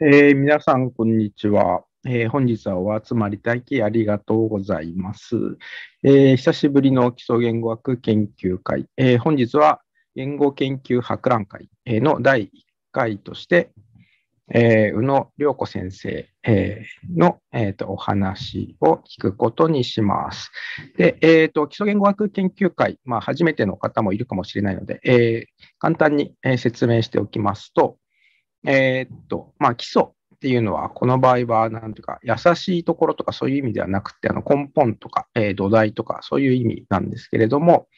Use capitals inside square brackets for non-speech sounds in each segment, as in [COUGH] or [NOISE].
えー、皆さん、こんにちは。えー、本日はお集まりいただきありがとうございます。えー、久しぶりの基礎言語学研究会。え本日は言語研究博覧会の第1回として、え宇野良子先生、えの、えーと、お話を聞くことにします。で、えーと、基礎言語学研究会、まあ、初めての方もいるかもしれないので、え簡単に説明しておきますと、えー、っと、まあ、基礎っていうのは、この場合は、なんていうか、優しいところとかそういう意味ではなくて、あの根本とか、えー、土台とか、そういう意味なんですけれども、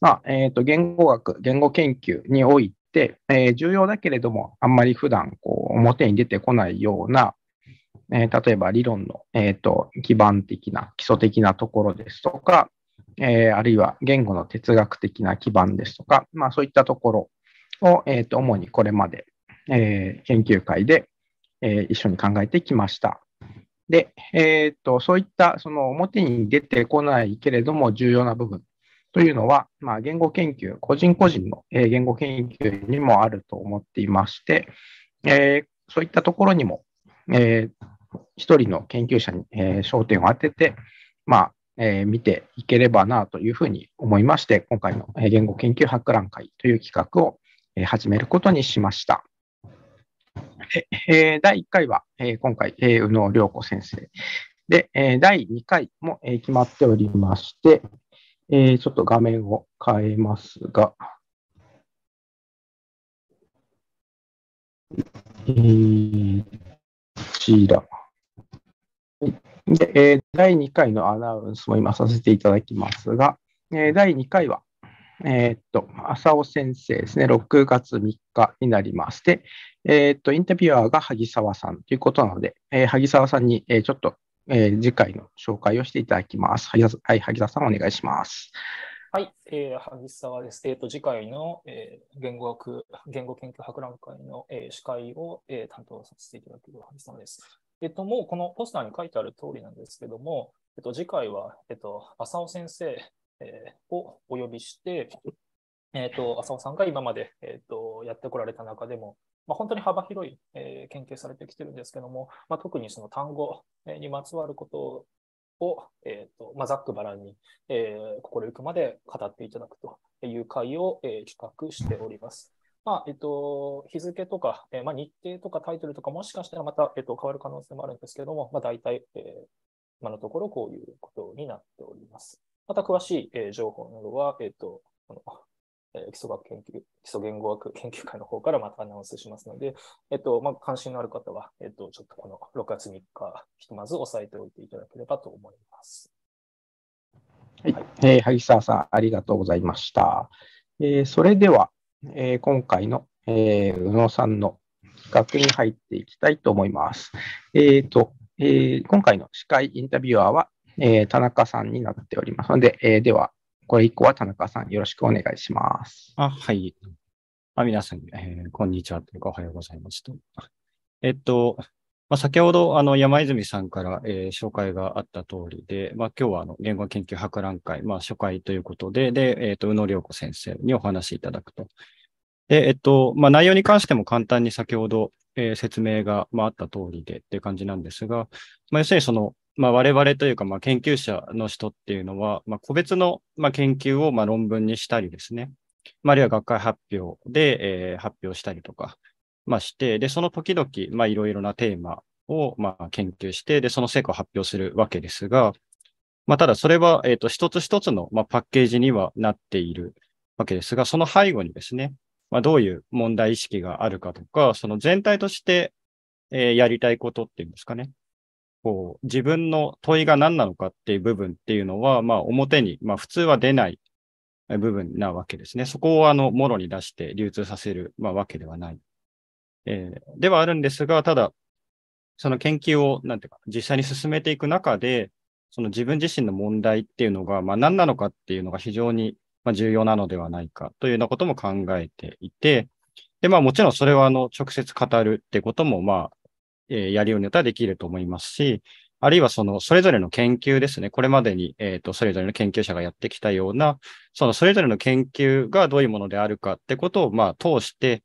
まあ、えー、っと、言語学、言語研究において、えー、重要だけれども、あんまり普段、こう、表に出てこないような、えー、例えば理論の、えー、っと、基盤的な、基礎的なところですとか、えー、あるいは言語の哲学的な基盤ですとか、まあ、そういったところを、えー、と主にこれまでえー、研究会で、えー、一緒に考えてきました。で、えー、っと、そういったその表に出てこないけれども重要な部分というのは、まあ、言語研究、個人個人の、え言語研究にもあると思っていまして、えそういったところにも、えー、一人の研究者に、え焦点を当てて、まあ、えー、見ていければなというふうに思いまして、今回の言語研究博覧会という企画を始めることにしました。えー、第1回は、えー、今回、えー、宇野良子先生。で、えー、第2回も、えー、決まっておりまして、えー、ちょっと画面を変えますが、えー、こちら。で、えー、第2回のアナウンスも今させていただきますが、えー、第2回は、えー、っと、浅尾先生ですね、6月3日になります。で、えー、っと、インタビュアーが萩沢さんということなので、えー、萩沢さんに、えちょっと、え次回の紹介をしていただきます。はい、萩沢さんお願いします。はい、えー、萩沢です。えーと、と次回の、えー、言語学言語研究博覧会の、えー、司会を、えー、担当させていただく萩沢です。えっ、ー、と、もうこのポスターに書いてある通りなんですけども、えっ、ー、と、次回は、えっ、ー、と、浅尾先生えー、をお呼びして、えーと、浅尾さんが今まで、えーと、やってこられた中でも、まあ、本当に幅広い、えー、研究されてきてるんですけども、まあ、特にその単語にまつわることを、えーとまあ、ざっくばらんに、えー、心ゆくまで語っていただくという会を、えー、企画しております。まあえっと、日付とか、えー、まあ、日程とかタイトルとか、もしかしたらまた、えっと、変わる可能性もあるんですけども、まあ、大体、えー、今のところこういうことになっております。また詳しい、えー、情報などは、えっ、ー、と、この、えー、基礎学研究、基礎言語学研究会の方からまたアナウンスしますので、えっ、ー、と、まあ、関心のある方は、えっ、と、ちょっとこの6月3日、ひとまず押さえておいていただければと思います。はい、はい、えー、萩沢さん、ありがとうございました。えー、それでは、えー、今回の、えー、宇野さんの企画に入っていきたいと思います。えっ、と、え今回の司会インタビュアーはえー、田中さんになっておりますので、えー、では、これ以降は田中さん、よろしくお願いします。あ、はい。あ皆さん、えー、こんにちはというか、おはようございますと。えっと、まあ、先ほど、あの、山泉さんから、えー、紹介があった通りで、まあ、今日は、あの、言語研究博覧会、まあ、初回ということで、で、えっ、ー、と、宇野良子先生にお話しいただくと。で、えっと、まあ、内容に関しても簡単に先ほど、えー、説明が、まあ、あった通りでっていう感じなんですが、まあ、要するにその、まあ、我々というか、まあ、研究者の人っていうのは、まあ、個別の、まあ、研究を、まあ、論文にしたりですね、まあ、あるいは学会発表で、えー、発表したりとか、まあ、して、で、その時々、まあ、いろいろなテーマを、まあ、研究して、で、その成果を発表するわけですが、まあ、ただそれは、えっ、ー、と、一つ一つの、まあ、パッケージにはなっているわけですが、その背後にですね、まあ、どういう問題意識があるかとか、その全体として、えー、やりたいことっていうんですかね。こう、自分の問いが何なのかっていう部分っていうのは、まあ、表に、まあ、普通は出ない部分なわけですね。そこを、あの、もろに出して流通させる、まあ、わけではない。えー、ではあるんですが、ただ、その研究を、なんていうか、実際に進めていく中で、その自分自身の問題っていうのが、まあ、何なのかっていうのが非常に重要なのではないかというようなことも考えていて、で、まあもちろんそれはあの直接語るってこともまあえやるようになったらできると思いますし、あるいはその、それぞれの研究ですね。これまでに、えっ、と、それぞれの研究者がやってきたような、その、それぞれの研究がどういうものであるかってことを、まあ、通して、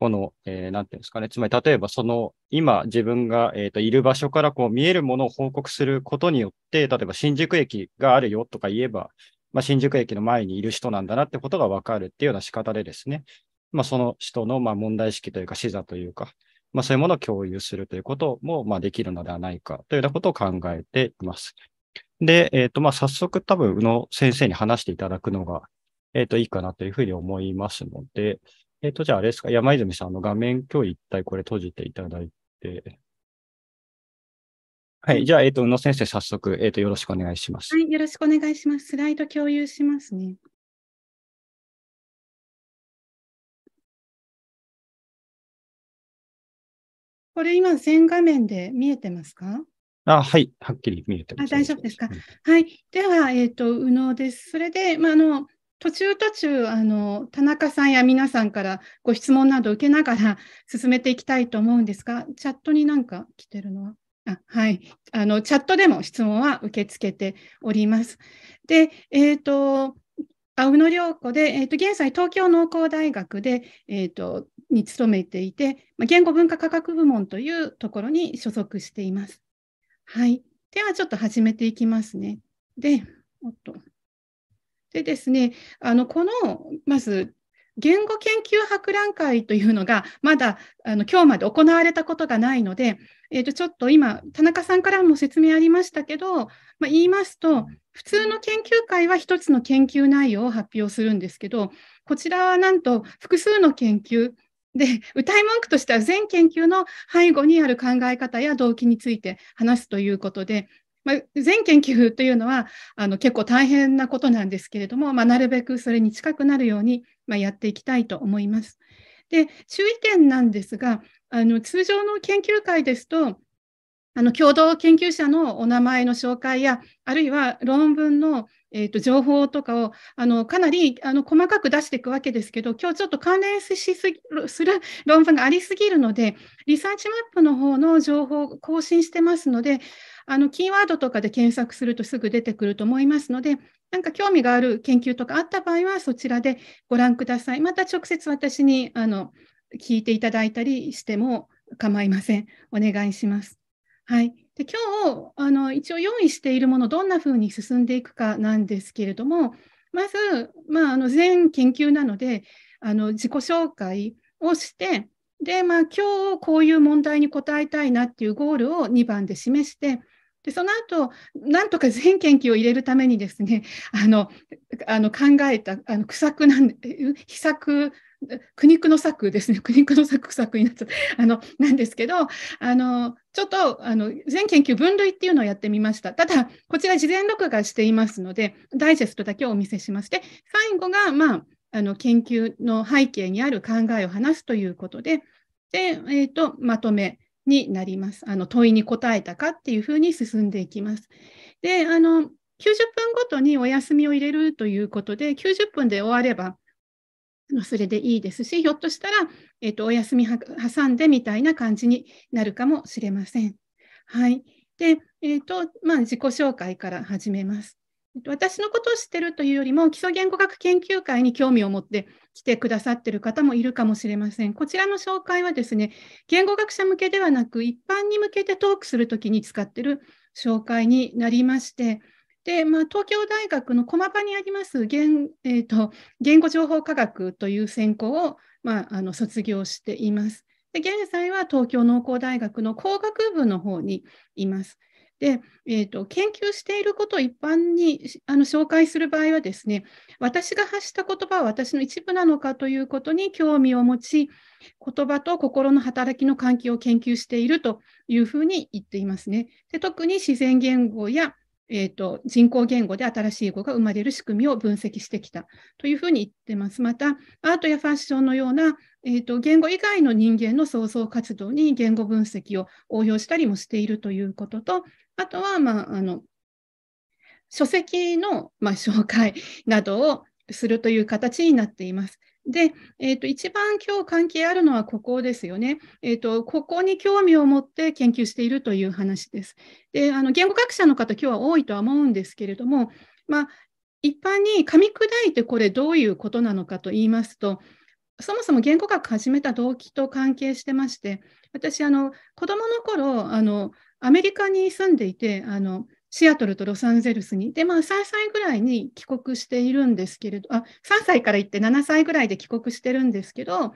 この、えー、なんていうんですかね。つまり、例えば、その、今、自分が、えっ、と、いる場所から、こう、見えるものを報告することによって、例えば、新宿駅があるよとか言えば、まあ、新宿駅の前にいる人なんだなってことがわかるっていうような仕方でですね。まあ、その人の、まあ、問題意識というか、視座というか、まあ、そういうものを共有するということも、まあ、できるのではないかというようなことを考えています。で、えっ、ー、と、まあ、早速多分、宇野先生に話していただくのが、えっ、ー、と、いいかなというふうに思いますので、えっ、ー、と、じゃあ、あれですか、山泉さんの画面今日一体これ閉じていただいて。はい、じゃあ、えっ、と、宇野先生、早速、えっ、と、よろしくお願いします。はい、よろしくお願いします。スライド共有しますね。これ今、全画面で見えてますかあはい、はっきり見えてます。あ大丈夫ですか。はい。では、えっ、ー、と、宇野です。それで、まあ、あの、途中途中、あの、田中さんや皆さんからご質問など受けながら [LAUGHS] 進めていきたいと思うんですが、チャットになんか来てるのはあはい。あの、チャットでも質問は受け付けております。で、えっ、ー、と、宇野良子で、えーと、現在、東京農工大学で、えーと、に勤めていて、まあ、言語文化科学部門というところに所属しています。はい。では、ちょっと始めていきますね。で、おっと。でですね、あの、この、まず、言語研究博覧会というのが、まだあの今日まで行われたことがないので、えー、とちょっと今、田中さんからも説明ありましたけど、まあ、言いますと、普通の研究会は1つの研究内容を発表するんですけど、こちらはなんと複数の研究、で、歌い文句としては全研究の背後にある考え方や動機について話すということで、まあ、全研究というのはあの結構大変なことなんですけれども、まあ、なるべくそれに近くなるように、まあ、やっていきたいと思います。で、注意点なんですが、あの通常の研究会ですと、あの共同研究者のお名前の紹介や、あるいは論文のえーと、情報とかをあのかなりあの細かく出していくわけですけど、今日ちょっと関連しすぎする論文がありすぎるので、リサーチマップの方の情報を更新してますので、あのキーワードとかで検索するとすぐ出てくると思いますので、なんか興味がある研究とかあった場合は、そちらでご覧ください。また直接私にあの聞いていただいたりしても構いません。お願いします。はい。で今日あの一応用意しているものどんなふうに進んでいくかなんですけれどもまず、まあ、あの全研究なのであの自己紹介をしてで、まあ、今日こういう問題に答えたいなっていうゴールを2番で示してでその後なんとか [LAUGHS] 全研究を入れるためにですね [LAUGHS] あのあの考えたあの苦策なん秘策苦肉の策ですね [LAUGHS] 苦肉の策策になっちゃあのなんですけどあのちょっとあの全研究分類っていうのをやってみましたただこちら事前録画していますのでダイジェストだけをお見せしまして最後が、まあ、あの研究の背景にある考えを話すということでで、えーとまとめになります。あの問いに答えたかっていうふうに進んでいきます。で、あの90分ごとにお休みを入れるということで、90分で終わればそれでいいですし、ひょっとしたら、えっと、お休み挟んでみたいな感じになるかもしれません。はい。で、えっとまあ、自己紹介から始めます。私のことを知ってるというよりも基礎言語学研究会に興味を持って来てくださってる方もいるかもしれません。こちらの紹介はですね、言語学者向けではなく一般に向けてトークするときに使っている紹介になりまして、で、まあ、東京大学の駒場にあります言,、えーと言語情報科学という専攻を、まあ、あの卒業しています。で現在は東京農工大学の工学部の方にいます。で、えーと、研究していることを一般にあの紹介する場合はですね、私が発した言葉は私の一部なのかということに興味を持ち、言葉と心の働きの関係を研究しているというふうに言っていますね。で特に自然言語やえーと、人工言語で新しい語が生まれる仕組みを分析してきたというふうに言ってます。また、アートやファッションのような、えーと言語以外の人間の創造活動に言語分析を応用したりもしているということと、あとは、まあ、あの書籍の、まあ、紹介などをするという形になっています。で、えー、と一番今日関係あるのはここですよね、えーと。ここに興味を持って研究しているという話です。であの言語学者の方、今日は多いとは思うんですけれども、まあ、一般に噛み砕いてこれどういうことなのかと言いますと、そもそも言語学始めた動機と関係してまして、私、あの子どもの頃あのアメリカに住んでいて、あのシアトルとロサンゼルスに。で、まあ、3歳ぐらいに帰国しているんですけれど、あ3歳から行って7歳ぐらいで帰国してるんですけど、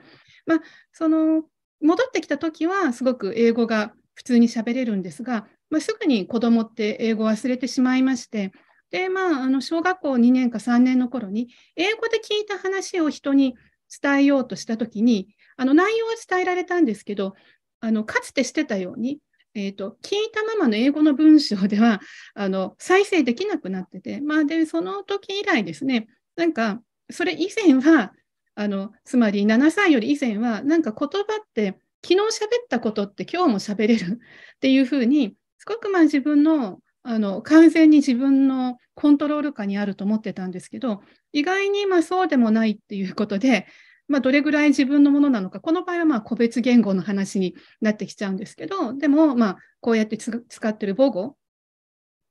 まあ、その戻ってきた時はすごく英語が普通に喋れるんですが、まあ、すぐに子供って英語を忘れてしまいまして、で、まあ、あの小学校2年か3年の頃に、英語で聞いた話を人に伝えようとした時に、あの内容は伝えられたんですけど、あのかつてしてたようにえーと、聞いたままの英語の文章では [LAUGHS] あの再生できなくなってて、まあ、でその時以来ですねなんかそれ以前はあのつまり7歳より以前はなんか言葉って昨日喋ったことって今日も喋れる [LAUGHS] っていうふうにすごくまあ自分のあの完全に自分のコントロール下にあると思ってたんですけど意外にまそうでもないっていうことでまあ、どれぐらい自分のものなのか、この場合はまあ個別言語の話になってきちゃうんですけど、でも、まあ、こうやって使ってる母語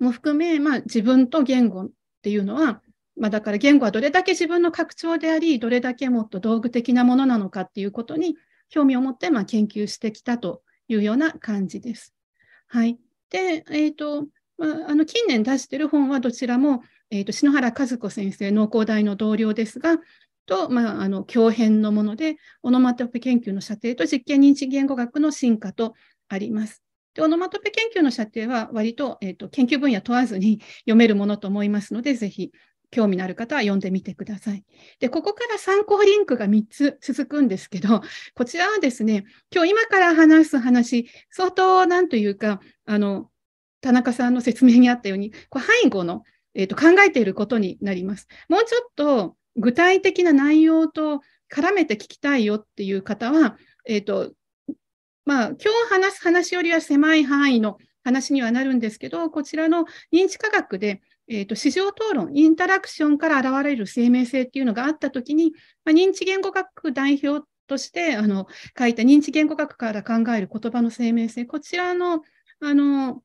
も含め、まあ、自分と言語っていうのは、まあ、だから言語はどれだけ自分の拡張であり、どれだけもっと道具的なものなのかっていうことに興味を持ってまあ研究してきたというような感じです。はい。で、えっ、ー、と、まあ、あの近年出している本はどちらも、えーと篠原和子先生、農工大の同僚ですが、と、まあ、あの共変のもので、オノマトペ研究の射程と実験認知言語学の進化とあります。でオノマトペ研究の射程は割と,、えーと、研究分野問わずに読めるものと思いますので、ぜひ興味のある方は読んでみてください。で、ここから参考リンクが3つ続くんですけど、こちらはですね、今日今から話す話、相当なんというか、あの、田中さんの説明にあったように、こう背後の、えーと考えていることになります。もうちょっと具体的な内容と絡めて聞きたいよっていう方は、えっ、ー、と、まあ、今日話す話よりは狭い範囲の話にはなるんですけど、こちらの認知科学で、えーと、市場討論、インタラクションから現れる生命性っていうのがあったときに、まあ、認知言語学代表としてあの書いた認知言語学から考える言葉の生命性、こちらのあの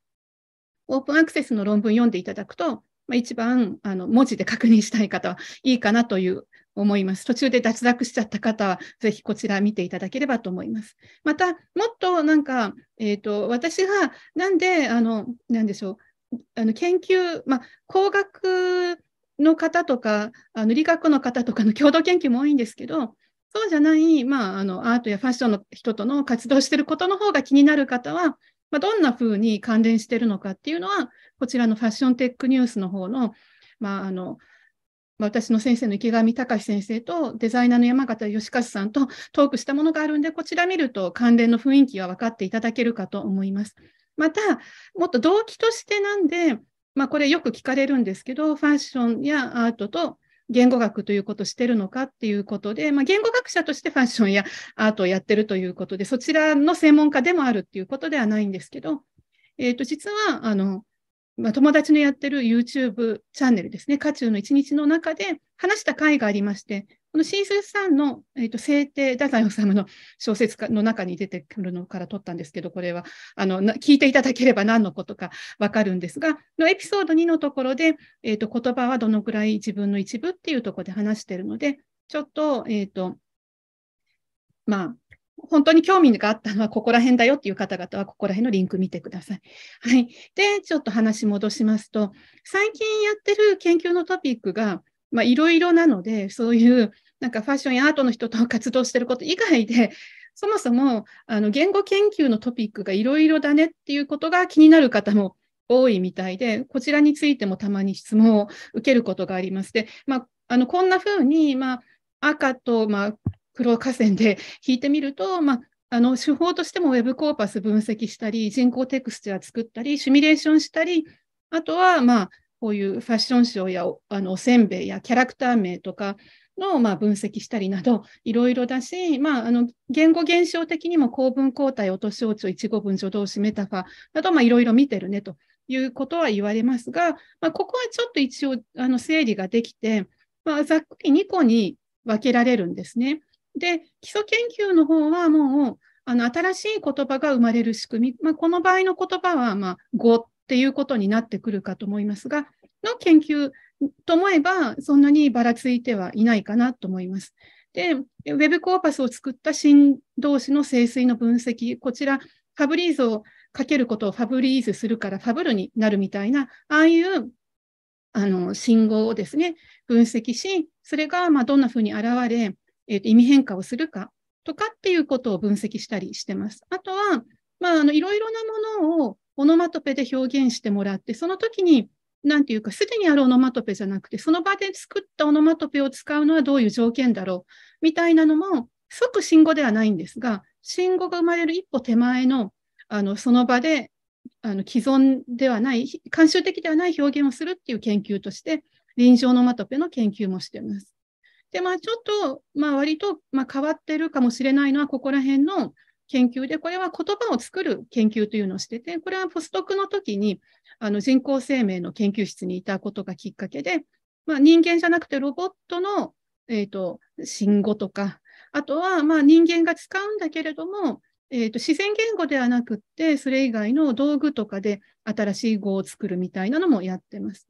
オープンアクセスの論文読んでいただくと、まあ、一番あの文字で確認したい方はいいかなという思います。途中で脱落しちゃった方は、ぜひこちら見ていただければと思います。また、もっとなんか、えっ、ー、と、私が、なんで、あの、なんでしょう、あの研究、まあ、工学の方とか、あの理学の方とかの [LAUGHS] 共同研究も多いんですけど、そうじゃない、まあ、あのアートやファッションの人との活動してることの方が気になる方は、まあ、どんなふうに関連しているのかっていうのは、こちらのファッションテックニュースの方の、まああのま私の先生の池上隆先生とデザイナーの山形義和さんとトークしたものがあるんで、こちら見ると関連の雰囲気は分かっていただけるかと思います。また、もっと動機としてなんで、まあ、これよく聞かれるんですけど、ファッションやアートと言語学ということをしてるのかっていうことで、まあ、言語学者としてファッションやアートをやってるということで、そちらの専門家でもあるっていうことではないんですけど、えっ、ー、と、実は、あの、まあ、友達のやってる YouTube チャンネルですね、渦中の一日の中で話した回がありまして、この新水さんの、えーと、と制定、太宰治の小説家の中に出てくるのから取ったんですけど、これはあの聞いていただければ何のことか分かるんですが、のエピソード2のところで、えーと、と言葉はどのくらい自分の一部っていうところで話しているので、ちょっと,、えーとまあ、本当に興味があったのはここら辺だよっていう方々はここら辺のリンク見てください。はい。で、ちょっと話戻しますと、最近やってる研究のトピックが、まあ、いろいろなので、そういうなんかファッションやアートの人と活動してること以外で、[LAUGHS] そもそもあの言語研究のトピックがいろいろだねっていうことが気になる方も多いみたいで、こちらについてもたまに質問を受けることがありまして、まあ、あのこんなふうに、まあ、赤と、まあ、黒河川で引いてみると、まあ、あの手法としても Web コーパス分析したり、人工テクスチャー作ったり、シミュレーションしたり、あとは、まあ、こういうファッションショーやあのおせんべいやキャラクター名とかの、まあ、分析したりなど [LAUGHS] いろいろだし、まあ、あの言語現象的にも公文交代音落ち、一語文助動詞メタファーなど、いろいろ見てるねということは言われますが、まあ、ここはちょっと一応あの整理ができて、まあ、ざっくり2個に分けられるんですね。で基礎研究の方はもうあの新しい言葉が生まれる仕組み、まあ、この場合の言葉は、まあ、語っていうことになってくるかと思いますが、の研究と思えば、そんなにばらついてはいないかなと思います。で、ウェブコーパスを作った新同士の生水の分析、こちら、ファブリーズをかけることをファブリーズするからファブルになるみたいな、ああいうあの信号をですね、分析し、それがまどんなふうに現れ、えー、と意味変化をするかとかっていうことを分析したりしてます。あとは、まあ、あのいろいろなものをオノマトペで表現してもらって、その時に、なんていうか、すでにあるオノマトペじゃなくて、その場で作ったオノマトペを使うのはどういう条件だろう、みたいなのも、即信号ではないんですが、信号が生まれる一歩手前の、あの、その場で、あの、既存ではない、慣習的ではない表現をするっていう研究として、臨床のマトペの研究もしています。で、まあ、ちょっと、まあ、割と、まあ、変わってるかもしれないのは、ここら辺の、研究で、これは言葉を作る研究というのをしてて、これはポストクの時にあの人工生命の研究室にいたことがきっかけで、まあ、人間じゃなくてロボットの、えーと、信号とか、あとはまあ人間が使うんだけれども、えーと自然言語ではなくって、それ以外の道具とかで新しい語を作るみたいなのもやってます。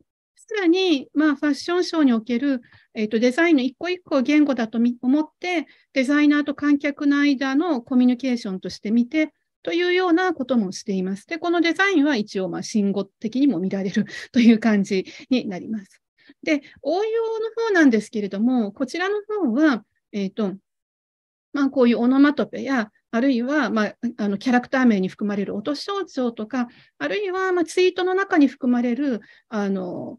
さらに、まあ、ファッションショーにおける、えーと、デザインの一個一個を言語だと思って、デザイナーと観客の間のコミュニケーションとして見て、というようなこともしています。で、このデザインは一応、まあ、信号的にも見られる [LAUGHS] という感じになります。で、応用の方なんですけれども、こちらの方は、えー、と、まあ、こういうオノマトペや、あるいは、まあ、あのキャラクター名に含まれる音象徴とか、あるいは、まあ、ツイートの中に含まれるあの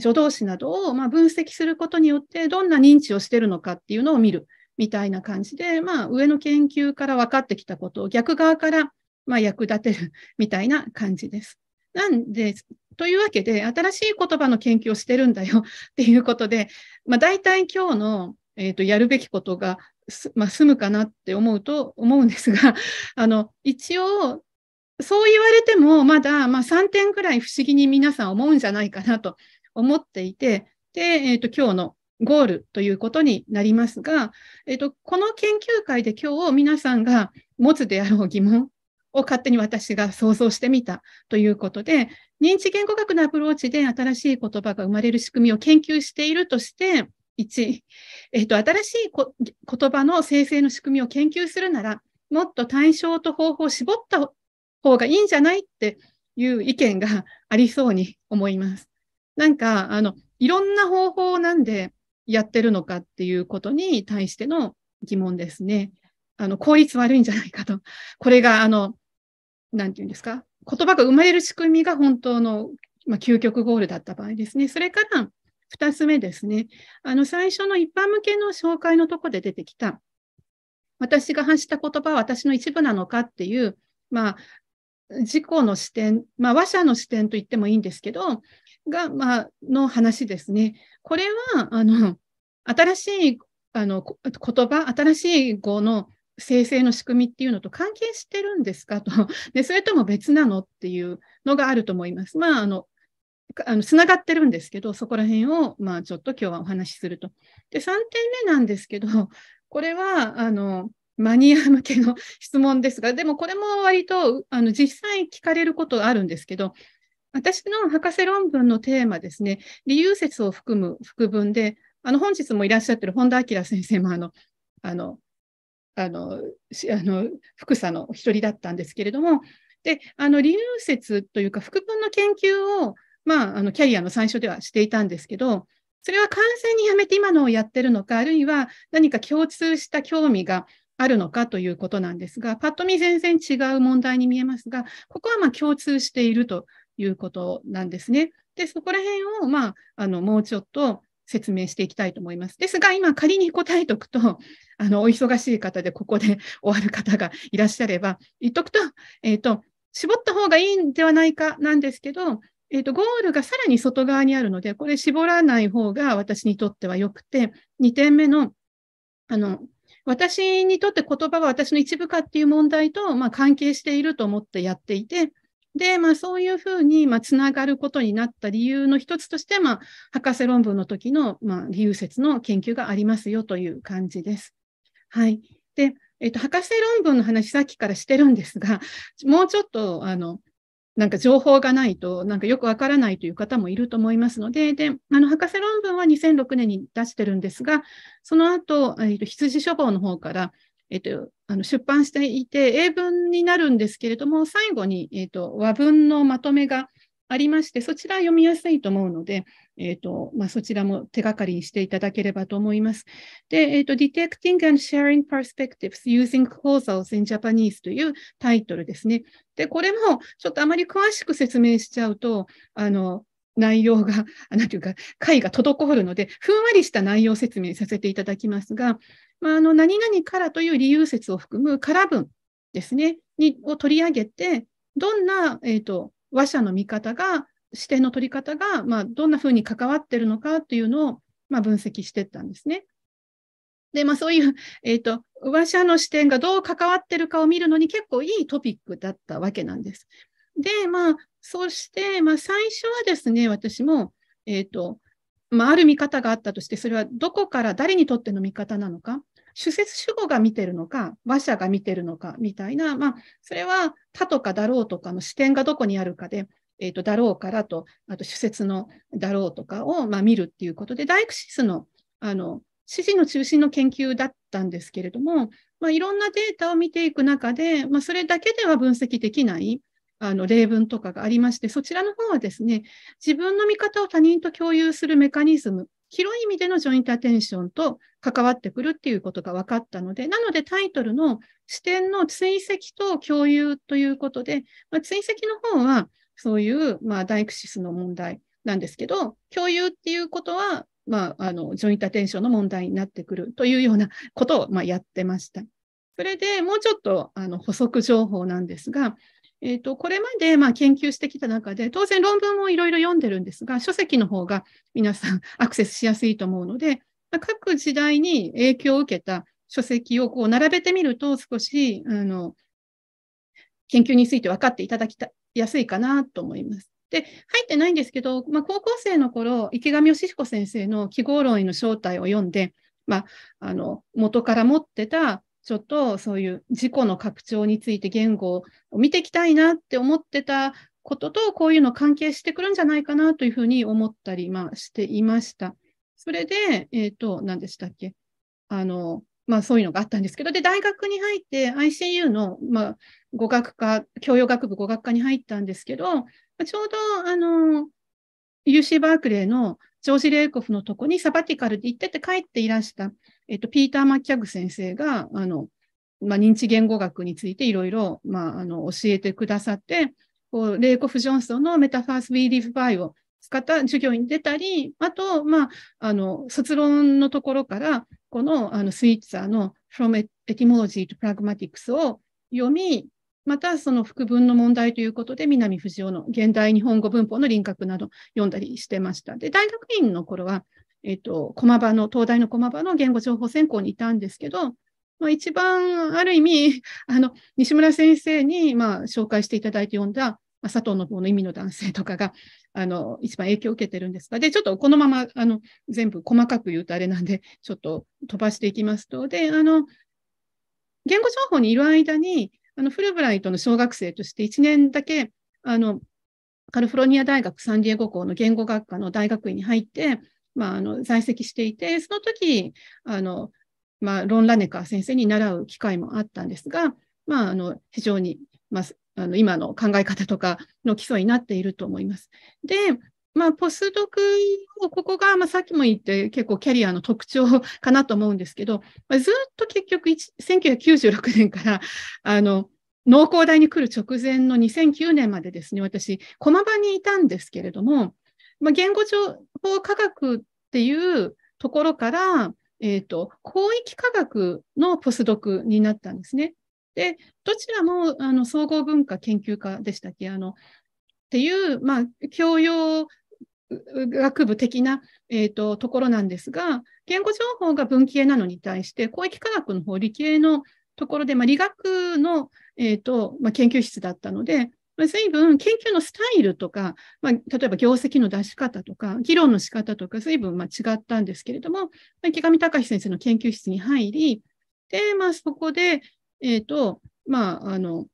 助動詞などをま分析することによってどんな認知をしてるのかっていうのを見るみたいな感じで、まあ、上の研究から分かってきたことを逆側からま役立てる [LAUGHS] みたいな感じです。なんで、というわけで、新しい言葉の研究をしてるんだよ [LAUGHS] っていうことで、まあ、大体今日の、えーと、やるべきことがまあ、済むかなって思うと思うんですが、[LAUGHS] あの一応、そう言われても、まだ、まあ、3点ぐらい不思議に皆さん思うんじゃないかなと思っていて、で、えっ、ー、と、今日のゴールということになりますが、えっ、ー、と、この研究会で今日皆さんが持つであろう疑問を勝手に私が想像してみたということで、認知言語学のアプローチで新しい言葉が生まれる仕組みを研究しているとして、1、えっ、ー、と、新しいこ言葉の生成の仕組みを研究するなら、もっと対象と方法を絞った方がいいんじゃないっていう意見がありそうに思います。なんか、あの、いろんな方法をなんでやってるのかっていうことに対しての疑問ですね。あの、効率悪いんじゃないかと。これが、あの、なんていうんですか。言葉が生まれる仕組みが本当の、まあ、究極ゴールだった場合ですね。それから、二つ目ですね。あの、最初の一般向けの紹介のとこで出てきた、私が発した言葉は私の一部なのかっていう、まあ、自己の視点、まあ、話者の視点と言ってもいいんですけど、が、まあ、の話ですね。これは、あの、新しいあの言葉、新しい語の生成の仕組みっていうのと関係してるんですかと。で、それとも別なのっていうのがあると思います。まあ、あの、あのつながってるんですけど、そこら辺を、まあ、ちょっと今日はお話しすると。で、3点目なんですけど、これは、あの、マニア向けの質問ですが、でもこれも割とあの実際聞かれることがあるんですけど、私の博士論文のテーマですね、理由説を含む副文で、あの本日もいらっしゃってる本田明先生もあの、あの、あの、あの福佐の一人だったんですけれども、で、あの理由説というか、副文の研究を、まあ、あのキャリアの最初ではしていたんですけど、それは完全にやめて今のをやってるのか、あるいは何か共通した興味があるのかということなんですが、ぱっと見全然違う問題に見えますが、ここはま共通しているということなんですね。で、そこら辺を、まあ、あの、もうちょっと説明していきたいと思います。ですが、今仮に答えとくと、[LAUGHS] あの、お忙しい方でここで [LAUGHS] 終わる方がいらっしゃれば、言っとくと、えっ、ー、と、絞った方がいいんではないかなんですけど、えっ、ー、と、ゴールがさらに外側にあるので、これ絞らない方が私にとっては良くて、2点目の、あの、私にとって言葉は私の一部かっていう問題と、まあ、関係していると思ってやっていて、で、まあ、そういうふうに、まあ、つながることになった理由の一つとして、まあ、博士論文の時の、まあ、理由説の研究がありますよという感じです。はい。で、えっと、博士論文の話、さっきからしてるんですが、もうちょっと、あの、なんか情報がないと、なんかよくわからないという方もいると思いますので、で、あの、博士論文は2006年に出してるんですが、その後、えっと、羊書房の方から、えっと、あの出版していて、英文になるんですけれども、最後に、えーと、和文のまとめがありまして、そちら読みやすいと思うので、えーとまあ、そちらも手がかりにしていただければと思います。で、えーと、Detecting and Sharing Perspectives Using Causals in Japanese というタイトルですね。で、これもちょっとあまり詳しく説明しちゃうと、あの内容が、[LAUGHS] なんていうか、会が滞るので、ふんわりした内容説明させていただきますが、まあ、あの何々からという理由説を含むから文ですね、にを取り上げて、どんな、えーと、話者の見方が、視点の取り方が、まあ、どんなふうに関わってるのかというのを、まあ、分析していったんですね。で、まあ、そういう、えーと、話者の視点がどう関わってるかを見るのに結構いいトピックだったわけなんです。で、まあ、そして、まあ、最初はですね、私も、えーとまあ、ある見方があったとして、それはどこから誰にとっての見方なのか、主説主語が見てるのか、話者が見てるのかみたいな、まあ、それは他とかだろうとかの視点がどこにあるかで、えーと、だろうからと、あと主説のだろうとかを、まあ、見るっていうことで、ダイクシスのあの指示の中心の研究だったんですけれども、まあ、いろんなデータを見ていく中で、まあ、それだけでは分析できない、あの例文とかがありまして、そちらの方はですね、自分の見方を他人と共有するメカニズム、広い意味でのジョイントアテンションと関わってくるっていうことが分かったので、なのでタイトルの視点の追跡と共有ということで、まあ、追跡の方はそういう、まあ、ダイクシスの問題なんですけど、共有っていうことは、まあ、あのジョイントアテンションの問題になってくるというようなことを、まあ、やってました。それでもうちょっとあの補足情報なんですが、えーと、これまでまあ研究してきた中で、当然論文もいろいろ読んでるんですが、書籍の方が皆さん [LAUGHS] アクセスしやすいと思うので、まあ、各時代に影響を受けた書籍をこう並べてみると、少しあの研究について分かっていただきたやすいかなと思います。で、入ってないんですけど、まあ、高校生の頃、池上義彦先生の記号論への正体を読んで、まあ、あの元から持ってたちょっとそういう自己の拡張について言語を見ていきたいなって思ってたことと、こういうの関係してくるんじゃないかなというふうに思ったり、まあ、していました。それで、えっ、ー、と、何でしたっけあの、まあそういうのがあったんですけど、で、大学に入って ICU の、まあ、語学科、教養学部語学科に入ったんですけど、ちょうど、あの、UC バークレーのジョージ・レイコフのとこにサバティカルで行ってて帰っていらしたえっと、ピーター・マッキャグ先生が、あの、まあ、認知言語学についていろいろ、まあ、あの、教えてくださって、こうレイコフ・ジョンソンのメタファース・ウィー・リフ・バイを使った授業に出たり、あと、まあ、あの、卒論のところから、このあのスイッツァーの From Etymology to Pragmatics を読み、またその副文の問題ということで、南藤夫の現代日本語文法の輪郭など読んだりしてました。で、大学院の頃は、えっ、ー、と、駒場の、東大の駒場の言語情報専攻にいたんですけど、まあ、一番、ある意味、[LAUGHS] あの、西村先生に、まあ、紹介していただいて読んだ、まあ、佐藤の方の意味の男性とかが、あの、一番影響を受けてるんですが、で、ちょっとこのまま、あの、全部細かく言うとあれなんで、ちょっと飛ばしていきますと、で、あの、言語情報にいる間に、あの、フルブライトの小学生として1年だけ、あの、カルフォルニア大学サンディエゴ校の言語学科の大学院に入って、まあ、あの在籍していて、その時あの、まあ、ロン・ラネカー先生に習う機会もあったんですが、まあ、あの非常に、まあ、あの今の考え方とかの基礎になっていると思います。で、まあ、ポスドクをここが、まあ、さっきも言って結構キャリアの特徴かなと思うんですけど、まあ、ずっと結局1996年からあの農工大に来る直前の2009年までですね私駒場にいたんですけれども、まあ、言語上法科学っていうところから、えっ、ー、と、広域科学のポスドクになったんですね。で、どちらもあの総合文化研究家でしたっけあのっていう、まあ、教養学部的な、えーと、とところなんですが、言語情報が文系なのに対して、広域科学の方、理系のところで、まあ、理学の、えーとまあ、研究室だったので、随分研究のスタイルとか、まあ、例えば業績の出し方とか、議論の仕方とか、随分まあ違ったんですけれども、池上隆先生の研究室に入り、で、まあ、そこで、えっ、ー、と、まあ、あの、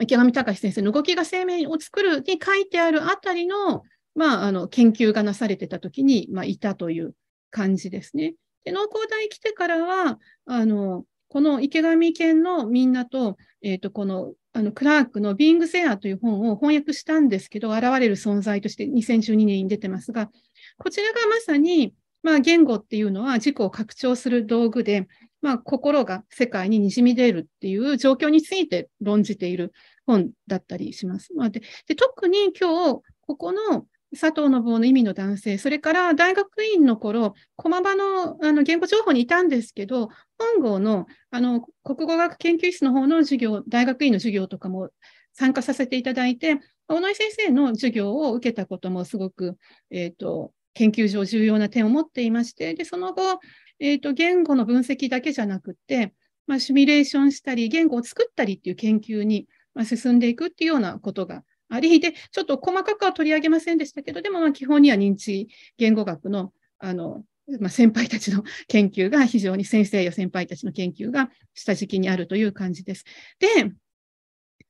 池上隆先生の動きが生命を作るに書いてあるあたりの、まあ、あの、研究がなされてた時に、まあ、いたという感じですね。で、農工大来てからは、あの、この池上県のみんなと、えっ、ー、と、このあのクラークの「ビーング・セア」という本を翻訳したんですけど、現れる存在として2012年に出てますが、こちらがまさに、まあ、言語っていうのは自己を拡張する道具で、まあ、心が世界ににじみ出るっていう状況について論じている本だったりします。まあ、でで特に今日ここの佐藤の棒の意味の男性、それから大学院の頃、駒場のあの言語情報にいたんですけど、本郷のあの国語学研究室の方の授業、大学院の授業とかも参加させていただいて、小野井先生の授業を受けたこともすごく、えーと、と研究上重要な点を持っていまして、でその後、えーと、言語の分析だけじゃなくて、まあ、シミュレーションしたり、言語を作ったりっていう研究に、まあ、進んでいくっていうようなことがありで、ちょっと細かくは取り上げませんでしたけど、でもまあ基本には認知言語学のあの、まあ、先輩たちの [LAUGHS] 研究が非常に先生や先輩たちの研究が下敷きにあるという感じです。で、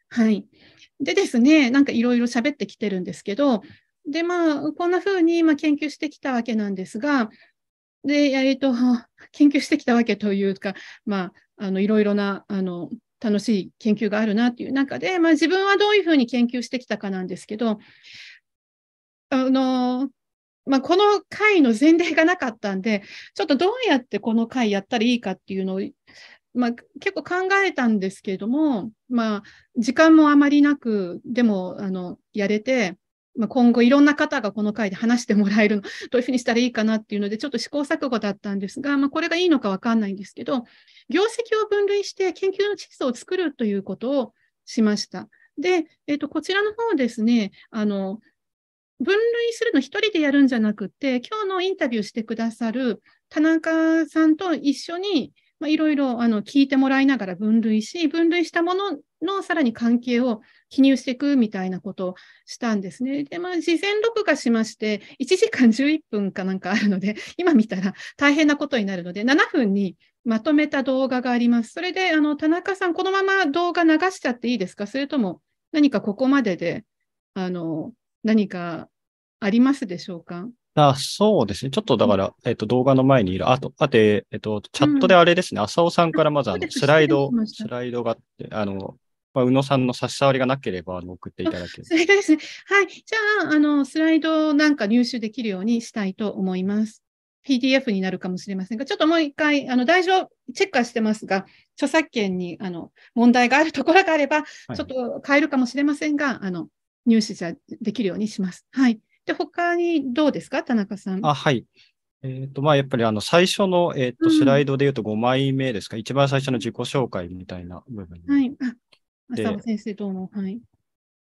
はい。でですね、なんかいろいろ喋ってきてるんですけど、で、まあ、こんな風に今研究してきたわけなんですが、で、えっ、と、研究してきたわけというか、まあ、あの、いろいろな、あの、楽しい研究があるなという中で、まあ、自分はどういうふうに研究してきたかなんですけど、あのまあ、この回の前例がなかったんで、ちょっとどうやってこの回やったらいいかっていうのを、まあ、結構考えたんですけれども、まあ、時間もあまりなく、でもあのやれて、まあ、今後いろんな方がこの回で話してもらえるの、[LAUGHS] どういうふうにしたらいいかなっていうので、ちょっと試行錯誤だったんですが、まあ、これがいいのかわかんないんですけど、業績を分類して研究の地図を作るということをしました。で、えっ、ー、と、こちらの方ですね、あの、分類するの一人でやるんじゃなくて、今日のインタビューしてくださる田中さんと一緒に、まあ、いろいろあの聞いてもらいながら分類し、分類したもののさらに関係を記入していくみたいなことをしたんですね。で、まあ、事前録画しまして、1時間11分かなんかあるので、[LAUGHS] 今見たら大変なことになるので、7分にまとめた動画があります。それで、あの、田中さん、このまま動画流しちゃっていいですかそれとも何かここまでで、あの、何かありますでしょうかあそうですね。ちょっとだから、えっ、と、動画の前にいる。あと、あと、えっ、と、チャットであれですね。浅尾さんからまず、あの、スライド、スライドがあって、あの、まあ、宇野さんの差し障りがなければ送っていただける。それですね。はい。じゃあ、あの、スライドなんか入手できるようにしたいと思います。PDF になるかもしれませんが、ちょっともう一回、あの、大丈夫、チェックはしてますが、著作権に、あの、問題があるところがあれば、ちょっと変えるかもしれませんが、はい、あの、入手じゃできるようにします。はい。で、他にどうですか、田中さん。あはい。えっ、ー、と、まあ、やっぱりあの、最初の、えっ、ー、と、スライドでいうと5枚目ですか、うん、一番最初の自己紹介みたいな部分。はい。あ、浅尾先生どうも。はい。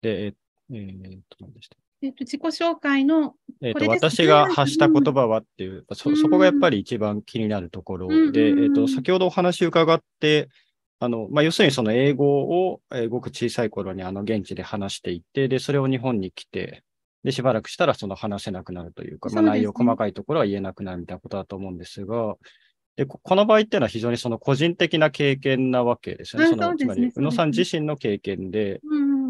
で、えっ、えー、と、何でしたえっと、自己紹介の、えっと、私が発した言葉はっていう、うん、そ、そこがやっぱり一番気になるところで、うん、えっと、先ほどお話伺って、あの、まあ、要するにその英語を、えー、ごく小さい頃にあの現地で話していて、で、それを日本に来て、で、しばらくしたらその話せなくなるというか、まあ、内容細かいところは言えなくなるみたいなことだと思うんですが、でこの場合っていうのは非常にその個人的な経験なわけですよね。そのつまり、宇野さん自身の経験で、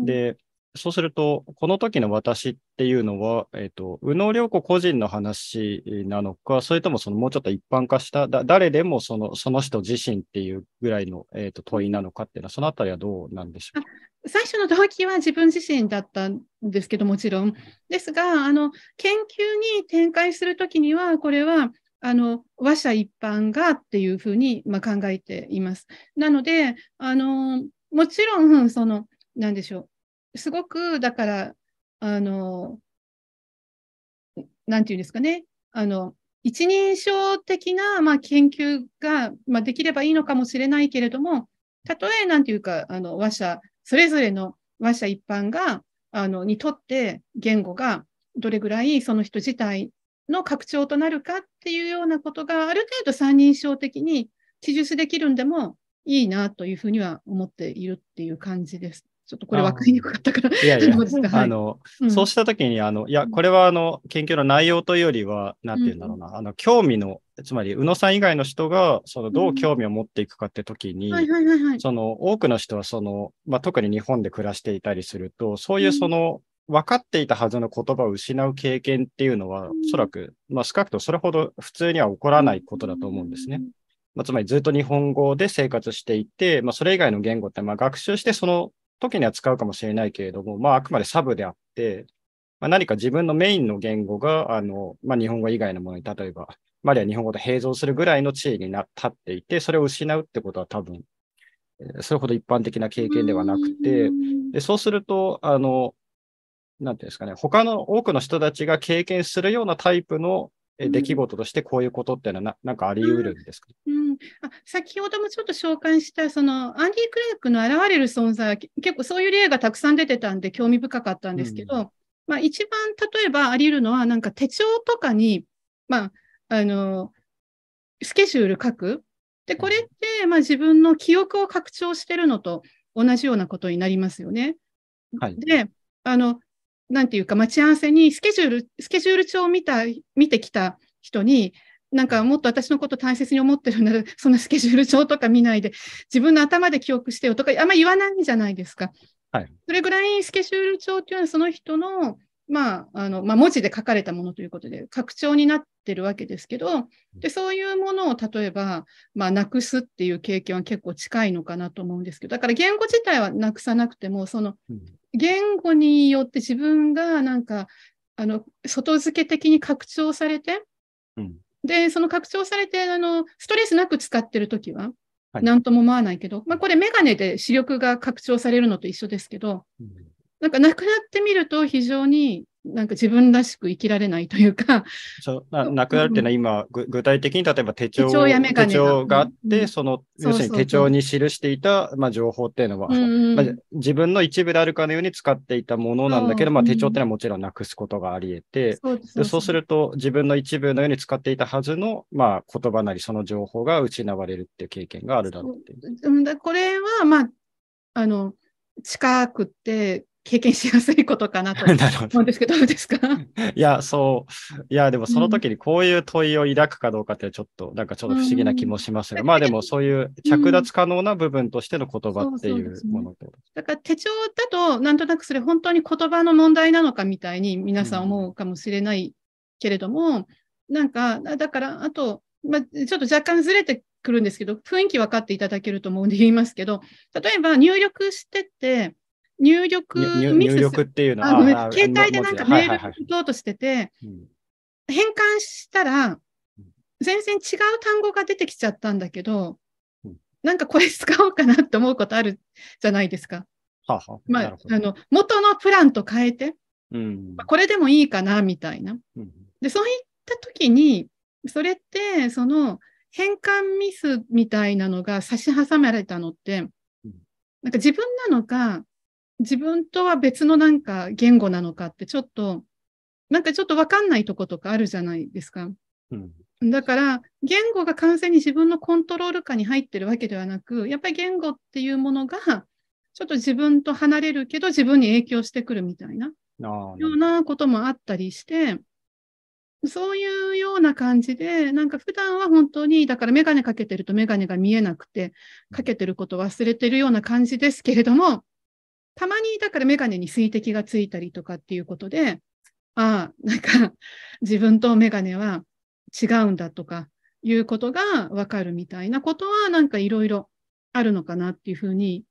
で、そうすると、この時の私っていうのは、えっ、ー、と、宇野良子個人の話なのか、それともそのもうちょっと一般化した、だ誰でもそのその人自身っていうぐらいの、えーと、と問いなのかっていうのは、そのあたりはどうなんでしょうか。最初の動機は自分自身だったんですけど、もちろん。ですが、あの研究に展開するときには、これはあの和者一般がっていうふうに、まあ、考えています。なので、あのもちろん、その、なんでしょう。すごくだからあのなんていうんですかねあの一人称的な、まあ、研究が、まあ、できればいいのかもしれないけれどもたとえなんていうかあの話者それぞれの話者一般があのにとって言語がどれぐらいその人自体の拡張となるかっていうようなことがある程度三人称的に記述できるんでもいいなというふうには思っているっていう感じです。ちょっとこれ分かりにくかったから。いやいや、[LAUGHS] そうしたときに、あの、いや、これはあの、研究の内容というよりは、なんて言うんだろうな、うん、あの、興味の、つまり、宇野さん以外の人が、その、どう興味を持っていくかって時に、その、多くの人は、その、まあ、特に日本で暮らしていたりすると、そういうその、うん、分かっていたはずの言葉を失う経験っていうのは、おそらく、まあ、少なくともそれほど普通には起こらないことだと思うんですね。まあ、つまりずっと日本語で生活していて、まあ、それ以外の言語ってまあ学習してその時には使うかもしれないけれども、まあ、あくまでサブであって、まあ、何か自分のメインの言語が、あの、まあ、日本語以外のものに、例えば、まあ、は日本語と併存するぐらいの地位になたっていて、それを失うってことは多分、それほど一般的な経験ではなくて、でそうすると、あの、なんていうんですかね、他の多くの人たちが経験するようなタイプの出来事としてこういうことっていうのはな、んかあり得るんですか、うん、うん、あ先ほどもちょっと紹介したそのアンディ・クラークの現れる存在結構そういう例がたくさん出てたんで興味深かったんですけど、うん、まあ、一番例えばあり得るのはなんか手帳とかに、まあ、あのスケジュール書くでこれって、まあ、自分の記憶を拡張してるのと同じようなことになりますよね。はい、であのなんていうか、待ち合わせにスケジュール、スケジュール帳を見た、見てきた人に、なんかもっと私のこと大切に思ってるなら、そんなスケジュール帳とか見ないで、自分の頭で記憶してよとか、あんま言わないじゃないですか。はい、それぐらいスケジュール帳っていうのは、その人の、まあ、あの、まあ、文字で書かれたものということで、拡張になってるわけですけど、で、そういうものを例えば、まあ、なくすっていう経験は結構近いのかなと思うんですけど、だから言語自体はなくさなくても、その、言語によって自分がなんかあの外付け的に拡張されて、うん、でその拡張されてあのストレスなく使ってる時は何とも思わないけど、はい、まあ、これメガネで視力が拡張されるのと一緒ですけど、うん、なんかなくなってみると非常になんか自分らしく生きられないというか。そうななくなるっていうのは今、うん、具体的に例えば手帳手帳があって、うん、その、要するに手帳に記していた、まあ、情報っていうのは、うんまあ、自分の一部であるかのように使っていたものなんだけど、まあ、手帳っていうのはもちろんなくすことがあり得て、そうそうすると自分の一部のように使っていたはずの、まあ、言葉なりその情報が失われるっていう経験があるだろうっていう。これは、まあ、あの、近くって経験しやすいことかなと [LAUGHS] 思うんですけど、どうですか [LAUGHS] いや、そう、いや、でもその時にこういう問いを抱くかどうかってちょっと、うん、なんかちょっと不思議な気もしますが、うん、まあでもそういう着脱可能な部分としての言葉っていうもの、と。だから手帳だと、なんとなくそれ本当に言葉の問題なのかみたいに皆さん思うかもしれないけれども、なんか、だから、あと、まあ、ちょっと若干ずれてくるんですけど、雰囲気分かっていただけると思うんで言いますけど、例えば入力してて、入力入力っていうのは、携帯でなんかメール送ろうとしてて、変換したら、全然違う単語が出てきちゃったんだけど、なんかこれ使おうかなって思うことあるじゃないですか。ははまあ、あの元のプランと変えて、うん、これでもいいかなみたいな。でそういった時にそれってその変換ミスみたいなのが差し挟まれたのって、なんか自分なのか自分とは別のなんか言語なのかってちょっと、なんかちょっとわかんないとことかあるじゃないですか。うん、だから、言語が完全に自分のコントロール下に入ってるわけではなく、やっぱり言語っていうものが、ちょっと自分と離れるけど自分に影響してくるみたいな、ようなこともあったりして、そういうような感じで、なんか普段は本当に、だからメガネかけてるとメガネが見えなくて、かけてること忘れてるような感じですけれども、たまにだからメガネに水滴がついたりとかっていうことで、ああ、なんか [LAUGHS] 自分とメガネは違うんだとかいうことがわかるみたいなことはなんかいろいろあるのかなっていうふうに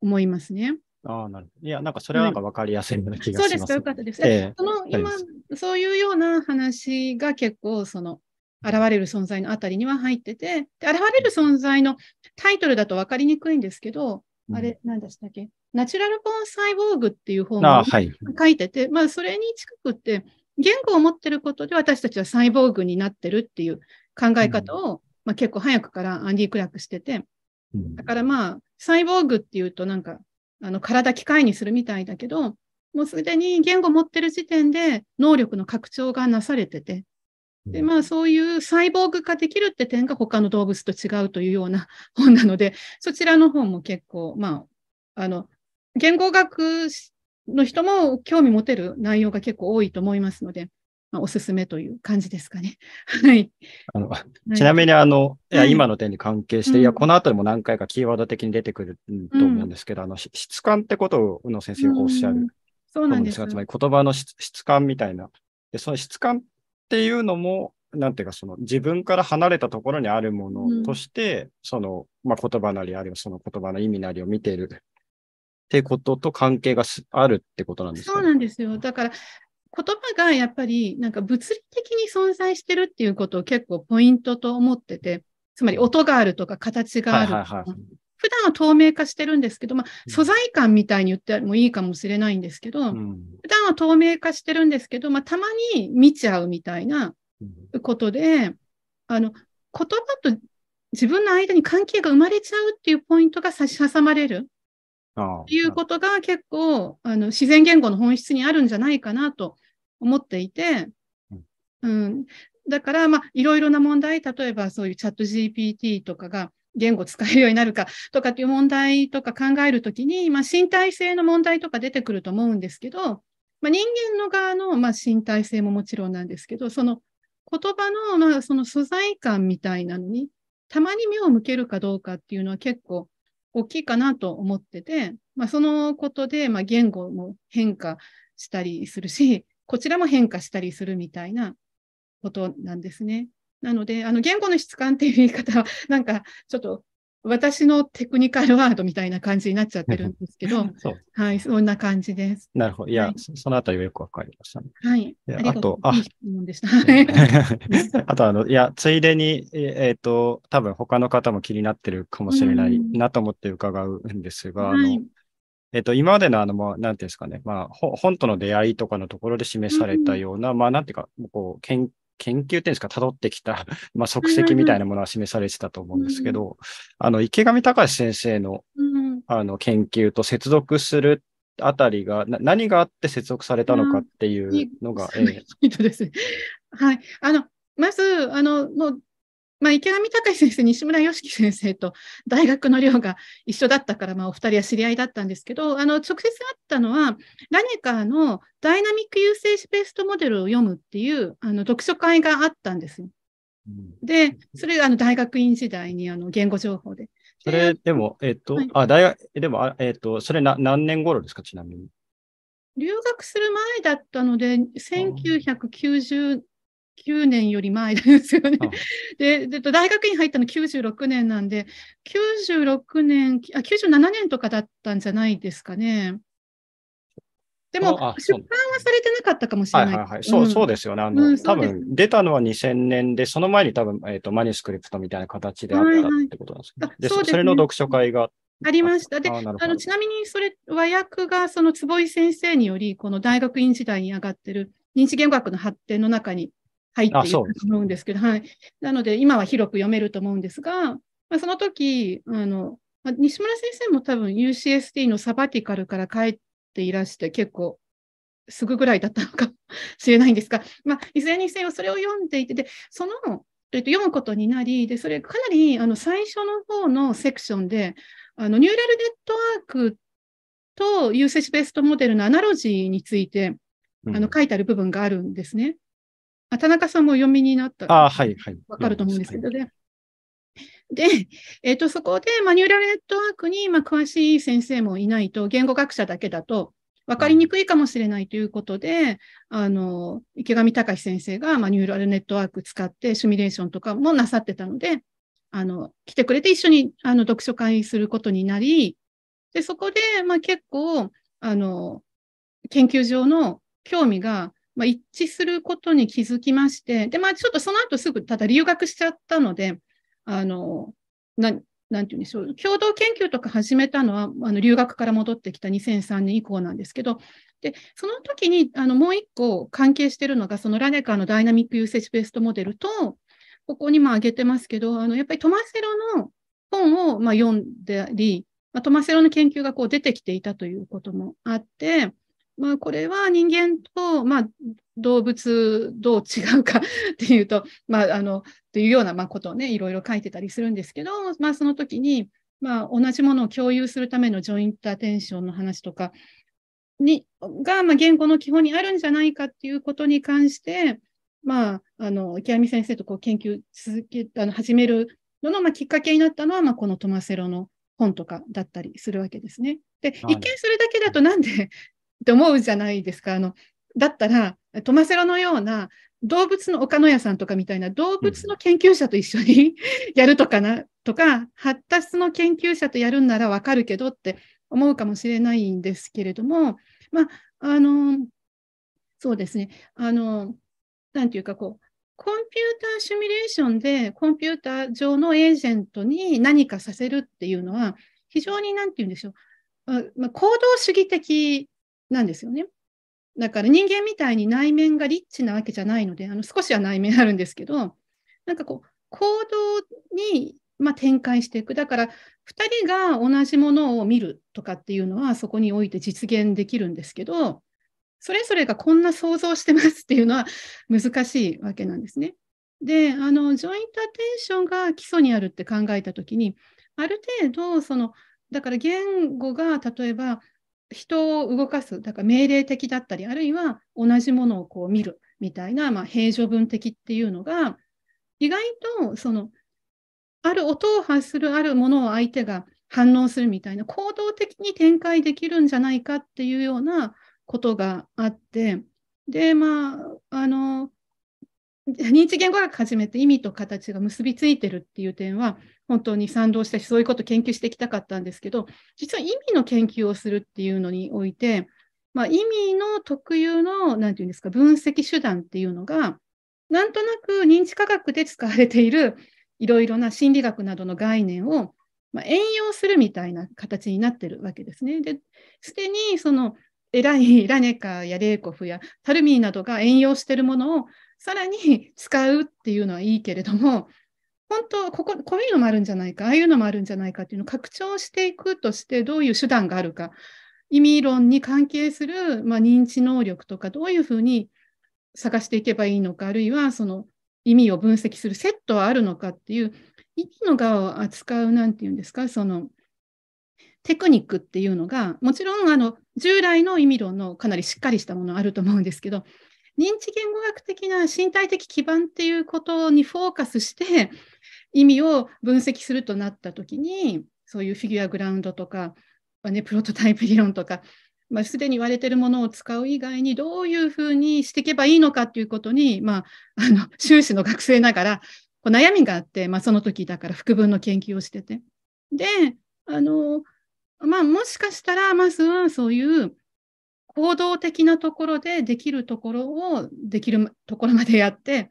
思いますね。ああ、なるほど。いや、なんかそれはなんかわかりやすいような気がします、ねはい、そうですか、よかったです。えー、その今、そういうような話が結構その現れる存在のあたりには入ってて、で現れる存在のタイトルだとわかりにくいんですけど、あれ、なんでしたっけナチュラルボーンサイボーグっていう本を書いてて、あはい、まあ、それに近くって、言語を持ってることで私たちはサイボーグになってるっていう考え方を、うん、まあ、結構早くからアンディ・クラックしてて、だからまあ、サイボーグっていうとなんか、あの体機械にするみたいだけど、もうすでに言語持ってる時点で能力の拡張がなされてて、でまあ、そういうサイボーグ化できるって点が他の動物と違うというような本なので、そちらの本も結構、まあ、あの言語学の人も興味持てる内容が結構多いと思いますので、まあ、おすすめという感じですかね。[LAUGHS] はい。あの、ちなみにあの、はい、いや、今の点に関係して、うん、いや、この後でも何回かキーワード的に出てくると思うんですけど、うん、あの、質感ってことを宇野先生がおっしゃる、うん。そうなんですが、つまり言葉の質感みたいな。で、その質感っていうのも、なんていうか、その自分から離れたところにあるものとして、その、まあ、言葉なり、あるいはその言葉の意味なりを見ているってことと関係があるってことなんですか、ね、そうなんですよ。だから、言葉がやっぱりなんか物理的に存在してるっていうことを結構ポイントと思ってて、つまり音があるとか形があるはいはいはい、普段は透明化してるんですけど、まあ、素材感みたいに言ってもいいかもしれないんですけど、うん、普段は透明化してるんですけど、まあ、たまに見ちゃうみたいなことで、あの言葉と自分の間に関係が生まれちゃうっていうポイントが差し挟まれる。っていうことが結構あの自然言語の本質にあるんじゃないかなと思っていて、うん、だから、まあ、いろいろな問題、例えばそういうチャット GPT とかが言語使えるようになるかとかっていう問題とか考えるときに、まあ、身体性の問題とか出てくると思うんですけど、まあ、人間の側の、まあ、身体性ももちろんなんですけど、その言葉の,、まあ、その素材感みたいなのに、たまに目を向けるかどうかっていうのは結構大きいかなと思ってて、まあ、そのことで、まあ、言語も変化したりするし、こちらも変化したりするみたいなことなんですね。なので、あの言語の質感っていう言い方は、なんかちょっと私のテクニカルワードみたいな感じになっちゃってるんですけど、[LAUGHS] そはい、そんな感じです。なるほど。いや、はい、そのあたりはよくわかりましたね。はい。あと、あ、いい質問でした。[LAUGHS] [LAUGHS] あと、あの、いや、ついでに、えっ、ー、と、多分他の方も気になってるかもしれないなと思って伺うんですが、うん、あの、えっ、と、今までのあの、まあ、なんていうんですかね、まあ、本との出会いとかのところで示されたような、うん、まあ、なんていうか、こう、研研究っていうんですか、辿ってきた [LAUGHS] まあ、足跡みたいなものは示されてたと思うんですけど、うん、あの、池上隆先生の、うん、あの、研究と接続するあたりが、何があって接続されたのかっていうのが、ええ。[LAUGHS] はい。あの、まず、あの、もうまあ、池上隆先生、西村良樹先生と大学の寮が一緒だったから、まあ、お二人は知り合いだったんですけど、あの直接会ったのは、ラネカーのダイナミック優勢スペーストモデルを読むっていうあの読書会があったんですで、それあの大学院時代にあの言語情報で。それでも、えっ、と、はい、あ、大学、でも、えっ、と、それな何年頃ですか、ちなみに。留学する前だったので、1990 9年より前ですよね。でで大学院入ったの96年なんで96年あ97年とかだったんじゃないですかね。でも出版はされてなかったかもしれない。はいはいはい、そうそうですよね。あの、うん、多分出たのは2000年で、その前に多分、えーと、マニスクリプトみたいな形であったってことなんですそ、ね、それの読書会がありました。で、あのちなみにそれ和訳がその坪井先生により、この大学院時代に上がってる認知言語学の発展の中に入っていると思うんですけど、はい。なので、今は広く読めると思うんですが、まあ、その時、あの、まあ、西村先生も多分 UCSD のサバティカルから帰っていらして、結構すぐぐらいだったのかもしれないんですが、まあ、いずれにせよそれを読んでいて、で、その、えっと、読むことになり、で、それかなり、あの、最初の方のセクションで、あの、ニューラルネットワークとユーセベストモデルのアナロジーについて、あの、書いてある部分があるんですね。田中さんも読みになったら分かると思うんですけどね。で、えーと、そこでマニュラルネットワークに、まあ、詳しい先生もいないと、言語学者だけだと分かりにくいかもしれないということで、あの池上隆先生がマニュラルネットワーク使ってシミュレーションとかもなさってたので、あの来てくれて一緒にあの読書会することになり、でそこで、まあ、結構あの研究上の興味がまあ、一致することに気づきまして、で、まあ、ちょっとその後すぐ、ただ留学しちゃったので、あの、ななんて言うんでしょう、共同研究とか始めたのは、あの留学から戻ってきた2003年以降なんですけど、でその時にあにもう一個関係してるのが、そのラネカーのダイナミック・ユーセージ・ベストモデルと、ここにも挙げてますけど、あのやっぱりトマセロの本をまあ読んであり、まあ、トマセロの研究がこう出てきていたということもあって、まあ、これは人間と、まあ、動物どう違うか [LAUGHS] っていうと、まあ、あのというような、まあ、ことをねいろいろ書いてたりするんですけど、まあ、その時に、まあ、同じものを共有するためのジョインターテンションの話とかにが、まあ、言語の基本にあるんじゃないかっていうことに関して、まあ、あの池上先生とこう研究続けあの始めるのの、まあ、きっかけになったのは、まあ、このトマセロの本とかだったりするわけですね。で、一見するだけだとなんでって思うじゃないですか。あのだったら、トマセロのような動物の岡野屋さんとかみたいな動物の研究者と一緒に [LAUGHS] やるとかなとか、発達の研究者とやるんならわかるけどって思うかもしれないんですけれども、まあ、あの、そうですね、あの、何て言うかこう、コンピューターシミュレーションでコンピューター上のエージェントに何かさせるっていうのは、非常に何て言うんでしょう、まあ、行動主義的なんですよね。だから人間みたいに内面がリッチなわけじゃないので、あの少しは内面あるんですけど、なんかこう、行動に、ま展開していく。だから、2人が同じものを見るとかっていうのは、そこにおいて実現できるんですけど、それぞれがこんな想像してますっていうのは難しいわけなんですね。で、あの、ジョイントアテンションが基礎にあるって考えたときに、ある程度、その、だから言語が例えば人を動かす、だから命令的だったり、あるいは同じものをこう見るみたいな、まあ、平常文的っていうのが、意外とその、ある音を発するあるものを相手が反応するみたいな、行動的に展開できるんじゃないかっていうようなことがあって、で、まあ、あの、認知言語学始めて意味と形が結びついてるっていう点は本当に賛同したしそういうことを研究していきたかったんですけど実は意味の研究をするっていうのにおいて、まあ、意味の特有の何て言うんですか分析手段っていうのがなんとなく認知科学で使われているいろいろな心理学などの概念を、まあ、援用するみたいな形になってるわけですね。ですでにその偉いラネカやレーコフやタルミーなどが援用しているものをさらに使うっていうのはいいけれども、本当、ここ、こういうのもあるんじゃないか、ああいうのもあるんじゃないかっていうのを拡張していくとして、どういう手段があるか、意味論に関係する、まあ、認知能力とか、どういうふうに探していけばいいのか、あるいはその意味を分析するセットはあるのかっていう、意味の側を扱う、なんていうんですか、その、テクニックっていうのが、もちろんあの従来の意味論のかなりしっかりしたものあると思うんですけど、認知言語学的な身体的基盤っていうことにフォーカスして意味を分析するとなった時にそういうフィギュアグラウンドとか、まあね、プロトタイプ理論とか、まあ、に言われてるものを使う以外にどういうふうにしていけばいいのかっていうことに、まあ、あの修士の学生ながらこう悩みがあって、まあ、その時だから副文の研究をしてて。であのまあ、もしかしたらまずはそういう行動的なところでできるところをできるところまでやって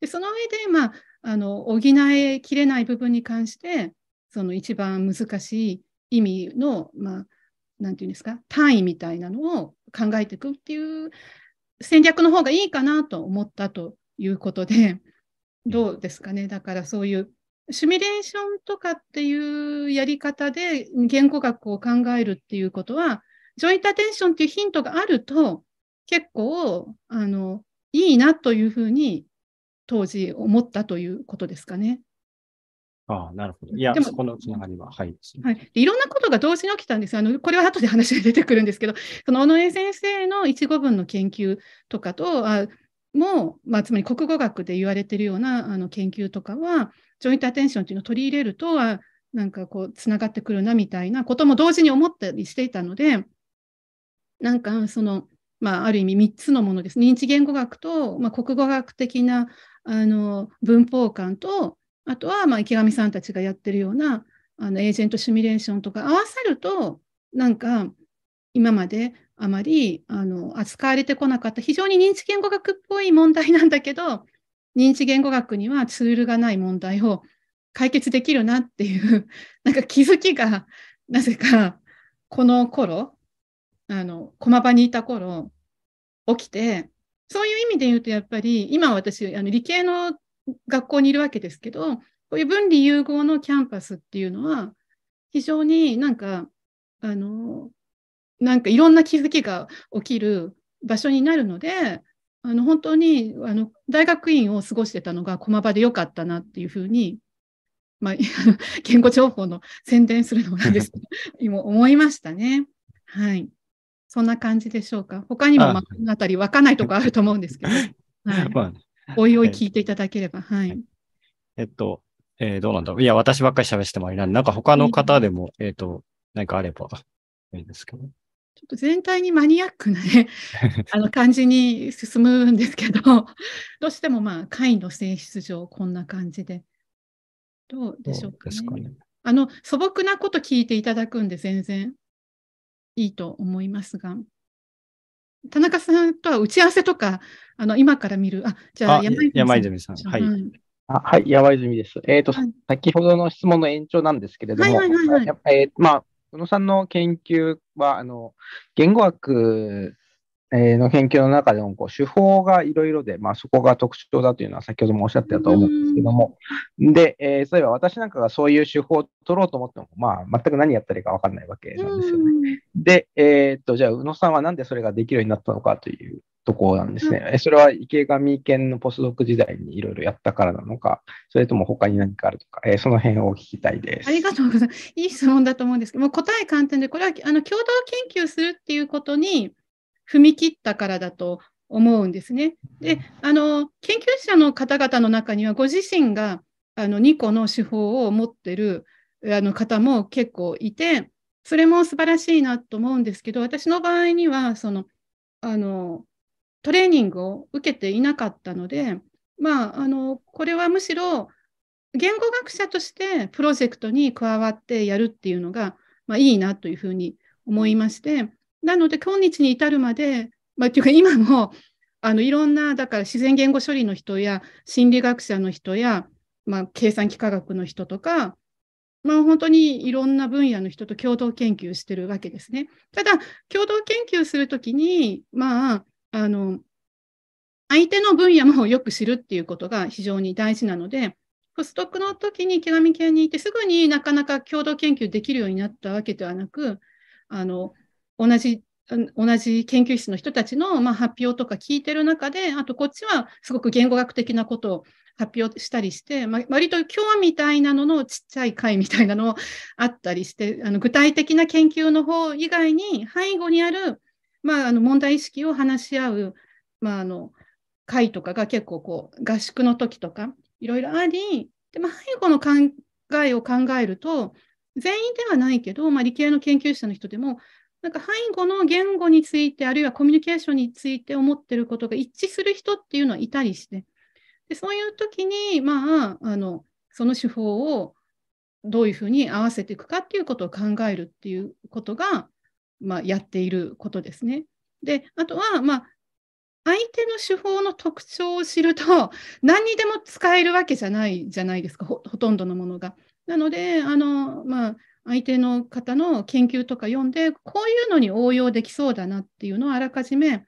でその上で、まあ、あの補いきれない部分に関してその一番難しい意味の、まあ、なんていうんですか単位みたいなのを考えていくっていう戦略の方がいいかなと思ったということでどうですかねだからそういうシミュレーションとかっていうやり方で言語学を考えるっていうことはジョイタトテンションっていうヒントがあると、結構、あの、いいなというふうに当時思ったということですかね。ああ、なるほど。いや、でもこのつながりは、はい、はい。いろんなことが同時に起きたんですあのこれは後で話が出てくるんですけど、[LAUGHS] その尾上先生の一語文の研究とかと、あもう、まあ、つまり国語学で言われているようなあの研究とかは、ジョイントアテンションというのを取り入れると、は、なんかこう、つながってくるなみたいなことも同時に思ったりしていたので、なんかその、まあ、ある意味3つのものです。認知言語学と、まあ、国語学的なあの文法観と、あとはまあ池上さんたちがやってるようなあのエージェントシミュレーションとか合わさると、なんか今まであまりあの扱われてこなかった非常に認知言語学っぽい問題なんだけど認知言語学にはツールがない問題を解決できるなっていうなんか気づきがなぜかこの頃あの、駒場にいた頃、起きて、そういう意味で言うと、やっぱり、今私、あの理系の学校にいるわけですけど、こういう分離融合のキャンパスっていうのは、非常になんか、あの、なんかいろんな気づきが起きる場所になるので、あの本当にあの大学院を過ごしてたのが駒場でよかったなっていうふうに、まあ、[LAUGHS] 言語情報の宣伝するのもなんですけど、[LAUGHS] 今思いましたね。はい。そんな感じでしょうか。他にも、まあ、このあたり分かんないとこあると思うんですけど、はい [LAUGHS] おいおい聞いていただければ。はい、えっと、えー、どうなんだろう。いや、私ばっかり喋ってもあれなんなんか他の方でも、えっ、ー、と、なんかあればいいんですけど。ちょっと全体にマニアックなね、[LAUGHS] あの感じに進むんですけど、どうしてもまあ、会の性質上、こんな感じで。どうでしょうか、ねうかね、あの、素朴なこと聞いていただくんで、全然いいと思いますが。田中さんとは打ち合わせとか、あの今から見る、あじゃあ山泉さん。はい、うんあはい、山泉です。えっ、ー、と、はい、先ほどの質問の延長なんですけれども、はいえまあ、小野さんの研究は、あの、言語学の研究の中でもこう手法がいろいろで、まあ、そこが特徴だというのは先ほどもおっしゃってたと思うんですけども、で、えー、いえば私なんかがそういう手法を取ろうと思っても、まあ、全く何やったらいいか分かんないわけなんですよね。で、えー、っと、じゃあ、宇野さんはなんでそれができるようになったのかというとこなんですね。うん、それは池上県のポスドク時代にいろいろやったからなのか、それとも他に何かあるとか、えー、その辺を聞きたいです。ありがとうございます。いい質問だと思うんですけど、もう答え簡単で、これはあの共同研究するっていうことに、踏み切ったからだと思うんですね。で、あの、研究者の方々の中には、ご自身があの2個の手法を持ってるあの方も結構いて、それも素晴らしいなと思うんですけど、私の場合には、その、あの、トレーニングを受けていなかったので、まあ、あの、これはむしろ、言語学者としてプロジェクトに加わってやるっていうのが、まあ、いいなというふうに思いまして、なので、今日に至るまで、まあ、というか今も、あのいろんな、だから自然言語処理の人や、心理学者の人や、まあ、計算機科学の人とか、まあ、本当にいろんな分野の人と共同研究してるわけですね。ただ、共同研究するときに、まあ、あの、相手の分野もよく知るっていうことが非常に大事なので、ストクの時に池上系にいてすぐになかなか共同研究できるようになったわけではなく、あの、同じ同じ研究室の人たちの、まあ、発表とか聞いてる中で、あとこっちはすごく言語学的なことを発表したりして、まあ、割と今日みたいなののちっちゃい会みたいなのあったりして、あの具体的な研究の方以外に背後にある、まあ、あの問題意識を話し合う、まあ、あの会とかが結構こう合宿の時とかいろいろあり、でまあ、背後の考えを考えると、全員ではないけど、まあ、理系の研究者の人でもなんか背後の言語について、あるいはコミュニケーションについて思ってることが一致する人っていうのはいたりして、でそういう時に、まあ、あのその手法をどういうふうに合わせていくかっていうことを考えるっていうことが、まあ、やっていることですね。であとは、まあ、相手の手法の特徴を知ると何にでも使えるわけじゃないじゃないですかほとんどのものが。なのであの、まあ、相手の方の研究とか読んでこういうのに応用できそうだなっていうのをあらかじめ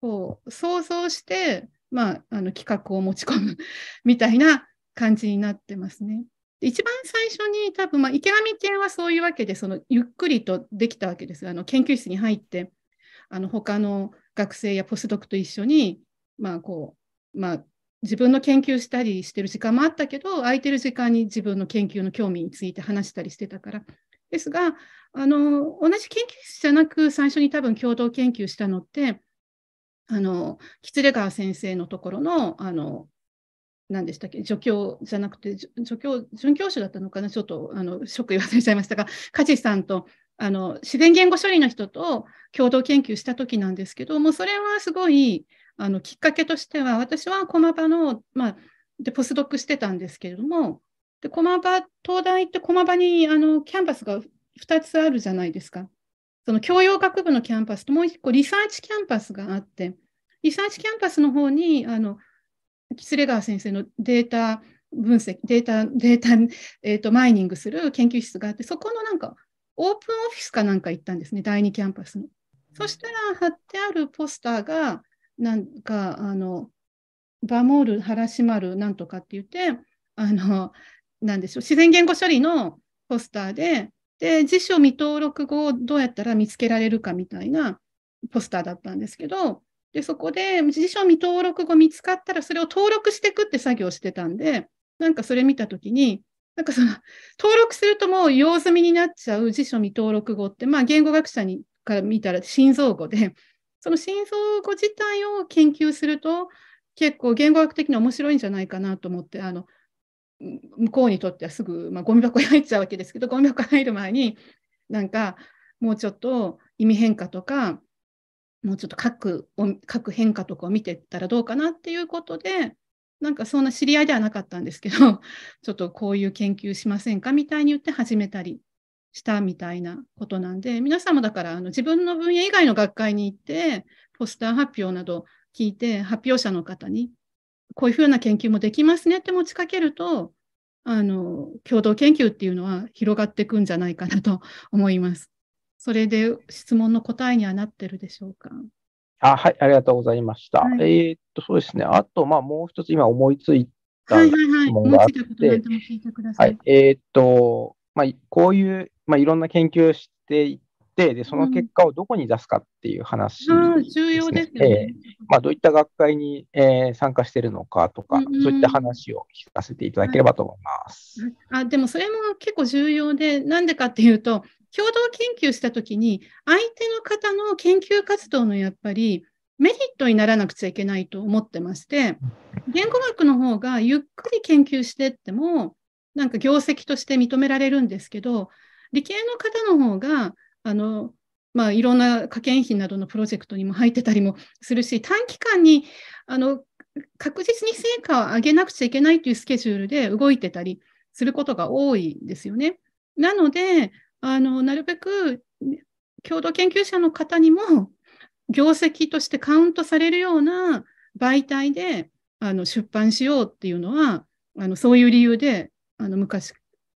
こう想像して、まあ、あの企画を持ち込む [LAUGHS] みたいな感じになってますね。一番最初に多分、まあ、池上研はそういうわけでそのゆっくりとできたわけですあの研究室に入ってあの他の学生やポスドクと一緒に、まあこうまあ、自分の研究したりしてる時間もあったけど、空いてる時間に自分の研究の興味について話したりしてたから。ですが、あの、同じ研究室じゃなく、最初に多分共同研究したのって、あの、つ出川先生のところの、あの、何でしたっけ助教じゃなくて助教准教授だったのかなちょっとあの職業忘れちゃいましたが梶さんとあの自然言語処理の人と共同研究した時なんですけどもうそれはすごいあのきっかけとしては私は駒場の、まあ、でポスドックしてたんですけれどもで駒場東大って駒場にあのキャンパスが2つあるじゃないですか。その教養学部のキャンパスともう1個リサーチキャンパスがあってリサーチキャンパスの方にあのキレガー先生のデータ分析データデータ、えーと、とマイニングする研究室があってそこのなんかオープンオフィスかなんか行ったんですね第2キャンパスの。そしたら貼ってあるポスターがなんかあのバモール・ハラシマルなんとかって言ってあのなんでしょう自然言語処理のポスターでで辞書未登録語をどうやったら見つけられるかみたいなポスターだったんですけどでそこで辞書未登録語見つかったらそれを登録していくって作業してたんでなんかそれ見た時になんかその登録するともう用済みになっちゃう辞書未登録語ってまあ言語学者にから見たら心臓語でその心臓自体を研究すると結構言語学的に面白いんじゃないかなと思ってあの向こうにとってはすぐ、まあ、ゴミ箱に入っちゃうわけですけどゴミ箱入る前になんかもうちょっと意味変化とかもうちょっと書く変化とかを見てったらどうかなっていうことでなんかそんな知り合いではなかったんですけど [LAUGHS] ちょっとこういう研究しませんかみたいに言って始めたりしたみたいなことなんで、皆様だからあの自分の分野以外の学会に行って、ポスター発表など聞いて、発表者の方に、こういうふうな研究もできますねって持ちかけると、あの、共同研究っていうのは広がっていくんじゃないかなと思います。それで質問の答えにはなってるでしょうか。あはい、ありがとうございました。はい、えー、っと、そうですね。あと、まあ、もう一つ今思いついた質問があって、はいはいはい、はい、えー、っと、まあ、こういうまあ、いろんな研究をしていってでその結果をどこに出すかっていう話、うん、重要ですね、まあ、どういった学会に、えー、参加してるのかとか、うん、そういった話を聞かせていただければと思います。はい、あでもそれも結構重要でなんでかっていうと共同研究した時に相手の方の研究活動のやっぱりメリットにならなくちゃいけないと思ってまして言語学の方がゆっくり研究してってもなんか業績として認められるんですけど理系の方の方があの、まあ、いろんな科研費などのプロジェクトにも入ってたりもするし短期間にあの確実に成果を上げなくちゃいけないというスケジュールで動いてたりすることが多いんですよね。なのであのなるべく共同研究者の方にも業績としてカウントされるような媒体であの出版しようっていうのはあのそういう理由であの昔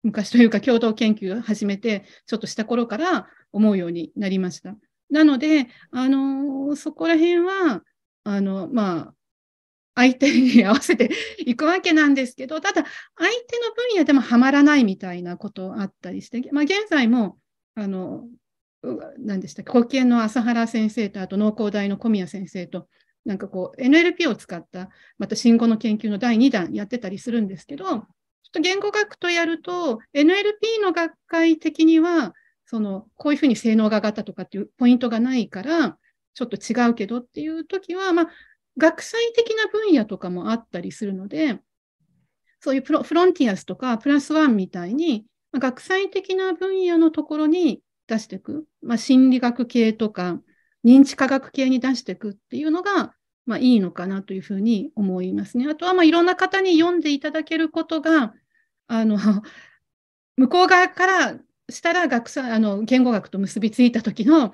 昔というか共同研究を始めてちょっとした頃から思うようになりました。なので、あのそこら辺は、あの、まあ、相手に合わせてい [LAUGHS] くわけなんですけど、ただ、相手の分野でもはまらないみたいなことあったりして、まあ、現在も、あの、何でしたっけ、保健の朝原先生と、あと農工大の小宮先生と、なんかこう、NLP を使った、また新語の研究の第2弾やってたりするんですけど、ちょっと言語学とやると、NLP の学会的には、その、こういうふうに性能が上がったとかっていうポイントがないから、ちょっと違うけどっていう時は、まあ、学際的な分野とかもあったりするので、そういうプロフロンティアスとかプラスワンみたいに、まあ、学際的な分野のところに出していく、まあ、心理学系とか認知科学系に出していくっていうのが、まあ、いいのかなというふうに思いますね。あとは、まあ、いろんな方に読んでいただけることが、あの、[LAUGHS] 向こう側からしたら学あの言語学と結びついた時の、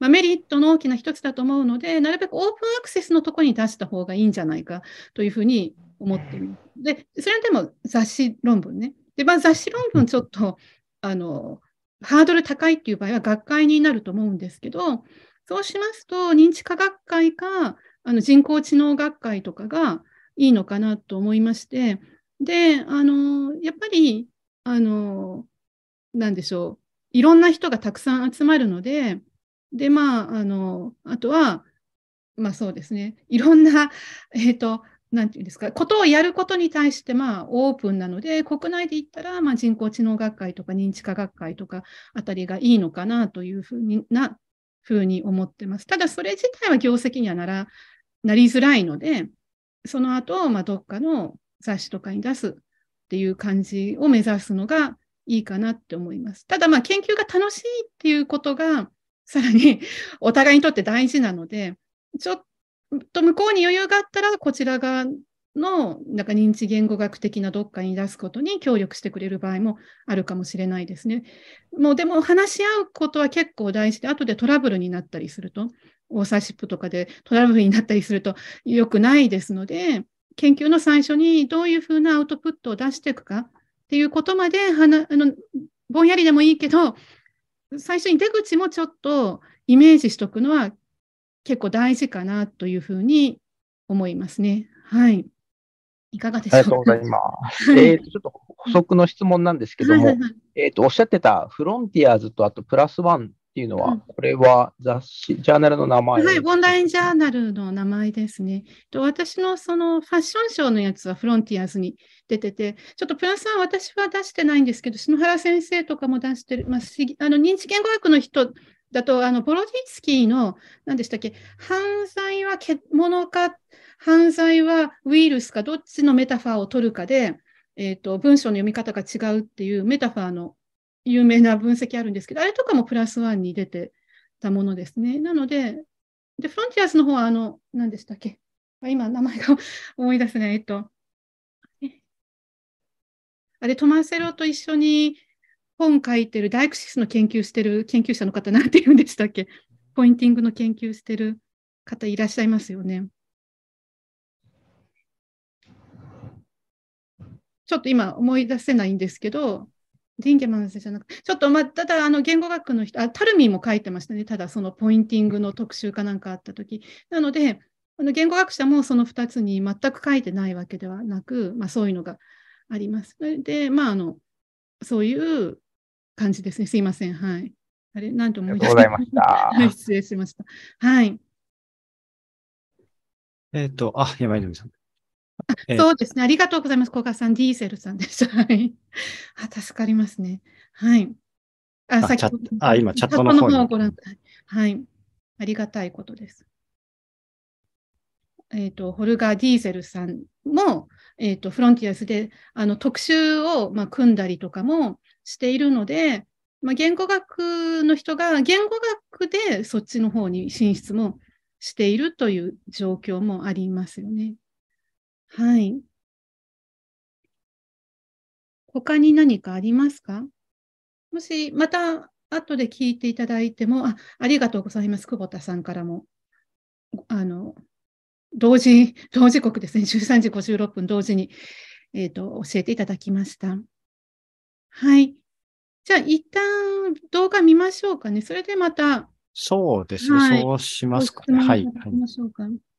まあ、メリットの大きな一つだと思うので、なるべくオープンアクセスのところに出した方がいいんじゃないかというふうに思っています。で、それでも雑誌論文ね。で、まあ、雑誌論文ちょっと、あの、ハードル高いっていう場合は学会になると思うんですけど、そうしますと、認知科学会か、あの人工知能学会とかがいいのかなと思いまして、で、あの、やっぱり、あの、なんでしょう、いろんな人がたくさん集まるので、で、まあ、あの、あとは、まあそうですね、いろんな、[LAUGHS] えっ、ー、と、なんていうんですか、ことをやることに対して、まあ、オープンなので、国内で言ったら、まあ、人工知能学会とか認知科学会とかあたりがいいのかなというふうになふうに思ってます。ただ、それ自体は業績にはなら、なりづらいので、その後、まあ、どっかの雑誌とかに出すっていう感じを目指すのがいいかなって思います。ただ、まあ、研究が楽しいっていうことが、さらに [LAUGHS] お互いにとって大事なので、ちょっと向こうに余裕があったら、こちらがのなんか認知言語学的などっかに出すことに協力してくれる場合もあるかもしれないですね。もうでも話し合うことは結構大事で、後でトラブルになったりすると、オーサーシップとかでトラブルになったりすると良くないですので、研究の最初にどういうふうなアウトプットを出していくかっていうことまであの、ぼんやりでもいいけど、最初に出口もちょっとイメージしとくのは結構大事かなというふうに思いますね。はい。いかがでしょうか。ありがとうございます。[LAUGHS] えっと、ちょっと補足の質問なんですけども、えっと、おっしゃってたフロンティアーズとあとプラスワンっていうのは、うん、これは雑誌、ジャーナルの名前はい、オンラインジャーナルの名前ですね。と私のそのファッションショーのやつはフロンティアーズに出てて、ちょっとプラスワン私は出してないんですけど、篠原先生とかも出してますし、あの認知言語学の人だと、あのボロディツキーの、何でしたっけ、犯罪は獣か、犯罪はウイルスかどっちのメタファーを取るかで、えっ、ー、と、文章の読み方が違うっていうメタファーの有名な分析あるんですけど、あれとかもプラスワンに出てたものですね。なので、で、フロンティアスの方は、あの、何でしたっけ今、名前が思い出せない。えっと、あれ、トマセロと一緒に本書いてる、ダイクシスの研究してる研究者の方、なんて言うんでしたっけポインティングの研究してる方いらっしゃいますよね。ちょっと今思い出せないんですけど、ディンゲマン先生じゃなくて、ちょっとまただあの言語学の人、あタルミも書いてましたね、ただそのポインティングの特集かなんかあった時なので、あの言語学者もその2つに全く書いてないわけではなく、まあ、そういうのがあります。で、まああの、そういう感じですね。すいません。はい。あれ、なんと思い出し [LAUGHS] はい、失礼しました。はい。えっ、ー、と、あ、山泉さん。えそうですね。ありがとうございます。古賀さん、ディーセルさんです。はい。あ、助かりますね。はい。あ、あ先あ、今、チャットの方をご覧ください。はい。ありがたいことです。えっ、ー、と、ホルガー・ディーゼルさんも、えっ、ー、と、フロンティアスで、あの、特集を、まあ、組んだりとかもしているので、まあ、言語学の人が言語学でそっちの方に進出もしているという状況もありますよね。はい。他に何かありますか？もし、また後で聞いていただいても、あ、ありがとうございます。久保田さんからも。あの、同時 [LAUGHS] 同時刻ですね、13時56分同時に、えっと、教えていただきました。はい。じゃあ、一旦動画見ましょうかね。それでまたそうですね、はい、そうしますかね。はい。はい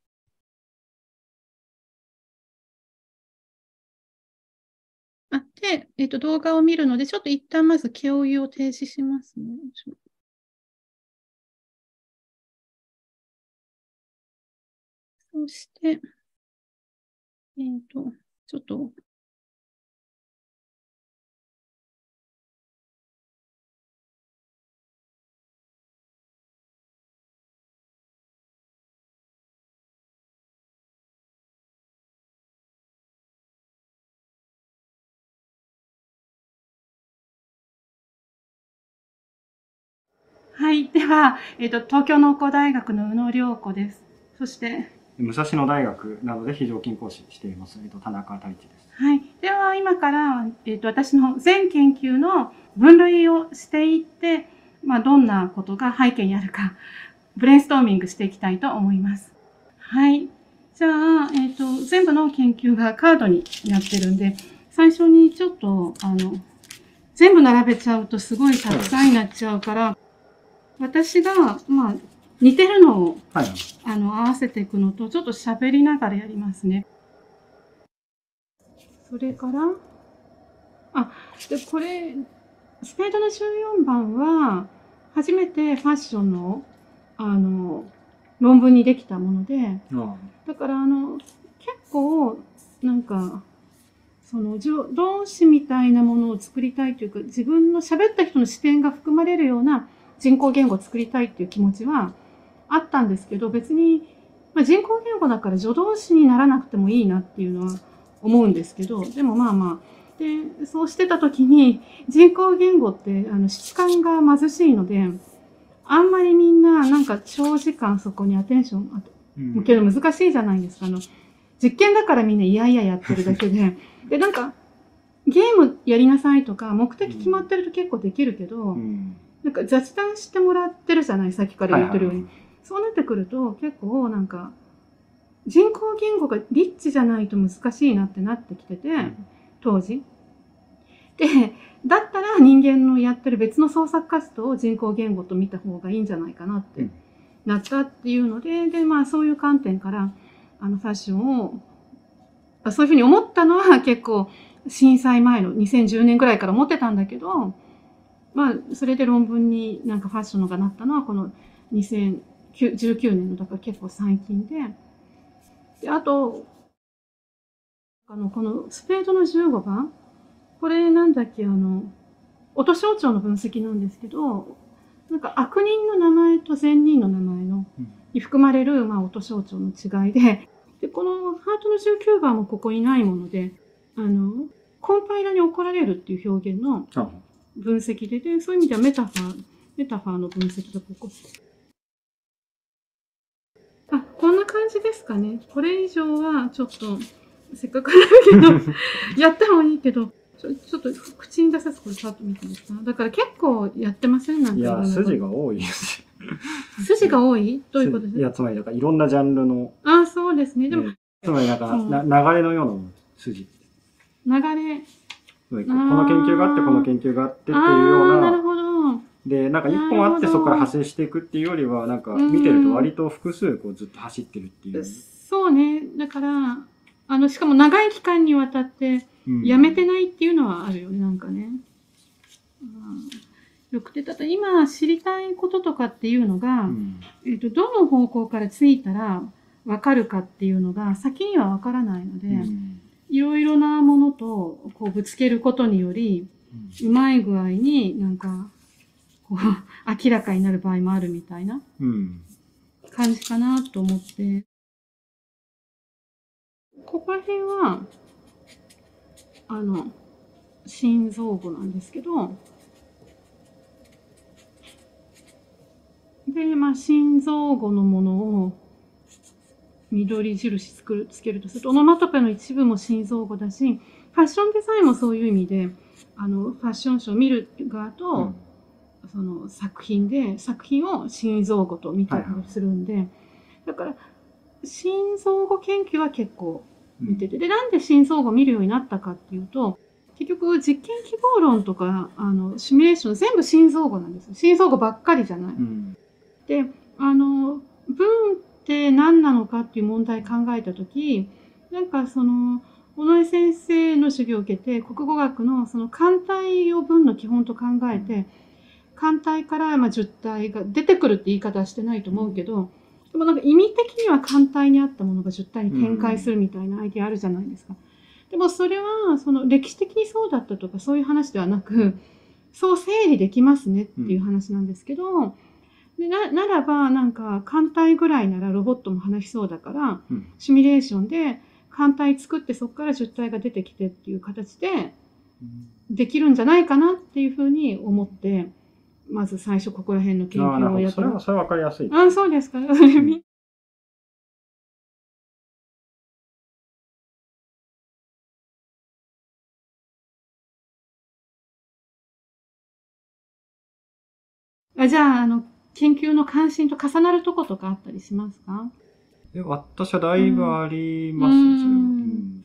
で、えー、と動画を見るので、ちょっと一旦まず共有を停止しますね。そして、えっ、ー、と、ちょっとはい、では、えっ、ー、と、東京農工大学の宇野良子です。そして。武蔵野大学などで非常勤講師しています。えっ、ー、と、田中太一です。はい、では、今から、えっ、ー、と、私の全研究の分類をしていって。まあ、どんなことが背景にあるか、ブレインストーミングしていきたいと思います。はい、じゃあ、えっ、と、全部の研究がカードになってるんで、最初にちょっと、あの。全部並べちゃうとすごいたくさんになっちゃうから、私が、まあ、似てるのを、はい、あの合わせていくのとちょっと喋りながらやりますね。それからあでこれスペードの14番は初めてファッションのあの論文にできたもので、うん、だからあの結構なんかその動詞みたいなものを作りたいというか自分の喋った人の視点が含まれるような人工言語を作りたいっていう気持ちはあったんですけど、別に、まあ、人工言語だから助動詞にならなくてもいいなっていうのは思うんですけど、でもまあまあ、でそうしてた時に人工言語ってあの質感が貧しいのであんまりみんななんか長時間そこにアテンション向けるの難しいじゃないですか。あの実験だからみんないやいややってるだけで [LAUGHS] でなんかゲームやりなさいとか目的決まってると結構できるけど、うん、なんか雑談してもらってるじゃない、さっきから言ってるように。はいはいそうなってくると、結構なんか、人工言語がリッチじゃないと難しいなってなってきてて、当時。で、だったら人間のやってる別の創作活動を人工言語と見た方がいいんじゃないかなってなったっていうので、で、まあそういう観点から、あのファッションを、そういうふうに思ったのは結構震災前の2010年ぐらいから思ってたんだけど、まあ、それで論文になんかファッションがなったのは、この2019年の、だから結構最近で。で、あと、あの、このスペードの15番、これなんだっけ、あの、音象徴の分析なんですけど、なんか悪人の名前と善人の名前の、に含まれる、まあ、音象徴の違いで、で、このハートの19番もここにないもので、あの、コンパイラに怒られるっていう表現の、分析で、で、そういう意味ではメタファー、メタファーの分析がここ。あ、こんな感じですかね。これ以上はちょっと、せっかくだけど、[LAUGHS] やってもいいけど、ちょちょっと口に出さずこれさっと見てみただから結構やってませんなんいや、筋が多いです。筋が多いどういうことですかいや、つまり、だからいろんなジャンルの。あ、そうですね。でも、つまりなんか、な流れのようなもの、筋。流れ。この研究があってこの研究があってっていうようななるほど。でなんか一本あってそこから派生していくっていうよりはなんか見てると割と複数こうずっと走ってるっていう、そうねだからあのしかも長い期間にわたってやめてないっていうのはあるよね、うん、なんかね、うん、よくてただ今知りたいこととかっていうのが、うん、えーと、どの方向からついたらわかるかっていうのが先にはわからないので、うんいろいろなものとこうぶつけることにより、うまい具合になんか、こう、[LAUGHS] 明らかになる場合もあるみたいな感じかなと思って。ここら辺は、あの、心臓部なんですけど、で、まあ、心臓語のものを緑印つくつけるとすると、オノマトペの一部も新造語だし、ファッションデザインもそういう意味で、あの、ファッションショーを見る側と、うん、その作品で、作品を新造語と見たりするんで、はいはい、だから、心臓語研究は結構見てて、で、なんで心臓語を見るようになったかっていうと、結局実験記号論とか、あの、シミュレーション全部心臓語なんです。心臓語ばっかりじゃない。うん、で、あの、文って何なのかっていう問題考えた時なんかその尾上先生の授業を受けて国語学のその艦隊を文の基本と考えて艦隊からまあ10体が出てくるって言い方はしてないと思うけどでもなんか意味的には艦隊にあったものが10体に展開するみたいなアイデアあるじゃないですか。でもそれはその歴史的にそうだったとかそういう話ではなくそう整理できますねっていう話なんですけど。でなならばなんか艦隊ぐらいならロボットも話しそうだから、うん、シミュレーションで艦隊作ってそこから10体が出てきてっていう形でできるんじゃないかなっていうふうに思って。まず最初ここら辺の研究をやった。それは、それかりやすい。あそうですか。それうん [LAUGHS] あじゃあ、あの、研究の関心と重なるとことかあったりしますかで私はだいぶありますね、うん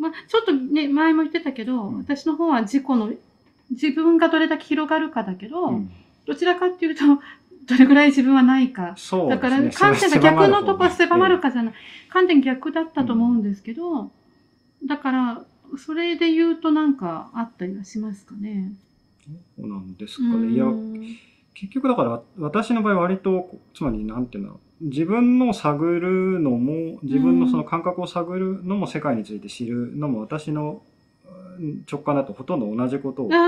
まあ、ちょっとね、前も言ってたけど、私の方は自己の、自分がどれだけ広がるかだけど、うん、どちらかっていうと、[LAUGHS] どれぐらい自分はないか。そう、ね、だから、観点が逆のとこ狭まるかじゃない。観点逆だったと思うんですけど、うん、だから、それで言うとなんかあったりはしますかね。そうなんですかね。いや、結局だから私の場合割とつまり何て言うんだろう自分の探るのも自分のその感覚を探るのも世界について知るのも私の直感だとほとんど同じことをしてると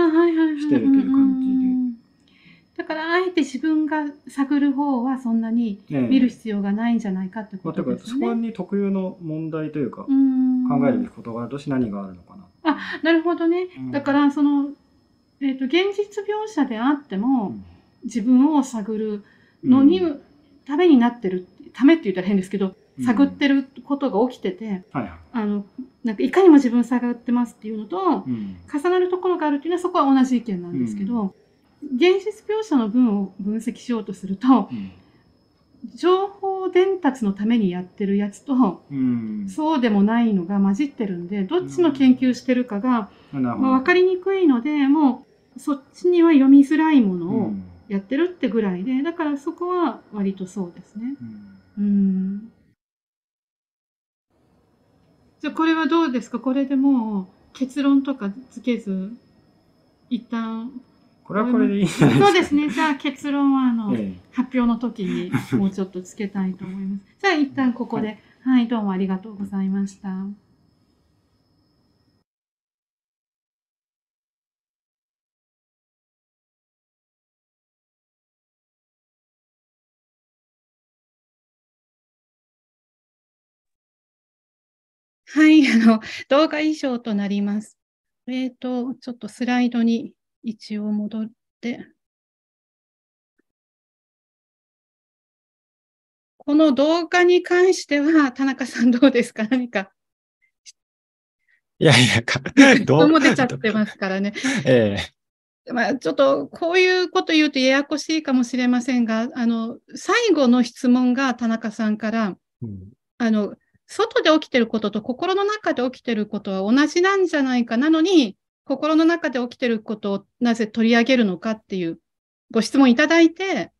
いう感じで。だからあえて自分が探る方はそんなに見る必要がないんじゃないかってことですね。ええまあ、そこに特有の問題というか考えるべきあるとして何があるのかな。あなるほどね。だからその、えーと、と現実描写であっても、うん自分を探るのに、うん、ためになってる、ためって言ったら変ですけど、探ってることが起きてて、あの、なんかいかにも自分探ってますっていうのと、うん、重なるところがあるっていうのはそこは同じ意見なんですけど、現実描写の文を分析しようとすると、情報伝達のためにやってるやつと、うん、そうでもないのが混じってるんでどっちの研究してるかが、まあ、分かりにくいのでもうそっちには読みづらいものをやってるってぐらいでだからそこは割とそうですね。うん、うんじゃあこれはどうですかこれでもう結論とかつけず一旦これはこれでいいんですか、そうですねじゃあ結論はあの、[LAUGHS] ええ、発表の時にもうちょっとつけたいと思いますじゃあ一旦ここで、はい、はい、どうもありがとうございました。はい、あの、動画以上となります。えっ、ー、と、ちょっとスライドに一応戻って、この動画に関しては、田中さんどうですか何か。いやいや、か、[LAUGHS] どうも出ちゃってますからね。ええまあ、ちょっと、こういうこと言うとややこしいかもしれませんが、あの、最後の質問が田中さんから、うん、あの、外で起きてることと心の中で起きてることは同じなんじゃないかなのに、心の中で起きてることをなぜ取り上げるのかっていうご質問いただいて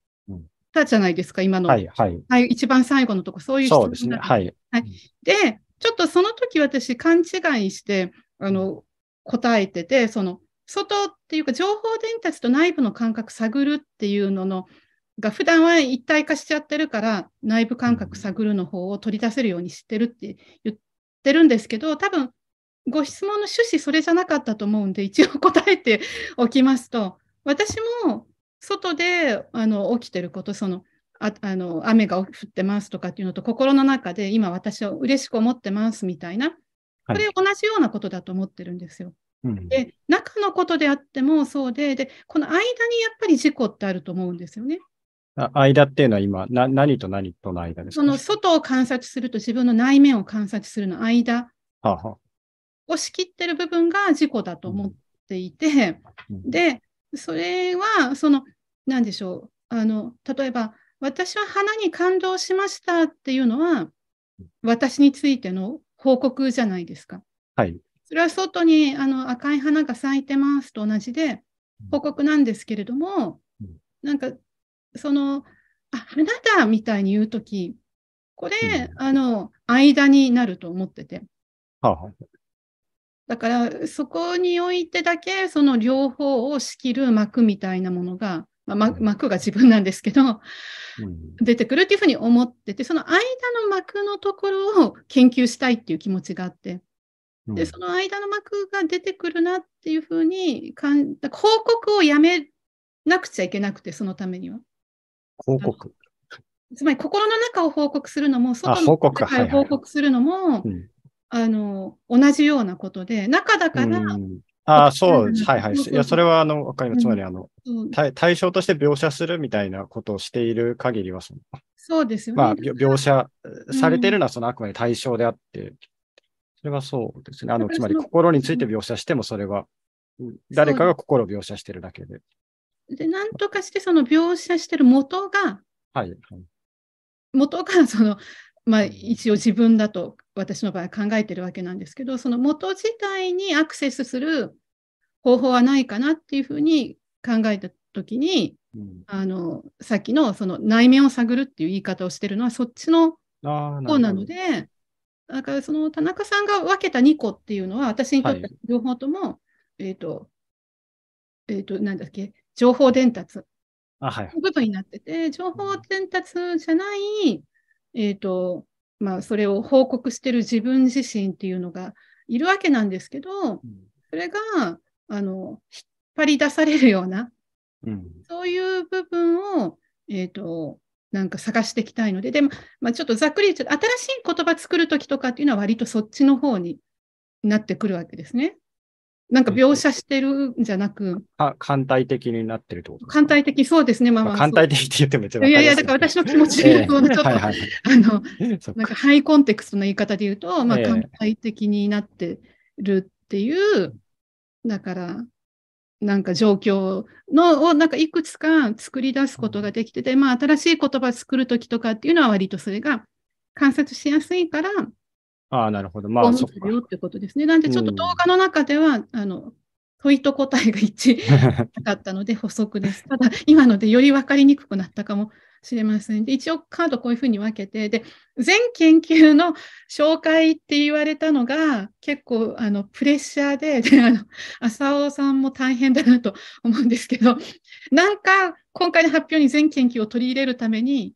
たじゃないですか、今の。はい、はい、はい。一番最後のとこ、そういう質問ですね、はい。はい。で、ちょっとその時私勘違いして、あの、答えてて、その、外っていうか情報伝達と内部の感覚探るっていうののが普段は一体化しちゃってるから内部感覚探るの方を取り出せるようにしてるって言ってるんですけど多分ご質問の趣旨それじゃなかったと思うんで一応答えておきますと私も外であの起きてることそのああの雨が降ってますとかっていうのと心の中で今私は嬉しく思ってますみたいなこれ同じようなことだと思ってるんですよ。はい、で中のことであってもそうででこの間にやっぱり事故ってあると思うんですよね。間っていうのは今、な何と何との間ですか、その外を観察すると自分の内面を観察するの間を仕切ってる部分が自己だと思っていて、うんで、それは、その、何でしょう、あの、例えば、私は花に感動しましたっていうのは、私についての報告じゃないですか。はい。それは外にあの赤い花が咲いてますと同じで、報告なんですけれども、なんかその、あ、花だみたいに言うとき、これ、うん、あの、間になると思ってて。はあだから、そこにおいてだけ、その両方を仕切る幕みたいなものが、まあ、幕が自分なんですけど、うん、出てくるっていうふうに思ってて、その間の幕のところを研究したいっていう気持ちがあって。で、その間の幕が出てくるなっていうふうにかん、報告をやめなくちゃいけなくて、そのためには。報告。つまり心の中を報告するのも、外の中を報告するのも、あの、同じようなことで、中だから、ああ、そう、はいはい。いや、それは、あの、わかります。つまり、あの、対象として描写するみたいなことをしている限りは、その、そうですよね。まあ、描写されてるのは、その、あくまで対象であって、それはそうですね。あの、つまり、心について描写しても、それは、誰かが心を描写してるだけで。で、なんとかしてその描写してる元が、はい、元が [LAUGHS] その、まあ、一応自分だと私の場合考えてるわけなんですけど、その元自体にアクセスする方法はないかなっていうふうに考えた時に、うん、あのさっきのその内面を探るっていう言い方をしてるのはそっちの方なので、だからその田中さんが分けた2個っていうのは私にとって両方とも、はい、えっ、とえっ、ー、と、なんだっけ、情報伝達。あはい。いうことになってて、情報伝達じゃない、えっ、ー、と、まあ、それを報告してる自分自身っていうのがいるわけなんですけど、それが、あの、引っ張り出されるような、うん、そういう部分を、えっ、ー、と、なんか探していきたいので、でも、まあ、ちょっとざっくり言うと、新しい言葉作るときとかっていうのは割とそっちの方になってくるわけですね。なんか描写してるんじゃなく。あ、簡体的になってるってこと簡体的、そうですね。まあまあ。簡体的って言っても一番い、ね。いやいや、だから私の気持ちで言うと、ちょっと、あの、[LAUGHS] なんかハイコンテクストの言い方で言うと、まあ、簡体的になってるっていう、だから、なんか状況のをなんかいくつか作り出すことができてて、まあ、新しい言葉作るときとかっていうのは割とそれが観察しやすいから、ああ、なるほど。まあ、そうよってことですね。なんで、ちょっと動画の中では、うん、あの、問いと答えが一致なかったので補足です。ただ、今のでより分かりにくくなったかもしれません。で、一応カードこういうふうに分けて、で、全研究の紹介って言われたのが結構あのプレッシャーで、であの浅尾さんも大変だなと思うんですけど、なんか今回の発表に全研究を取り入れるために、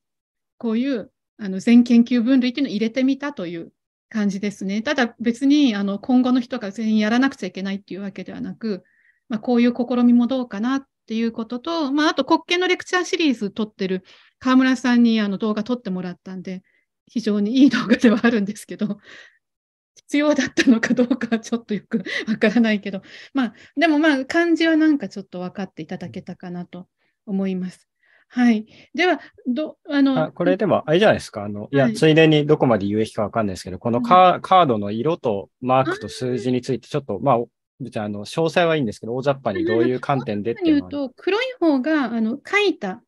こういうあの全研究分類っていうのを入れてみたという感じですね。ただ別にあの今後の人が全員やらなくちゃいけないっていうわけではなく、まあ、こういう試みもどうかなっていうことと、まあ、あと国権のレクチャーシリーズ撮ってる河村さんにあの動画撮ってもらったんで、非常にいい動画ではあるんですけど、必要だったのかどうかは [LAUGHS] ちょっとよくわからないけど、まあ、でもまあ、漢字はなんかちょっと分かっていただけたかなと思います。はい。では、ど、あの。あこれでも、あれじゃないですか。あの、はい、いや、ついでにどこまで有益かわかんないですけど、このカ,、ードの色とマークと数字について、ちょっと、まあ、別にあの、詳細はいいんですけど、大雑把にどういう観点でっていう言うと、黒い方が、あの、書いた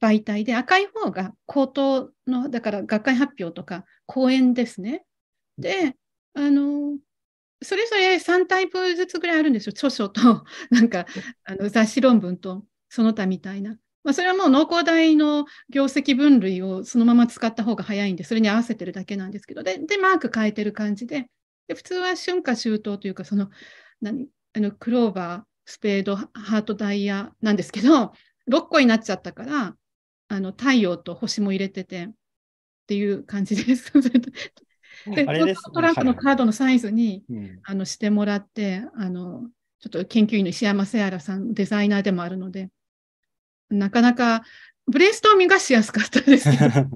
媒体で、赤い方が口頭の、だから学会発表とか、講演ですね。で、あの、それぞれ3タイプずつぐらいあるんですよ。著書と、[LAUGHS] なんか、あの雑誌論文と、その他みたいな。まあ、それはもう農工大の業績分類をそのまま使った方が早いんで、それに合わせてるだけなんですけど、で、でマーク変えてる感じで、で普通は春夏秋冬というか、その、何、あのクローバー、スペード、ハート、ダイヤなんですけど、6個になっちゃったから、あの太陽と星も入れててっていう感じです。[LAUGHS] で、ね、トランプのカードのサイズに、はい、あのしてもらって、あのちょっと研究員の石山セアラさん、デザイナーでもあるので、なかなかブレインストーミングがしやすかったですけど、[LAUGHS] 田中さんは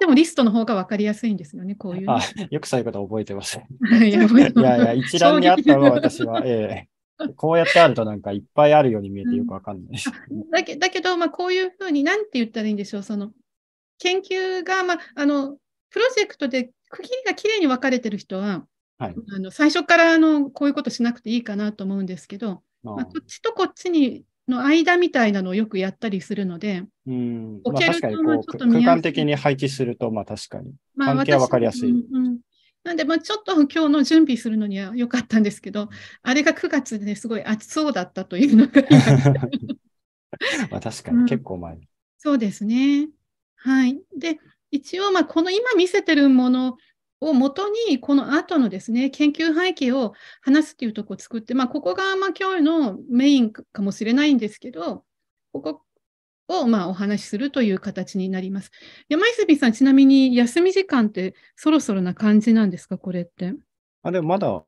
でもリストの方が分かりやすいんですよね、こういう。あよくそういうこと覚えてます。[LAUGHS] いや、いや一覧にあったのは私は、ええー、こうやってあるとなんかいっぱいあるように見えてよくわかんないです、うん、だけだけど、まあ、こういうふうに、なんて言ったらいいんでしょう、その研究が、まあ、あのプロジェクトで区切りがきれいに分かれてる人は、はい、あの最初からあのこういうことしなくていいかなと思うんですけど、まあ、こっちとこっちにの間みたいなのをよくやったりするので、うん、置けるトちょっと見やすい、空間的に配置すると、まあ確かに。関係は分かりやすい。まあうんうん、なんで、まあ、ちょっと今日の準備するのには良かったんですけど、あれが9月で、ね、すごい暑そうだったというのが [LAUGHS] まあ確かに、結構前に、うん、そうですね。はい。で、一応、まあ、この今見せてるものをもとに、この後のですね、研究背景を話すっていうとこを作って、まあ、ここがまあ今日のメインかもしれないんですけど、ここをまあお話しするという形になります。山泉さん、ちなみに休み時間ってそろそろな感じなんですか、これって。あ、でもまだ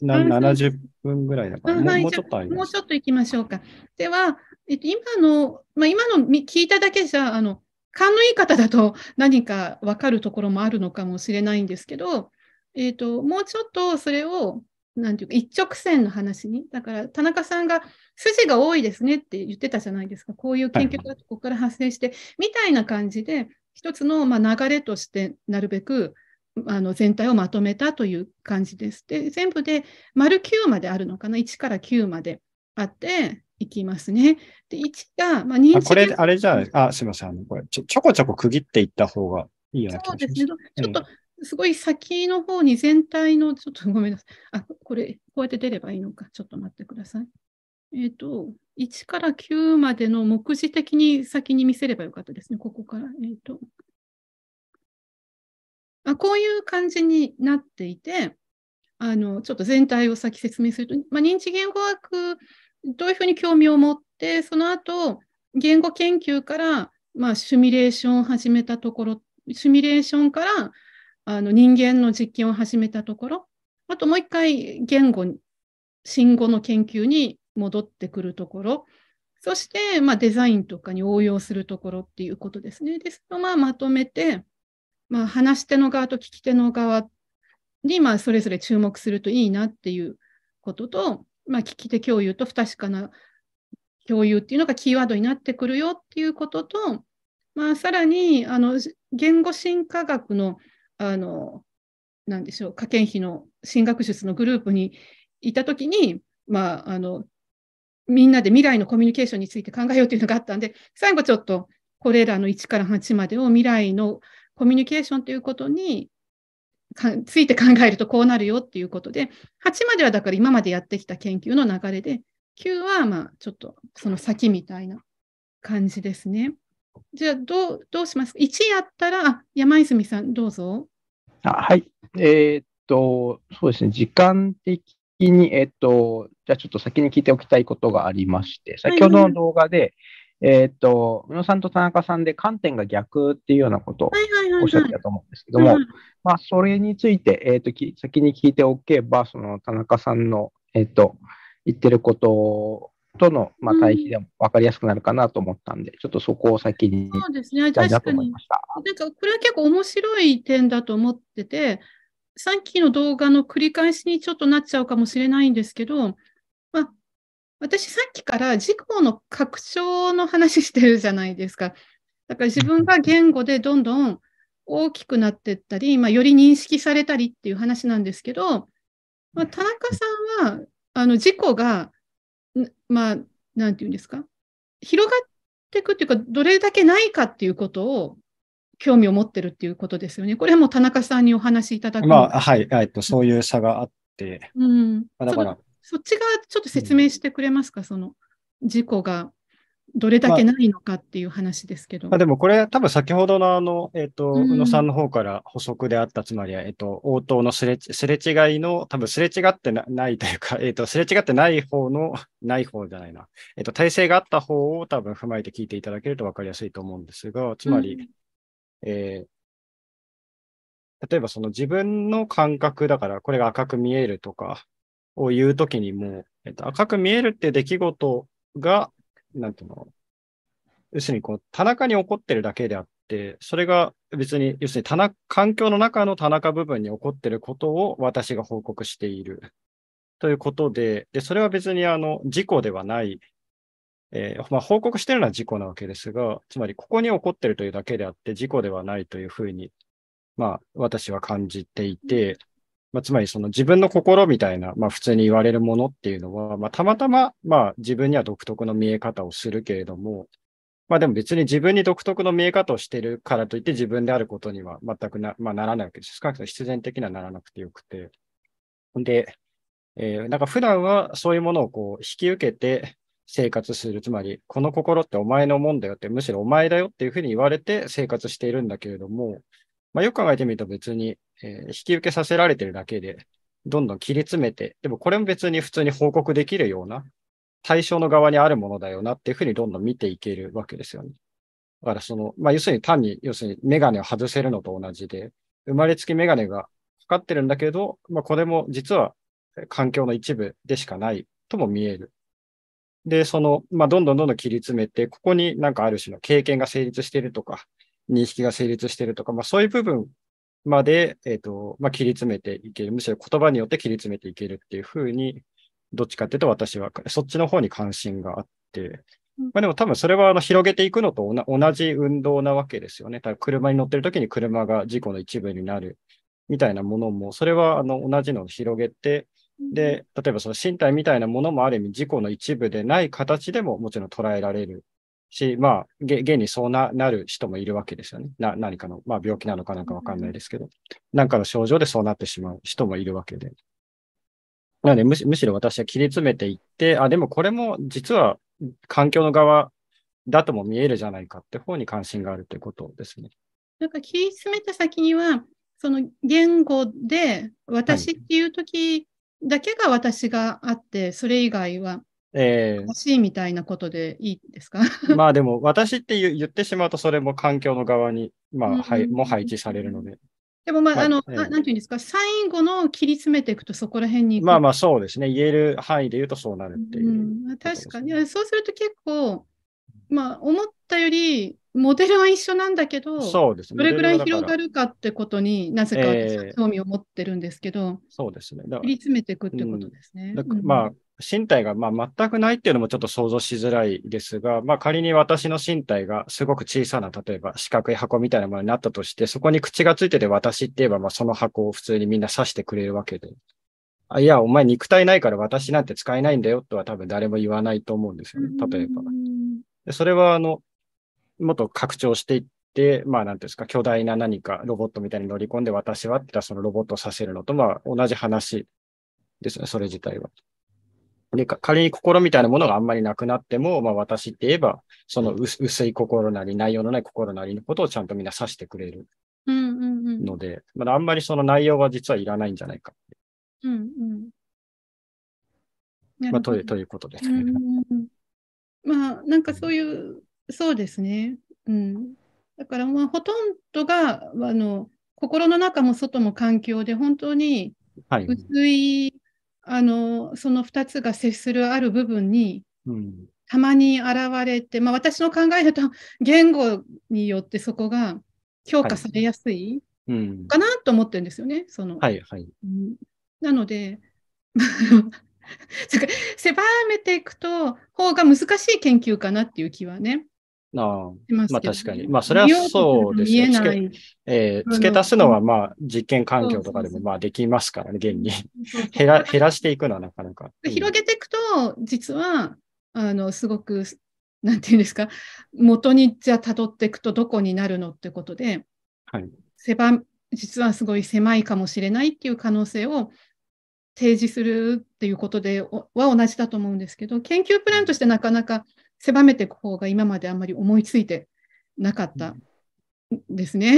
な70分ぐらいだから、もうちょっとありもうちょっと行きましょうか。では、えっと、今の、まあ、今の聞いただけじゃ、あの、勘のいい方だと何か分かるところもあるのかもしれないんですけど、えーと、もうちょっとそれをなんていうか一直線の話にだから田中さんが筋が多いですねって言ってたじゃないですかこういう研究がここから発生して、はい、みたいな感じで一つのまあ流れとしてなるべくあの全体をまとめたという感じです。で全部で丸9まであるのかな1から9まであっていきますね。で、1が、まあ、認知これ、あれじゃあ、あ、すみません。これちょ、ちょこちょこ区切っていった方がいいような気がします。そうですね。ちょっと、すごい先の方に全体の、ちょっとごめんなさい。あ、これ、こうやって出ればいいのか。ちょっと待ってください。えっ、ー、と、1から9までの目次的に先に見せればよかったですね。ここから。えっ、ー、と。あこういう感じになっていて、あのちょっと全体を先説明すると、まあ、認知言語学どういうふうに興味を持って、その後、言語研究から、まあ、シミュレーションを始めたところ、シミュレーションからあの人間の実験を始めたところ、あともう一回言語、新語の研究に戻ってくるところ、そして、まあ、デザインとかに応用するところっていうことですね。で、すのまあまとめて、まあ、話し手の側と聞き手の側に、まあ、それぞれ注目するといいなっていうことと、まあ、聞き手共有と不確かな共有っていうのがキーワードになってくるよっていうことと、まあ、さらにあの言語進化学のあのなんでしょう科研費の進学術のグループにいた時に、まあ、あのみんなで未来のコミュニケーションについて考えようというのがあったんで最後ちょっとこれらの1から8までを未来のコミュニケーションということについて考えるとこうなるよっていうことで、8まではだから今までやってきた研究の流れで、9はまあちょっとその先みたいな感じですね。じゃあどう、どうしますか ?1 やったら、山泉さん、どうぞ。あはい。えー、っと、そうですね、時間的に、えっと、じゃあちょっと先に聞いておきたいことがありまして、先ほどの動画で、はいはいえー、っと、宇野さんと田中さんで観点が逆っていうようなことをおっしゃってたと思うんですけども、まあ、それについて、えー、っと、先に聞いておけば、その田中さんの、えー、っと、言ってることとの、まあ、対比でも分かりやすくなるかなと思ったんで、うん、ちょっとそこを先にそうですね、確かに。なんか、これは結構面白い点だと思ってて、さっきの動画の繰り返しにちょっとなっちゃうかもしれないんですけど、私さっきから自己の拡張の話してるじゃないですか。だから自分が言語でどんどん大きくなっていったり、まあ、より認識されたりっていう話なんですけど、まあ、田中さんはあの自己が、まあ、なんていうんですか、広がっていくっていうか、どれだけないかっていうことを興味を持ってるっていうことですよね。これはもう田中さんにお話しいただく。まあ、はい、えっと、そういう差があって、うん、だから、そっち側ちょっと説明してくれますか、その事故がどれだけないのかっていう話ですけど。まあ、でもこれ、多分先ほどのあの、えっ、ー、と、宇野さんの方から補足であった、つまり、えっ、ー、と、応答のすれすれ違いの、多分すれ違ってないというか、[LAUGHS] えっ、ー、と、すれ違ってない方の、ない方じゃないな、えっ、と、体制があった方を多分踏まえて聞いていただけると分かりやすいと思うんですが、つまり、うん、え例えばその自分の感覚だから、これが赤く見えるとか、を言うときにも、えっと、赤く見えるって出来事が、なんていうの、要するにこう、田中に起こってるだけであって、それが別に、要するに田中、環境の中の田中部分に起こってることを私が報告している。ということで、で、それは別にあの、事故ではない。えー、まあ、報告してるのは事故なわけですが、つまりここに起こってるというだけであって、事故ではないというふうに、まあ、私は感じていて、まあ、つまりその自分の心みたいな、まあ、普通に言われるものっていうのは、まあ、たまたま、まあ、自分には独特の見え方をするけれども、まあでも別に自分に独特の見え方をしているからといって自分であることには全くな,、まあ、ならないわけです。少なくとも必然的にはならなくてよくて。で、えー、なんか普段はそういうものをこう引き受けて生活する。つまり、この心ってお前のもんだよって、むしろお前だよっていうふうに言われて生活しているんだけれども、まあ、よく考えてみると別に、えー、引き受けさせられてるだけで、どんどん切り詰めて、でもこれも別に普通に報告できるような対象の側にあるものだよなっていうふうにどんどん見ていけるわけですよね。だからその、まあ、要するに単に、要するにメガネを外せるのと同じで、生まれつきメガネがかかってるんだけど、まあ、これも実は環境の一部でしかないとも見える。で、その、まあ、どんどんどんどん切り詰めて、ここになんかある種の経験が成立してるとか、認識が成立しているとか、まあ、そういう部分まで、えっ、ー、と、まあ、切り詰めていける。むしろ言葉によって切り詰めていけるっていうふうに、どっちかっていうと私は、そっちの方に関心があって、まあ、でも多分それはあの広げていくのと同じ運動なわけですよね。車に乗ってる時に車が事故の一部になるみたいなものも、それはあの同じのを広げて、で、例えばその身体みたいなものもある意味事故の一部でない形でももちろん捉えられるし、まあ、現にそうなる人もいるわけですよね。な何かの、まあ、病気なのかなんかわかんないですけど、なんかの症状でそうなってしまう人もいるわけで。なのでむし、むしろ私は切り詰めていって、あ、でもこれも実は環境の側だとも見えるじゃないかって方に関心があるということですね。なんか切り詰めた先には、その言語で私っていう時だけが私があって、それ以外はえー、欲しいみたいなことでいいですかまあでも私って言ってしまうとそれも環境の側に、まあうはい、も配置されるので。でもまあ、あの、えー、なんていうんですか、最後の切り詰めていくとそこら辺に。まあまあそうですね。言える範囲で言うとそうなるっていう、うん、確かに。そうすると結構、まあ思ったよりモデルは一緒なんだけど、そうですね、どれぐらい広がるかってことになぜか私は興味を持ってるんですけど、えー、そうですね。切り詰めていくってことですね。うん、まあ、身体がまあ全くないっていうのもちょっと想像しづらいですが、まあ、仮に私の身体がすごく小さな、例えば四角い箱みたいなものになったとして、そこに口がついてて私って言えば、まあ、その箱を普通にみんな刺してくれるわけで。あいや、お前肉体ないから私なんて使えないんだよとは多分誰も言わないと思うんですよね。例えば。でそれは、あの、もっと拡張していって、まあ、なんですか、巨大な何かロボットみたいに乗り込んで私はってったらそのロボットをさせるのと、まあ、同じ話ですね、それ自体は。で、仮に心みたいなものがあんまりなくなっても、まあ私って言えば、その薄い心なり、内容のない心なりのことをちゃんとみんな指してくれるので、うんうんうん、まあんまりその内容は実はいらないんじゃないかうんうん。まあ、という、ということですね。まあ、なんかそういう、そうですね。うん。だから、まあ、ほとんどが、あの、心の中も外も環境で、本当に薄いあのその2つが接するある部分に、たまに現れて、まあ、私の考えだと言語によってそこが評価されやすいかなと思ってるんですよね。うん、そのはいはい、なので [LAUGHS] 狭めていくと方が難しい研究かなっていう気はねあま、まあ確かに。まあそれはそうですね。つけ,、えー、付け足すのはまあ実験環境とかでもまあできますからね、現に。減ら減らしていくのはなかなか。広げていくと、実は、あの、すごく、なんていうんですか、元にじゃあ辿っていくとどこになるのってことで、はい、狭実はすごい狭いかもしれないっていう可能性を提示するっていうことでは同じだと思うんですけど、研究プランとしてなかなか狭めていく方が今まであんまり思いついてなかったですね。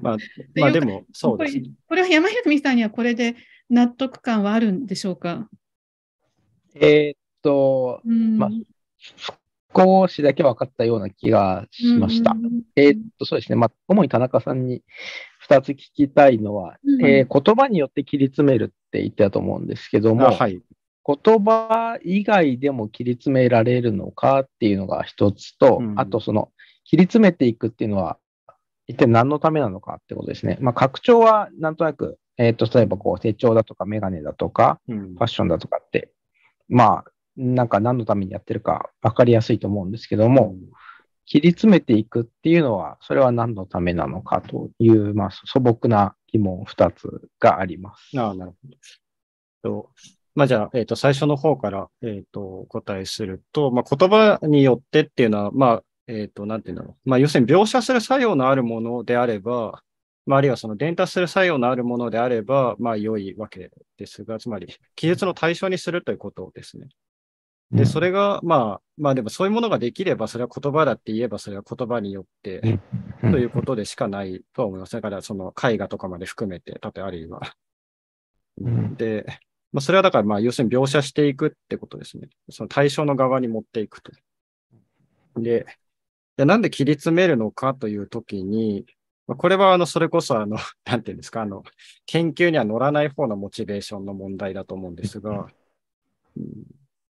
まあ、まあ、でも、そうですね。これは山泉さんにはこれで納得感はあるんでしょうかえー、っと、まあ、少しだけ分かったような気がしました。えー、っと、そうですね。まあ、主に田中さんに2つ聞きたいのは、うん、えー、言葉によって切り詰めるって言ってたと思うんですけども、はい、言葉以外でも切り詰められるのかっていうのが一つと、うん、あとその切り詰めていくっていうのは一体何のためなのかってことですね。まあ、拡張はなんとなく、えっ、ー、と、例えばこう手帳だとかメガネだとか、ファッションだとかって、うん、まあ、なんか何のためにやってるか分かりやすいと思うんですけども、うん、切り詰めていくっていうのは、それは何のためなのかという、まあ、素朴な疑問2つがあります。ああ、なるほど。まあ、じゃあ、えっ、ー、と、最初の方から、えっ、ー、と、お答えすると、まあ、言葉によってっていうのは、まあ、えっ、ー、と、なんていうんだろう。まあ、要するに描写する作用のあるものであれば、まあ、あるいはその伝達する作用のあるものであれば、まあ、良いわけですが、つまり、記述の対象にするということですね。で、それが、まあ、まあでもそういうものができれば、それは言葉だって言えば、それは言葉によって、ということでしかないと思います。だから、その絵画とかまで含めて、例えばあるいは。で、まあ、それはだから、まあ、要するに描写していくってことですね。その対象の側に持っていくと。で、でなんで切り詰めるのかというときに、まあ、これは、あの、それこそ、あの、[LAUGHS] なんていうんですか、あの、研究には乗らない方のモチベーションの問題だと思うんですが、うんま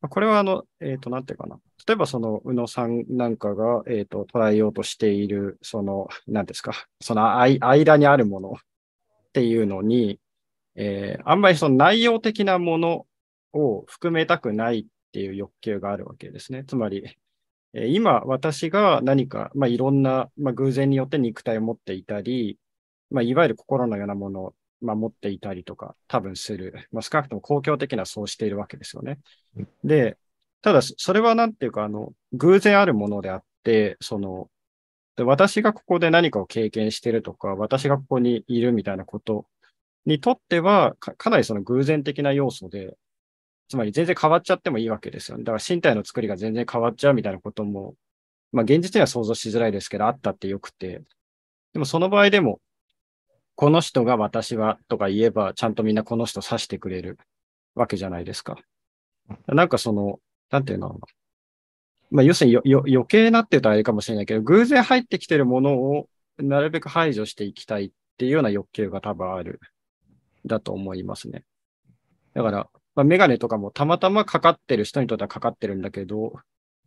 あ、これは、あの、えっ、ー、と、なんていうかな。例えば、その、宇野さんなんかが、えっ、ー、と、捉えようとしている、その、なんですか、その間にあるものっていうのに、えー、あんまりその内容的なものを含めたくないっていう欲求があるわけですね。つまり、えー、今私が何か、まあ、いろんな、まあ、偶然によって肉体を持っていたり、まあ、いわゆる心のようなものを、まあ、持っていたりとか、多分する。まあ、少なくとも公共的なそうしているわけですよね。で、ただ、それはなんていうか、あの、偶然あるものであって、その、で私がここで何かを経験してるとか、私がここにいるみたいなことにとってはか、かなりその偶然的な要素で、つまり全然変わっちゃってもいいわけですよね。だから身体の作りが全然変わっちゃうみたいなことも、まあ現実には想像しづらいですけど、あったってよくて。でもその場合でも、この人が私はとか言えば、ちゃんとみんなこの人指してくれるわけじゃないですか。なんかその、なんていうのまあ要するに余計なって言うとあれかもしれないけど、偶然入ってきてるものをなるべく排除していきたいっていうような欲求が多分ある。だと思いますね。だから、まあ、メガネとかもたまたまかかってる人にとってはかかってるんだけど、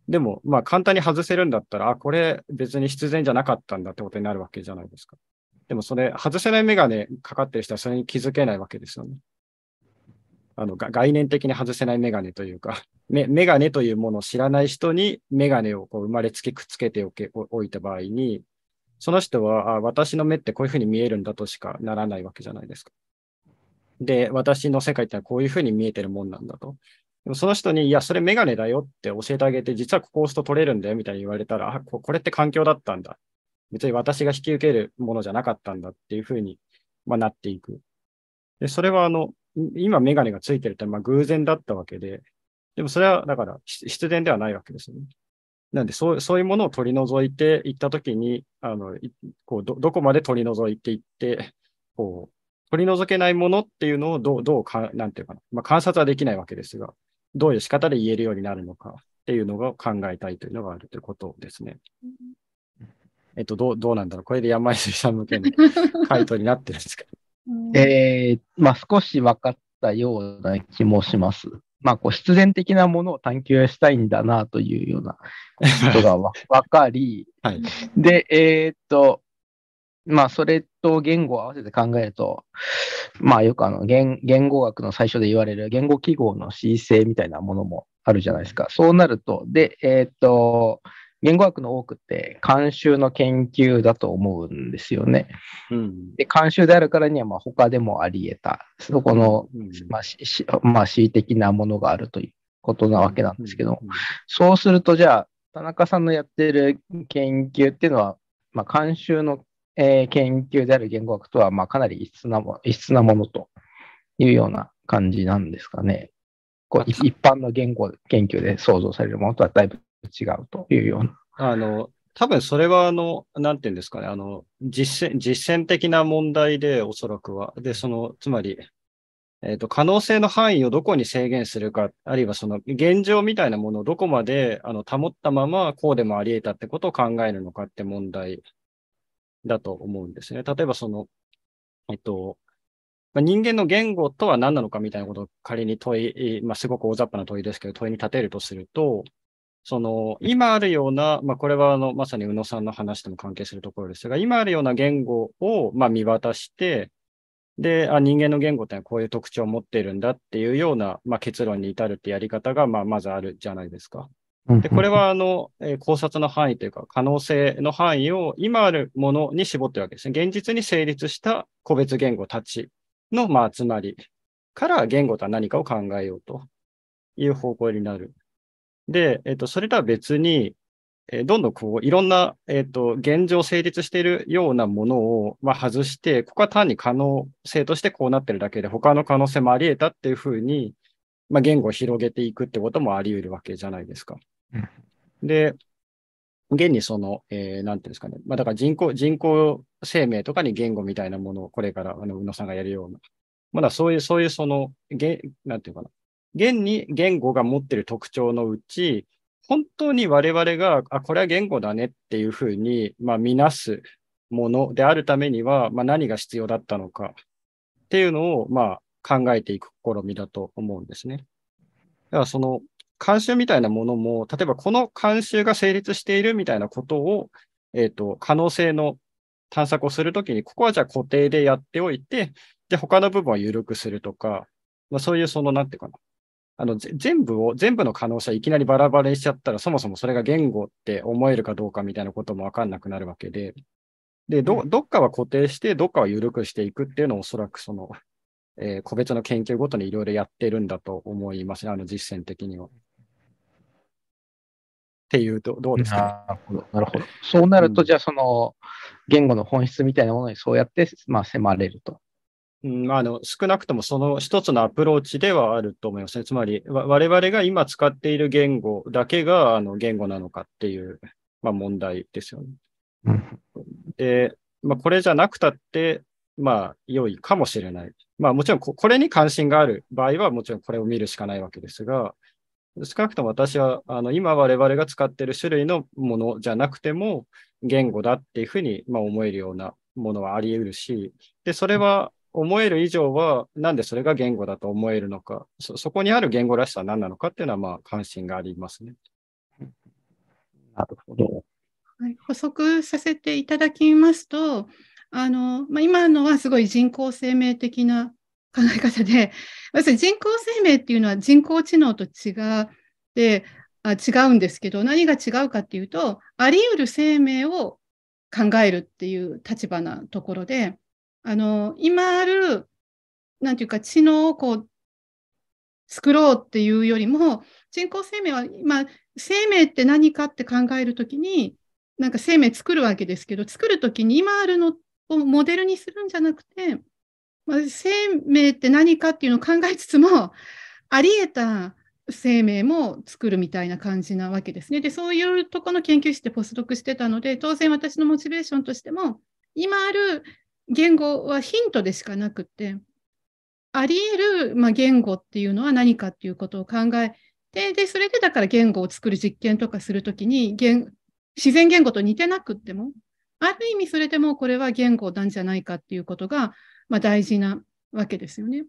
でも、まあ簡単に外せるんだったら、あ、これ別に必然じゃなかったんだってことになるわけじゃないですか。でもそれ、外せないメガネかかってる人はそれに気づけないわけですよね。あの、概念的に外せないメガネというか、メ [LAUGHS] メガネというものを知らない人にメガネをこう生まれつきくっつけておけおいた場合に、その人はあ、私の目ってこういうふうに見えるんだとしかならないわけじゃないですか。で、私の世界ってのはこういうふうに見えてるもんなんだと。でもその人に、いや、それメガネだよって教えてあげて、実はここ押すと取れるんだよみたいに言われたら、あ、これって環境だったんだ。別に私が引き受けるものじゃなかったんだっていうふうに、まあ、なっていく。で、それはあの、今メガネがついてるって、まあ、偶然だったわけで、でもそれはだから必然ではないわけですよね。なんでそう、そういうものを取り除いていったときに、あの、こうど、どこまで取り除いていって、こう、取り除けないものっていうのをどう、どうか、なんていうかな。まあ、観察はできないわけですが、どういう仕方で言えるようになるのかっていうのを考えたいというのがあるということですね。えっと、どう、どうなんだろう。これで山泉さん向けの [LAUGHS] 回答になってるんですか。ええー、まあ、少し分かったような気もします。まあ、こう、必然的なものを探求したいんだな、というようなことが [LAUGHS] 分かり、はい、で、えー、っと、まあ、それと言語を合わせて考えると、まあ、よくあの言言語学の最初で言われる言語記号の恣意性みたいなものもあるじゃないですか。そうなると、で、えー、っと、言語学の多くって慣習の研究だと思うんですよね。うん、で慣習であるからにはまあ他でもあり得た、そこの、うん、まあしまあ、恣意的なものがあるということなわけなんですけど、うん、そうするとじゃあ田中さんのやってる研究っていうのは、まあ、慣習のえー、研究である言語学とは、まあ、かなり異質なも異質なものというような感じなんですかね。こう一般の言語研究で想像されるものとはだいぶ違うというような。あの多分それは、あの、なんていうんですかね、あの、実践、実践的な問題で、おそらくは。で、その、つまり、えっ、ー、と、可能性の範囲をどこに制限するか、あるいはその、現状みたいなものをどこまで、あの、保ったまま、こうでもあり得たってことを考えるのかって問題だと思うんですね。例えばその、えっと、まあ、人間の言語とは何なのかみたいなことを仮に問い、まあ、すごく大雑把な問いですけど、問いに立てるとすると、その、今あるような、まあ、これはあの、まさに宇野さんの話とも関係するところですが、今あるような言語を、まあ、見渡して、で、あ、人間の言語ってのはこういう特徴を持っているんだっていうような、まあ、結論に至るってやり方が、まあ、まずあるじゃないですか。で、これは、あの、えー、考察の範囲というか、可能性の範囲を今あるものに絞ってるわけですね。現実に成立した個別言語たちの、まあ、集まりから言語とは何かを考えようという方向になる。で、えっ、ー、と、それとは別に、えー、どんどんこう、いろんな、えっ、ー、と、現状成立しているようなものを、まあ、外して、ここは単に可能性としてこうなってるだけで、他の可能性もあり得たっていうふうに、まあ、言語を広げていくってこともあり得るわけじゃないですか。で、現にその、えー、なんていうんですかね。まあ、だから人口、人口生命とかに言語みたいなものをこれから、あの、宇野さんがやるような。まだそういう、そういうその、げなんていうかな。現に言語が持ってる特徴のうち、本当に我々が、あ、これは言語だねっていうふうに、まあ、見なすものであるためには、まあ、何が必要だったのかっていうのを、まあ、考えていく試みだと思うんですね。だからその慣習みたいなものも、例えばこの慣習が成立しているみたいなことを、えっ、ー、と、可能性の探索をするときに、ここはじゃあ固定でやっておいて、で、他の部分は緩くするとか、まあ、そういうその、なんていうかな。あの、全部を、全部の可能性いきなりバラバラにしちゃったら、そもそもそれが言語って思えるかどうかみたいなこともわかんなくなるわけで、で、ど、どっかは固定して、どっかは緩くしていくっていうのをおそらくその、えー、個別の研究ごとにいろいろやってるんだと思いますね、あの実践的には。っていうと、どうですか、ね、なるほど。そうなると、じゃあ、その言語の本質みたいなものにそうやって、まあ、迫れると。うんあの少なくともその一つのアプローチではあると思いますね。つまり、我々が今使っている言語だけがあの言語なのかっていう、まあ、問題ですよね。で、まあ、これじゃなくたって、まあ、良いかもしれない。まあ、もちろんこ、これに関心がある場合は、もちろんこれを見るしかないわけですが、少なくとも私は、あの、今我々が使っている種類のものじゃなくても、言語だっていうふうに、まあ、思えるようなものはあり得るし、で、それは思える以上は、なんでそれが言語だと思えるのか、そ、そこにある言語らしさは何なのかっていうのは、まあ、関心がありますね。なるほど。はい、補足させていただきますと、あの、まあ、今のはすごい人工生命的な考え方で、要するに人工生命っていうのは人工知能と違ってあ違うんですけど、何が違うかっていうと、あり得る生命を考えるっていう立場なところで、あの、今ある、なんていうか、知能をこう、作ろうっていうよりも、人工生命は、今、生命って何かって考えるときに、なんか生命作るわけですけど、作るときに今あるのをモデルにするんじゃなくて、まあ、生命って何かっていうのを考えつつも、[LAUGHS] あり得た生命も作るみたいな感じなわけですね。で、そういうとこの研究室でポスドクしてたので、当然私のモチベーションとしても、今ある言語はヒントでしかなくて、あり得る、まあ、言語っていうのは何かっていうことを考えて、で、それでだから言語を作る実験とかするときに言、自然言語と似てなくっても、ある意味それでもこれは言語なんじゃないかっていうことが、まあ、大事なわけですよね。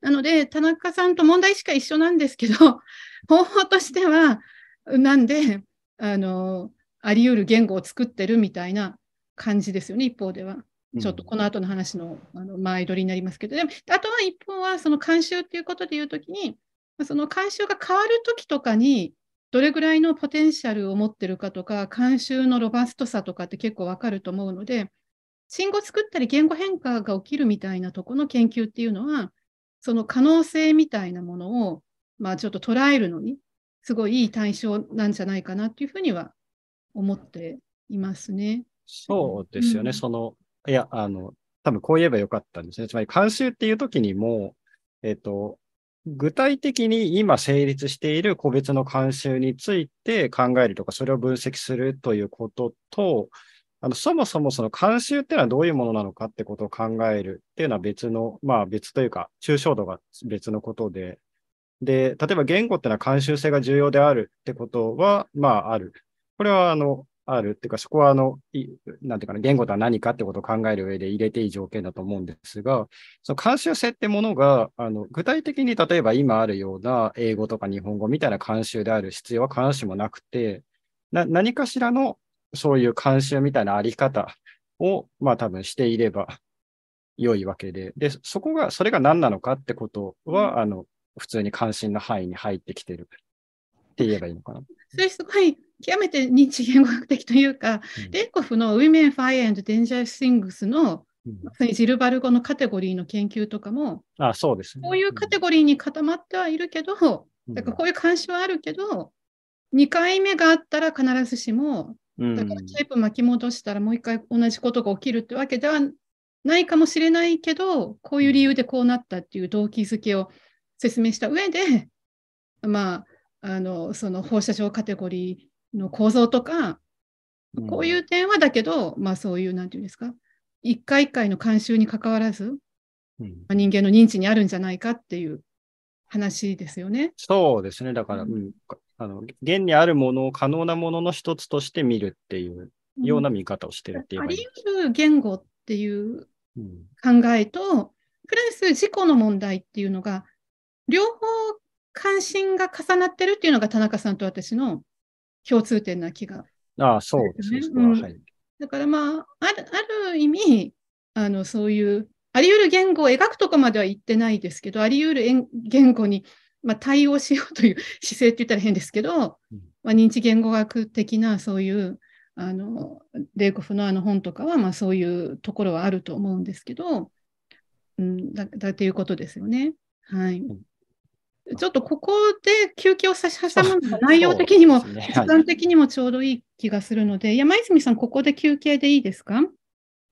なので、田中さんと問題しか一緒なんですけど、[LAUGHS] 方法としては、なんで、あの、あり得る言語を作ってるみたいな感じですよね、一方では。ちょっとこの後の話のあの前取りになりますけど、でも、あとは一方は、その慣習っていうことでいうときに、その慣習が変わるときとかに、どれぐらいのポテンシャルを持ってるかとか、慣習のロバストさとかって結構わかると思うので、信号作ったり言語変化が起きるみたいなとこの研究っていうのは、その可能性みたいなものを、まあ、ちょっと捉えるのに、すごいいい対象なんじゃないかなっていうふうには思っていますね。そうですよね、うん、その、いや、あの、多分こう言えばよかったんですね。つまり、慣習っていう時にも、えっ、ー、と、具体的に今成立している個別の慣習について考えるとか、それを分析するということと、あのそもそもその慣習っていうのはどういうものなのかってことを考えるっていうのは別の、まあ別というか、抽象度が別のことで、で、例えば言語っていうのは慣習性が重要であるってことは、まあある。これはあの、あるっていうか、そこはあの、なんていうかな、言語とは何かってことを考える上で入れていい条件だと思うんですが、その慣習性ってものが、あの、具体的に例えば今あるような英語とか日本語みたいな慣習である必要は必ずしもなくて、な何かしらのそういう慣習みたいなあり方を、まあ多分していれば良いわけで、で、そこが、それが何なのかってことは、あの、普通に関心の範囲に入ってきてるって言えばいいのかな。それすごい極めて認知言語学的というか、うん、レコフのウィメン・ファイアンド・デンジャー・スイングスの、うん、ジルバル語のカテゴリーの研究とかも、あそうですね、こういうカテゴリーに固まってはいるけど、だからこういう監視はあるけど、2回目があったら必ずしも、だからテープ巻き戻したらもう一回同じことが起きるってわけではないかもしれないけど、こういう理由でこうなったっていう動機づけを説明した上で、まあ、あのその放射状カテゴリー、の構造とか、こういう点はだけど、まあそういう、なんていうんですか、一回一回の慣習にかかわらず、まあ、人間の認知にあるんじゃないかっていう話ですよね。そうですね。だから、うん、あの現にあるものを可能なものの一つとして見るっていうような見方をしてるっていう、うん、あり得る言語っていう考えと、うん、プラス自己の問題っていうのが、両方関心が重なってるっていうのが田中さんと私の共通点な気が、ね。ああ、そうですね。うん、はい、だからまあ、あるある意味、あのそういう、あり得る言語を描くとこまでは言ってないですけど、あり得る言語に、まあ、対応しようという [LAUGHS] 姿勢って言ったら変ですけど、うん、まあ、認知言語学的なそういう、あのレイコフのあの本とかは、まあ、そういうところはあると思うんですけど、うん、だだということですよね。はい、ちょっとここで休憩を差し挟むのが内容的にも、時間的にもちょうどいい気がするので、山泉さん、ここで休憩でいいですか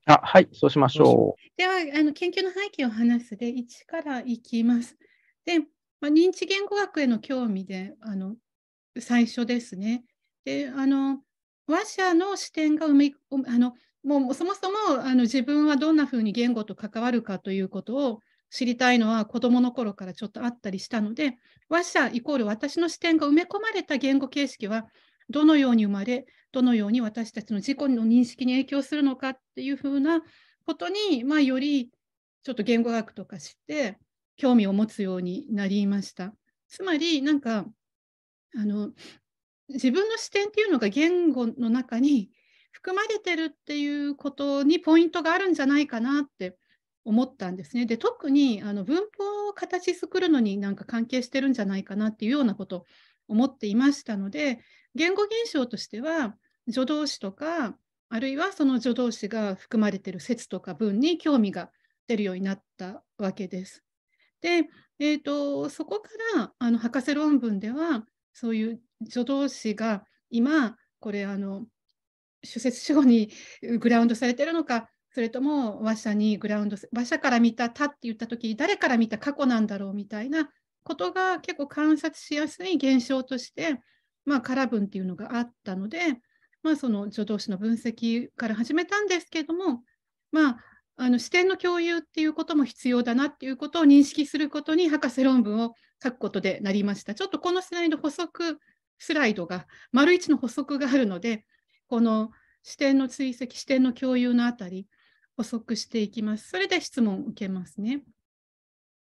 あはい、そうしましょう。ではあの、研究の背景を話すで、1からいきます。で、まあ、認知言語学への興味で、あの最初ですね。で、あの、話者の視点がうめあのもうそもそもあの自分はどんなふうに言語と関わるかということを知りたいのは子どもの頃からちょっとあったりしたので話者イコール私の視点が埋め込まれた言語形式はどのように生まれどのように私たちの自己の認識に影響するのかっていうふうなことに、まあ、よりちょっと言語学とかして興味を持つようになりました。つまりなんかあの自分の視点っていうのが言語の中に含まれてるっていうことにポイントがあるんじゃないかなって思ったんですね。で特にあの文法を形作るのになんか関係してるんじゃないかなっていうようなことを思っていましたので言語現象としては助動詞とかあるいはその助動詞が含まれてる説とか文に興味が出るようになったわけです。で、えーと、とそこからあの博士論文ではそういう助動詞が今これあの主説主語にグラウンドされてるのかそれとも和社にグラウンド和社から見た他って言った時誰から見た過去なんだろうみたいなことが結構観察しやすい現象として、まあ、空文っていうのがあったので、まあ、その助動詞の分析から始めたんですけれども、まあ、あの視点の共有っていうことも必要だなっていうことを認識することに博士論文を書くことでなりました。ちょっとこのスライド補足スライドが丸1の補足があるのでこの視点の追跡視点の共有のあたり補足していきます。それで質問を受けますね。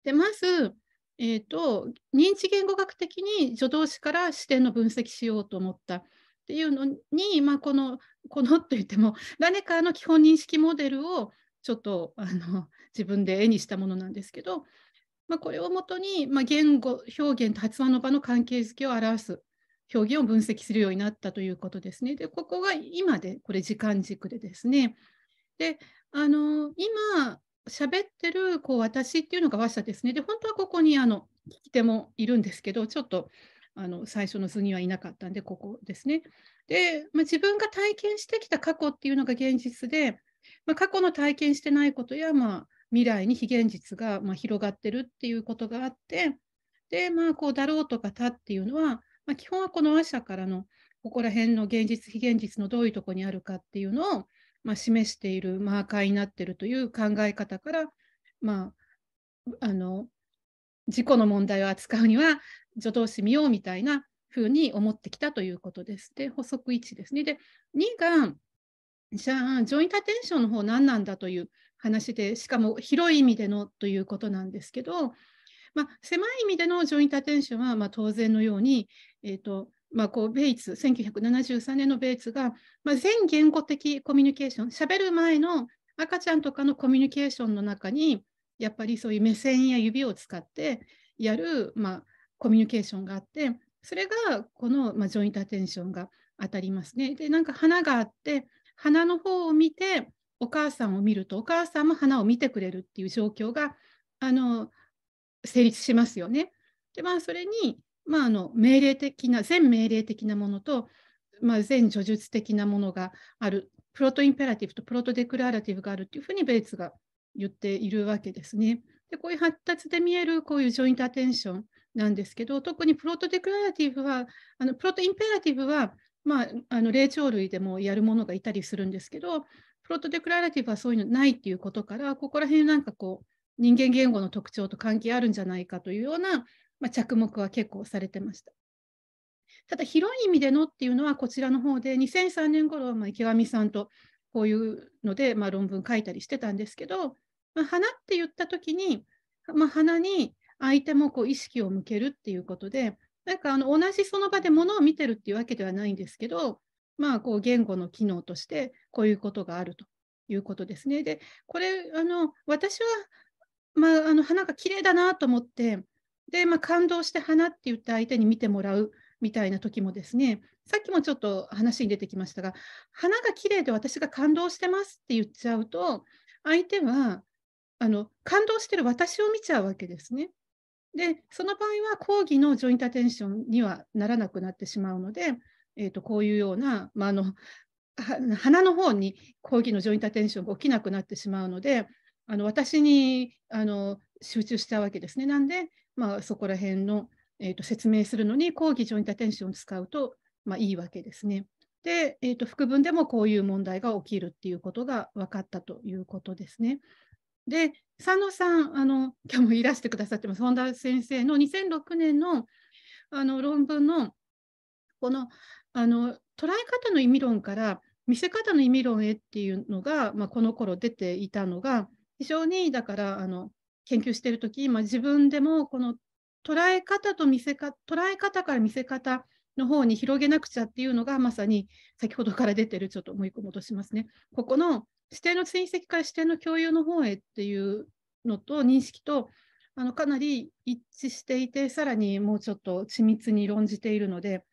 でまず、えーと、認知言語学的に助動詞から視点の分析しようと思ったっていうのに、まあ、このこのといってもラネカーの基本認識モデルをちょっとあの自分で絵にしたものなんですけど、まあ、これをもとに、まあ、言語表現と発話の場の関係づけを表す表現を分析するようになったということですね。でここが今でこれ時間軸でですね。であの今喋ってるこう私っていうのが和社ですね。で本当はここにあの聞き手もいるんですけどちょっとあの最初の図にはいなかったんでここですね。で、まあ、自分が体験してきた過去っていうのが現実で、まあ、過去の体験してないことや、まあ、未来に非現実が、ま広がってるっていうことがあってで、まあ、こうだろうとか他っていうのは、ま基本はこの和者からのここら辺の現実非現実のどういうとこにあるかっていうのをまあ、示しているマーカーになっているという考え方から、まあ、あの事故の問題を扱うには助動詞見ようみたいなふうに思ってきたということです。で、補足1ですね。で、2が、じゃあ、ジョイントアテンションの方何なんだという話で、しかも広い意味でのということなんですけど、まあ、狭い意味でのジョイントアテンションは、まあ、当然のように、えーとまあ、こうベイツ1973年のベイツが、まあ、全言語的コミュニケーション喋る前の赤ちゃんとかのコミュニケーションの中にやっぱりそういう目線や指を使ってやる、まあ、コミュニケーションがあってそれがこの、まあ、ジョイントアテンションが当たりますね。でなんか花があって花の方を見てお母さんを見るとお母さんも花を見てくれるっていう状況があの成立しますよね。でまあそれにまあ、あの命令的な全命令的なものと、まあ、全叙述的なものがあるプロトインペラティブとプロトデクララティブがあるというふうにベイツが言っているわけですね。でこういう発達で見えるこういうジョイントアテンションなんですけど特にプロトデクララティブはあのプロトインペラティブは、まあ、あの霊長類でもやるものがいたりするんですけどプロトデクララティブはそういうのないっていうことからここら辺なんかこう人間言語の特徴と関係あるんじゃないかというようなまあ、着目は結構されてました。ただ広い意味でのっていうのはこちらの方で2003年頃まあ池上さんとこういうのでまあ論文書いたりしてたんですけど、まあ、花って言った時に、まあ、花に相手もこう意識を向けるっていうことでなんかあの同じその場で物を見てるっていうわけではないんですけど、まあ、こう言語の機能としてこういうことがあるということですね。でこれあの私は、まあ、あの花が綺麗だなと思ってで、まあ、感動して花って言った相手に見てもらうみたいな時もですねさっきもちょっと話に出てきましたが花が綺麗で私が感動してますって言っちゃうと相手はあの感動してる私を見ちゃうわけですね。でその場合は講義のジョイントアテンションにはならなくなってしまうので、えー、とこういうような、まあ、あの花の方に講義のジョイントアテンションが起きなくなってしまうのであの私にあの集中したわけですね。なんで、まあ、そこら辺の、えーと、説明するのに講義上にイタテンションを使うと、まあ、いいわけですね。で、えーと、副文でもこういう問題が起きるっていうことが分かったということですね。で、佐野さん、あの今日もいらしてくださってます、本田先生の2006年のあの論文のこのあの捉え方の意味論から見せ方の意味論へっていうのが、まあ、この頃出ていたのが、非常にだからあの研究してる時あ、自分でもこの捉え方と見せか捉え方から見せ方の方に広げなくちゃっていうのがまさに先ほどから出てるちょっともう一個戻しますねここの指定の追跡から指定の共有の方へっていうのと認識とあのかなり一致していてさらにもうちょっと緻密に論じているので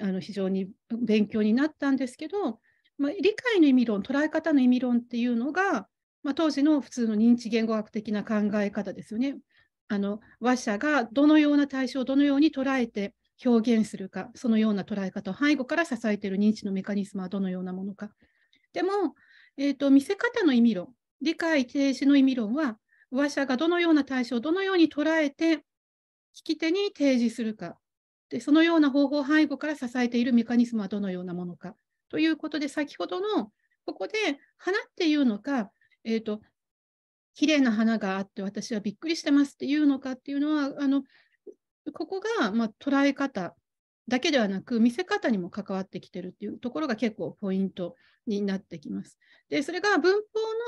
あの非常に勉強になったんですけど、まあ、理解の意味論捉え方の意味論っていうのがまあ、当時の普通の認知言語学的な考え方ですよね。あの話者がどのような対象をどのように捉えて表現するか、そのような捉え方を背後から支えている認知のメカニズムはどのようなものか。でも、えーと、見せ方の意味論、理解停止の意味論は、話者がどのような対象をどのように捉えて、聞き手に提示するかで、そのような方法を背後から支えているメカニズムはどのようなものかということで、先ほどのここで花っていうのか、えっ、ー、と、綺麗な花があって私はびっくりしてますっていうのかっていうのは、あのここが、ま捉え方だけではなく見せ方にも関わってきてるっていうところが結構ポイントになってきます。でそれが文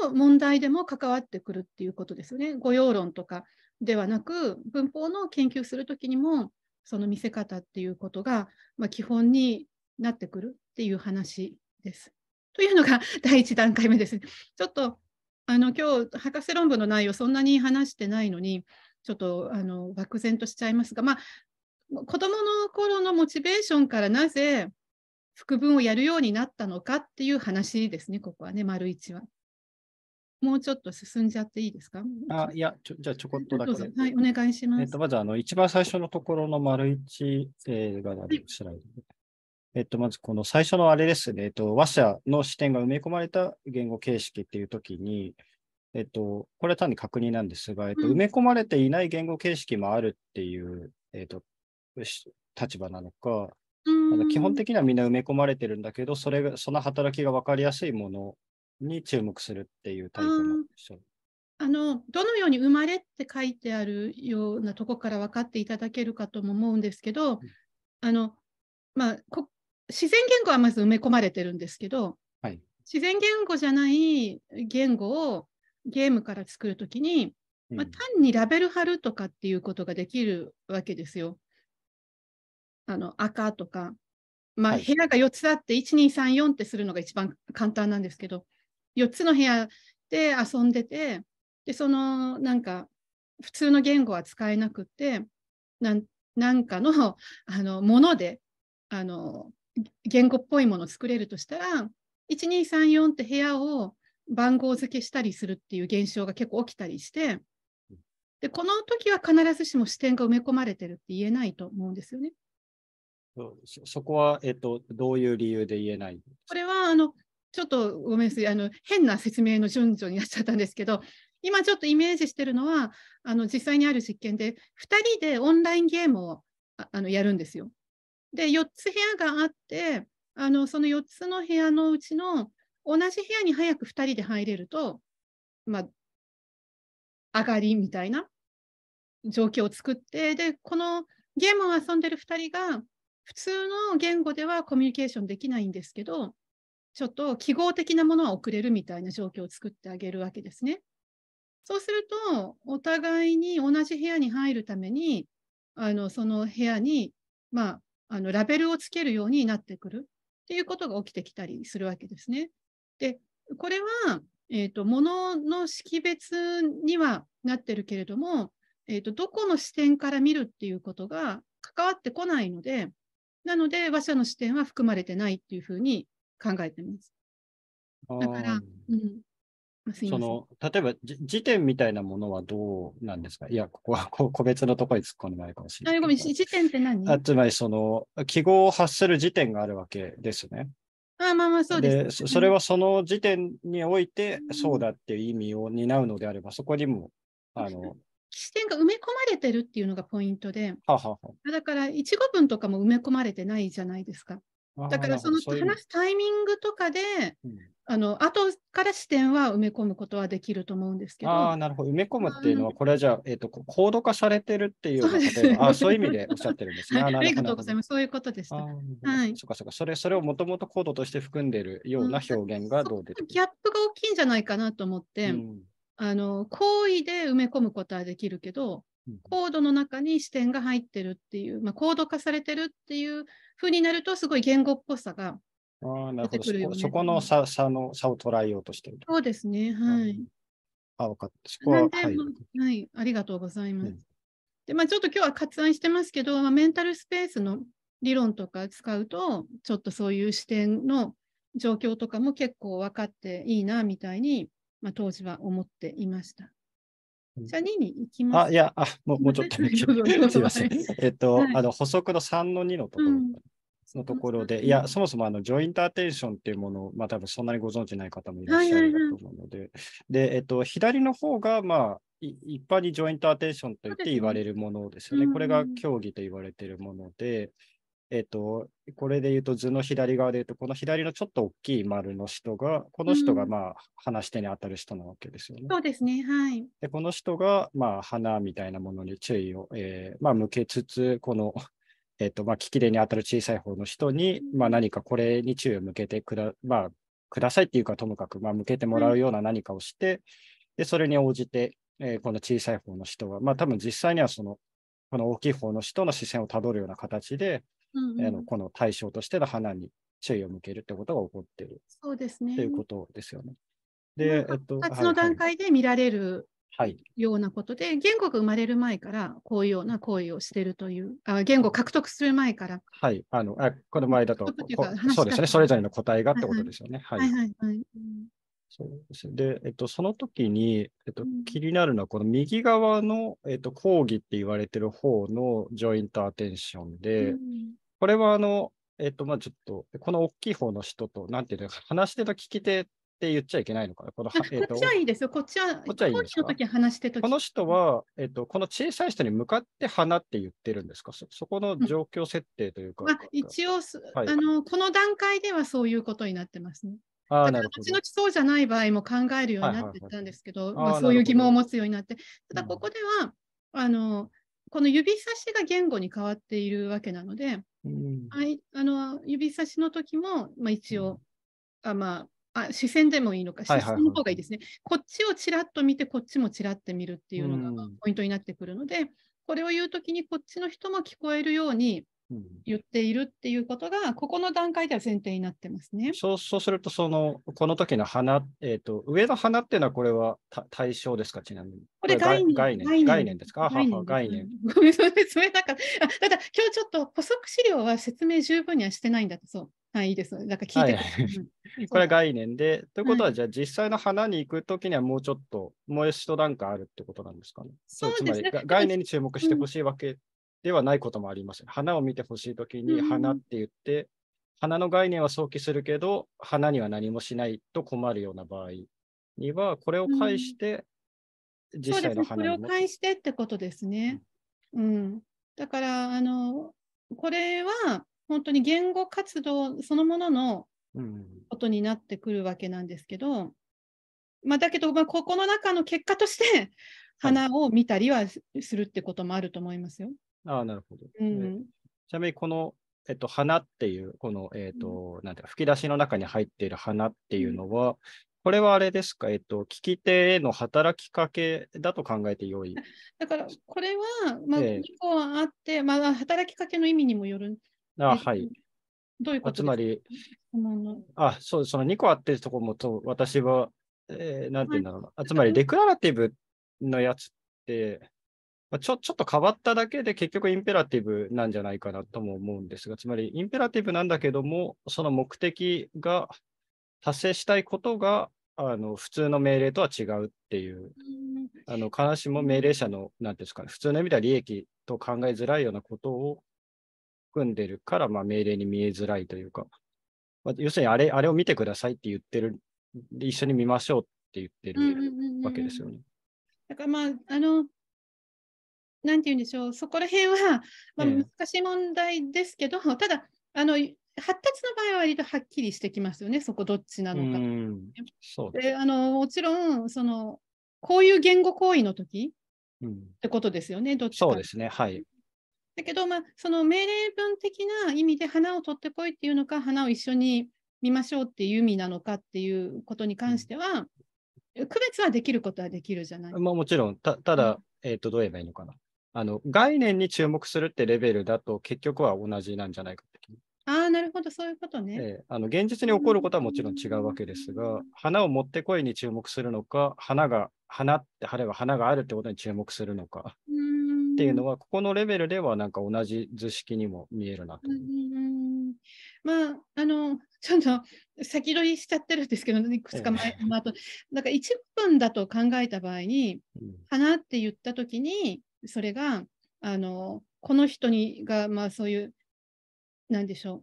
法の問題でも関わってくるっていうことですよね。御用論とかではなく文法の研究する時にもその見せ方っていうことが、ま基本になってくるっていう話です。というのが第1段階目です。ちょっとあの今日博士論文の内容そんなに話してないのにちょっとあの漠然としちゃいますが、まあ、子どもの頃のモチベーションからなぜ副文をやるようになったのかっていう話ですね、ここはね、丸一は。もうちょっと進んじゃっていいですかあいやちょ、じゃあちょこっとだけ。はい、お願いします。えっと、まずあの、一番最初のところの丸一、えー、が何を調べて、はいえっと、まずこの最初のあれですね、えっと、和者の視点が埋め込まれた言語形式っていうときに、えっと、これは単に確認なんですが、えっと、埋め込まれていない言語形式もあるっていう、えっと、立場なのか、あの基本的にはみんな埋め込まれてるんだけど、それが、その働きが分かりやすいものに注目するっていうタイプなんでしょう。あのどのように生まれって書いてあるようなとこから分かっていただけるかとも思うんですけど、あのまあ、こ自然言語はまず埋め込まれてるんですけど、はい、自然言語じゃない言語をゲームから作るときに、まあ、単にラベル貼るとかっていうことができるわけですよ。あの赤とか、まあ、部屋が4つあって1234ってするのが一番簡単なんですけど4つの部屋で遊んでてでそのなんか普通の言語は使えなくてなんかのあのものであの言語っぽいものを作れるとしたら、1234って部屋を番号付けしたりするっていう現象が結構起きたりして、でこの時は必ずしも視点が埋め込まれてるって言えないと思うんですよね。そこは、えっと、どういう理由で言えないこれはあのちょっとごめんなさいあの、変な説明の順序になっちゃったんですけど、今ちょっとイメージしてるのは、あの実際にある実験で、2人でオンラインゲームをあのやるんですよ。で4つ部屋があってあのその4つの部屋のうちの同じ部屋に早く2人で入れると、まあ、上がりみたいな状況を作ってでこのゲームを遊んでる2人が普通の言語ではコミュニケーションできないんですけどちょっと記号的なものは送れるみたいな状況を作ってあげるわけですね。そうするとお互いに同じ部屋に入るためにあのその部屋に、まあ、あのラベルをつけるようになってくるっていうことが起きてきたりするわけですね。でこれは、えーと、物の識別にはなってるけれども、えーと、どこの視点から見るっていうことが関わってこないのでなので和者の視点は含まれてないっていうふうに考えてます。だから、うん、その例えば時点みたいなものはどうなんですかいや、ここは [LAUGHS] 個別のところに突っ込んでないかもしれない。あごめん、時点って何あつまり、その、記号を発する時点があるわけですね。あまあまあ、そうです、ね、それはその時点において、そうだっていう意味を担うのであれば、そこにも、あの、視点が埋め込まれてるっていうのがポイントで、ははだから一語文とかも埋め込まれてないじゃないですか。だからその話すタイミングとかで、あの後から視点は埋め込むことはできると思うんですけど。ああ、なるほど埋め込むっていうのは、これはじゃあ、えーと、高度化されてるっていうそうあそういう意味でおっしゃってるんですね。はい、ありがとうございます。そういうことでした。はい、そっかそっかそれ、それをもともとコードとして含んでいるような表現がどう出てくる、ギャップが大きいんじゃないかなと思って、うん、あの行為で埋め込むことはできるけど、コードの中に視点が入ってるっていう、まあ、コード化されてるっていうふうになると、すごい言語っぽさがあなるほど、ね、そこの差差の差を捉えようとしてる。そうですね、はい。あ、分かった。そこは、はい、はい。ありがとうございます。うん、で、まあ、ちょっと今日は割愛してますけど、まあ、メンタルスペースの理論とか使うと、ちょっとそういう視点の状況とかも結構分かっていいな、みたいに、まあ、当時は思っていました。じゃあ2に行きます。あ、いや、あもうもうちょっと、ね、すみません。[LAUGHS] えっと、はい、あの補足の3の2のところ、うん、のところで、いや、そもそもあのジョイントアテンションっていうものを、まあ多分そんなにご存知ない方もいらっしゃると思うので、で、えっと、左の方が、まあ、一般にジョイントアテンションと言って言われるものですよね。ねこれが競技と言われているもので、えっと、これで言うと図の左側で言うと、この左のちょっと大きい丸の人が、この人がまあ、話し手に当たる人なわけですよね。そうですね。はい。で、この人がまあ、花みたいなものに注意を、えー、まあ、向けつつ、このえっ、ー、と、まあ、聞き手に当たる小さい方の人に、まあ、何かこれに注意を向けてくだ、まあ、くださいっていうか、ともかく、まあ、向けてもらうような何かをして、で、それに応じて、えー、この小さい方の人は、まあ、多分実際にはその、この大きい方の人の視線をたどるような形で、うんうん、のこの対象としての花に注意を向けるってことが起こってる。そうですね。ということですよね。で、えっと、2つの段階で見られるようなことで、はい、言語が生まれる前からこういうような行為をしているというあ、言語を獲得する前から。はい、あのあこの前だとそうですね、それぞれの答えがってことですよね。はい、はい、はいはい、そうですで、えっと、その時に、えっと、気になるのは、この右側の、えっと、講義って言われてる方のジョイントアテンションで、うん、これはあの、えっと、まあちょっと、この大きい方の人と、なんていうのか、話し手と聞き手って言っちゃいけないのかなこの、えー、こっちはいいですよ。こっちは、こっちはいいですの時話してこの人は、えっ、ー、と、この小さい人に向かって花って言ってるんですかそこの状況設定というか。うん、まあ、一応、はい、あの、この段階ではそういうことになってますね。だから後々そうじゃない場合も考えるようになってたんですけど、まあ、そういう疑問を持つようになって、ただここでは、うん、あのこの指差しが言語に変わっているわけなので、うん、あの指差しの時も、まあ、一応、うん、あまあ、あ視線でもいいのか、視線の方がいいですね。こっちをちらっと見て、こっちもちらって見るっていうのがポイントになってくるので、うん、これを言うときにこっちの人も聞こえるように言っているっていうことが、ここの段階では前提になってますね。そうそうすると、そのこの時の花、えーと、上の花っていうのはこれは対象ですか、ちなみに。これ概念概念概念ですか概念概念。ごめん、それなんか、ただ今日ちょっと補足資料は説明十分にはしてないんだとそう。はい、いいですね。なんか聞いて、る。[LAUGHS] これは概念で、ということは、じゃあ実際の花に行くときにはもうちょっと、もう一段階あるってことなんですかね。そうですね。つまり概念に注目してほしいわけではないこともあります。うん、花を見てほしいときに花って言って、花の概念は想起するけど、花には何もしないと困るような場合には、これを介して、実際の花に、ね、これを介してってことですね。うん。だから、あの、これは、本当に言語活動そのもののことになってくるわけなんですけど、まあ、だけど、まあ、ここの中の結果として花を見たりはするってこともあると思いますよ。はい、あなるほど、うん、ちなみにこの、えっと、花っていう、この、えっと、なんていうか、吹き出しの中に入っている花っていうのは、うん、これはあれですか、えっと、聞き手への働きかけだと考えてよい。だから、これは、まあ、2個あって、えー、まあ、働きかけの意味にもよるあはい。どういうことつまり、あ、そう、その2個あってるとこもと、私は、えー、なんて言うんだろうな。はい、つまり、デクララティブのやつって、まあ、ちょちょっと変わっただけで結局インペラティブなんじゃないかなとも思うんですが、つまりインペラティブなんだけども、その目的が達成したいことがあの普通の命令とは違うっていう、あの必ずしも命令者の、なんですかね、普通の意味では利益と考えづらいようなことを組んでるから、まあ、命令に見えづらいというか、まあ、要するにあれあれを見てくださいって言ってる、一緒に見ましょうって言ってるわけですよね。だからまあ、あの、なんて言うんでしょう、そこら辺は、まあ、難しい問題ですけど、えただ、あの発達の場合は割とはっきりしてきますよね、そこどっちなのか。うであのもちろんその、こういう言語行為の時、うん、ってことですよね、どっちか。そうですね、はい。だけど、まあ、その命令文的な意味で花を取ってこいっていうのか、花を一緒に見ましょうっていう意味なのかっていうことに関しては、区別はできることはできるじゃないまあ、もちろん、ただ、うん、えーと、どう言えばいいのかなあの。概念に注目するってレベルだと、結局は同じなんじゃないかってああ、なるほど、そういうことね、えー、あの。現実に起こることはもちろん違うわけですが、花を持ってこいに注目するのか、花が、花って、晴れは花があるってことに注目するのか。うんっていうのは、ここのレベルではなんか同じ図式にも見えるなと。まあ、あのちょっと先取りしちゃってるんですけど、ね、いくつか前あと、なんか1分だと考えた場合に、花って言った時に、それがあのこの人にが、まあ、そういう、なんでしょう、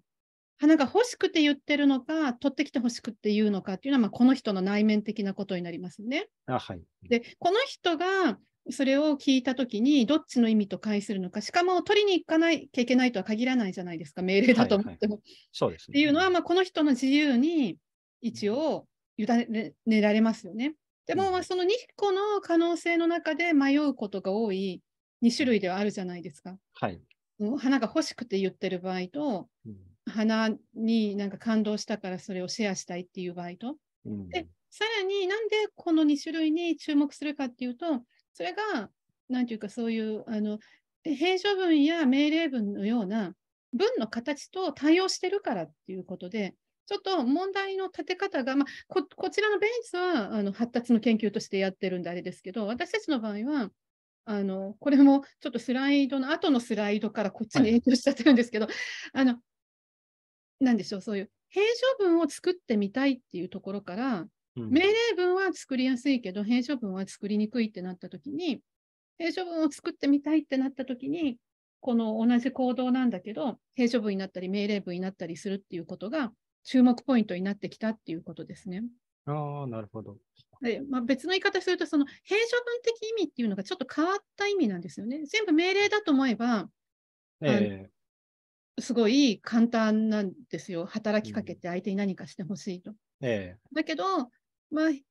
花が欲しくて言ってるのか、取ってきて欲しくて言うのかっていうのは、まあ、この人の内面的なことになりますね。あはい、で、この人がそれを聞いたときに、どっちの意味と解するのか、しかも取りに行かないきゃいけないとは限らないじゃないですか、命令だと思っても。はいはい、そうですね、っていうのは、まあ、この人の自由に一応委ねられますよね。でも、まあ、その2個の可能性の中で迷うことが多い2種類ではあるじゃないですか。はい、花が欲しくて言ってる場合と、うん、花になんか感動したからそれをシェアしたいっていう場合と。うん、でさらになんでこの2種類に注目するかっていうと、それがなんていうかそういうあの平書文や命令文のような文の形と対応してるからっていうことで、ちょっと問題の立て方が、まあ、ここちらのベンチはあの発達の研究としてやってるんであれですけど、私たちの場合は、あのこれもちょっとスライドの後のスライドからこっちに影響しちゃってるんですけど、はい、あのなんでしょう、そういう平常文を作ってみたいっていうところから、命令文は作りやすいけど、閉書文は作りにくいってなった時に、閉書文を作ってみたいってなった時に、この同じ行動なんだけど、閉書文になったり命令文になったりするっていうことが注目ポイントになってきたっていうことですね。ああ、なるほど。でまあ、別の言い方すると、その平書文的意味っていうのがちょっと変わった意味なんですよね。全部命令だと思えば、えー、すごい簡単なんですよ。働きかけて相手に何かしてほしいと。えー、だけど、まあ、編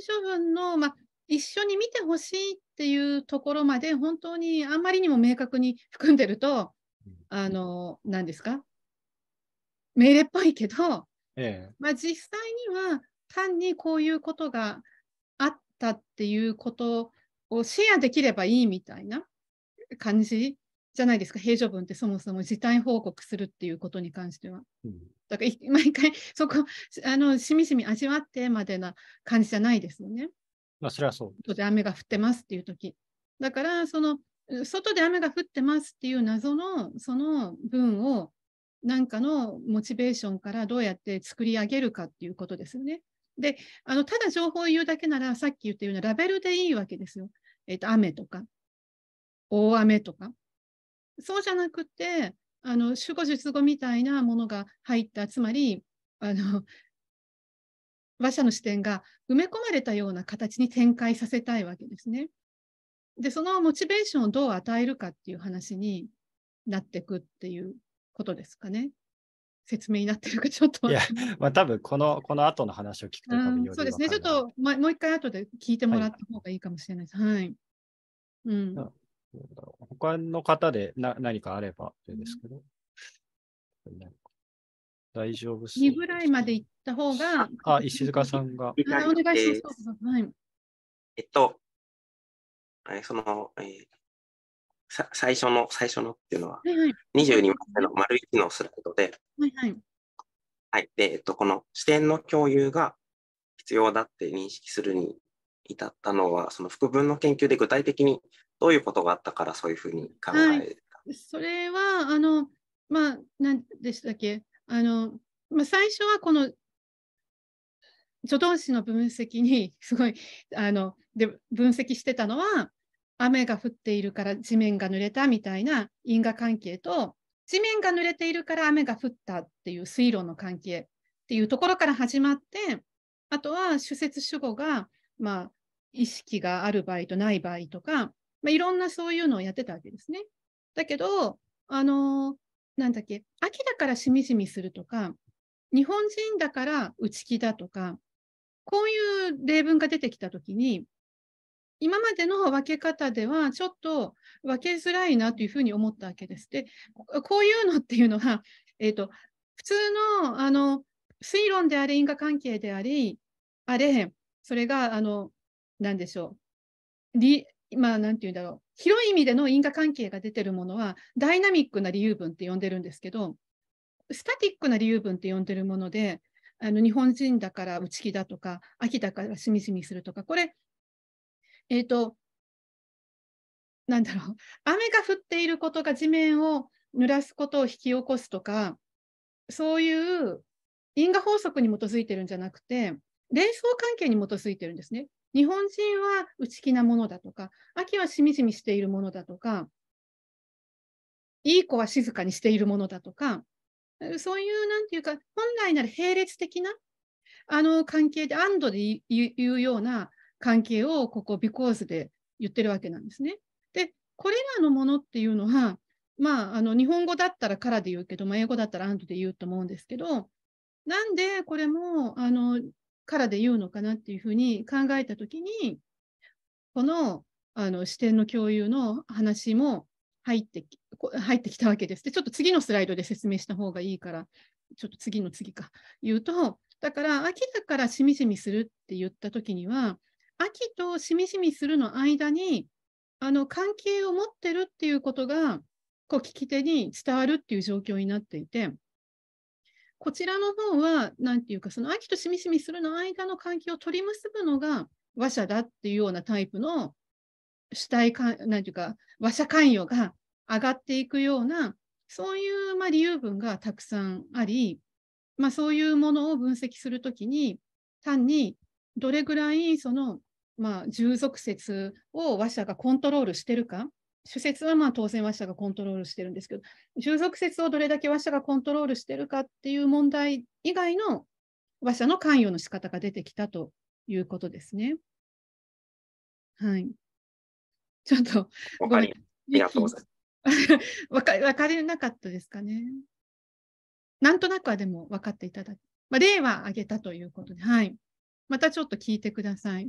集文の、まあ、一緒に見てほしいっていうところまで本当にあんまりにも明確に含んでると、あの何ですか命令っぽいけど、ええ、まあ、実際には単にこういうことがあったっていうことをシェアできればいいみたいな感じじゃないですか平常文ってそもそも事態報告するっていうことに関しては。うんだから毎回そこ [LAUGHS] あのしみしみ味わってまでな感じじゃないですよね。まあ、それはそうで雨が降ってますっていう時だからその外で雨が降ってますっていう謎のその文をなんかのモチベーションからどうやって作り上げるかっていうことですよね。であのただ情報を言うだけならさっき言ったようなラベルでいいわけですよ。えーと、と雨とか大雨とか。そうじゃなくてあの主語述語みたいなものが入ったつまりあの馬者の視点が埋め込まれたような形に展開させたいわけですね。でそのモチベーションをどう与えるかっていう話になってくっていうことですかね。説明になってるかちょっと。いや、まあ多分この、この後の話を聞くと多分よりそうですね。ちょっと、まあ、もう一回後で聞いてもらった方がいいかもしれないです。はい。はい、うん。他の方でな何かあればいいですけど。大丈夫です。2ぐらいまで行った方が。あ、石塚さんが。お願いします。えっと、その、えー、さ最初の、最初のっていうのは、はいはい、22番目の丸1のスライドで、はいはい。はい。で、えっと、この視点の共有が必要だって認識するに至ったのは、その副文の研究で具体的にどういうことがあったからそういうふうに考え、はい、それはあのまあ何でしたっけあの、まあ、最初はこの助動詞の分析に [LAUGHS] すごいあので分析してたのは雨が降っているから地面が濡れたみたいな因果関係と地面が濡れているから雨が降ったっていう水路の関係っていうところから始まってあとは主節主語が、まあ、意識がある場合とない場合とかまあ、いろんなそういうのをやってたわけですね。だけど、あのー、なんだっけ、秋だからしみじみするとか、日本人だから内気だとか、こういう例文が出てきたときに、今までの分け方ではちょっと分けづらいなというふうに思ったわけです。で、こういうのっていうのは、えーと、普通のあの推論であれ、因果関係であり、あれ、それが、あの、なんでしょう。理まあ、なんていうんだろう、広い意味での因果関係が出てるものは、ダイナミックな理由文って呼んでるんですけど、スタティックな理由文って呼んでるもので、あの日本人だから内気だとか、秋だからしみじみするとか、これ、えっ、ー、と、なんだろう、雨が降っていることが地面を濡らすことを引き起こすとか、そういう因果法則に基づいてるんじゃなくて、連想関係に基づいてるんですね。日本人は内気なものだとか、秋はしみじみしているものだとか、いい子は静かにしているものだとか、そういう、なんていうか、本来なら並列的なあの関係で、安堵で言うような関係を、ここ、ビコーズで言ってるわけなんですね。で、これらのものっていうのは、まあ、あの日本語だったらからで言うけど、まあ、英語だったらアンドで言うと思うんですけど、なんでこれもあのからで言うのかなっていうふうに考えたときに、このあの視点の共有の話も入って入ってきたわけです。で、ちょっと次のスライドで説明した方がいいから、ちょっと次の次か言うと、だから秋だからしみしみするって言った時には、秋としみしみするの間に、あの関係を持ってるっていうことが、こう聞き手に伝わるっていう状況になっていて、こちらの方は、何て言うか、その秋としみしみするの間の関係を取り結ぶのが和者だっていうようなタイプの主体か、何て言うか、和者関与が上がっていくような、そういうま理由文がたくさんあり、まあ、そういうものを分析するときに、単にどれぐらいその、まあ、従属説を和者がコントロールしてるか主節はまあ当然和社がコントロールしてるんですけど、従属説をどれだけ和社がコントロールしてるかっていう問題以外の和社の関与の仕方が出てきたということですね。はい。ちょっと。わかり、ありがとうございます。わかりなかったですかね。なんとなくはでも分かっていただく。まあ、例は挙げたということで、はい。またちょっと聞いてください。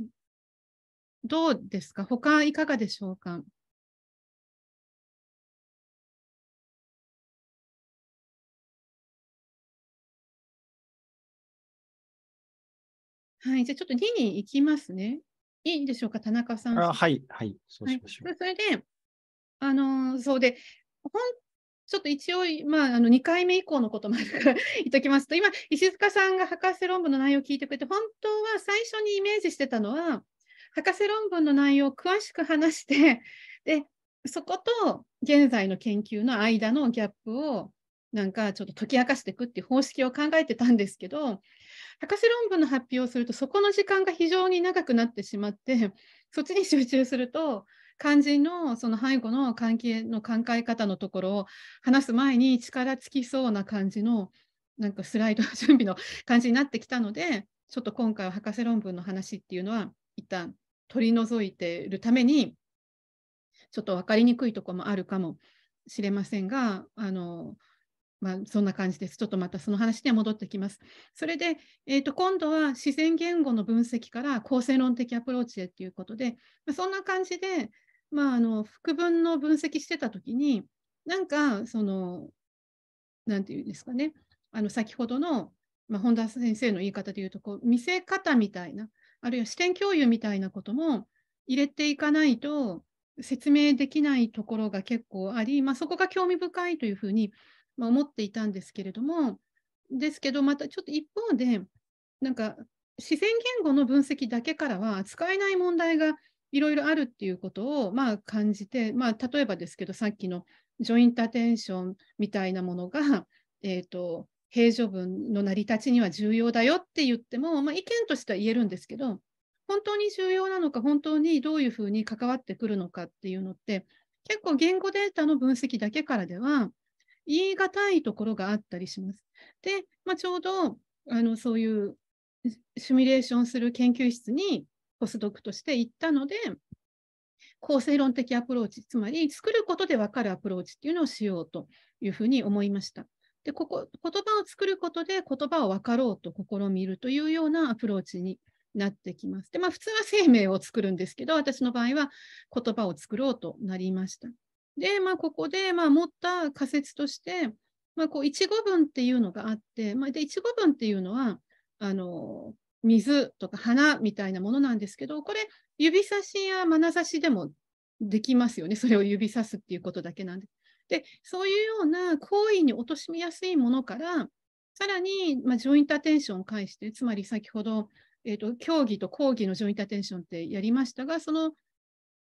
どうですか他いかがでしょうかはい、じゃあちょっと2に行きますね。いいでしょうか、田中さん。あはい、はい、そうしましょう。はい、それで、あのそうで、ほんちょっと一応、まあ、あの2回目以降のことまで [LAUGHS] 言っときますと、今、石塚さんが博士論文の内容を聞いてくれて、本当は最初にイメージしてたのは、博士論文の内容を詳しく話して、でそこと現在の研究の間のギャップをなんかちょっと解き明かしていくっていう方式を考えてたんですけど、博士論文の発表をするとそこの時間が非常に長くなってしまって [LAUGHS] そっちに集中すると肝心のその背後の関係の考え方のところを話す前に力尽きそうな感じのなんかスライド準備の感じになってきたのでちょっと今回は博士論文の話っていうのは一旦取り除いているためにちょっと分かりにくいとこもあるかもしれませんがあのまあ、そんな感じです。ちょっとまたその話には戻ってきます。それで、えー、と今度は自然言語の分析から構成論的アプローチへということで、まあ、そんな感じで、まあ、あの副文の分析してた時になんかその何て言うんですかねあの先ほどの、まあ、本田先生の言い方で言うとこう見せ方みたいなあるいは視点共有みたいなことも入れていかないと説明できないところが結構あり、まあ、そこが興味深いというふうに思っていたんですけれども、ですけど、またちょっと一方で、なんか自然言語の分析だけからは扱えない問題がいろいろあるっていうことをまあ感じて、まあ、例えばですけど、さっきのジョインタテンションみたいなものが、えーと、平常文の成り立ちには重要だよって言っても、まあ、意見としては言えるんですけど、本当に重要なのか、本当にどういうふうに関わってくるのかっていうのって、結構言語データの分析だけからでは言い難いところがあったりします。で、まあ、ちょうどあのそういうシミュレーションする研究室にポスドクとして行ったので、構成論的アプローチ、つまり作ることで分かるアプローチっていうのをしようというふうに思いました。で、ここ、言葉を作ることで言葉を分かろうと試みるというようなアプローチになってきます。で、まあ普通は生命を作るんですけど、私の場合は言葉を作ろうとなりました。で、まあ、ここで、まあ、持った仮説として、まあ、こう一語文っていうのがあって、まあ、で一語文っていうのはあの水とか花みたいなものなんですけどこれ指差しや眼差しでもできますよねそれを指さすっていうことだけなんで。でそういうような行為に貶としみやすいものからさらに、まあ、ジョインタテンションを介してつまり先ほど、えーと、と競技と講義のジョインタテンションってやりましたがその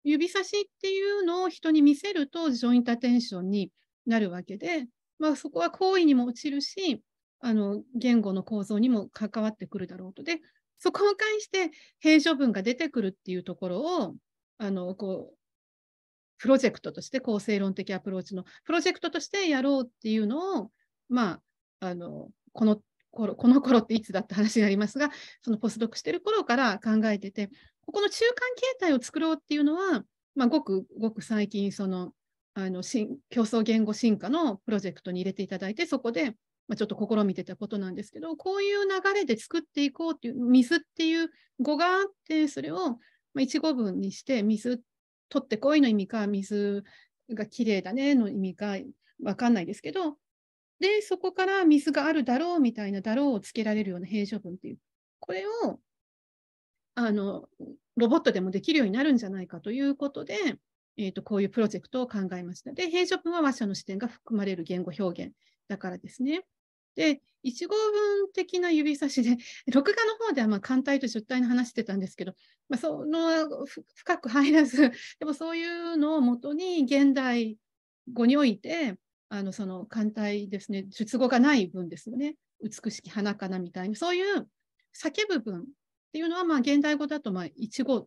指差しっていうのを人に見せるとジョイントアテンションになるわけで、まあ、そこは行為にも落ちるしあの言語の構造にも関わってくるだろうとでそこを介して平常文が出てくるっていうところをあのこうプロジェクトとして構成論的アプローチのプロジェクトとしてやろうっていうのを、まあ、あのこの頃この頃っていつだって話になりますがそのポスドクしてる頃から考えててここの中間形態を作ろうっていうのは、まあ、ごくごく最近そのあの競争言語進化のプロジェクトに入れていただいてそこで、まあ、ちょっと試みてたことなんですけどこういう流れで作っていこうっていう水っていう語があってそれを、まあ、語文にして水取ってこいの意味か水がきれいだねの意味か分かんないですけどでそこから水があるだろうみたいなだろうをつけられるような平常文っていうこれをあのロボットでもできるようになるんじゃないかということで、えーと、こういうプロジェクトを考えました。で、平常文は話者の視点が含まれる言語表現だからですね。で、1号文的な指差しで、[LAUGHS] 録画の方ではまあ艦隊と出体の話してたんですけど、まあ、その深く入らず、[LAUGHS] でもそういうのをもとに現代語において、あのその艦隊ですね、術語がない文ですよね、美しき花かなみたいな、そういう叫ぶ文っていうのは、まあ、現代語だと、まあ、1語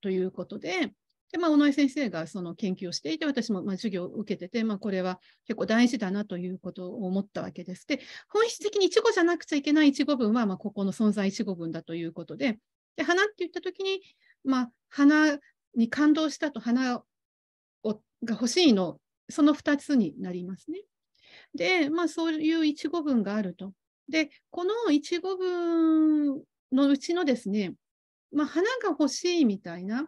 ということで、で、まあ、尾上先生がその研究をしていて、私もまあ授業を受けてて、まあ、これは結構大事だなということを思ったわけです。で、本質的に1語じゃなくちゃいけない1語文は、まあ、ここの存在1語文だということで、で、花って言ったときに、まあ、花に感動したと花をが欲しいの、その2つになりますね。で、まあ、そういう1語文があると。で、この1語文のうちのですね、まあ、花が欲しいみたいな、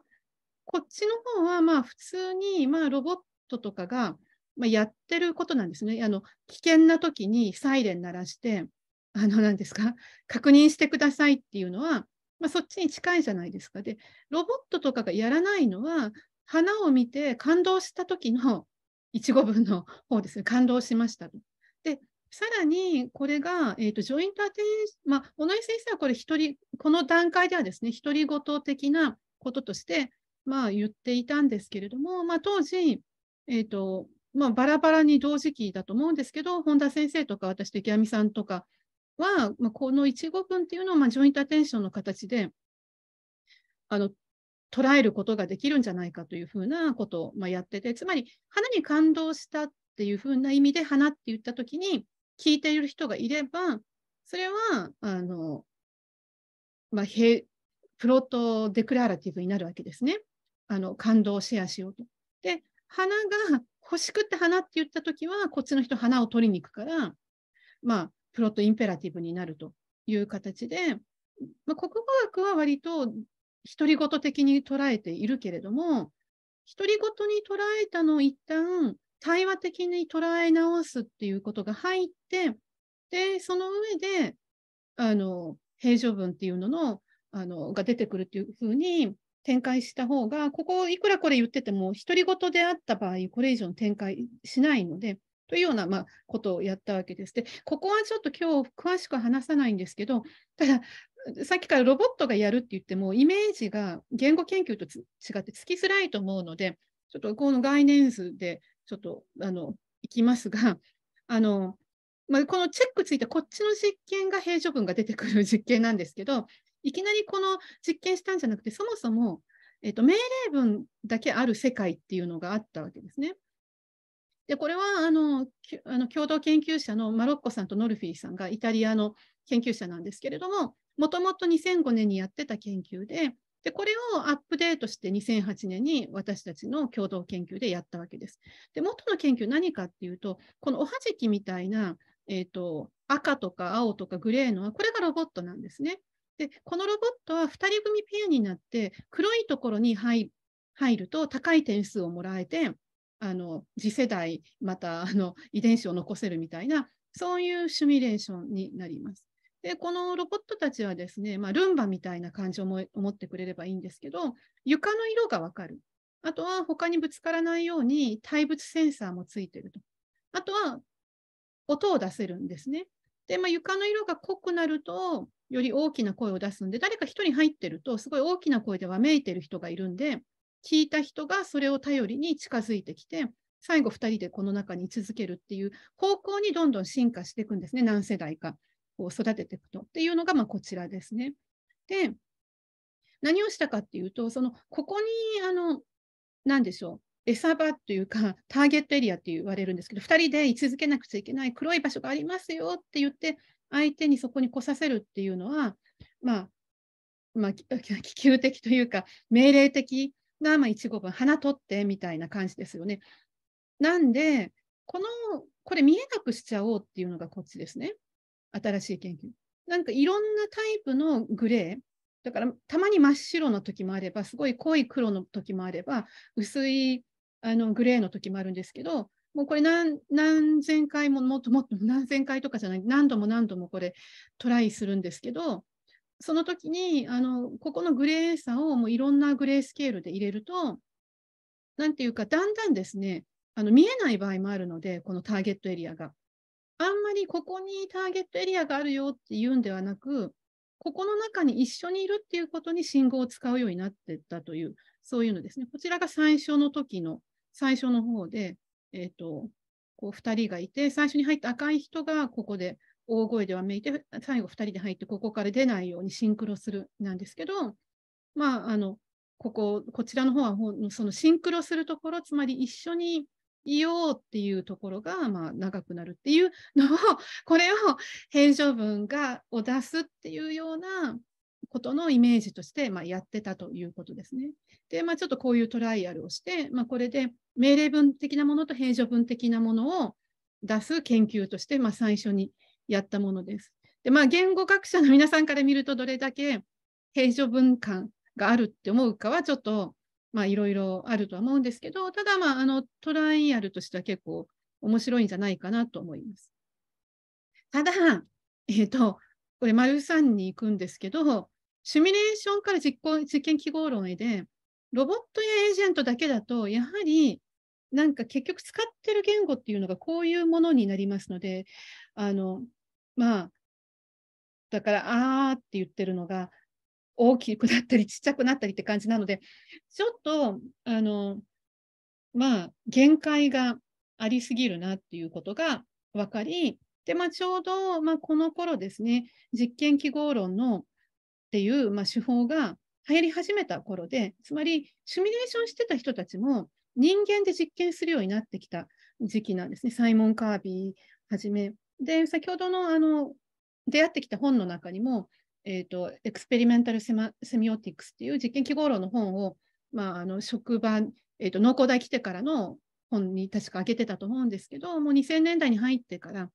こっちの方はまあ普通にまあロボットとかがまあやってることなんですね。あの危険な時にサイレン鳴らして、あの何ですか、確認してくださいっていうのは、まあ、そっちに近いじゃないですか。で、ロボットとかがやらないのは、花を見て感動した時の1語文の方ですね、感動しましたと。さらにこれが、えーと、ジョイントアテン、まあ、小野井先生はこれ一人、この段階ではですね、独り言的なこととして、まあ、言っていたんですけれども、まあ、当時、えーとまあ、バラバラに同時期だと思うんですけど、本田先生とか私と池上さんとかは、まあ、この1語文っていうのを、まあ、ジョイントアテンションの形であの捉えることができるんじゃないかというふうなことを、まあ、やってて、つまり花に感動したっていうふうな意味で花って言ったときに、聞いている人がいれば、それは、あの、まあ、プロトデクララティブになるわけですね。あの、感動をシェアしようと。で、花が欲しくって花って言った時は、こっちの人花を取りに行くから、まあ、プロットインペラティブになるという形で、まあ、国語学は割と独り言的に捉えているけれども、独り言に捉えたのを一旦対話的に捉え直すっていうことが入って、で、その上で、あの、平常文っていうのの、あの、が出てくるっていうふうに展開した方が、ここ、いくらこれ言ってても、独り言であった場合、これ以上展開しないので、というような、まあ、ことをやったわけです。で、ここはちょっと今日詳しく話さないんですけど、ただ、さっきからロボットがやるって言っても、イメージが言語研究と違ってつきづらいと思うので、ちょっとこの概念図でちょっと、あの、行きますが、[LAUGHS] あの、まあ、このチェックついて、こっちの実験が平常分が出てくる実験なんですけど、いきなりこの実験したんじゃなくて、そもそも、えっと、命令文だけある世界っていうのがあったわけですね。で、これはあのあの共同研究者のマロッコさんとノルフィーさんがイタリアの研究者なんですけれども、もともと2005年にやってた研究で、で、これをアップデートして2008年に私たちの共同研究でやったわけです。で、元の研究何かっていうと、このおはじきみたいな、えー、と、赤とか青とかグレーのは、これがロボットなんですね。で、このロボットは2人組ペアになって、黒いところに入ると高い点数をもらえて、あの次世代、またあの遺伝子を残せるみたいな、そういうシミュレーションになります。で、このロボットたちはですね、まあ、ルンバみたいな感じを思ってくれればいいんですけど、床の色がわかる。あとは他にぶつからないように対物センサーもついてると。あとは音を出せるんですね。で、まあ、床の色が濃くなると、より大きな声を出すので、誰か1人入ってると、すごい大きな声でわめいてる人がいるんで、聞いた人がそれを頼りに近づいてきて、最後2人でこの中に居続けるっていう方向にどんどん進化していくんですね、何世代か。こう育てていくとっていうのがまこちらですね。で何をしたかっていうとそのここにあの何でしょう餌場というかターゲットエリアって言われるんですけど2人で居続けなくちゃいけない黒い場所がありますよって言って相手にそこに来させるっていうのは、まあ、まあ、[LAUGHS] 気球的というか命令的な、まあ、1号分花取ってみたいな感じですよね。なんでこのこれ見えなくしちゃおうっていうのがこっちですね。新しい研究。なんかいろんなタイプのグレー、だからたまに真っ白の時もあれば、すごい濃い黒の時もあれば、薄いあのグレーの時もあるんですけど、もうこれ何千回ももっともっと何千回とかじゃない、何度も何度もこれトライするんですけど、その時にあのここのグレーさをもういろんなグレースケールで入れると、なんていうか、だんだんですね、あの見えない場合もあるので、このターゲットエリアが。あんまりここにターゲットエリアがあるよっていうんではなく、ここの中に一緒にいるっていうことに信号を使うようになってったという、そういうのですね。こちらが最初の時の、最初の方で、えっ、ー、と、こう2人がいて、最初に入った赤い人がここで大声ではめいて、最後2人で入って、ここから出ないようにシンクロするなんですけど、まあ、あの、ここ、こちらの方は、そのシンクロするところ、つまり一緒にいようっていうところが、まあ、長くなるっていうのを [LAUGHS] これを編集文がを出すっていうようなことのイメージとして、まあ、やってたということですね。で、まあ、ちょっとこういうトライアルをして、まあ、これで命令文的なものと編集文的なものを出す研究として、まあ、最初にやったものです。で、まあ、言語学者の皆さんから見るとどれだけ編集文感があるって思うかはちょっとまあ、いろいろあるとは思うんですけど、ただ、まあ、あのトライアルとしては結構面白いんじゃないかなと思います。ただ、えっ、ー、と、これ、丸3に行くんですけど、シミュレーションから実行実験記号論へで、ロボットやエージェントだけだと、やはりなんか結局使ってる言語っていうのがこういうものになりますので、あの、まあ、だから、あーって言ってるのが、大きくなったりちっちゃくなったりって感じなのでちょっとあのまあ限界がありすぎるなっていうことが分かりで、まあ、ちょうど、まあ、この頃ですね実験記号論のっていう、まあ、手法が流行り始めた頃でつまりシミュレーションしてた人たちも人間で実験するようになってきた時期なんですねサイモン・カービーはじめ。で先ほどのあの出会ってきた本の中にもえーと、エクスペリメンタルセマセミオティクスっていう実験記号論の本を、まあ、あの職場、えーと、農工大来てからの本に確か上げてたと思うんですけどもう2000年代に入ってから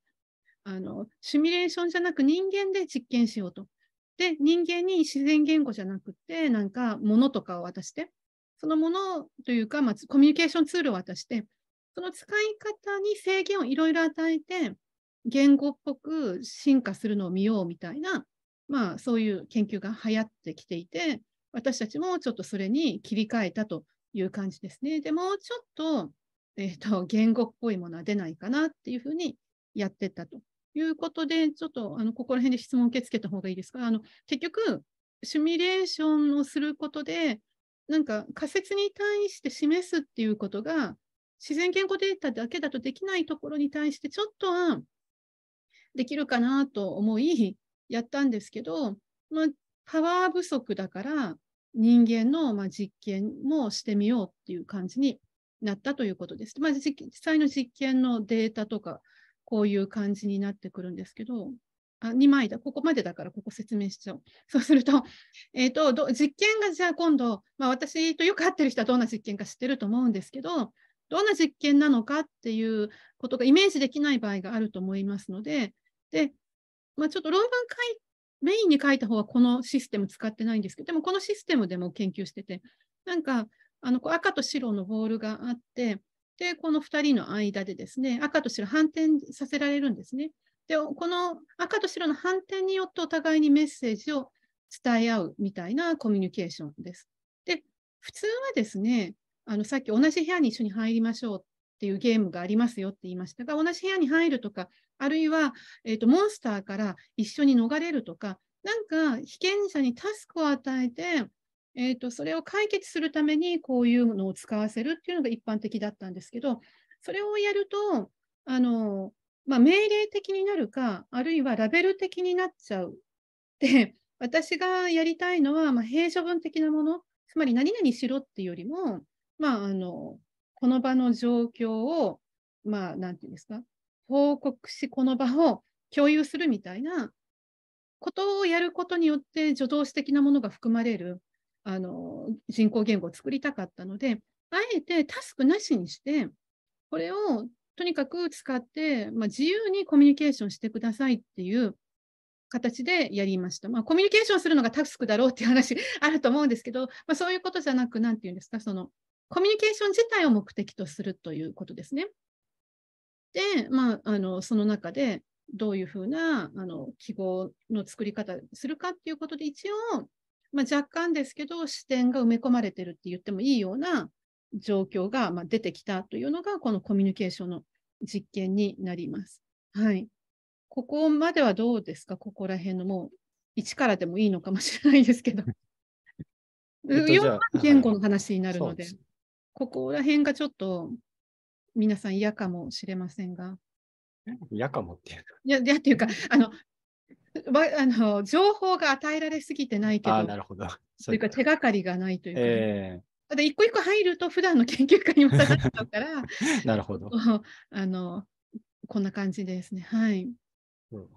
あのシミュレーションじゃなく人間で実験しようと。で人間に自然言語じゃなくてなんか物とかを渡してそのものというか、まあ、コミュニケーションツールを渡してその使い方に制限をいろいろ与えて言語っぽく進化するのを見ようみたいなまあ、そういう研究が流行ってきていて、私たちもちょっとそれに切り替えたという感じですね。でもちょっと,、えーと、言語っぽいものは出ないかなっていうふうにやってったということで、ちょっとあのここら辺で質問受け付けた方がいいですか。あの結局、シミュレーションをすることで、なんか仮説に対して示すっていうことが、自然言語データだけだとできないところに対して、ちょっとはできるかなと思い、やったんですけど、まあ、パワー不足だから人間のま実験もしてみようっていう感じになったということです。まあ、実際の実験のデータとか、こういう感じになってくるんですけど、あ2枚だ、ここまでだからここ説明しちゃおう。[LAUGHS] そうすると、えーと、実験がじゃあ今度、まあ、私とよく会ってる人はどんな実験か知ってると思うんですけど、どんな実験なのかっていうことがイメージできない場合があると思いますので、でまあ、ちょっと論文書いメインに書いた方はこのシステム使ってないんですけど、でもこのシステムでも研究してて、なんかあの赤と白のボールがあって、で、この2人の間でですね、赤と白反転させられるんですね。で、この赤と白の反転によってお互いにメッセージを伝え合うみたいなコミュニケーションです。で、普通はですね、あのさっき同じ部屋に一緒に入りましょうっていうゲームがありますよって言いましたが、同じ部屋に入るとか、あるいは、えーと、モンスターから一緒に逃れるとか、なんか被験者にタスクを与えて、えーと、とそれを解決するためにこういうのを使わせるっていうのが一般的だったんですけど、それをやると、あのまあ、命令的になるか、あるいはラベル的になっちゃう。で、私がやりたいのは、まあ、平処分的なもの、つまり何々しろっていうよりも、まあ、あのこの場の状況を、まあ、なんていうんですか、報告し、この場を共有するみたいなことをやることによって、助動詞的なものが含まれるあの人工言語を作りたかったので、あえてタスクなしにして、これをとにかく使って、まあ、自由にコミュニケーションしてくださいっていう形でやりました。まあ、コミュニケーションするのがタスクだろうっていう話 [LAUGHS] あると思うんですけど、まあ、そういうことじゃなく、なんていうんですか、そのコミュニケーション自体を目的とするということですね。で、まあ、あのその中でどういうふうなあの記号の作り方するかっていうことで一応、まあ、若干ですけど視点が埋め込まれてるって言ってもいいような状況が、まあ、出てきたというのがこのコミュニケーションの実験になります。はい、ここまではどうですかここら辺のもう一からでもいいのかもしれないですけど。[LAUGHS] えっと、4番言語の話になるので、はい、ここら辺がちょっと皆さん嫌かもしれませんが。嫌かもっていういや、嫌っていうか、あの、あの情報が与えられすぎてないけど、なるほどというか手がかりがないというか、ね、えーただ一個一個入ると普段の研究会にもたがっちゃうから [LAUGHS] なるほどあのこんな感じですねはい、うん、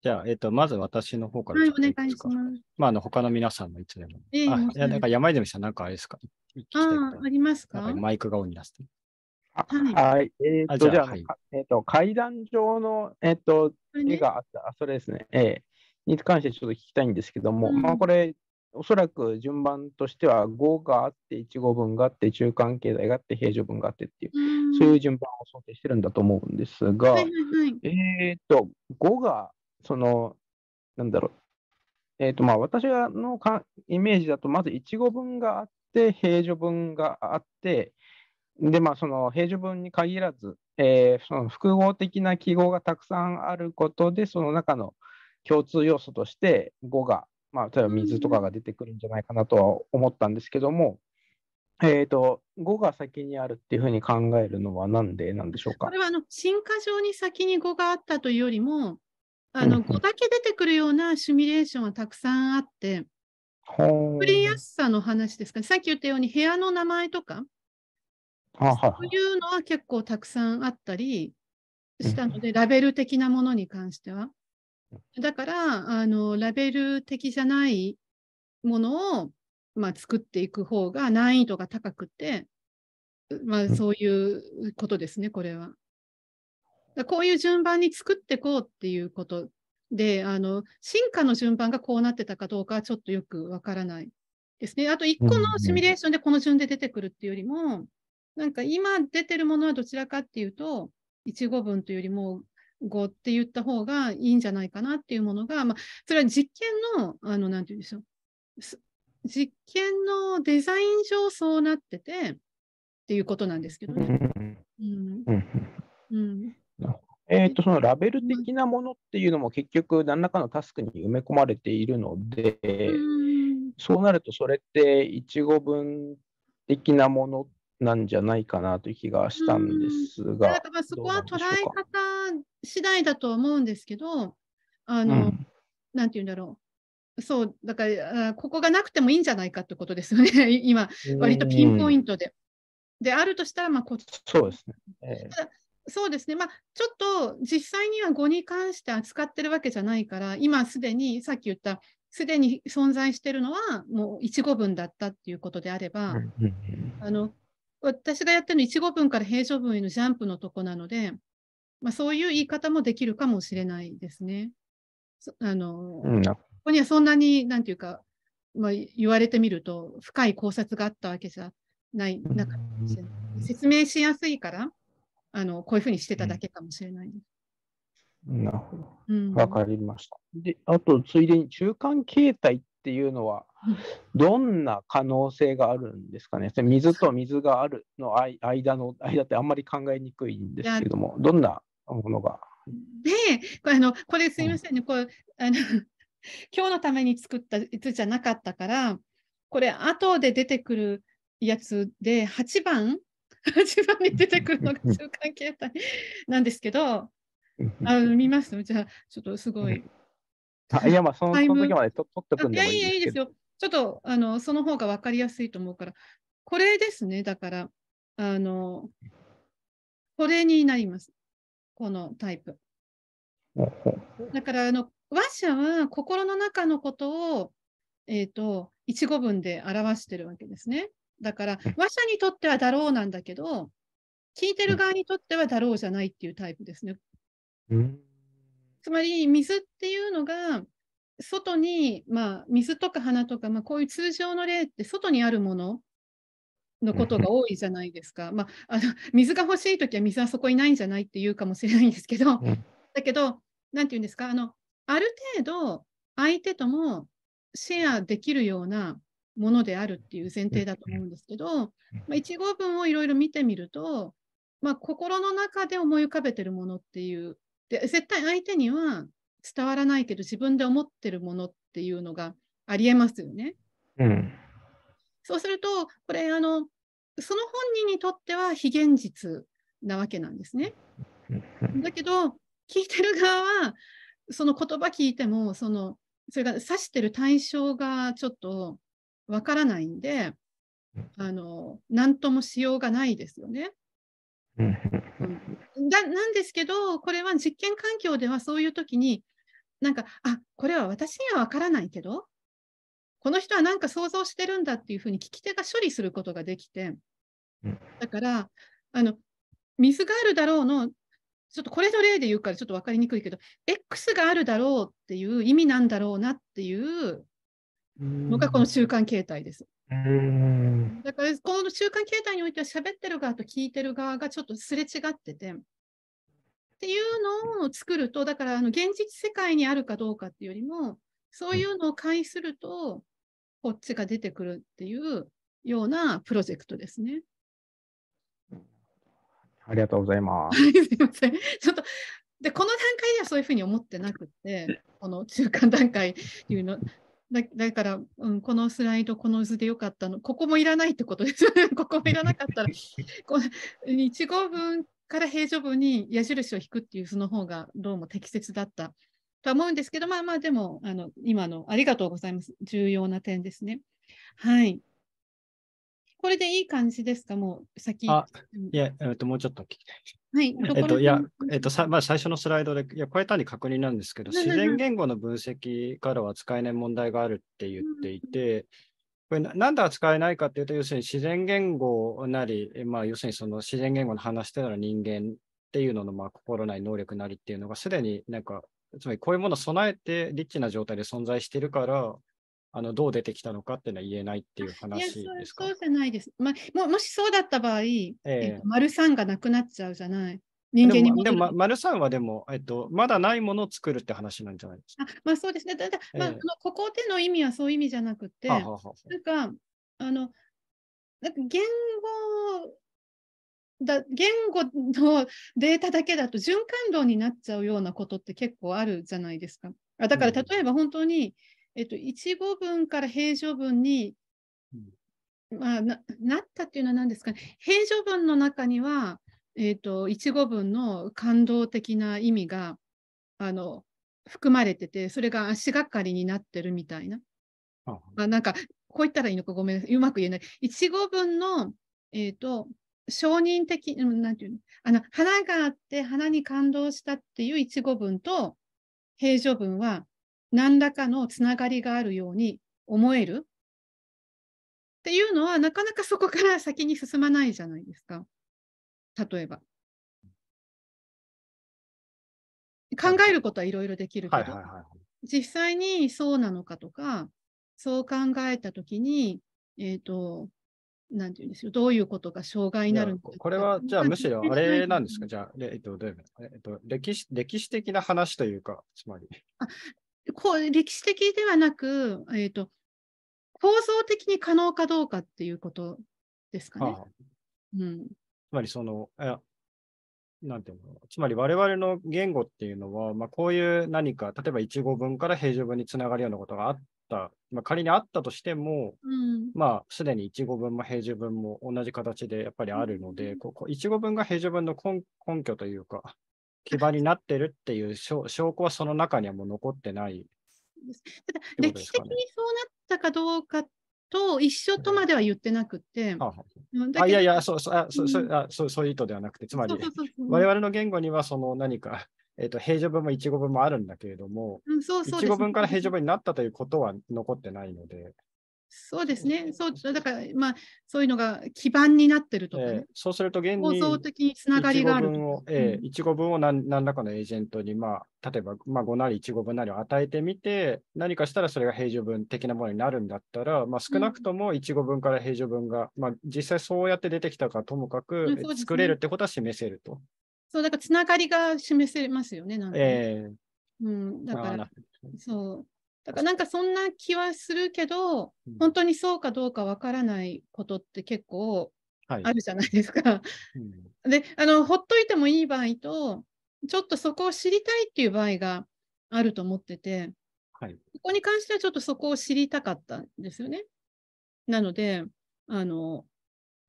じゃあ、えっ、ー、と、まず私の方からはいお願いしますまああの他の皆さんもいつでも、えー、あいやなんか山泉さんなんかあれですかあありますかマイクがオンになってはい。えー、っと、じゃあ、えー、っと、階段上の、えー、っと、絵があった、それですね、えー、に関してちょっと聞きたいんですけども、うん、まあ、これ、おそらく順番としては、5があって、1語文があって、中間形態があって、平常文があってっていう、うん、そういう順番を想定してるんだと思うんですが、はいはいはい、えー、っと、5が、その、なんだろう、えーとまあ、私のかイメージだと、まず1語文があって、平序文があって、で、まあ、その平常文に限らず、えー、その複合的な記号がたくさんあることで、その中の共通要素として語が、まあ、例えば水とかが出てくるんじゃないかなとは思ったんですけども、えーと、と語が先にあるっていうふうに考えるのは何でなんでしょうかこれはあの進化上に先に語があったというよりもあの語だけ出てくるようなシミュレーションはたくさんあって、作りやすさの話ですかね、さっき言ったように部屋の名前とか、そういうのは結構たくさんあったりしたので、ラベル的なものに関しては。だからあのラベル的じゃないものを、まあ、作っていく方が難易度が高くて、まあ、そういうことですね、これは。こういう順番に作っていこうっていうことで、あの進化の順番がこうなってたかどうかはちょっとよくわからないですね。あと1個のシミュレーションでこの順で出てくるっていうよりも、なんか今出てるものはどちらかっていうと、1語文というよりも5って言った方がいいんじゃないかなっていうものが、まあ、それは実験の、あの、なんて言うんでしょう。実験のデザイン上そうなっててっていうことなんですけどね。うん。うん。えっ、と、そのラベル的なものっていうのも結局何らかのタスクに埋め込まれているので、うん、そうなるとそれって一語分的なものなんじゃないかなという気がしたんですが。だからそこは捉え方次第だと思うんですけど、あの、うん、なんて言うんだろう。そう、だからここがなくてもいいんじゃないかってことですよね、[LAUGHS] 今、割とピンポイントで。であるとしたら、まあこっち。そうですね。えーそうですね、まあ、ちょっと実際には語に関して扱ってるわけじゃないから、今すでにさっき言った、すでに存在してるのはもう1語文だったっていうことであれば、あの私がやってるの1語文から平常文へのジャンプのとこなので、まあ、そういう言い方もできるかもしれないですね。あの、ここにはそんなに、なんていうか、まあ、言われてみると深い考察があったわけじゃない、なかもしれない。説明しやすいから、あのこういうふうにしてただけかもしれないです。なるほど。わ、うん、かりました。で、あと、ついでに中間形態っっていうのは、どんな可能性があるんですかね、水と水があるの間の間ってあんまり考えにくいんですけども、どんなものが。で、あのこれすみませんね、うん、これあの [LAUGHS] 今日のために作ったやつじゃなかったから、これ、後で出てくるやつで、8番、8 [LAUGHS] 番に出てくるのが中間形態なんですけど、あの見ますじゃあ、ちょっとすごい。[LAUGHS] あいや、まあその、その時まで取っくんでもいいいやいや、いいですよ。ちょっと、あの、その方が分かりやすいと思うから、これですね、だから、あの、これになります。このタイプ。だから、あの、話者は心の中のことを、えっ、ー、と、一語文で表してるわけですね。だから、話者にとってはだろうなんだけど、聞いてる側にとってはだろうじゃないっていうタイプですね。うんつまり水っていうのが外に、まあ、水とか花とか、まあ、こういう通常の例って外にあるもののことが多いじゃないですか。まあ、あの水が欲しい時は水はそこにないんじゃないって言うかもしれないんですけど、だけど何て言うんですかあのある程度相手ともシェアできるようなものであるっていう前提だと思うんですけど、まあ、1号文をいろいろ見てみると、まあ、心の中で思い浮かべてるものっていうで絶対相手には伝わらないけど自分で思ってるものっていうのがありえますよね。うん、そうするとこれあのその本人にとっては非現実なわけなんですね。だけど聞いてる側はその言葉聞いてもそのそれが指してる対象がちょっとわからないんであの何ともしようがないですよね。うん、だなんですけどこれは実験環境ではそういう時になんかあこれは私には分からないけどこの人は何か想像してるんだっていうふうに聞き手が処理することができてだからあの水があるだろうのちょっとこれの例で言うからちょっと分かりにくいけど X があるだろうっていう意味なんだろうなっていうのがこの習慣形態です。うんだからこの中間形態においては喋ってる側と聞いてる側がちょっとすれ違っててっていうのを作るとだからあの現実世界にあるかどうかっていうよりもそういうのを介するとこっちが出てくるっていうようなプロジェクトですね。ありがとうございます。すみません。ちょっとでこの段階ではそういうふうに思ってなくて、この中間段階っていうのだだから、うん、このスライド、この図でよかったの、ここもいらないってことです。[LAUGHS] ここもいらなかったら、[LAUGHS] こ1号分から平常文に矢印を引くっていう図の方がどうも適切だったと思うんですけど、まあまあ、でも、あの今のありがとうございます。重要な点ですね。はい。これでいい感じですかもう先。あ、いや、えっと、もうちょっと聞きたい。はい。えっと、いや、えっと、さまあ、最初のスライドで、いや、これ単に確認なんですけど、自然言語の分析からは使えない問題があるって言っていて、これなんで扱えないかっていうと、要するに自然言語なり、まあ、要するにその自然言語の話してたら人間っていうののまあ心ない能力なりっていうのがすでになんか、つまりこういうものを備えてリッチな状態で存在してるから、あのどう出てきたのかっていうのは言えないっていう話ですかそうじゃないです。まあ、ももしそうだった場合、えー、えー、丸三がなくなっちゃうじゃない。人間にも。でも、丸三はでも、えっと、まだないものを作るって話なんじゃないですか。あまあそうですね。ただ、えー、まあ、ここでの意味はそういう意味じゃなくて、はははなんか、あの、なんか言語だ言語のデータだけだと循環論になっちゃうようなことって結構あるじゃないですか。だから例えば本当にえっと、一語文から平常文に、まあ、ななったっていうのは何ですかね平常文の中には、えっと、一語文の感動的な意味があの含まれててそれが足がかりになってるみたいな。ああなんかこう言ったらいいのかごめんうまく言えない。一語文の、えっと承認的、なんていうのあの花があって花に感動したっていう一語文と平常文は何らかのつながりがあるように思えるっていうのはなかなかそこから先に進まないじゃないですか例えば。考えることはいろいろできるけど、はいはい実際にそうなのかとかそう考えた時に、えっ、ー、となんていうんですよどういうことが障害になるのかこれはじゃあむしろあれなんですか [LAUGHS] じゃあ、えっと、どういうえっと、歴史歴史的な話というかつまり。あこう歴史的ではなく、えーと、構造的に可能かどうかっていうことですかね。あ、うん、つまりそのなんていうのつまり我々の言語っていうのは、まあ、こういう何か例えば1語文から平常文につながるようなことがあった、まあ、仮にあったとしても、うん、まあすでに1語文も平常文も同じ形でやっぱりあるので、うん、ここ1語文が平常文の根拠というか、基盤になってるっていう証 [LAUGHS] 証拠はその中にはもう残ってない、歴史的にそうなったかどうかと一緒とまでは言ってなくて。はあ、あいやいや、そうそうあそうそういう意図ではなくて、つまり我々の言語にはその何か、えーと、平常文も一語文もあるんだけれども、一ち文から平常文になったということは残ってないので。そうですね、そうだから、まあ、そういうのが基盤になってるとかね、えー、そうすると現に構造的につながりがある。えいちご分を何何らかのエージェントに、まあ、例えば、まあ、5なりいちご分なりを与えてみて、何かしたらそれが平常分的なものになるんだったら、まあ、少なくともいちご分から平常分が、うん、まあ、実際そうやって出てきたかともかく、ね、作れるってことは示せると。そうだからつながりが示せますよね、なんか、ね、えー、うん、だから、そう。だからなんかそんな気はするけど、うん、本当にそうかどうかわからないことって結構あるじゃないですか。はい、であのほっといてもいい場合とちょっとそこを知りたいっていう場合があると思ってて、はい、ここに関してはちょっとそこを知りたかったんですよね。なのであの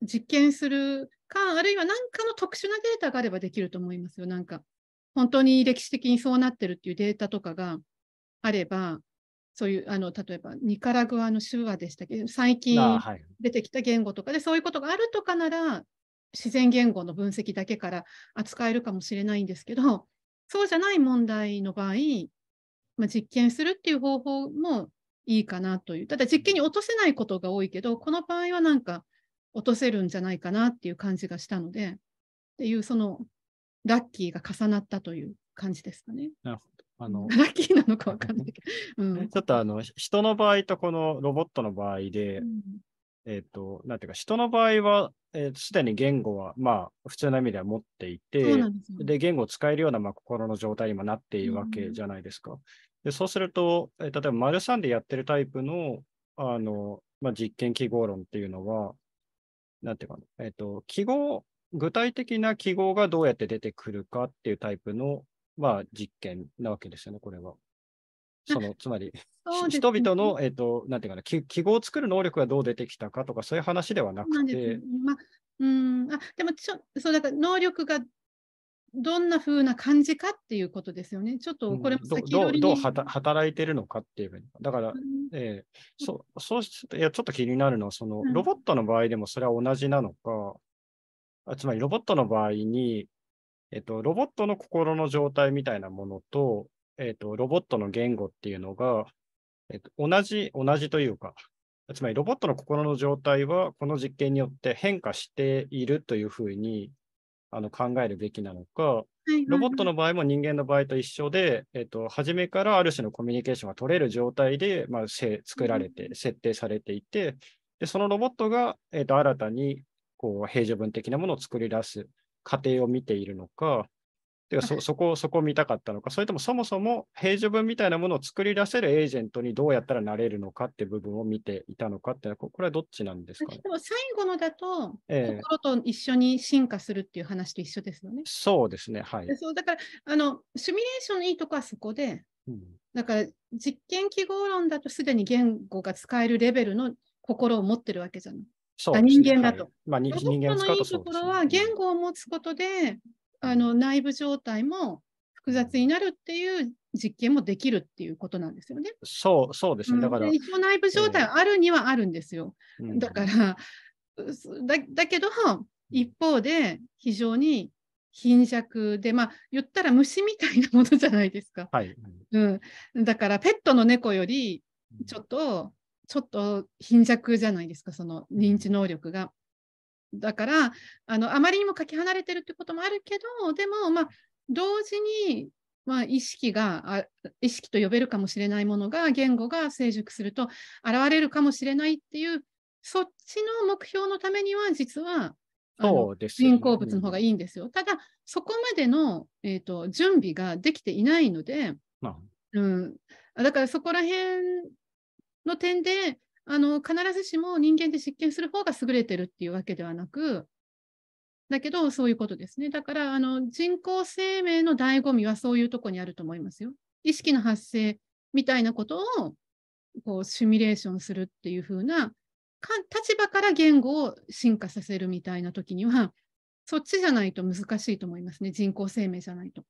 実験するかあるいは何かの特殊なデータがあればできると思いますよなんか本当に歴史的にそうなってるっていうデータとかがあればそういうあの例えばニカラグアの手話でしたけど最近出てきた言語とかでそういうことがあるとかなら自然言語の分析だけから扱えるかもしれないんですけど [LAUGHS] そうじゃない問題の場合、まあ、実験するっていう方法もいいかなというただ実験に落とせないことが多いけどこの場合はなんか落とせるんじゃないかなっていう感じがしたのでっていうそのラッキーが重なったという感じですかね。なるほあのラッキーなのか分かんないけど、[LAUGHS] うん、ちょっとあの人の場合とこのロボットの場合で、うん、えっ、ー、と、なんていうか、人の場合は、す、えー、で、に言語は、まあ、普通の意味では持っていて、で、言語を使えるような、まあ、心の状態にもなっているわけじゃないですか。うん、でそうすると、えー、例えば、丸3でやってるタイプの、あの、まあ、実験記号論っていうのは、なんていうかえっ、ー、と、記号、具体的な記号がどうやって出てくるかっていうタイプのまあ、実験なわけですよね、これは。そのつまり、ね、人々の、えーと、なんていうかな記、記号を作る能力がどう出てきたかとか、そういう話ではなくて。で、ね、まあ、うんあでもちょそうだから能力がどんな風な感じかっていうことですよね。ちょっとこれも先取り、うん、どう働いてるのかっていう。だから、うん、えー、そう、そういや、ちょっと気になるのは、その、ロボットの場合でもそれは同じなのか、つまりロボットの場合に、えっと、ロボットの心の状態みたいなものと、えっと、ロボットの言語っていうのが、えっと、同じ、同じというか、つまりロボットの心の状態は、この実験によって変化しているというふうにあの考えるべきなのか、ロボットの場合も人間の場合と一緒で、えっと、初めからある種のコミュニケーションが取れる状態で、まあ、作られて、設定されていて、でそのロボットが、えっと、新たにこう平常文的なものを作り出す過程を見ているのか、てかそそこをそこを見たかったのか、それともそもそも平序文みたいなものを作り出せるエージェントにどうやったらなれるのかって部分を見ていたのかってこれはどっちなんですか、ね、でも最後のだと、えー、心と一緒に進化するっていう話と一緒ですよね。そうですね、はい。そうだからあの、シミュレーションのいいとこはそこで、うん、だから実験記号論だとすでに言語が使えるレベルの心を持ってるわけじゃない。そうね、人間だと。はいまあ、人間使うとそうです、ね、のいいところは言語を持つことで、あの内部状態も複雑になるっていう実験もできるっていうことなんですよね。そうそうですね。だから、うん、一応内部状態あるにはあるんですよ。だからだだけど一方で非常に貧弱で、まあ、言ったら虫みたいなものじゃないですか。はいうん、だからペットの猫よりちょっとちょっと貧弱じゃないですかその認知能力が。だからあのあまりにもかけ離れてるってこともあるけどでも、まあ、同時に、まあ、意識が意識と呼べるかもしれないものが言語が成熟すると現れるかもしれないっていうそっちの目標のためには実はそうです、ね、人工物の方がいいんですよ。ただ、そこまでの、えーと、準備ができていないので、うん、だからそこら辺の点であの必ずしも人間で実験する方が優れてるっていうわけではなくだけどそういうことですねだからあの人工生命の醍醐味はそういうとこにあると思いますよ意識の発生みたいなことをこうシミュレーションするっていうふうな立場から言語を進化させるみたいな時にはそっちじゃないと難しいと思いますね人工生命じゃないと。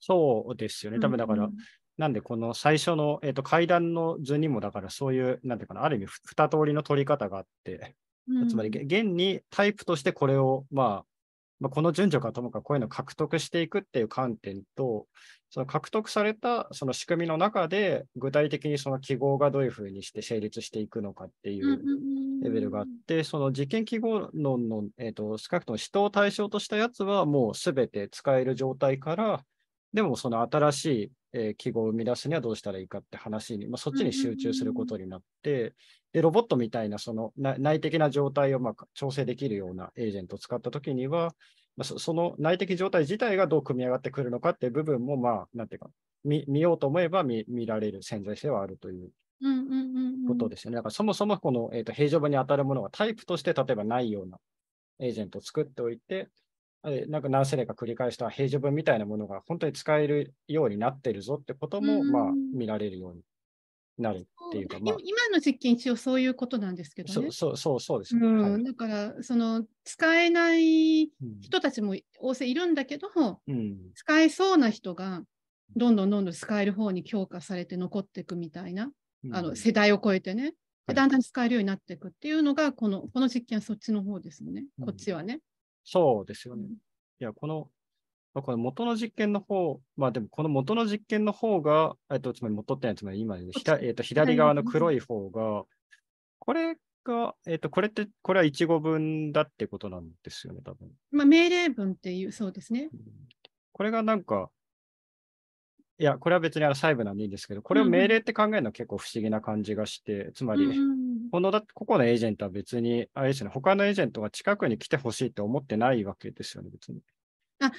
そうですよね。多分だから、うん、なんで、この最初の、えー、と階段の図にも、だからそういう、なんていうかな、ある意味、2通りの取り方があって、うん、つまり、現にタイプとしてこれを、まあ、まあ、この順序かともかくこういうのを獲得していくっていう観点と、その獲得されたその仕組みの中で、具体的にその記号がどういうふうにして成立していくのかっていうレベルがあって、その事件記号論の、えーと少なくとも人を対象としたやつは、もうすべて使える状態から、でもその新しいえー、記号を生み出すにはどうしたらいいかって話に、まあ、そっちに集中することになって、で、ロボットみたいな、その内的な状態をまあ調整できるようなエージェントを使った時には、まあ、その内的状態自体がどう組み上がってくるのかっていう部分も、まあ、なんていうか、見見ようと思えば見見られる潜在性はあるということですよね。だからそもそもこの、えーと、平常部に当たるものがタイプとして例えばないようなエージェントを作っておいて、なんか何世代か繰り返した平常文みたいなものが本当に使えるようになってるぞってことも、まあ、見られるようになるっていうか、まあ、今の実験一応そういうことなんですけどね。そうそうそうです、ね、うん、はい、だからその使えない人たちも大勢いるんだけど、うん、使えそうな人がどんどんどんどん使える方に強化されて残っていくみたいな、うん、あの世代を超えてね、だんだん使えるようになっていくっていうのがこのこの実験はそっちの方ですよね、こっちはね。そうですよね。いや、この、まあ、この元の実験の方、まあでもこの元の実験の方が、えっと、つまり元ってない、つまり今、ね、えっと、左側の黒い方が、これが、えっと、これって、これは1語分だってことなんですよね、多分。まあ、命令文っていう、そうですね。これがなんか、いや、これは別にあの細部なんでいいんですけど、これを命令って考えるのは結構不思議な感じがして、つまり、このだここのエージェントは別に、あれですね、他のエージェントが近くに来てほしいと思ってないわけですよね、別に。あ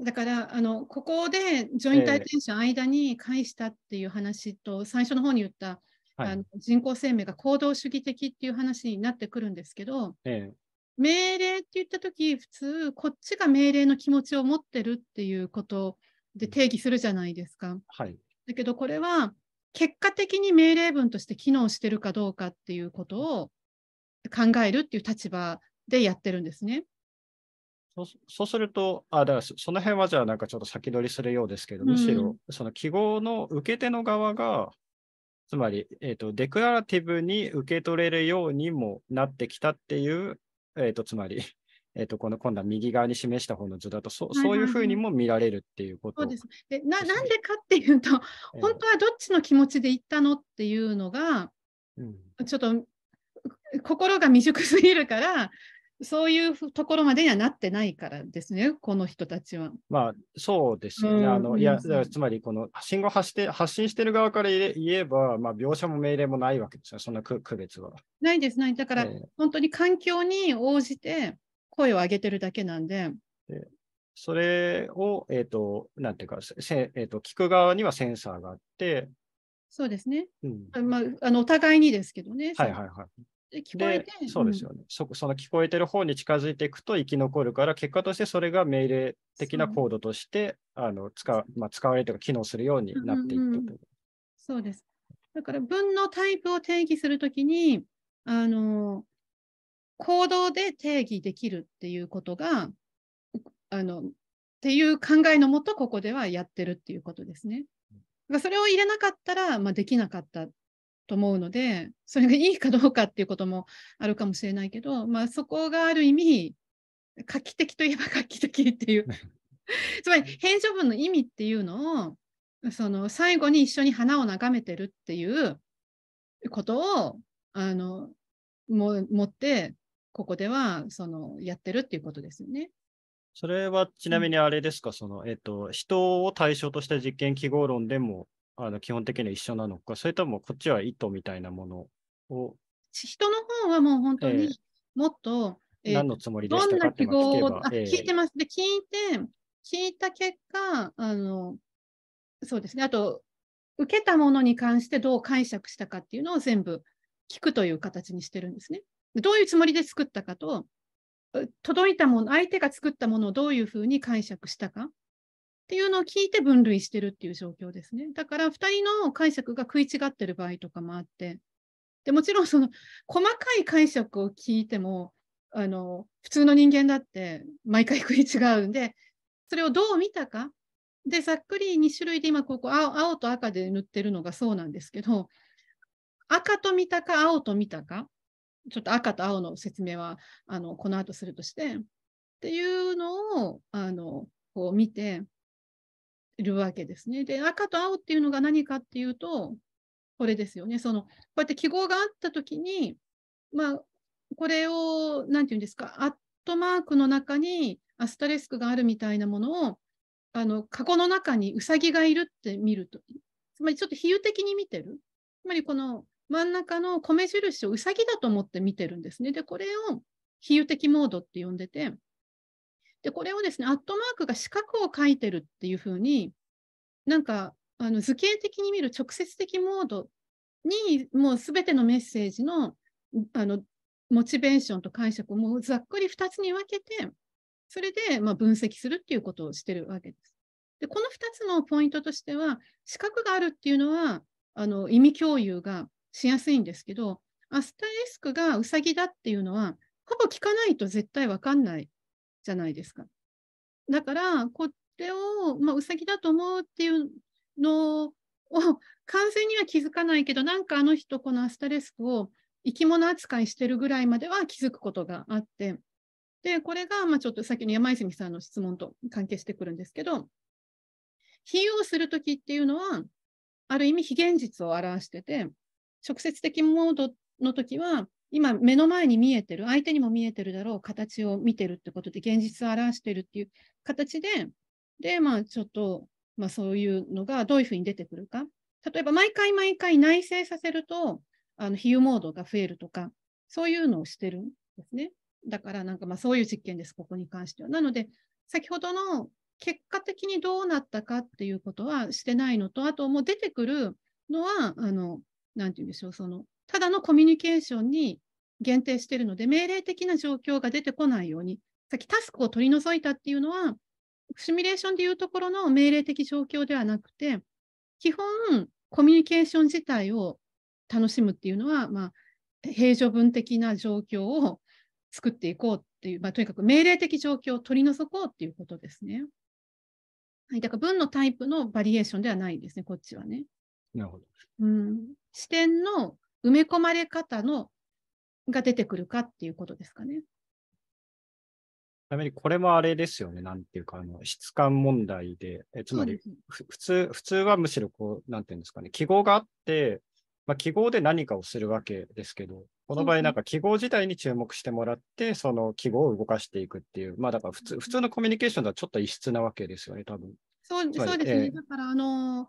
だからあの、ここでジョイントアテンション間に返したっていう話と、えー、最初の方に言った、はい、あの人工生命が行動主義的っていう話になってくるんですけど、えー、命令って言ったとき、普通、こっちが命令の気持ちを持ってるっていうことで定義するじゃないですか。はい、だけどこれは結果的に命令文として機能してるかどうかっていうことを考えるっていう立場でやってるんですね。そうそうすると、あだからその辺はじゃあなんかちょっと先取りするようですけど、むしろその記号の受け手の側が、つまり、えーと、デクララティブに受け取れるようにもなってきたっていう、えーとつまりえー、とこの今度は右側に示した方の図だとそそういうふうにも見られるっていうことで、そうですでななんでかっていうと、[LAUGHS] えー、本当はどっちの気持ちで行ったのっていうのが、うん、ちょっと心が未熟すぎるからそういうところまでにはなってないからですね、この人たちは。まあ、そうですよね。あのいやつまり、この信号発して発信してる側から言えば、まあ、描写も命令もないわけですよ、そんな区別は。ないです、ない。だから、えー、本当に環境に応じて、声を上げてるだけなんで。でそれを、えっ、ー、と、なんていうか、せえーと、聞く側にはセンサーがあって、そうですね。うん、まあ、あのお互いにですけどね。はいはいはい。で聞こえてそうですよね、うん、そその聞こえてる方に近づいていくと生き残るから結果としてそれが命令的なコードとしてあの使,、まあ、使われて機能するようになっていくと、うんうん、そうですだから文のタイプを定義するときにあの行動で定義できるっていうことがあのっていう考えのもとここではやってるっていうことですね。それを入れなかったら、まあ、できなかったと思うのでそれがいいかどうかっていうこともあるかもしれないけど、まあ、そこがある意味画期的といえば [LAUGHS] 画期的っていうつまり返書文の意味っていうのをその最後に一緒に花を眺めてるっていうことをあのも持ってここではそのやってるっていうことですよね。それはちなみにあれですか、うん、その、えっ、と、人を対象とした実験記号論でも、あの基本的には一緒なのか、それともこっちは意図みたいなものを。人の方はもう本当にもっと、えー、えー、何のつもりでしたかどんな記号を、えー、聞いてます。で、聞いて、聞いた結果、あの、そうですね、あと、受けたものに関してどう解釈したかっていうのを全部聞くという形にしてるんですね。どういうつもりで作ったかと、届いたもの、相手が作ったものをどういうふうに解釈したかっていうのを聞いて分類してるっていう状況ですね。だから2人の解釈が食い違ってる場合とかもあって、でもちろんその細かい解釈を聞いても、あの普通の人間だって毎回食い違うんで、それをどう見たか。で、ざっくり2種類で今ここ青、青と赤で塗ってるのがそうなんですけど、赤と見たか青と見たかちょっと赤と青の説明はあのこの後するとしてっていうのをあのこう見ているわけですね。で赤と青っていうのが何かっていうとこれですよね。そのこうやって記号があった時にまあこれを何て言うんですかアットマークの中にアスタレスクがあるみたいなものをあの過去の中にウサギがいるって見るとつまりちょっと比喩的に見てるつまりこの真ん中の米印をうさぎだと思って見てるんですね。で、これを比喩的モードって呼んでて、で、これをですね、アットマークが四角を書いてるっていうふうに、なんかあの図形的に見る直接的モードに、もうすべてのメッセージのあのモチベーションと解釈をもうざっくり2つに分けて、それでま分析するっていうことをしてるわけです。で、この2つのポイントとしては、四角があるっていうのは、あの意味共有がしやすいんですけど、アスタリスクがウサギだっていうのは、ほぼ聞かないと絶対わかんないじゃないですか。だから、これを、まあ、ウサギだと思うっていうのを、完全には気づかないけど、なんかあの人、このアスタリスクを生き物扱いしてるぐらいまでは気づくことがあって、で、これが、まあ、ちょっと先の山泉さんの質問と関係してくるんですけど、比喩をするときっていうのは、ある意味非現実を表してて、直接的モードの時は、今目の前に見えてる、相手にも見えてるだろう、形を見てるってことで、現実を表してるっていう形で、で、まあちょっと、まあそういうのがどういうふうに出てくるか。例えば毎回毎回内省させると、あの比喩モードが増えるとか、そういうのをしてるんですね。だからなんかまあそういう実験です、ここに関しては。なので、先ほどの結果的にどうなったかっていうことはしてないのと、あともう出てくるのは、あの、なんて言うんでしょう、その、ただのコミュニケーションに限定しているので、命令的な状況が出てこないように、さっきタスクを取り除いたっていうのは、シミュレーションでいうところの命令的状況ではなくて、基本、コミュニケーション自体を楽しむっていうのは、まあ、平常文的な状況を作っていこうっていう、まあ、とにかく命令的状況を取り除こうっていうことですね。はい、だから文のタイプのバリエーションではないんですね、こっちはね。なるほど。うん、視点の埋め込まれ方のが出てくるかっていうことですかね。ちなみにこれもあれですよね、なんていうか、あの質感問題で、えつまり、普通、普通はむしろこう、なんていうんですかね、記号があって、まあ、記号で何かをするわけですけど、この場合、なんか記号自体に注目してもらって、その記号を動かしていくっていう、まあだから普通普通のコミュニケーションとはちょっと異質なわけですよね、多分そうそうですね、えー、だからあの、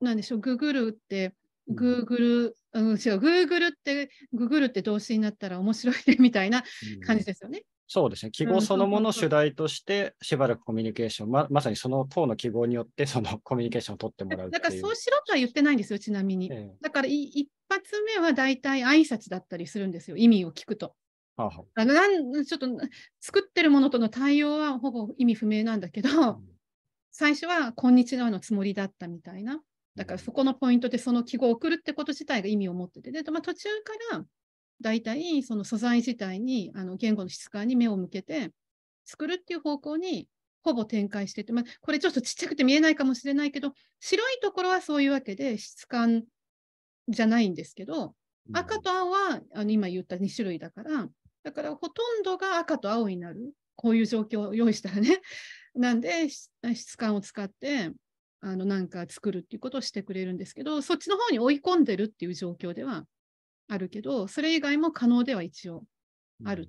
なんでしょう、ググルって、Google、うん、違う、Google って、Google って動詞になったら面白いねみたいな感じですよね。うん、そうですね。記号そのものを主題として、しばらくコミュニケーション、ままさにその等の記号によって、そのコミュニケーションを取ってもらうだからそうしろとは言ってないんですよ、ちなみに。えだから一発目は大体挨拶だったりするんですよ、意味を聞くと。はあ、あのなんちょっと作ってるものとの対応はほぼ意味不明なんだけど、うん、最初は「こんにちは」のつもりだったみたいな。だからそこのポイントでその記号を送るってこと自体が意味を持ってて、でまあ、途中から大体その素材自体にあの言語の質感に目を向けて作るっていう方向にほぼ展開してて、まあ、これちょっとちっちゃくて見えないかもしれないけど、白いところはそういうわけで質感じゃないんですけど、赤と青はあの今言った2種類だから、だからほとんどが赤と青になる、こういう状況を用意したらね。なんで質感を使ってあのなんか作るっていうことをしてくれるんですけどそっちの方に追い込んでるっていう状況ではあるけどそれ以外も可能では一応あるん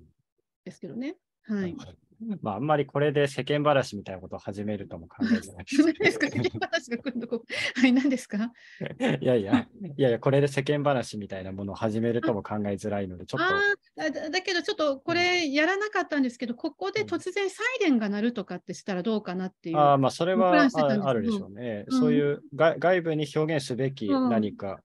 ですけどね。はい、はいまあ、あんまりこれで世間話みたいなことを始めるとも考えないです [LAUGHS] ですか世間話がるとこはい、何ですか [LAUGHS] いやいや、いやいや、これで世間話みたいなものを始めるとも考えづらいので、ちょっと。あだけど、ちょっとこれやらなかったんですけど、ここで突然サイレンが鳴るとかってしたらどうかなっていう。ああ、まあ、それはあるでしょうね。うん、そういう外部に表現すべき何か、うん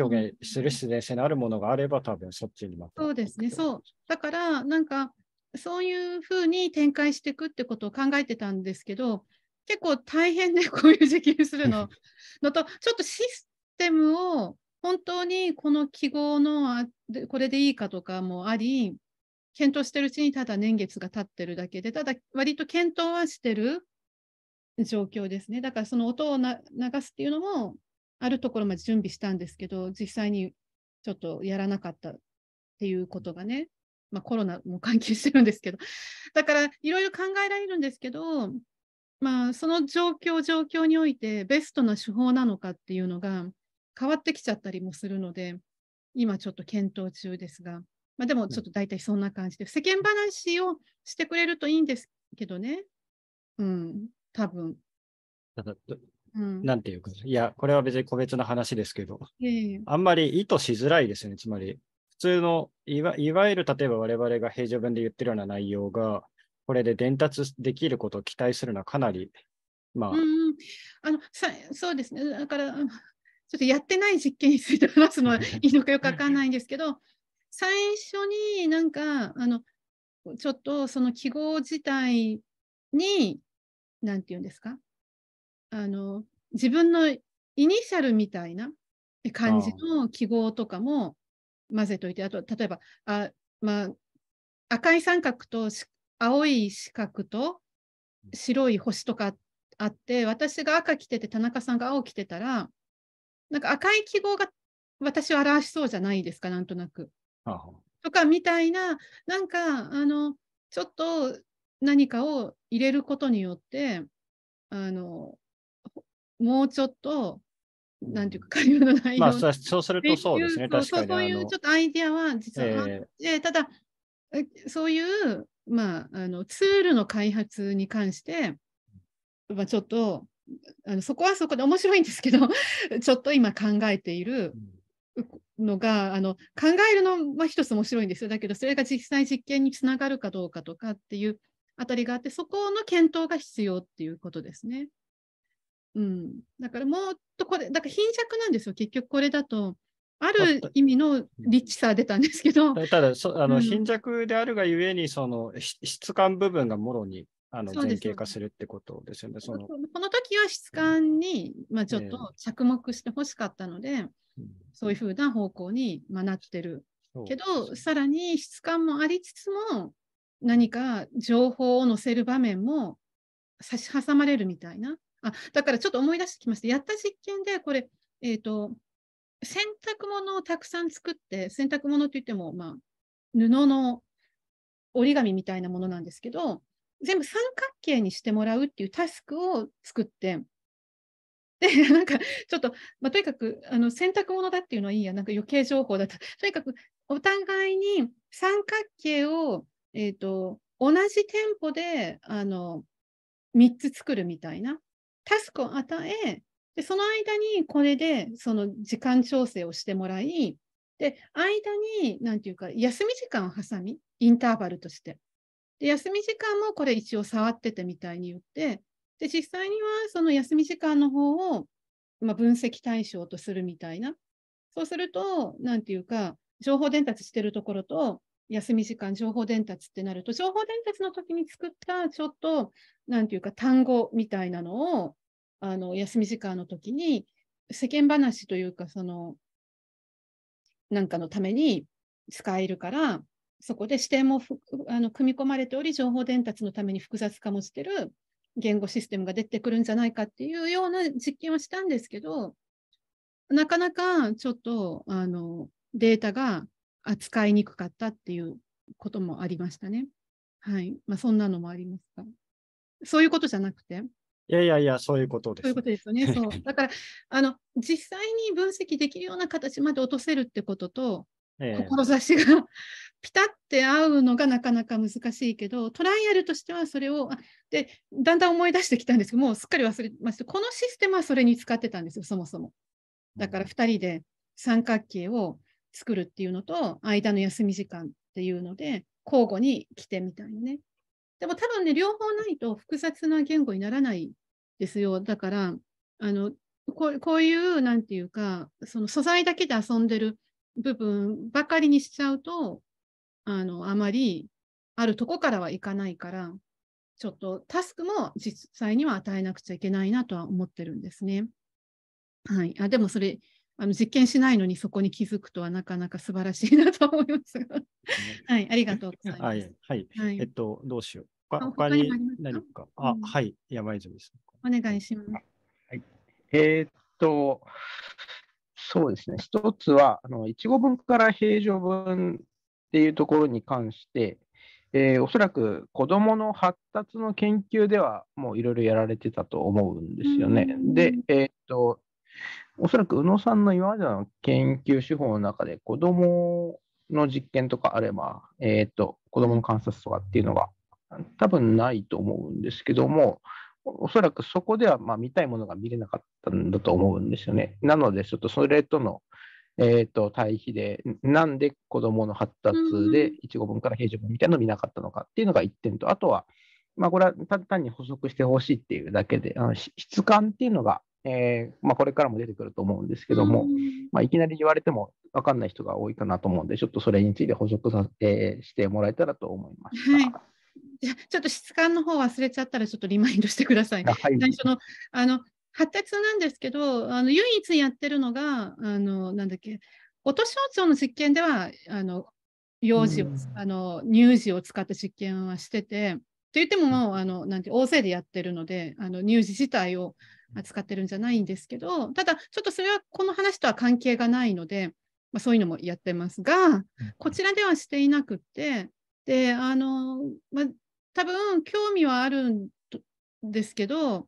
表現する自然性のあるものがあれば、多分そっちにまた。そうですね、そう。だから、なんか、そういうふうに展開していくってことを考えてたんですけど結構大変で [LAUGHS] こういう時にするののとちょっとシステムを本当にこの記号のこれでいいかとかもあり検討してるうちにただ年月が経ってるだけでただ割と検討はしてる状況ですねだからその音を流すっていうのもあるところまで準備したんですけど実際にちょっとやらなかったっていうことがねまあ、コロナも関係してるんですけど、だからいろいろ考えられるんですけど、まあ、その状況状況においてベストな手法なのかっていうのが変わってきちゃったりもするので、今ちょっと検討中ですが、まあ、でもちょっと大体そんな感じで、世間話をしてくれるといいんですけどね、うん、多分うん、なんていうか、いや、これは別に個別の話ですけど、えー、あんまり意図しづらいですよね、つまり、普通のいわいわゆる例えば我々が平常文で言ってるような内容が、これで伝達できることを期待するのはかなり、まあ。うんあのさそうですね、だから、ちょっとやってない実験について話すのは [LAUGHS] いいのかよくわかんないんですけど、最初になんか、あのちょっとその記号自体に、なんていうんですか、あの自分のイニシャルみたいな感じの記号とかも混ぜといて、あと例えばあ、まあ、赤い三角と青い四角と白い星とかあって私が赤着てて田中さんが青着てたらなんか赤い記号が私を表しそうじゃないですかなんとなく。ああとかみたいななんかあのちょっと何かを入れることによってあのもうちょっとなんていうか、会話の内容。まあ、そうするとそうですね、確かに。そういうちょっとアイディアは実はあって、えー、ただ、そういう、まあ、あのツールの開発に関して、まあ、ちょっとあのそこはそこで面白いんですけど [LAUGHS] ちょっと今考えているのが、あの考えるのは一つ面白いんですよだけどそれが実際実験につながるかどうかとかっていうあたりがあってそこの検討が必要っていうことですね。うん、だからもっとこれ、だから貧弱なんですよ、結局これだと。ある意味のリッチさは出たんですけど。ただそあの、貧弱であるがゆえに、その質感部分がもろにあの前傾化するってことですよね。そのこの時は質感に、うん、まあ、ちょっと着目してほしかったので、えー、そういうふうな方向に、まあ、なってる。けど、さらに質感もありつつも、何か情報を載せる場面も差し挟まれるみたいな。あだからちょっと思い出してきました。やった実験で、これ、えっ、ー、と、洗濯物をたくさん作って、洗濯物といっても、まあ、布の折り紙みたいなものなんですけど、全部三角形にしてもらうっていうタスクを作って、で、なんかちょっと、まあ、とにかくあの洗濯物だっていうのはいいや、なんか余計情報だと。とにかくお互いに三角形を、えーと、と同じテンポであの3つ作るみたいな。タスクを与え、でその間にこれでその時間調整をしてもらい、で間に何て言うか休み時間を挟み、インターバルとして。で休み時間もこれ一応触っててみたいに言って、で実際にはその休み時間の方を、まあ、分析対象とするみたいな。そうすると、何て言うか、情報伝達してるところと、休み時間、情報伝達ってなると、情報伝達の時に作ったちょっと、なんていうか、単語みたいなのを、あの、休み時間の時に、世間話というか、その、なんかのために使えるから、そこで視点もあの組み込まれており、情報伝達のために複雑化もしてる言語システムが出てくるんじゃないかっていうような実験をしたんですけど、なかなかちょっとあのデータが扱いにくかったっていうこともありましたね。はい。まあ、そんなのもありますが。そういうことじゃなくて。いやいやいや、そういうことです、ね。そういうことですよね。[LAUGHS] そう。だから、あの、実際に分析できるような形まで落とせるってことと、えー、志が [LAUGHS] ピタって合うのがなかなか難しいけど、トライアルとしてはそれを、で、だんだん思い出してきたんですけど、もうすっかり忘れました。このシステムはそれに使ってたんですよ、そもそも。だから2人で三角形を作るっていうのと、間の休み時間っていうので、交互に来てみたいなね。でも多分ね、両方ないと複雑な言語にならないですよ。だから、あのこうこういう、なんていうか、その素材だけで遊んでる部分ばかりにしちゃうと、あのあまりあるとこからはいかないから、ちょっとタスクも実際には与えなくちゃいけないなとは思ってるんですね。はい、あでもそれあの実験しないのにそこに気づくとはなかなか素晴らしいなと思いますが。はい、ありがとうございます。はい、はい、えっと、どうしよう。他他に何か。あ、はい、山泉です。お願いします。はい、えー、っと、そうですね、一つは、あの1語文から平常文っていうところに関して、えー、おそらく子どもの発達の研究ではもういろいろやられてたと思うんですよね。で、えー、っとおそらく宇野さんの今までの研究手法の中で、子供の実験とかあれば、えー、っと、子供の観察とかっていうのが多分ないと思うんですけども、おそらくそこではまあ見たいものが見れなかったんだと思うんですよね。なので、ちょっとそれとの、えー、と対比で、なんで子どもの発達で1語分から平常分みたいなのを見なかったのかっていうのが1点と、あとは、まあ、これは単に補足してほしいっていうだけで、あの質感っていうのがえー、まあ、これからも出てくると思うんですけども、まあ、いきなり言われても分かんない人が多いかなと思うんで、ちょっとそれについて補足さ、えー、してもらえたらと思いましはい、ちょっと質感の方忘れちゃったらちょっとリマインドしてください。[LAUGHS] はい、最初のあの発達なんですけど、あの唯一やってるのがあのなんだっけ、お年をつの実験ではあの幼児を、あの乳児を使った実験はしてて。って言ってももうあのなんて大勢でやってるのであの乳児自体を扱ってるんじゃないんですけど、ただちょっとそれはこの話とは関係がないので、まあ、そういうのもやってますが、こちらではしていなくて、で、あの、まあ、多分興味はあるんですけど、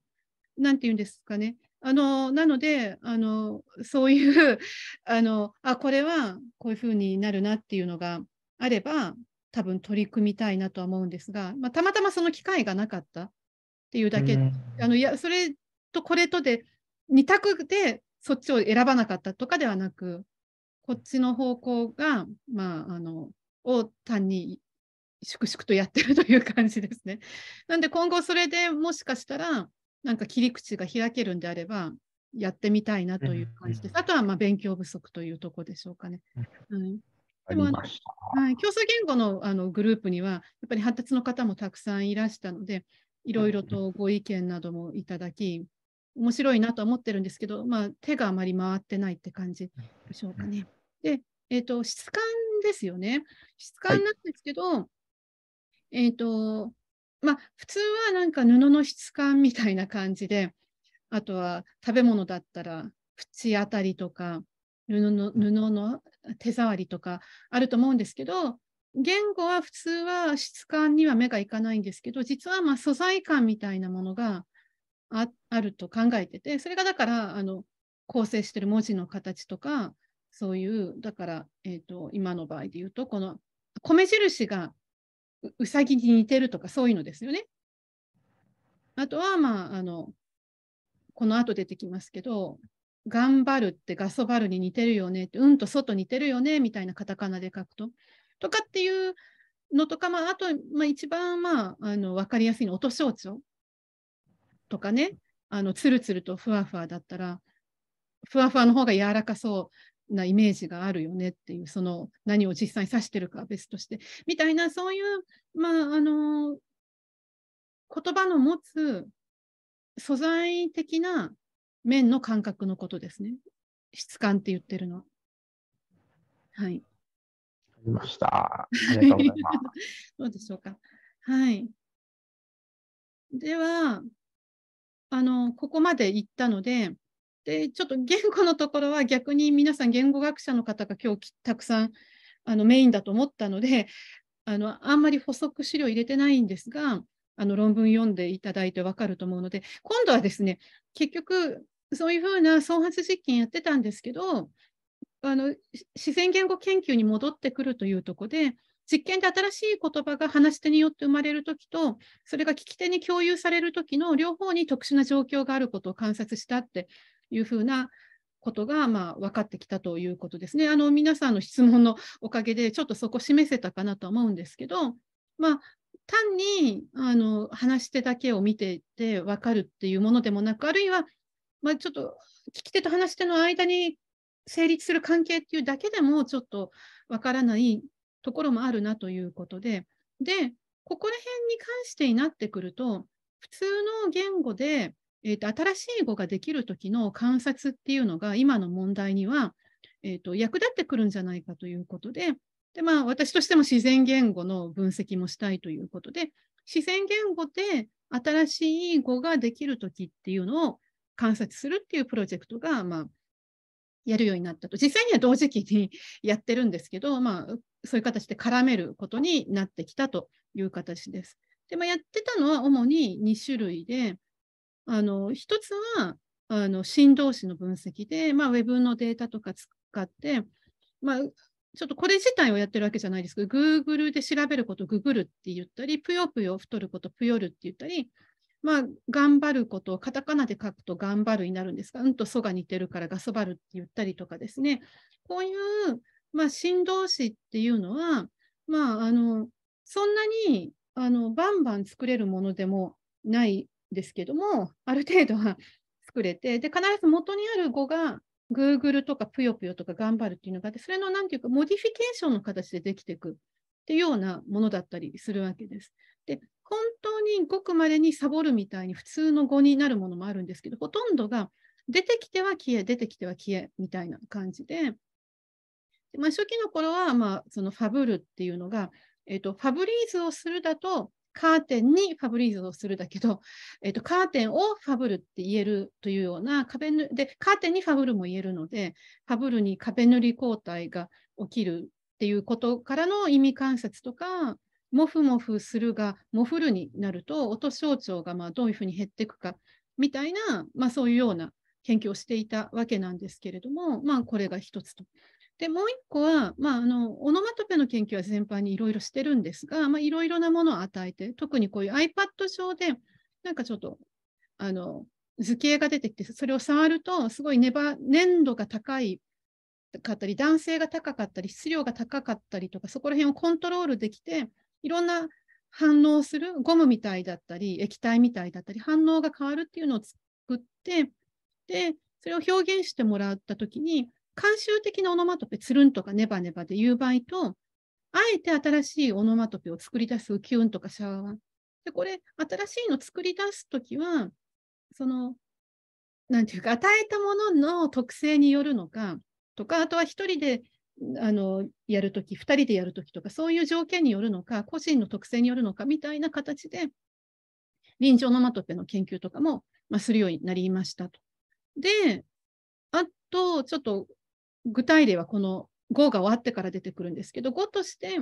何て言うんですかね。あのなのであのそういう [LAUGHS] あのあこれはこういうふうになるなっていうのがあれば多分取り組みたいなとは思うんですが、まあ、たまたまその機会がなかったっていうだけ、うん、あのいやそれとこれとで2択でそっちを選ばなかったとかではなくこっちの方向が、まあ、あのを単に粛々とやってるという感じですね。なんで今後それでもしかしたらなんか切り口が開けるんであればやってみたいなという感じです。あとはまあ勉強不足というとこでしょうかね。うん、でもあの、はい、競争言語のあのグループにはやっぱり発達の方もたくさんいらしたのでいろいろとご意見などもいただき面白いなとは思ってるんですけど、まあ、手があまり回ってないって感じでしょうかね。で、えーと、質感ですよね。質感なんですけど、はい、えっ、と、まあ、普通はなんか布の質感みたいな感じで、あとは食べ物だったら縁当たりとか布の布の手触りとかあると思うんですけど言語は普通は質感には目がいかないんですけど実はま素材感みたいなものがあると考えててそれがだからあの構成してる文字の形とかそういうだから、えーと、今の場合で言うとこの米印がうさぎに似てるとかそういうのですよね。あとはまああのこの後出てきますけど「頑張る」って「ガソバル」に似てるよねって「うん」と「外」似てるよねみたいなカタカナで書くと。とかっていうのとか、まあ、あと、まあ、一番、まあ、あの分かりやすいの音象徴とかね、あのつるつるとふわふわだったら、ふわふわの方が柔らかそうなイメージがあるよねっていう、その何を実際に指してるかは別として、みたいな、そういう、まあ、あの、言葉の持つ素材的な面の感覚のことですね。質感って言ってるのは。はい。ありました。[LAUGHS] ありがとうございます。どうでしょうか。はい。では、あのここまで行ったのででちょっと言語のところは逆に皆さん言語学者の方が今日たくさんあのメインだと思ったので [LAUGHS] あのあんまり補足資料入れてないんですがあの論文読んでいただいて分かると思うので今度はですね結局そういうふうな創発実験やってたんですけどあの自然言語研究に戻ってくるというとこで実験で新しい言葉が話し手によって生まれるときと、それが聞き手に共有されるときの両方に特殊な状況があることを観察したっていうふうなことが、まあ、分かってきたということですね。あの皆さんの質問のおかげで、ちょっとそこ示せたかなと思うんですけど、まあ、単にあの話し手だけを見てて分かるっていうものでもなく、あるいは、まあ、ちょっと聞き手と話し手の間に成立する関係っていうだけでもちょっとわからないところもあるなということで、で、ここら辺に関してになってくると、普通の言語で、えーと、新しい語ができる時の観察っていうのが今の問題には、えーと、と役立ってくるんじゃないかということで、でまあ、私としても自然言語の分析もしたいということで、自然言語で新しい語ができる時っていうのを観察するっていうプロジェクトが、まあ、やるようになったと。実際には同時期にやってるんですけど、まあ、そういう形で絡めることになってきたという形です。で、まあ、やってたのは主に2種類で、あの1つはあの振動子の分析で、まあ、ウェブのデータとか使って、まあ、ちょっとこれ自体をやってるわけじゃないですけど、Google で調べることググるって言ったり、ぷよぷよ太ることぷよるって言ったり、まあ、頑張ることをカタカナで書くと頑張るになるんですが、うんとそが似てるからガソバルって言ったりとかですね、こういうまあ、振動詞っていうのは、まあ、あのそんなにあのバンバン作れるものでもないですけども、ある程度は作れて、で必ず元にある語が Google とかぷよぷよとか頑張るっていうのがあって、それの何ていうか、モディフィケーションの形でできていくっていうようなものだったりするわけです。で本当にごくまでにサボるみたいに普通の語になるものもあるんですけど、ほとんどが出てきては消え、出てきては消えみたいな感じで、まあ、初期の頃は、まあ、そのファブルっていうのが、えーと、ファブリーズをするだと、カーテンにファブリーズをするだけど、[LAUGHS] えーと、カーテンをファブルって言えるというような壁で、カーテンにファブルも言えるので、ファブルに壁塗り抗体が起きるっていうことからの意味観察とか、もふもふするがもふるになると、音象徴がまあどういうふうに減っていくかみたいな、まあ、そういうような研究をしていたわけなんですけれども、まあ、これが一つと。でもう一個は、まあ、あのオノマトペの研究は全般にいろいろしてるんですが、まあ、いろいろなものを与えて特にこういう iPad 上でなんかちょっとあの図形が出てきてそれを触るとすごい粘度が高いかったり男性が高かったり質量が高かったりとかそこら辺をコントロールできていろんな反応するゴムみたいだったり液体みたいだったり反応が変わるっていうのを作ってでそれを表現してもらったときに慣習的なオノマトペ、つるんとかネバネバで言う場合と、あえて新しいオノマトペを作り出す、キュンとかシャワーで、これ、新しいの作り出すときは、その、なんていうか、与えたものの特性によるのか、とか、あとは一人であのやるとき、2人でやるときとか、そういう条件によるのか、個人の特性によるのかみたいな形で、臨場ノマトペの研究とかも、まあ、するようになりましたと。で、あと、ちょっと具体例はこの5が終わってから出てくるんですけど、5として、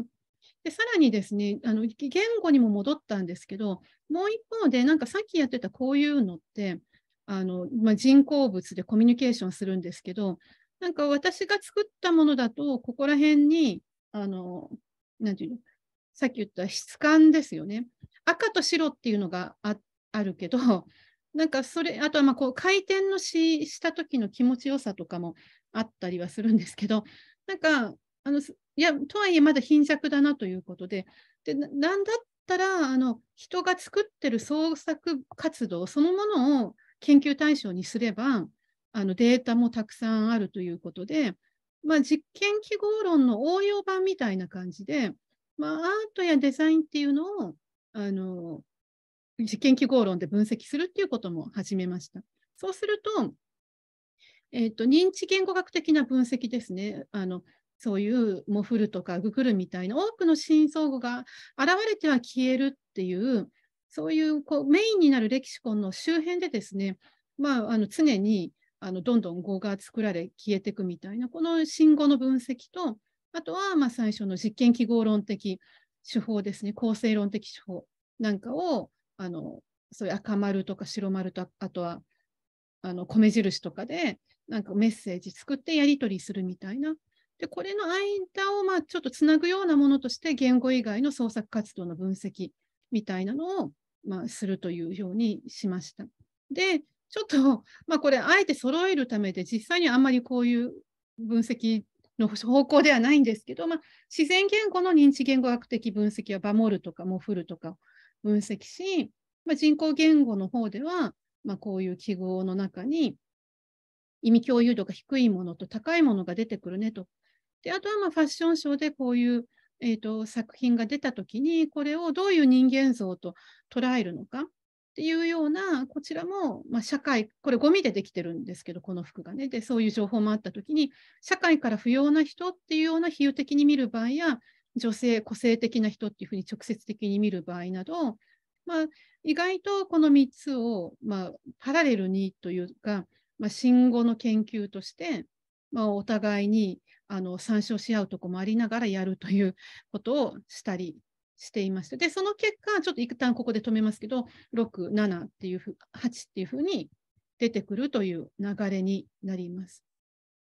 でさらにですねあの、言語にも戻ったんですけど、もう一方で、なんかさっきやってたこういうのって、あのまあ、人工物でコミュニケーションするんですけど、なんか私が作ったものだと、ここら辺に、あの、なんていうの、さっき言った質感ですよね。赤と白っていうのがあるけど、なんかそれ、あとはまこう回転のしした時の気持ちよさとかも、あったりはするんですけど、なんか、あのいや、とはいえまだ貧弱だなということで、でなんだったらあの、人が作ってる創作活動そのものを研究対象にすれば、あのデータもたくさんあるということで、まあ、実験記号論の応用版みたいな感じで、まあ、アートやデザインっていうのをあの実験記号論で分析するっていうことも始めました。そうすると、えーと、認知言語学的な分析ですね。あのそういうモフルとかググルみたいな多くの真相語が現れては消えるっていうそういうこうメインになるレキシコンの周辺でですね、まあ、あの常にあのどんどん語が作られ消えていくみたいなこの信号の分析とあとはま最初の実験記号論的手法ですね構成論的手法なんかをあのそういう赤丸とか白丸とあとはあの米印とかでなんかメッセージ作ってやり取りするみたいな。で、これの間をまあちょっとつなぐようなものとして、言語以外の創作活動の分析みたいなのをまあするというようにしました。で、ちょっと、まあ、これ、あえて揃えるためで、実際にあんまりこういう分析の方向ではないんですけど、まあ、自然言語の認知言語学的分析は、バモルとかモフルとか分析し、まあ、人工言語の方では、まあ、こういう記号の中に、意味共有度が低いものと高いものが出てくるねと。であとはまあファッションショーでこういう、えーと、作品が出た時にこれをどういう人間像と捉えるのかっていうようなこちらも、まあ、社会これゴミでできてるんですけどこの服がねでそういう情報もあった時に社会から不要な人っていうような比喩的に見る場合や女性個性的な人っていうふうに直接的に見る場合など、まあ、意外とこの3つを、まあ、パラレルにというかまあ、新語の研究として、まあ、お互いにあの参照し合うとこもありながらやるということをしたりしていました。で、その結果、ちょっと一旦ここで止めますけど、6、7っていうふ、う、8っていうふうに出てくるという流れになります。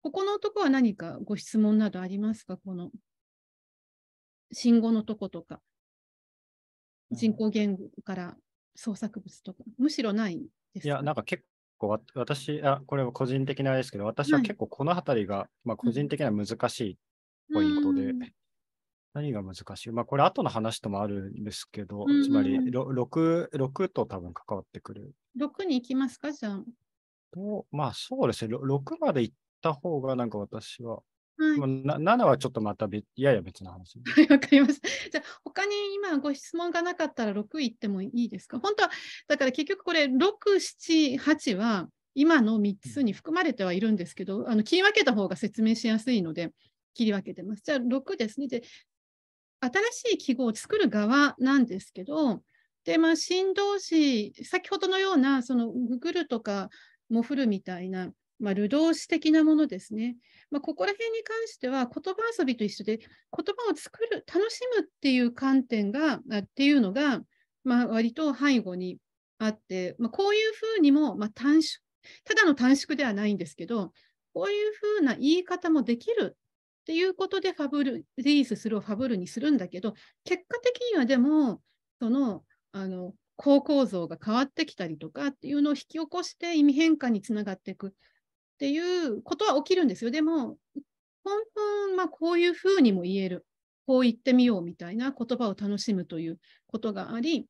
ここのとこは何かご質問などありますかこの信号のとことか、人工言語から創作物とか、むしろないですかいや、なんか結構私あ、これは個人的なあれですけど、私は結構この辺りが、はい、まあ、個人的には難しいポイントで、何が難しいまあ、これ後の話ともあるんですけど、つまり 6, 6と多分関わってくる。6に行きますか、じゃあ。まあそうですね、6まで行った方がなんか私ははい、7はちょっとまた別やや別の話。はい、わかりました。じゃあ、他に今ご質問がなかったら6いってもいいですか本当は、だから結局これ、6、7、8は今の3つに含まれてはいるんですけど、うん、あの切り分けた方が説明しやすいので、切り分けてます。じゃあ、6ですね。で、新しい記号を作る側なんですけど、で、まあ、振動詞、先ほどのような、その、ググルとか、モフルみたいな、まあ、流動詞的なものですね。まあ、ここら辺に関しては言葉遊びと一緒で言葉を作る楽しむっていう観点がっていうのが、まあ、割と背後にあって、まあ、こういうふうにも、まあ、短縮ただの短縮ではないんですけどこういうふうな言い方もできるっていうことでファブルリースするをファブルにするんだけど結果的にはでもそのあの高構造が変わってきたりとかっていうのを引き起こして意味変化につながっていくっていうことは起きるんですよ。でも、本当、まあ、こういうふうにも言える。こう言ってみようみたいな言葉を楽しむということがあり、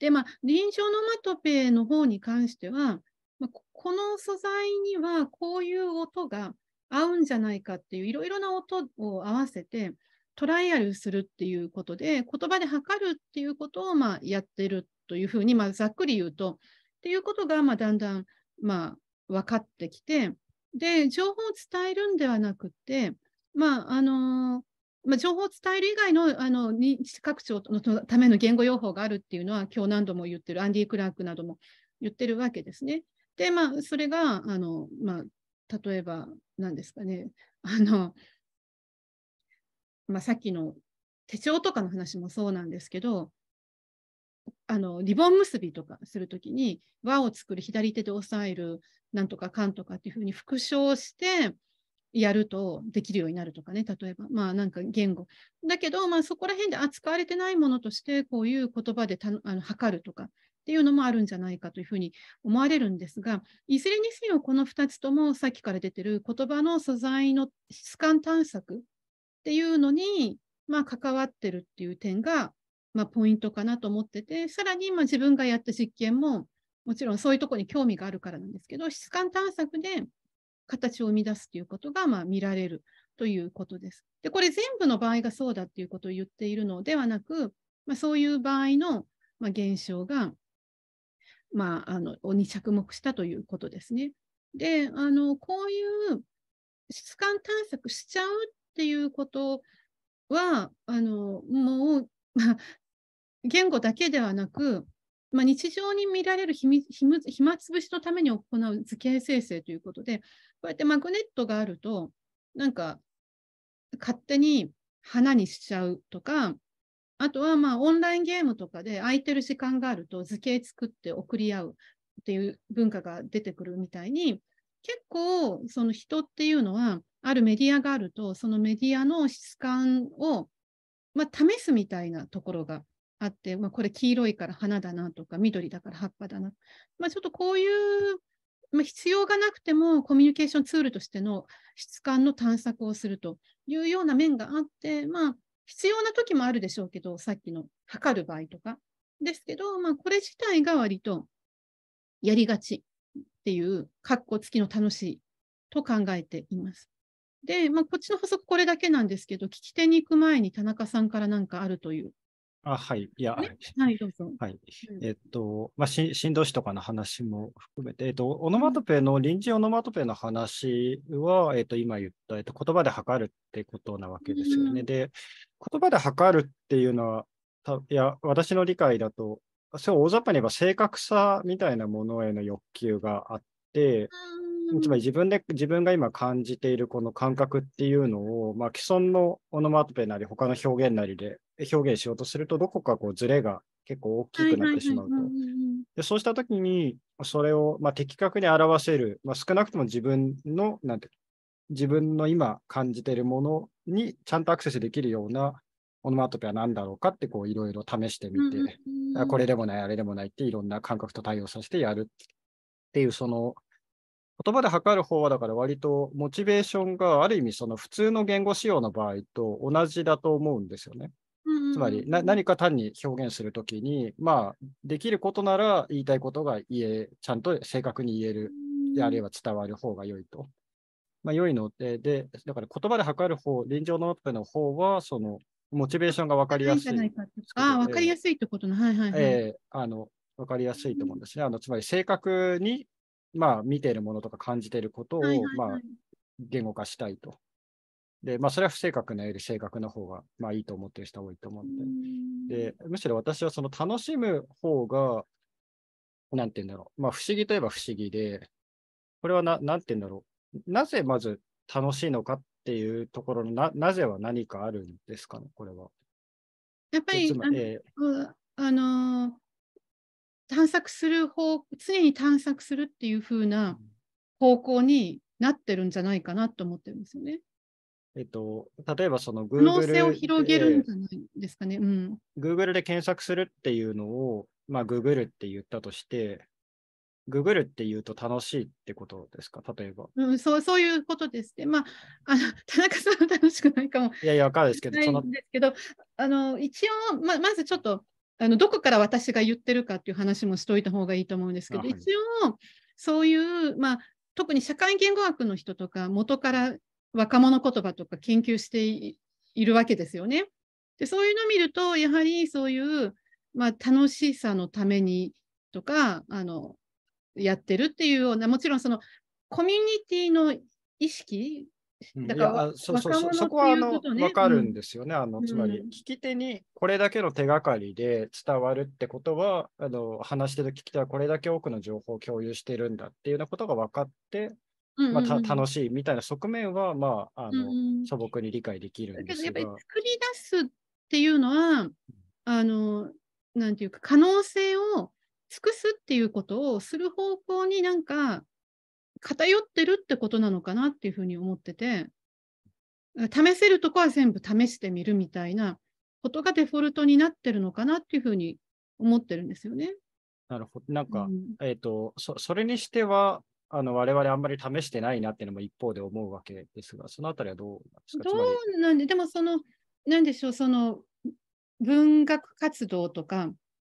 で、まあ、臨床のマトペの方に関しては、まあ、この素材にはこういう音が合うんじゃないかっていう、いろいろな音を合わせて、トライアルするっていうことで、言葉で測るっていうことをまあやってるというふうに、まあ、ざっくり言うと、っていうことがまあだんだんまあ分かってきて、で、情報を伝えるんではなくて、まあ、あのまあ、情報を伝える以外のあの認知拡張のための言語用法があるっていうのは、今日何度も言ってる、アンディ・クラークなども言ってるわけですね。で、まあ、それが、あのまあ、例えば、何ですかね、あのまあ、さっきの手帳とかの話もそうなんですけど、あのリボン結びとかするときに輪を作る左手で押さえるなんとかかんとかっていうふうに復唱してやるとできるようになるとかね例えばまあなんか言語だけど、まあ、そこら辺で扱われてないものとしてこういう言葉でたあの測るとかっていうのもあるんじゃないかというふうに思われるんですが、いずれにせよこの2つともさっきから出てる言葉の素材の質感探索っていうのに、まあ、関わってるっていう点がまあ、ポイントかなと思ってて、さらに今自分がやった実験も、もちろんそういうとこに興味があるからなんですけど、質感探索で形を生み出すということが、まあ、見られるということです。で、これ全部の場合がそうだっていうことを言っているのではなく、まあ、そういう場合の、まあ、現象が、まあ、あのに着目したということですね。で、あのこういう質感探索しちゃうっていうことは、あのもう言語だけではなく、まあ、日常に見られる暇つぶしのために行う図形生成ということで、こうやってマグネットがあると、なんか勝手に花にしちゃうとか、あとはまあオンラインゲームとかで空いてる時間があると図形作って送り合うっていう文化が出てくるみたいに、結構その人っていうのは、あるメディアがあると、そのメディアの質感を、まあ、試すみたいなところがあって、まあ、これ黄色いから花だなとか緑だから葉っぱだな、まあ、ちょっとこういう、まあ、必要がなくてもコミュニケーションツールとしての質感の探索をするというような面があって、まあ、必要な時もあるでしょうけどさっきの測る場合とかですけど、まあ、これ自体が割とやりがちっていうかっこ付きの楽しいと考えています。で、まあ、こっちの補足これだけなんですけど、聞き手に行く前に田中さんから何かあるというあはい、いや、はい、どうぞ。はい、えっと、まあ、し振動詞とかの話も含めて、えっと、オノマトペの、臨時オノマトペの話は、えっと、今言った、えっと、言葉で測るってことなわけですよね。うん、で、言葉で測るっていうのは、たいや、私の理解だと、そう大雑把に言えば正確さみたいなものへの欲求があって、つまり自分で、自分が今感じているこの感覚っていうのを、まあ、既存のオノマトペなり、他の表現なりで表現しようとすると、どこかこうズレが結構大きくなってしまうと。でそうした時に、それをまあ的確に表せる、まあ、少なくとも自分の、なんて自分の今感じているものにちゃんとアクセスできるようなオノマトペは何だろうかってこういろいろ試してみて、うんうん、これでもない、あれでもないっていろんな感覚と対応させてやるっていうその言葉で測る方はだから割とモチベーションがある意味その普通の言語仕様の場合と同じだと思うんですよね。つまり何か単に表現するときに、まあ、できることなら言いたいことが言え、ちゃんと正確に言える、あるいは伝わる方が良いと。まあ、良いのでで、だから言葉で測る方、臨場のアップの方は、そのモチベーションが分かりやすい。いいあ分かりやすいってことの、はいはい、はい、えー、あの分かりやすいと思うんですね。あのつまり正確にまあ、見ているものとか感じていることを、はいはいはい、まあ、言語化したいと。で、まあ、それは不正確なより正確な方が、まあ、いいと思ってる人は多いと思うて。で。で、むしろ私はその楽しむ方が、なんて言うんだろう。まあ、不思議といえば不思議で、これはな、なんて言うんだろう。なぜまず楽しいのかっていうところのな、なぜは何かあるんですかね、これは。やっぱり、えー、あの、探索する方常に探索するっていう風な方向になってるんじゃないかなと思ってるんですよね。えっと、例えばその Google 可能性を広げるんじゃないですかね。うん、で検索するっていうのを、まあ、Google って言ったとして、Google って言うと楽しいってことですか、例えば。うん、そうそういうことですね。まあ、あの田中さんは楽しくないかも。いやいや、わかるですけど、その。ですけど、あの一応ま、まずちょっとあのどこから私が言ってるかっていう話もしといた方がいいと思うんですけど、はい、一応そういう、まあ、特に社会言語学の人とか元から若者言葉とか研究しているわけですよね。でそういうのを見るとやはりそういう、まあ、楽しさのためにとかあのやってるっていうようなもちろんそのコミュニティの意識だからそうそうそう、そこはあの分かるんですよね。あのつまり、聞き手にこれだけの手がかりで伝わるってことは、あの話してる聞き手はこれだけ多くの情報を共有してるんだっていうようなことが分かって、まあ、楽しいみたいな側面は、まあ、あの、素朴に理解できるんですがだけどやっぱり作り出すっていうのはあのなんていうか可能性を尽くすっていうことをする方向になんか偏ってるってことなのかなっていうふうに思ってて、試せるとこは全部試してみるみたいなことがデフォルトになってるのかなっていうふうに思ってるんですよね。なるほど。なんか、うん、えっ、ー、とそ、それにしては、あの我々あんまり試してないなっていうのも一方で思うわけですが、そのあたりはどうですかどうなんで、でもその、なんでしょう、その文学活動とか、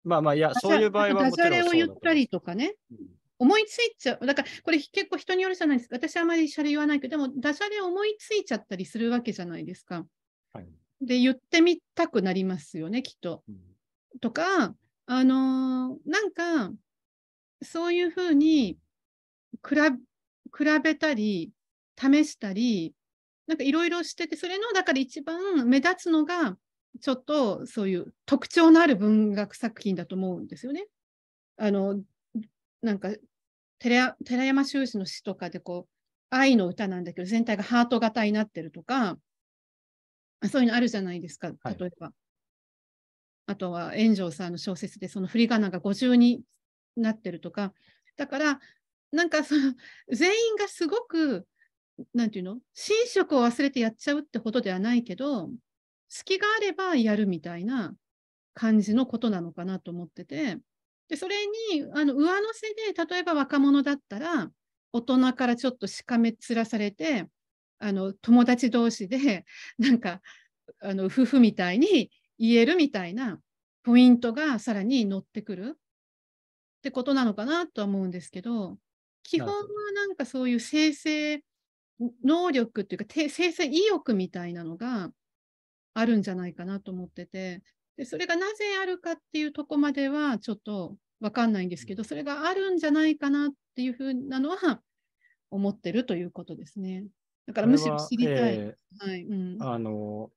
まあまあ、いや、そういう場合はもちろんそうす。ダジャレを言ったりとかね、うん、思いついちゃう。だから、これ結構人によるじゃないですか。私はあまりシャレ言わないけど、でも、ダジャレ思いついちゃったりするわけじゃないですか。はい、で、言ってみたくなりますよね、きっと。うん、とか、あのー、なんか、そういうふうに比べたり、試したり、なんかいろいろしてて、それの、だから一番目立つのが、ちょっとそういう特徴のある文学作品だと思うんですよね。あのなんか寺山修司の詩とかでこう愛の歌なんだけど全体がハート型になってるとかそういうのあるじゃないですか例えば、はい、あとは円城さんの小説でその振り仮名が五重になってるとかだからなんかその全員がすごく何て言うの寝食を忘れてやっちゃうってほどではないけど隙があればやるみたいな感じのことなのかなと思ってて。でそれにあの上乗せで例えば若者だったら大人からちょっとしかめっ面されてあの友達同士で [LAUGHS] なんかあの夫婦みたいに言えるみたいなポイントがさらに乗ってくるってことなのかなとは思うんですけど基本はなんかそういう生成能力っていうか生成意欲みたいなのがあるんじゃないかなと思っててでそれがなぜあるかっていうとこまではちょっと分かんないんですけど、それがあるんじゃないかなっていうふうなのは思ってるということですね。だからむしろ知りたい。えー、はいうん、あの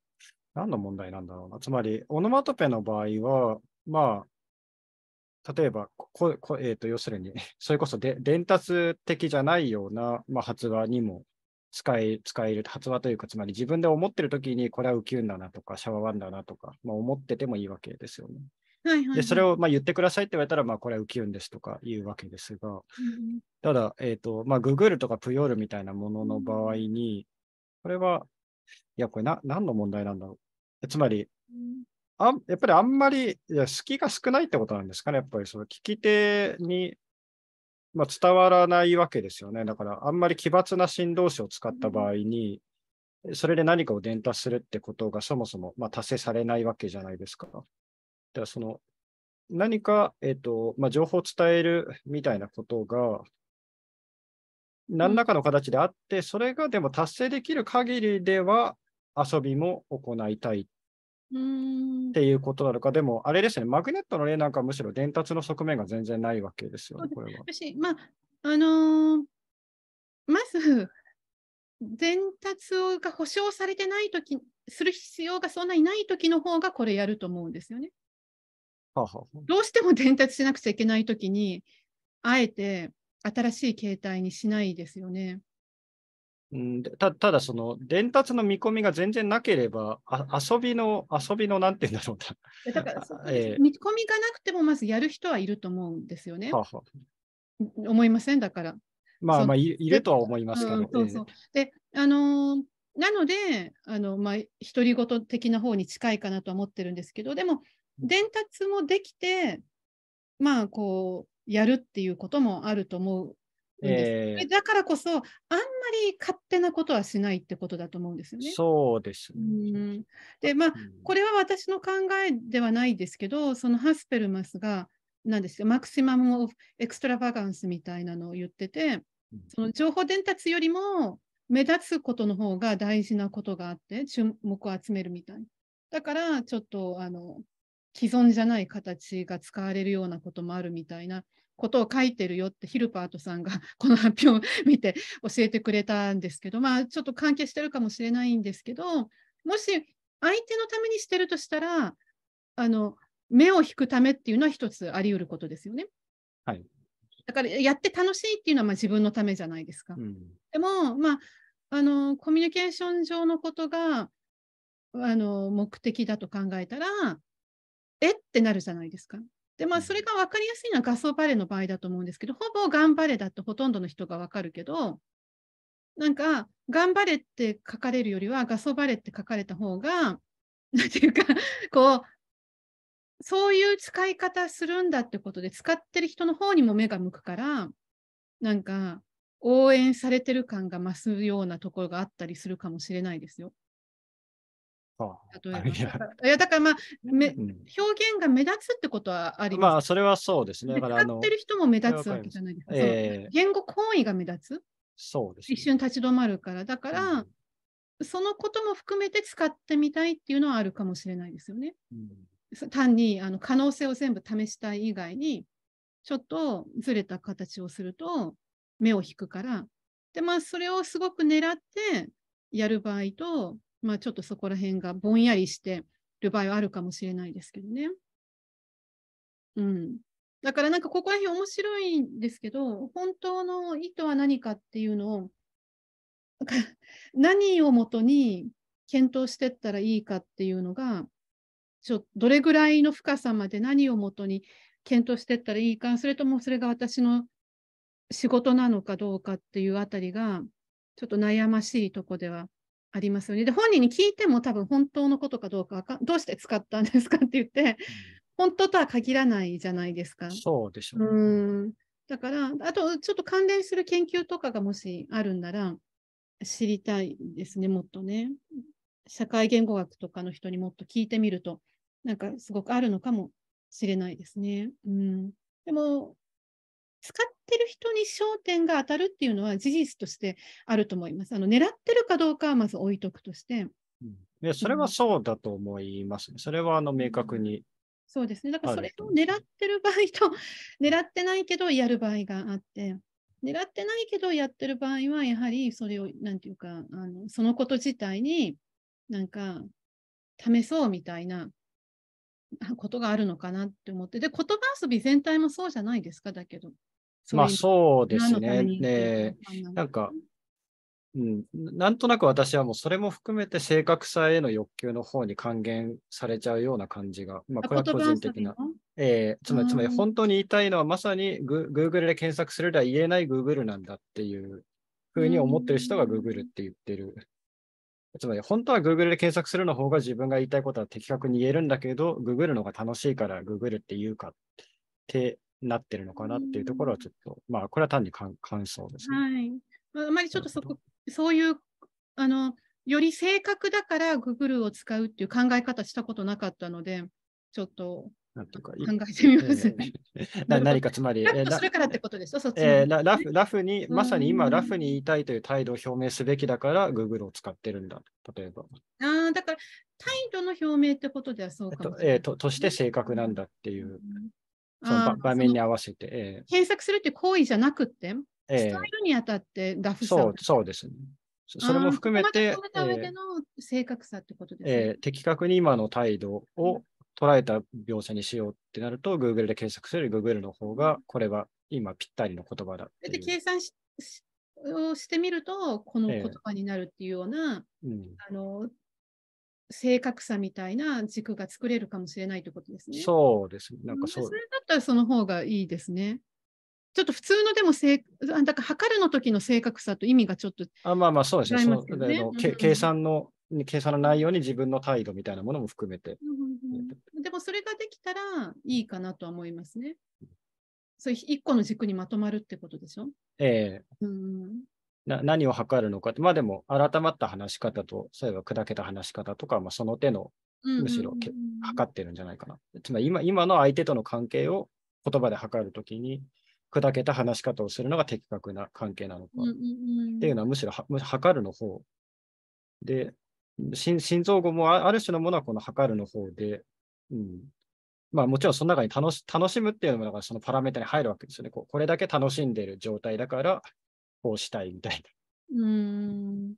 何の問題なんだろうな。つまり、オノマトペの場合は、まあ、例えば、ここえーと、と要するに、[LAUGHS] それこそで伝達的じゃないような、まあ、発話にも使え使える発話というか、つまり自分で思ってる時に、これはウキュンだなとか、シャワーワンだなとか、まあ、思っててもいいわけですよね。はいはいはい、でそれをまあ言ってくださいって言われたら、まあ、これは浮きんですとか言うわけですが、うん、ただ、えーとまあ、グ o o g とかプヨールみたいなものの場合に、これは、いや、これな何の問題なんだろう。つまり、あやっぱりあんまりいや好きが少ないってことなんですかね、やっぱりその聞き手にまあ、伝わらないわけですよね。だから、あんまり奇抜な振動子を使った場合に、それで何かを伝達するってことがそもそも、まあ、達成されないわけじゃないですか。だからその何か、えっ、ー、とまあ、情報を伝えるみたいなことが、何らかの形であって、それがでも達成できる限りでは遊びも行いたいっっていうことなのか、でもあれですね、マグネットの例なんかむしろ伝達の側面が全然ないわけですよね、これは。私、まああのー、まず、伝達が保証されてないとき、する必要がそんなにないときの方がこれやると思うんですよね。ははどうしても伝達しなくちゃいけないときに、あえて新しい形態にしないですよね。うん、たただ、その伝達の見込みが全然なければ、あ遊びの、遊びのなんていうんだろうな。だから、[LAUGHS] え見込みがなくても、まずやる人はいると思うんですよね。はは思いません、だから。まあまあい、るとは思いますけど、そうそうであのー、なので、あのまあ、独り言的な方に近いかなと思ってるんですけど、でも、伝達もできて、まあ、こう、やるっていうこともあると思うえー、だからこそ、あんまり勝手なことはしないってことだと思うんですよね。そうです、ね、うん、で、まあ、これは私の考えではないですけど、そのハスペルマスが、なんですよ、マクシマム・オフ・エクストラバガンスみたいなのを言ってて、その情報伝達よりも目立つことの方が大事なことがあって、注目を集めるみたい。だから、ちょっと、あの、既存じゃない形が使われるようなこともあるみたいな、ことを書いてるよってヒルパートさんが [LAUGHS] この発表を見て教えてくれたんですけど、まあ、ちょっと関係してるかもしれないんですけどもし相手のためにしてるとしたらあの目を引くためっていうのは一つあり得ることですよね。はい、だからやって楽しいっていうのはま自分のためじゃないですか。うん、でも、まあ、あのコミュニケーション上のことがあの目的だと考えたらえってなるじゃないですか。でまあ、それが分かりやすいのは画奏バレエの場合だと思うんですけど、ほぼ頑張れだとほとんどの人が分かるけど、なんか、頑張れって書かれるよりは、画奏バレって書かれた方が、[LAUGHS] なんていうか、こう、そういう使い方するんだってことで、使ってる人の方にも目が向くから、なんか、応援されてる感が増すようなところがあったりするかもしれないですよ。例えば。いや、だからまあ、め表現が目立つってことはあります。まあ、それはそうですね。だから使ってる人も目立つわけじゃないですか。えー、言語行為が目立つ。そうです、ね、一瞬立ち止まるから。だから、うん、そのことも含めて使ってみたいっていうのはあるかもしれないですよね。うん、単にあの可能性を全部試したい以外に、ちょっとずれた形をすると目を引くから。で、まあ、それをすごく狙ってやる場合と、まあ、ちょっとそこら辺がぼんやりしてる場合はあるかもしれないですけどね。うん、だからなんかここら辺面白いんですけど本当の意図は何かっていうのを [LAUGHS] 何をもとに検討してったらいいかっていうのがちょどれぐらいの深さまで何をもとに検討してったらいいかそれともそれが私の仕事なのかどうかっていうあたりがちょっと悩ましいとこではありますよね。で本人に聞いても多分本当のことかどうかかどうして使ったんですかって言って、うん、本当とは限らないじゃないですか。そうでしょう、ね、うんだからあとちょっと関連する研究とかがもしあるんなら知りたいですねもっとね。社会言語学とかの人にもっと聞いてみるとなんかすごくあるのかもしれないですね。うん、でも使ってる人に焦点が当たるっていうのは事実としてあると思います。あの狙ってるかどうかはまず置いとくとして。でそれはそうだと思いますね。それはあの明確にそうですね。だからそれを狙ってる場合と、狙ってないけどやる場合があって、狙ってないけどやってる場合は、やはりそれを、なんていうか、あのそのこと自体に、なんか、試そうみたいなことがあるのかなって思って、で、言葉遊び全体もそうじゃないですか、だけど。まあそうですね。ねなんか、うん、なんとなく私はもうそれも含めて正確さへの欲求の方に還元されちゃうような感じが、まあ、これは個人的な。えー、つまり、つまり本当に言いたいのはまさに Google で検索するでは言えない Google なんだっていうふうに思ってる人が Google って言ってる。つまり本当は Google で検索するの方が自分が言いたいことは的確に言えるんだけど、Google の方が楽しいから Google って言うかってなってるのかなっていうところはちょっと、まあ、これは単に感想です、ね。はい。まあ、あまりちょっとそこ、そういう、あの、より正確だから Google を使うっていう考え方したことなかったので、ちょっとなんとか考えてみます。えー、な何 [LAUGHS] かつまり、えー、それからってことでえー、ラフラフに、まさに今、ラフに言いたいという態度を表明すべきだから、Google を使ってるんだ、例えば。ああ、だから、態度の表明ってことではそうかもしれない、ええーと。として正確なんだっていうその場面に合わせて。検索するって行為じゃなくて、えー、伝えるにあたってダフさそうそうですね。それも含めて、正確さってことですね、えー、的確に今の態度を捉えた描写にしようってなると、Google で検索するより Google の方が、これは今ぴったりの言葉だって計算しをしてみると、この言葉になるっていうような、えーうん、あの正確さみたいな軸が作れるかもしれないということですね。そうですね。なんかそう。それだったらその方がいいですね。ちょっと普通のでも正、あ、んだか測るの時の正確さと意味がちょっと、ね、あまあまあそうですね。その、ね、うん、計算の、計算の内容に自分の態度みたいなものも含めて。うんうんでもそれができたらいいかなとは思いますね。そう一個の軸にまとまるってことでしょええー、うん。な何を測るのかって、まあでも改まった話し方と、そういえば砕けた話し方とか、まあ、その手のむしろ測ってるんじゃないかな。つまり今今の相手との関係を言葉で測るときに、砕けた話し方をするのが的確な関係なのか、っていうのはむしろ測るの方で、心心臓語もある種のものはこの測るの方で、うん、まあもちろんその中に楽しむっていうのもだからそのパラメータに入るわけですよねこ。これだけ楽しんでる状態だからこうしたいみたいな。うん。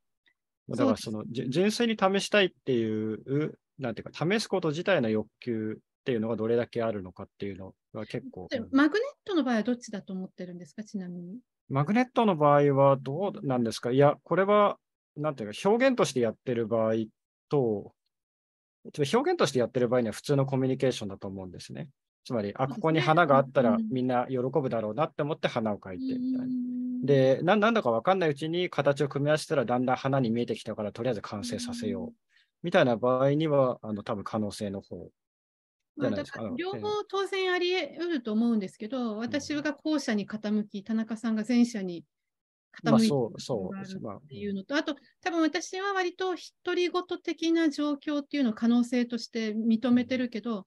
だからその純粋に試したいっていう、なんていうか、試すこと自体の欲求っていうのがどれだけあるのかっていうのが結構。マグネットの場合はどっちだと思ってるんですか、ちなみに。マグネットの場合はどうなんですかいや、これは、なんていうか、表現としてやってる場合と、表現としてやってる場合には普通のコミュニケーションだと思うんですね。つまり、あ、ここに花があったらみんな喜ぶだろうなって思って花を描いてみたいな。で、ななんだか分かんないうちに形を組み合わせたらだんだん花に見えてきたからとりあえず完成させよう。みたいな場合には、あの多分可能性の方まあ、だから両方当然あり得ると思うんですけど、私が後者に傾き、田中さんが前者に傾きっていうのと、あと多分私は割と独り言的な状況っていうのを可能性として認めてるけど、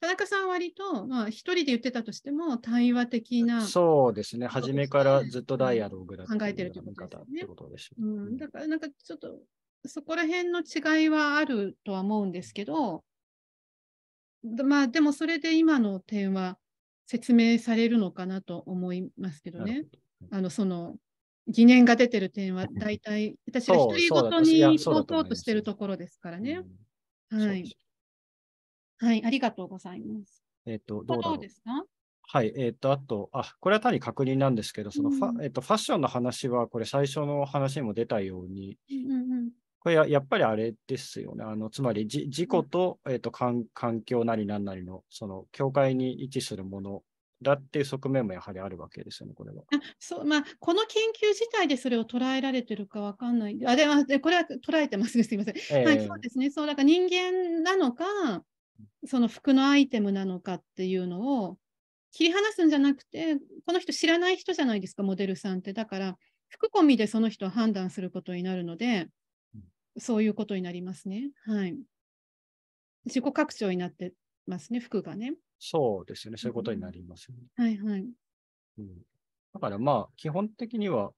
田中さんは割と、まあ、一人で言ってたとしても、対話的な。そうですね。初めからずっとダイアログだ考えてるということですね。ことでしょう、うん。だから、なんかちょっと、そこら辺の違いはあるとは思うんですけど、まあ、でもそれで今の点は説明されるのかなと思いますけどね。どあの、その、疑念が出てる点は大体、私が独り言に持とうとしてるところですからね。はい。はい、ありがとうございます。えっ、ー、と、どうどうですかはい、えっ、ー、と、あと、あ、これは単に確認なんですけど、そのファうん、えっ、ー、と、ファッションの話は、これ最初の話にも出たように、うんうん、これややっぱりあれですよね。あの、つまりじ、事故と、えっ、と環、環境なりなんなりの、その、境界に位置するものだっていう側面もやはりあるわけですよね、これは。あそうまあ、この研究自体でそれを捉えられてるか分かんない。あでもこれは捉えてますね、すみません。えー、はい、そうですねそうだから人間なのか、その服のアイテムなのかっていうのを切り離すんじゃなくてこの人知らない人じゃないですかモデルさんってだから服込みでその人を判断することになるのでそういうことになりますねはい自己拡張になってますね服がねそうですよねそういうことになります、ねうん、はいはい、うん、だからまあ基本的には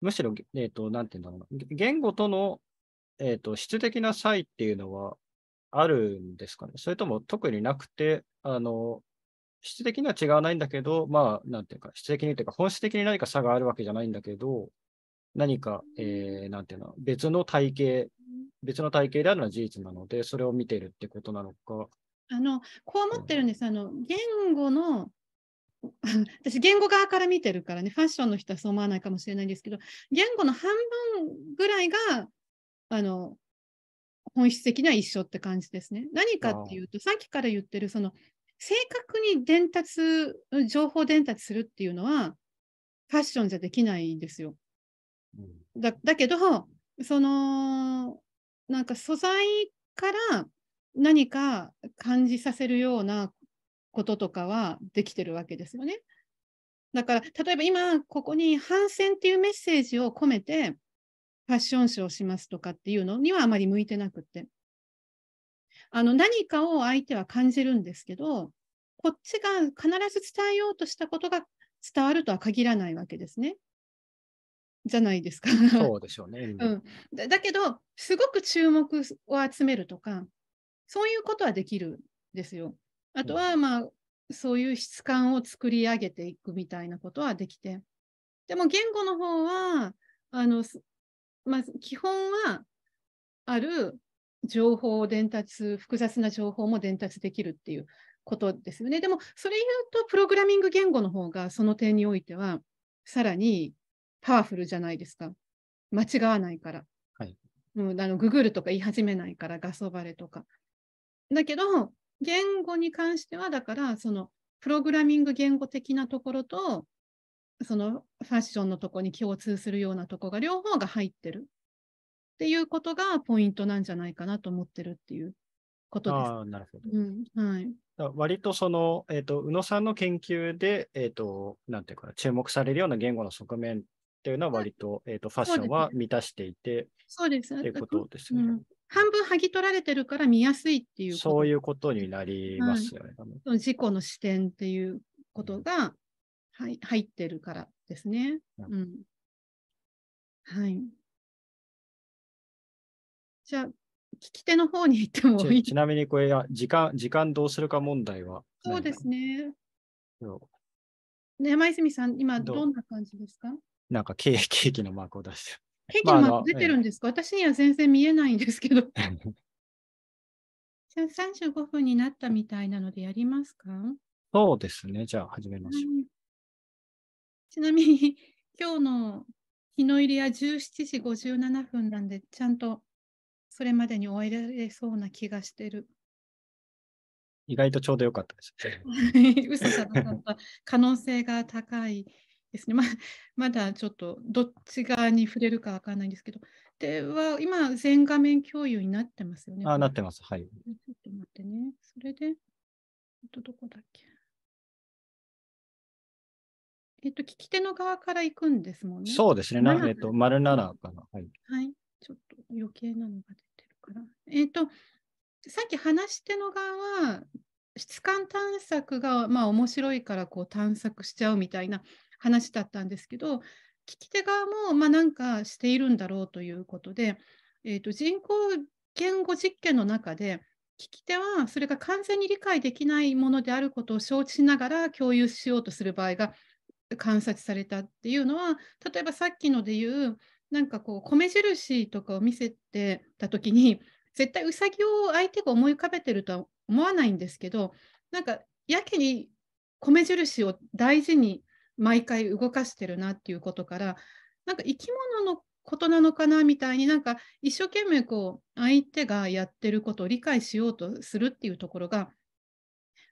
むしろ、えっ、ー、と、なんていうんだろうな、言語との、えっ、ー、と、質的な差異っていうのは、あるんですかねそれとも特になくて、あの、質的には違わないんだけど、まあ、なんていうか、質的にというか、本質的に何か差があるわけじゃないんだけど、何か、えー、なんていうの、別の体系、別の体系であるのは事実なので、それを見ているってことなのか。あの、こう思ってるんです。あの、言語の [LAUGHS] 私言語側から見てるからねファッションの人はそう思わないかもしれないんですけど言語の半分ぐらいがあの本質的には一緒って感じですね。何かっていうと、さっきから言ってる、その、正確に伝達、情報伝達するっていうのは、ファッションじゃできないんですよ。だだけど、その、なんか素材から何か感じさせるようなこととかはできてるわけですよね。だから、例えば今、ここに反戦っていうメッセージを込めて、ファッションショーしますとかっていうのにはあまり向いてなくて。あの何かを相手は感じるんですけど、こっちが必ず伝えようとしたことが伝わるとは限らないわけですね。じゃないですか。そうでしょうね。うん、だだけど、すごく注目を集めるとか、そういうことはできるんですよ。あとは、まあ、そういう質感を作り上げていくみたいなことはできて。でも言語の方は、あのまあ、基本はある情報を伝達複雑な情報も伝達できるっていうことですよね。でも、それ言うと、プログラミング言語の方が、その点においては、さらにパワフルじゃないですか。間違わないから。はい、うん、あのググルとか言い始めないから、ガソバレとか。だけど、言語に関しては、だから、その、プログラミング言語的なところと、そのファッションのとこに共通するようなとこが両方が入ってるっていうことがポイントなんじゃないかなと思ってるっていうことです。あなるほど、うんはい、割とその、えーと、宇野さんの研究で、えーと、なんていうか注目されるような言語の側面っていうのは割とえーと、ファッションは満たしていてそうです、ね、っていうことですね、うん。半分剥ぎ取られてるから見やすいっていうそういうことになりますよね。はい、事故の視点っていうことがはい、入ってるからですね。うん。はい。じゃあ、聞き手の方に行ってもいいちなみにこれは時間、時間どうするか問題は。そうですね。ね山泉さん、今どんな感じですかなんか [LAUGHS] ケーキケーキのマークを出してる。ケーキのマーク出てるんですか、まあ、私には全然見えないんですけど。じゃあ35分になったみたいなのでやりますかそうですね。じゃあ始めましょう。はいちなみに今日の日の入りは17時57分なんで、ちゃんとそれまでに終えられそうな気がしてる。意外とちょうどよかったです [LAUGHS] 嘘じゃなかった可能性が高いですね。ままだちょっとどっち側に触れるかわからないんですけど、では今、全画面共有になってますよね。あ、なってます。はい。ちょっと待ってね。それで、どこだっけ。えっと、聞き手の側から行くんですもんね。そうですね。なえっと、丸7かな、はい。はい。ちょっと余計なのが出てるから。えっと、さっき話し手の側は、質感探索が、まあ、面白いからこう探索しちゃうみたいな話だったんですけど、聞き手側も、まあ、なんかしているんだろうということで、えっと、人工言語実験の中で、聞き手はそれが完全に理解できないものであることを承知しながら共有しようとする場合が観察されたっていうのは例えばさっきので言うなんかこう米印とかを見せてた時に絶対うさぎを相手が思い浮かべてるとは思わないんですけどなんかやけに米印を大事に毎回動かしてるなっていうことからなんか生き物のことなのかなみたいになんか一生懸命こう相手がやってることを理解しようとするっていうところが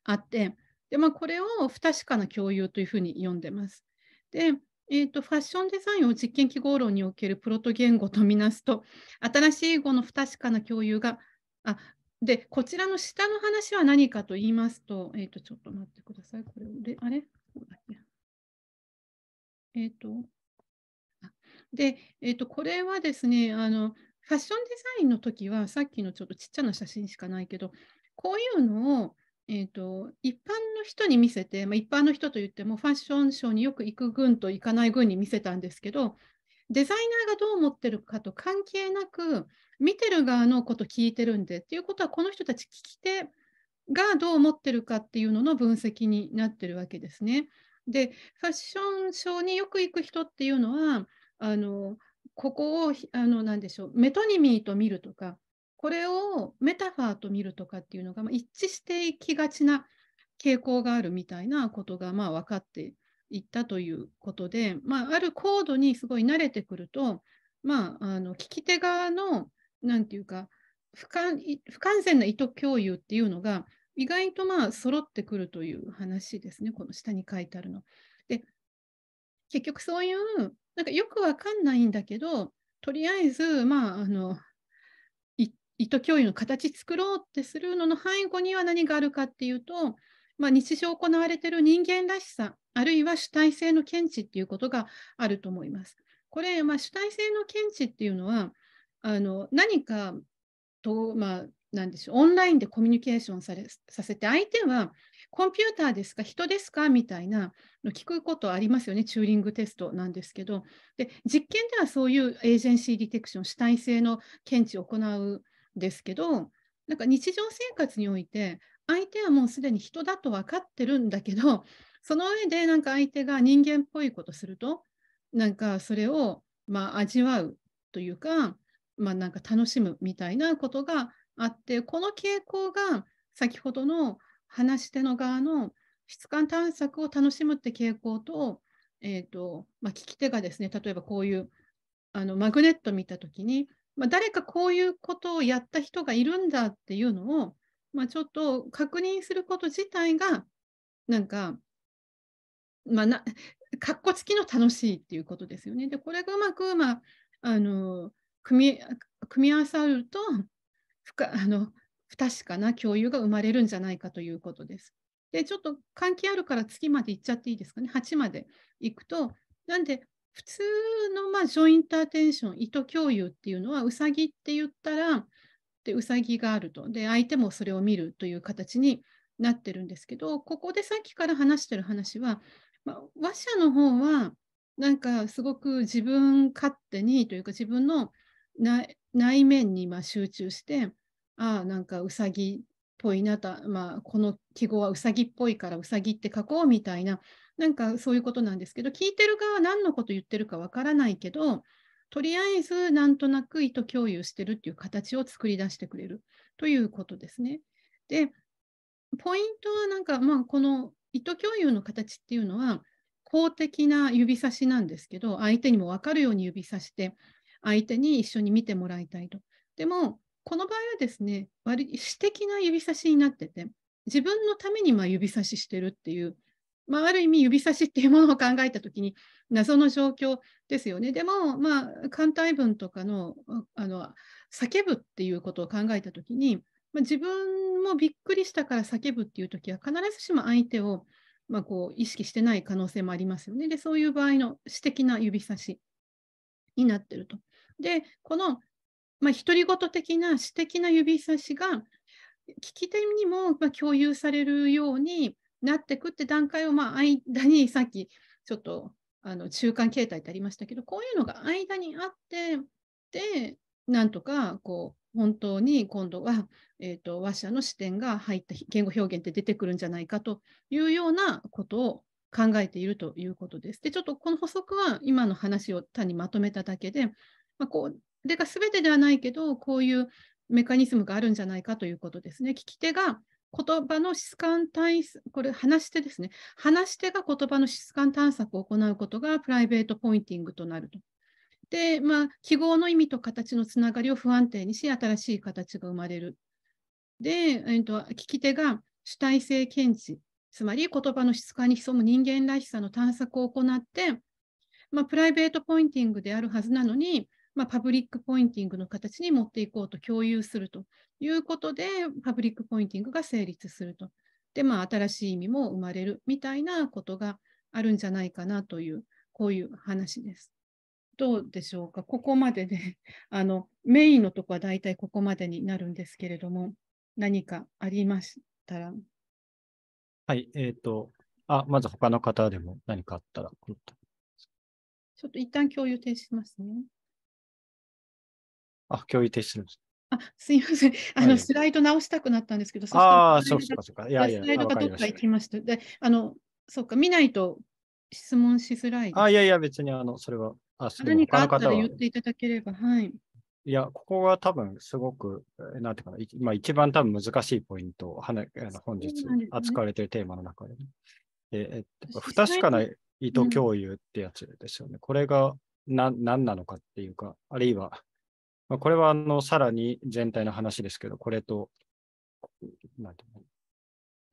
あってで、まあ、これを不確かな共有というふうに呼んでます。で、えーと、ファッションデザインを実験記号論におけるプロト言語とみなすと新しい語の不確かな共有があでこちらの下の話は何かと言いますと,、えーと、ちょっと待ってくださいこれであれえっ、ー、とで、えーと、とこれはですねあのファッションデザインの時はさっきのちょっとちっちゃな写真しかないけどこういうのをえーと、一般の人に見せて、まあ、一般の人といってもファッションショーによく行く軍と行かない軍に見せたんですけどデザイナーがどう思ってるかと関係なく見てる側のこと聞いてるんでっていうことはこの人たち聞き手がどう思ってるかっていうのの分析になってるわけですね。でファッションショーによく行く人っていうのはあのここをあの何でしょうメトニミーと見るとかこれをメタファーと見るとかっていうのが、まあ、一致していきがちな傾向があるみたいなことが、まあ、分かっていったということで、まあ、あるコードにすごい慣れてくると、まあ、あの聞き手側の何て言うか不完不完全な意図共有っていうのが意外とまあ揃ってくるという話ですねこの下に書いてあるの。で結局そういうなんかよくわかんないんだけどとりあえずまああの意図共有の形作ろうってするのの背後には何があるかっていうと、まあ、日常行われている人間らしさあるいは主体性の見地っていうことがあると思います。これ、まあ、主体性の見地っていうのはあの何かと、まあ、なんでしょうオンラインでコミュニケーションされさせて相手はコンピューターですか人ですかみたいなの聞くことありますよねチューリングテストなんですけどで実験ではそういうエージェンシーディテクション主体性の検知を行うですけどなんか日常生活において相手はもうすでに人だと分かってるんだけど [LAUGHS] その上でなんか相手が人間っぽいことするとなんかそれをまあ味わうというか,、まあ、なんか楽しむみたいなことがあってこの傾向が先ほどの話し手の側の質感探索を楽しむって傾向と,、えーとまあ、聞き手がですね例えばこういうあのマグネット見た時にまあ、誰かこういうことをやった人がいるんだっていうのを、まあ、ちょっと確認すること自体が、なんか、まあな、かっこつきの楽しいっていうことですよね。で、これがうまく、まあ、あの組み組み合わさると不かあの不確かな共有が生まれるんじゃないかということです。でちょっと関係あるから月まで行っちゃっていいですかね8まで行くとなんで普通のまあジョインターテンション意図共有っていうのはうさぎって言ったらでうさぎがあるとで相手もそれを見るという形になってるんですけどここでさっきから話してる話は、まあ、話者の方はなんかすごく自分勝手にというか自分の内面にま集中してああなんかうさぎっぽいなと、まあ、この記号はうさぎっぽいからうさぎって書こうみたいななんかそういうことなんですけど聞いてる側は何のこと言ってるかわからないけどとりあえずなんとなく意図共有してるっていう形を作り出してくれるということですね。でポイントはなんか、まあ、この意図共有の形っていうのは公的な指差しなんですけど相手にも分かるように指さして相手に一緒に見てもらいたいと。でもこの場合はですね私的な指差しになってて自分のためにま指差ししてるっていうまあ、ある意味指差しっていうものを考えた時に謎の状況ですよねでも、まあ、艦隊文とかのあの叫ぶっていうことを考えた時に、まあ、自分もびっくりしたから叫ぶっていう時は必ずしも相手を、まあ、こう意識してない可能性もありますよねでそういう場合の私的な指差しになってると。でこの、まあ、独り言的な私的な指差しが聞き手にも、ま共有されるようになってくって段階を、まあ、間にさっきちょっとあの中間形態ってありましたけどこういうのが間にあってでなんとかこう本当に今度は、えーと、和者の視点が入った言語表現って出てくるんじゃないかというようなことを考えているということです。でちょっとこの補足は今の話を単にまとめただけで、まあ、これが全てではないけどこういうメカニズムがあるんじゃないかということですね。聞き手が言葉の質感対これ話し手ですね話し手が言葉の質感探索を行うことがプライベートポインティングとなると。で、まあ、記号の意味と形のつながりを不安定にし新しい形が生まれる。で、えと聞き手が主体性検知つまり言葉の質感に潜む人間らしさの探索を行って、まあ、プライベートポインティングであるはずなのにまあ、パブリックポインティングの形に持っていこうと共有するということで、パブリックポインティングが成立すると。で、まあ、新しい意味も生まれるみたいなことがあるんじゃないかなという、こういう話です。どうでしょうか、ここまでで、[LAUGHS] あのメインのとこはだいたいここまでになるんですけれども、何かありましたら。はい、えっ、ー、と、あ、まず他の方でも何かあったら。ちょっと一旦共有停止しますね。あ、共有停止するんです。あすいませんあの、はい、スライド直したくなったんですけど、ああ、そうか、そうか。いやいや、スライドがどっか行きました。で、あの、そうか、見ないと質問しづらい。あいやいや、別に、あの、それは、あ何かあったら言っていただければ、はい。いや、ここは多分すごく、なんていうかな、今一番多分難しいポイント、はね、本日扱われているテーマの中で、ね。ええ不確かな意図共有ってやつですよね。うん、これが何なのかっていうか、あるいはまあ、これはあのさらに全体の話ですけど、これと、なんて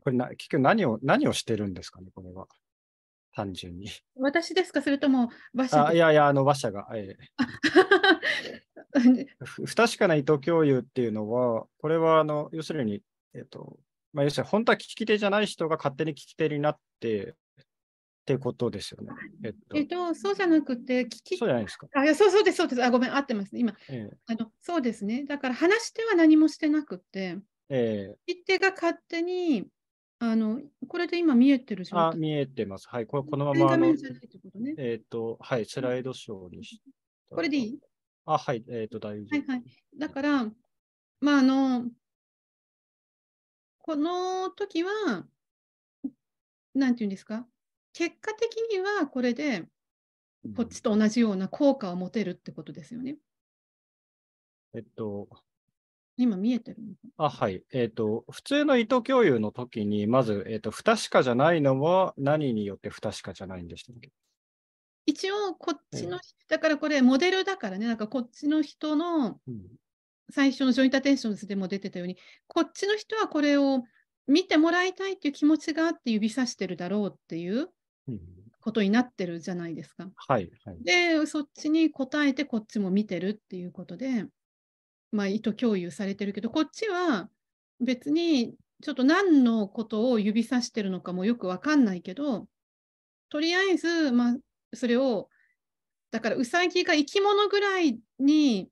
これな結局何を何をしてるんですかね、これは。単純に。私ですか、それとも馬車あいやいや、あの馬車が。ええ、不確かな意図共有っていうのは、これはあの要するに、えっとまあ、要するに本当は聞き手じゃない人が勝手に聞き手になって、ってことですよね。えっと、えっと、そうじゃなくて、聞き、そうじゃないですか。あ、いや、そうそうです、そうです。あ、ごめん、合ってますね。今、えー、あの、そうですね。だから、話しては何もしてなくて、えー、聞き手が勝手に、あの、これで今見えてる状態。あ、見えてます。はい、これ、このまま。画面じゃないってことね。えっ、ー、と、はい、スライドショーにし、これでいいあ、はい、えっ、ー、と、大丈夫。はいはい。だから、まあ、あの、この時は、なんていうんですか、結果的にはこれでこっちと同じような効果を持てるってことですよね。えっと、今見えてるあはい、えっと。普通の意図共有の時に、まず、えっと、不確かじゃないのは何によって不確かじゃないんでしたっけ一応、こっちの、うん、だからこれ、モデルだからね、なんかこっちの人の、最初のジョインタテンションズでも出てたように、こっちの人はこれを見てもらいたいっていう気持ちがあって指さしてるだろうっていうことになってるじゃないですか。はいはい、でそっちに答えてこっちも見てるっていうことで、まあ、意図共有されてるけどこっちは別にちょっと何のことを指さしてるのかもよく分かんないけどとりあえず、まあ、それをだからウサギが生き物ぐらいに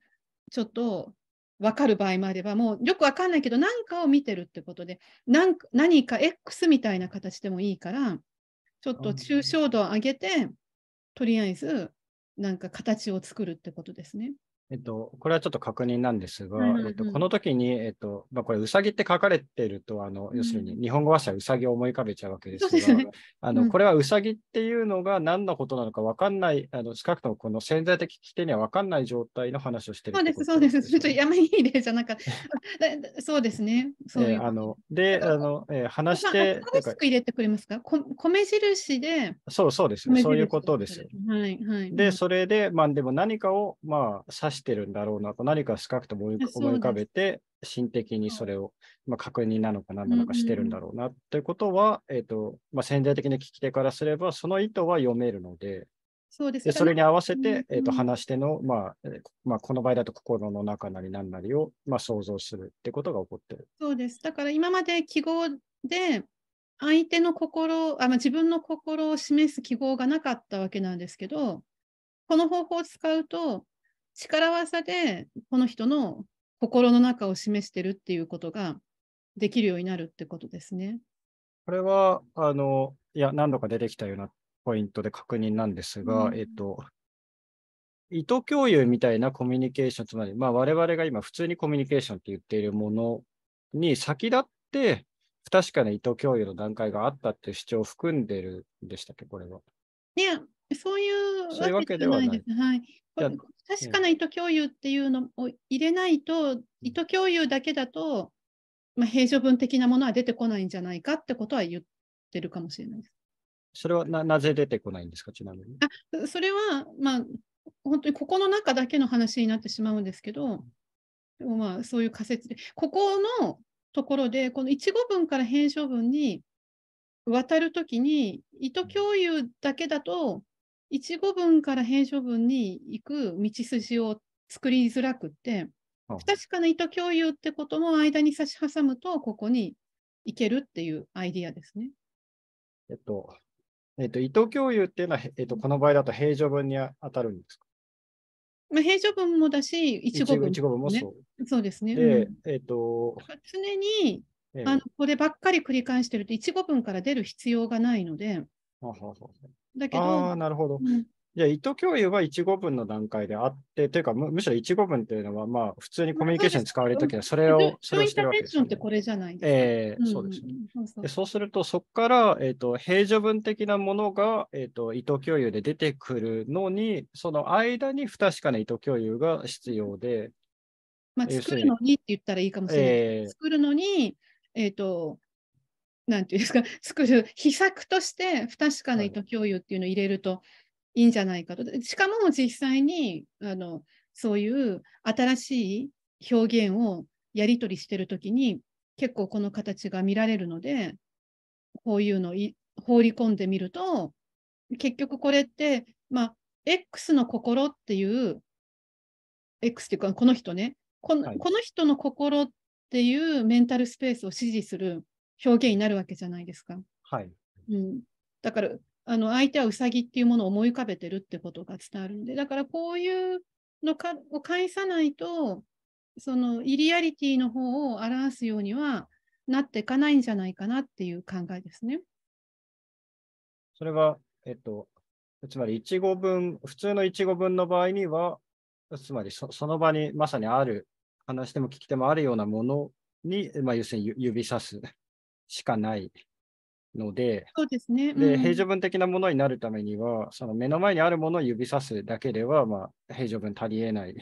ちょっと分かる場合もあればもうよく分かんないけど何かを見てるってことで何か X みたいな形でもいいからちょっと抽象度を上げて、とりあえずなんか形を作るってことですね。えっと、これはちょっと確認なんですが、うんうんうん、えっと、この時に、えっと、まあ、これ、うさぎって書かれてると、あの、要するに、日本語話者うさぎを思い浮かべちゃうわけですが、すね、あの、これはうさぎっていうのが何のことなのか分かんない、あの、近くともこの潜在的規定には分かんない状態の話をしてる、ね、そうです、そうです。ちょっと山いい例じゃなかった。そうですね。そうう、えー、あの、で、あの、えー、話して、まあ、し入れてくれますかこ米印で。そう、そうです。そういうことです。はい、はい。で、それで、まあ、でも何かを、まあ、指ししてるんだろうなと、何か深くと思い浮かべて、心的にそれを、まあ、確認なのか何なのかしてるんだろうなということは、えーとまあ、潜在的な聞き手からすれば、その意図は読めるので、そうです、ね、それに合わせて、えーと、話し手の、まあまあ、この場合だと心の中なり何なりを、まあ、想像するってことが起こってる。そうですだから今まで記号で相手の心あ、まあ、自分の心を示す記号がなかったわけなんですけどこの方法を使うと力技でこの人の心の中を示してるっていうことができるようになるってことですね。これはあのいや何度か出てきたようなポイントで確認なんですが、うん、えっと意図共有みたいなコミュニケーション、つまり、まあ、我々が今普通にコミュニケーションって言っているものに先立って、不確かな意図共有の段階があったっていう主張を含んでるんでしたっけ、これは。いや、そういうわけではない。はい、確かな意図共有っていうのを入れないと、意図共有だけだと、まあ、平常分的なものは出てこないんじゃないかってことは言ってるかもしれないです。それはななぜ出てこないんですか、ちなみに。あそれは、まあ、本当にここの中だけの話になってしまうんですけど、でまあ、そういう仮説で、ここのところで、この一語文から平称文に渡るときに、意図共有だけだと、一語文から平書文に行く道筋を作りづらくって、不確かな意図共有ってことも間に差し挟むと、ここに行けるっていうアイディアですね。えっと、えっと、意図共有っていうのは、えっと、この場合だと平常文に当たるんですかまあ、平常文もだし、一語文、ね、文もそう。そうですね。で、えっと、常に、えあのこればっかり繰り返してると、一語文から出る必要がないので、はははだけど。あなるほど。じゃい意図共有は1語分の段階であって、というかむ、むしろ1語分っていうのは、まあ、普通にコミュニケーションに使われるときは、それを、それをしてるわけです、ね。ってこれじゃないですか。ええー、そうですね。でそうすると、そこから、えっ、ー、と、平常文的なものが、えっ、ー、と、意図共有で出てくるのに、その間に不確かな意図共有が必要で。まあ、作るのにって言ったらいいかもしれない。えー、作るのに、えっ、と、なんていうんですか作る秘策として不確かな意図共有っていうのを入れるといいんじゃないかと。しかも実際にあのそういう新しい表現をやり取りしてるときに結構この形が見られるのでこういうのを放り込んでみると結局これって、まあ、X の心っていう X っていうかこの人ねこのはい、この人の心っていうメンタルスペースを支持する表現になるわけじゃないですか。はい。うん、だから、あの、相手はうさぎっていうものを思い浮かべてるってことが伝わるんで、だからこういうのかを返さないと、そのイリアリティの方を表すようにはなっていかないんじゃないかなっていう考えですね。それは、えっと、つまり1語文、普通の1語文の場合には、つまりその場にまさにある、話しても聞き手もあるようなものに、まあ、要するに指さすしかないので、そうですね、うん、で平常文的なものになるためには、その目の前にあるものを指さすだけでは、まあ、平常文足りえない。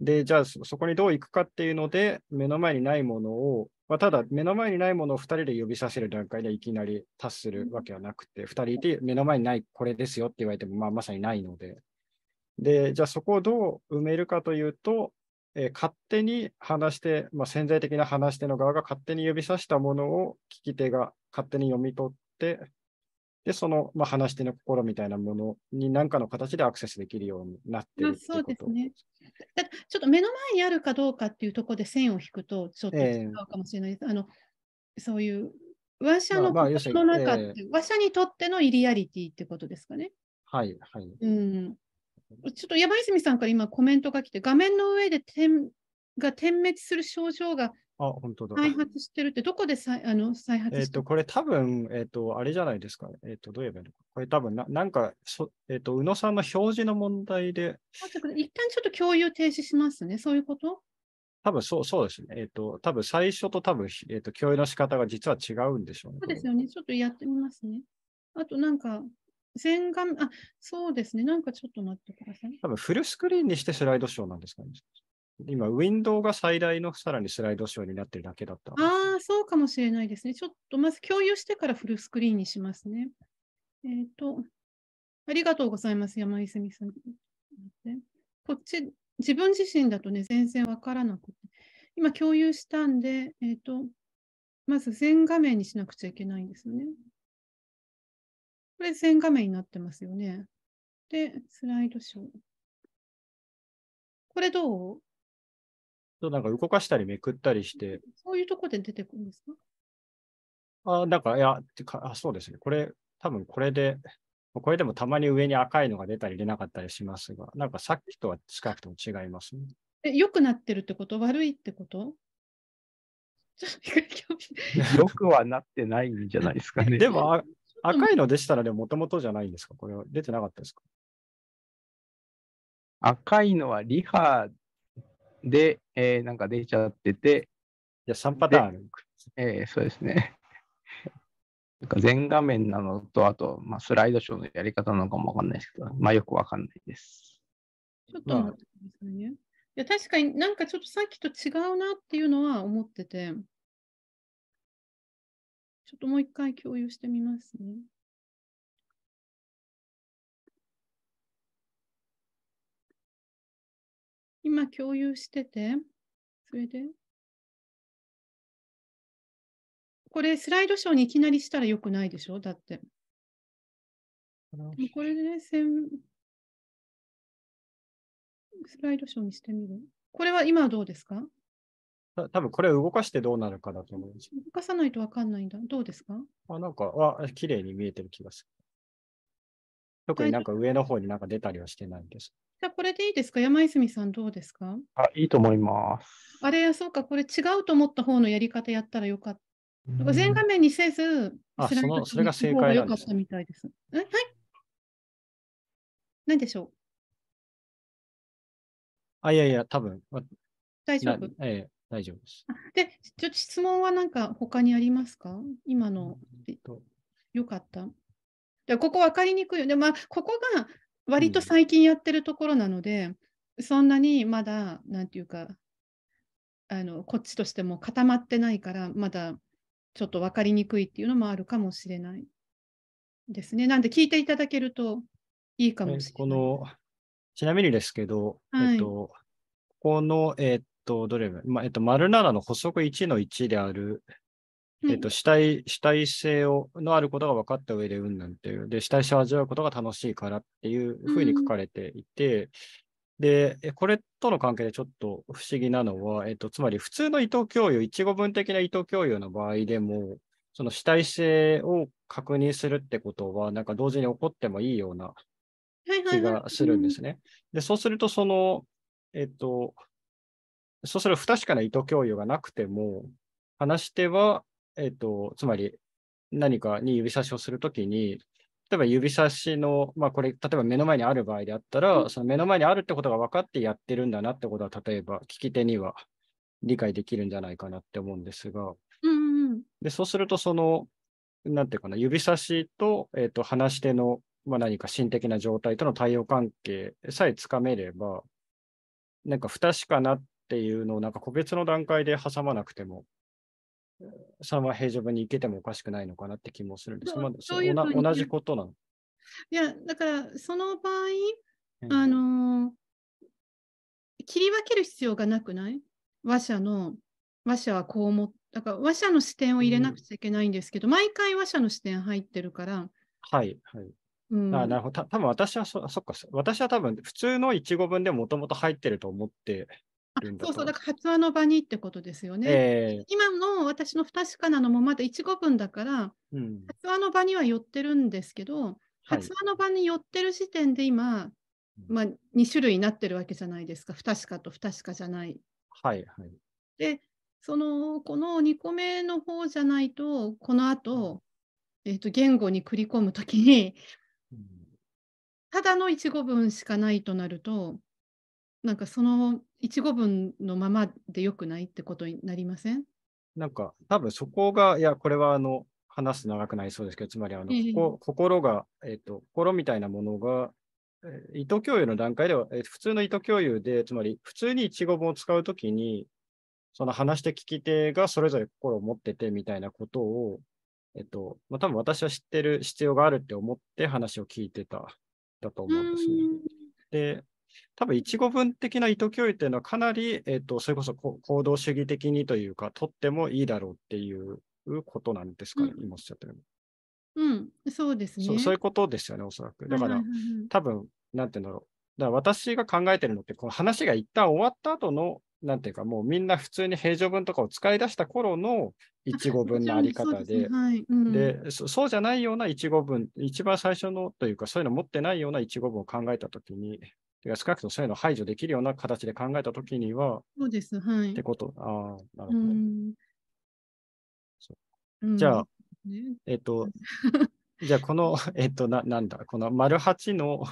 で、じゃあそこにどういくかっていうので、目の前にないものを、まあ、ただ目の前にないものを2人で呼びさせる段階でいきなり達するわけはなくて、2人いて目の前にないこれですよって言われても、まあ、まさにないので。で、じゃあそこをどう埋めるかというと、えー、勝手に話して、まあ、潜在的な話し手の側が勝手に指さしたものを聞き手が勝手に読み取って、で、その、まあ、話し手の心みたいなものに何かの形でアクセスできるようになってるっそうですね。だちょっと目の前にあるかどうかっていうところで線を引くとちょっと違うかもしれないです。えー、あのそういう話者の心の中って、まあまあ、話者にとってのイリアリティってことですかね。はいはい。うんちょっと山泉さんから今コメントが来て、画面の上で点が点滅する症状があ、本当だ。再発してるって、どこで再あの再発えっ、と、これ多分、えっ、ー、と、あれじゃないですかえっ、ー、と、どう言えばいいのか。これ多分な、なんか、そえっ、と、宇野さんの表示の問題で。一旦ちょっと共有停止しますね。そういうこと多分そう、そうですね。えっ、と、多分最初と多分、えっ、と、共有の仕方が実は違うんでしょうね。そうですよね。ちょっとやってみますね。あと、なんか、全画面、あ、そうですね。なんかちょっと待ってください。多分フルスクリーンにしてスライドショーなんですかね。今、ウィンドウが最大のさらにスライドショーになってるだけだった。ああ、そうかもしれないですね。ちょっとまず共有してからフルスクリーンにしますね。えっ、ー、と、ありがとうございます、山泉さん。こっち、自分自身だとね、全然わからなくて。今、共有したんで、えっ、ー、と、まず全画面にしなくちゃいけないんですよね。これ全画面になってますよね。で、スライドショー。これどうなんか動かしたりめくったりして。そういうとこで出てくるんですかあ、なんか、いやかあ、そうですね。これ、多分これで、これでもたまに上に赤いのが出たり出なかったりしますが、なんかさっきとは近くても違いますね。え、良くなってるってこと悪いってことよ [LAUGHS] くはなってないんじゃないですかね。でも、赤いのでしたら、でもともとじゃないんですかこれは出てなかったですか赤いのはリハで、えー、なんか出ちゃってて。いや、3パターンある。えー、そうですね。[LAUGHS] なんか全画面なのと、あと、まあ、スライドショーのやり方なのかもわかんないですけど、まあ、よくわかんないです。ちょっと待ってくださいね。いや確かになんかちょっとさっきと違うなっていうのは思ってて、ちょっともう一回共有してみますね。今共有してて、それで、これスライドショーにいきなりしたらよくないでしょだって。これでね、スライドショーにしてみる。これは今はどうですか多分これを動かしてどうなるかだと思います。動かさないとわかんないんだ。どうですかあなんか、あ、綺麗に見えてる気がする。特になんか上の方になんか出たりはしてないんです。じゃあこれでいいですか山泉さんどうですかあ、いいと思います。あれや、そうか、これ違うと思った方のやり方やったらよかった。全画面にせず、あそのそれが正解なんです、みたいです。はい。何でしょうあ、いやいや、多分。大丈夫。ええ、大丈夫です。で、ちょっと質問は何か他にありますか今の、えっと、よかった。でここ分かりにくいよね。まあ、ここが割と最近やってるところなので、うん、そんなにまだ、なんていうか、あのこっちとしても固まってないから、まだちょっと分かりにくいっていうのもあるかもしれないですね。なんで聞いていただけるといいかもしれない。このちなみにですけど、はい、えっと、ここの、えっと、どれもまえっと、丸7の補足1の1である、えっと、主体、主体性を、のあることが分かった上で、うんなんていう。で、主体性を味わうことが楽しいからっていうふうに書かれていて、うんで、これとの関係でちょっと不思議なのは、えっと、つまり普通の意図共有、一語文的な意図共有の場合でも、その主体性を確認するってことは、なんか同時に起こってもいいような気がするんですね。で、そうすると、その、えっと、そうすると不確かな意図共有がなくても、話し手は、えっ、ー、と、つまり何かに指差しをするときに、例えば指差しの、まあこれ、例えば目の前にある場合であったら、うん、その目の前にあるってことが分かってやってるんだなってことは、例えば聞き手には理解できるんじゃないかなって思うんですが、うんうん、でそうすると、その、なんていうかな、指差しと、えっ、ー、と、話し手の、まあ、何か心的な状態との対応関係さえつかめれば、なんか不確かなっっていうのをなんか個別の段階で挟まなくても、3は平常部に行けてもおかしくないのかなって気もするんですけど、同じことなのいや、だからその場合、あの切り分ける必要がなくない和社の、和社はこう思っだから和社の視点を入れなくちゃいけないんですけど、うん、毎回和社の視点入ってるから。はい、はい。うん、あなるほど。た多分私はそ、そっか、私は多分、普通の1語分でもともと入ってると思ってるんだそうそう、だから発話の場にってことですよね。えー、今の私の不確かなのもまだ1語分だから、うん、発話の場には寄ってるんですけど、発話の場に寄ってる時点で今、はい、まあ、2種類になってるわけじゃないですか、不確かと不確かじゃない。はいはい、で、そのこの2個目の方じゃないと、この後、えーと、言語に繰り込むときに、ただの1語分しかないとなると、なんかその一語文のままでよくないってことになりませんなんか多分そこが、いや、これはあの話す長くなりそうですけど、つまりあの、えー、こ心が、えーと、心みたいなものが、意図共有の段階では、えー、普通の意図共有で、つまり普通に一語文を使うときに、その話して聞き手がそれぞれ心を持っててみたいなことを、えっ、ー、と、まあ、多分私は知ってる必要があるって思って話を聞いてた、だと思うんですね。で、多分一語文的な意図教育というのはかなり、えっ、と、それこそ行動主義的にというか、とってもいいだろうっていうことなんですかね、うん、今おっしゃってるううん、そうですねそう。そういうことですよね、おそらく。だから、多分なんて言うんだろう。だから私が考えてるのって、この話が一旦終わった後の、なんていうか、もうみんな普通に平常文とかを使い出した頃の一語文のあり方で、でそうじゃないような一語文、一番最初のというか、そういうの持ってないような一語文を考えたときに、少なくともそういうのを排除できるような形で考えたときには、そうです、はい。ってこと、ああ、なるほど。うんじゃあ、ね、えっと、[LAUGHS] じゃあこの、えっと、ななんだ、この丸8の、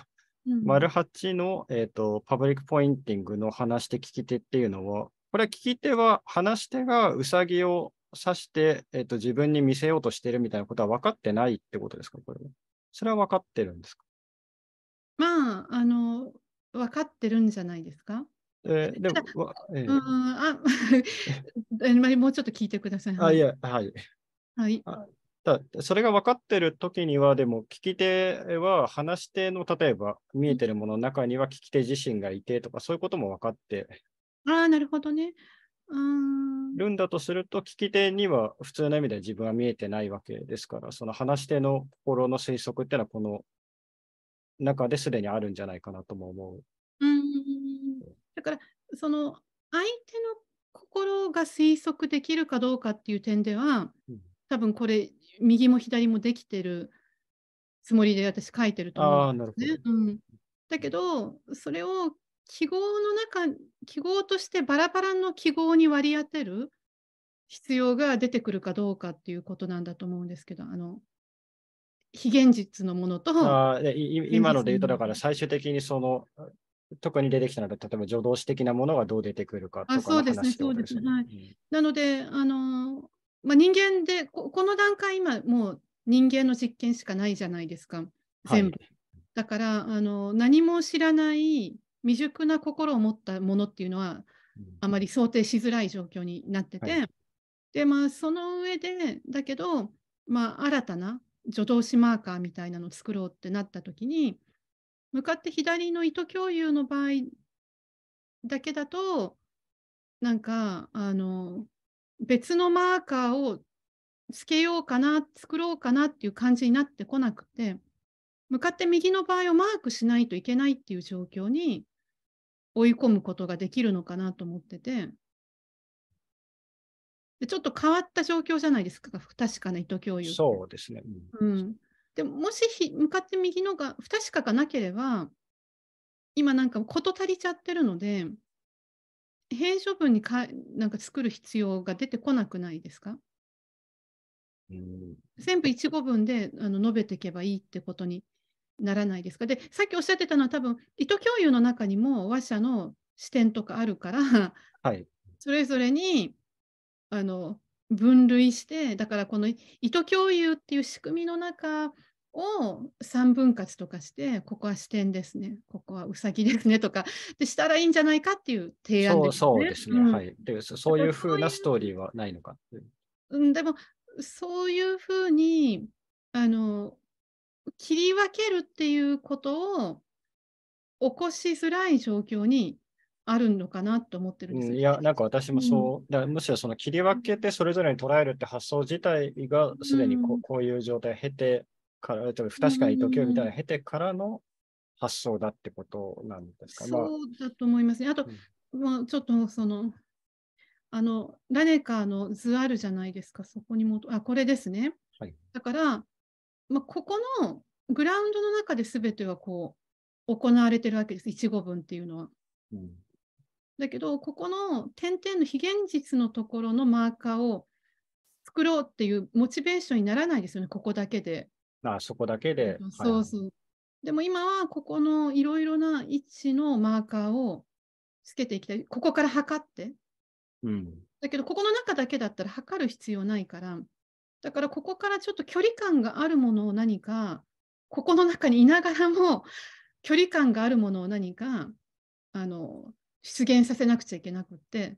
丸8の、えっと、パブリックポインティングの話して聞き手っていうのは、これ聞き手は、話し手がうさぎを刺して、えっと、自分に見せようとしてるみたいなことは分かってないってことですか、これは。それは分かってるんですかまあ、あの、分かってるんじゃないですかえー、でも、えー、うんあ [LAUGHS] もうちょっと聞いてください。あいや、はい。はい、それが分かってる時には、でも聞き手は話し手の例えば見えてるものの中には聞き手自身がいてとか、そういうことも分かって。ああ、なるほどね。うんるんだとすると、聞き手には普通の意味で自分は見えてないわけですから、その話し手の心の推測っていうのは、この中ですでにあるんじゃないかなとも思う。うんだからその相手の心が推測できるかどうかっていう点では、多分これ右も左もできてるつもりで私書いてると思うんですね。うん、だけどそれを記号の中記号としてバラバラの記号に割り当てる必要が出てくるかどうかっていうことなんだと思うんですけどあの非現実のものとあ今ので言うと、だから最終的にその特に出てきたのが、例えば助動詞的なものがどう出てくるかとか、ね、そうですね、そうですね。はい、うん、なので、あのまあ、人間でこ、この段階、今、もう人間の実験しかないじゃないですか、全部。はい、だからあの、何も知らない未熟な心を持ったものっていうのは、あまり想定しづらい状況になってて、はい、で、まあ、その上で、だけど、まあ、新たな助動詞マーカーみたいなのを作ろうってなった時に向かって左の糸共有の場合だけだとなんかあの別のマーカーをつけようかな作ろうかなっていう感じになってこなくて向かって右の場合をマークしないといけないっていう状況に追い込むことができるのかなと思っててでちょっと変わった状況じゃないですか、不確かな意図共有。そうですね。うん、うん、でもし向かって右のが不確かがなければ、今なんか事足りちゃってるので、偏処文にかなんか作る必要が出てこなくないですか、うん、全部一語文であの述べていけばいいってことにならないですかでさっきおっしゃってたのは多分意図共有の中にも話者の視点とかあるから、はい、それぞれにあの分類してだからこの意図共有っていう仕組みの中を3分割とかしてここは視点ですねここはウサギですねとかでしたらいいんじゃないかっていう提案です、ね、そうですね、いそういうふうなストーリーはないのかうん、でもそういうふうにあの切り分けるっていうことを起こしづらい状況にあるのかなと思ってるんです、うん、いや、なんか私もそう、うん、むしろその切り分けてそれぞれに捉えるって発想自体がすでにこ,、うこういう状態を経てから、うん、不確かに時をみたいな経てからの発想だってことなんですかね、うんまあ。そうだと思いますね。あと、まあ、ちょっとその、あの、誰かの図あるじゃないですか、そこにも、あ、これですね。はい、だから、まあ、ここのグラウンドの中で全てはこう、行われてるわけです、1語文っていうのは。うんだけど、ここの点々の非現実のところのマーカーを作ろうっていうモチベーションにならないですよね、ここだけで。あそこだけで。そうそう。はい、でも今はここのいろいろな位置のマーカーをつけていきたい。ここから測って。うん、だけど、ここの中だけだったら測る必要ないから。だから、ここからちょっと距離感があるものを何か、ここの中にいながらも距離感があるものを何か、あの出現させなくちゃいけなくてっ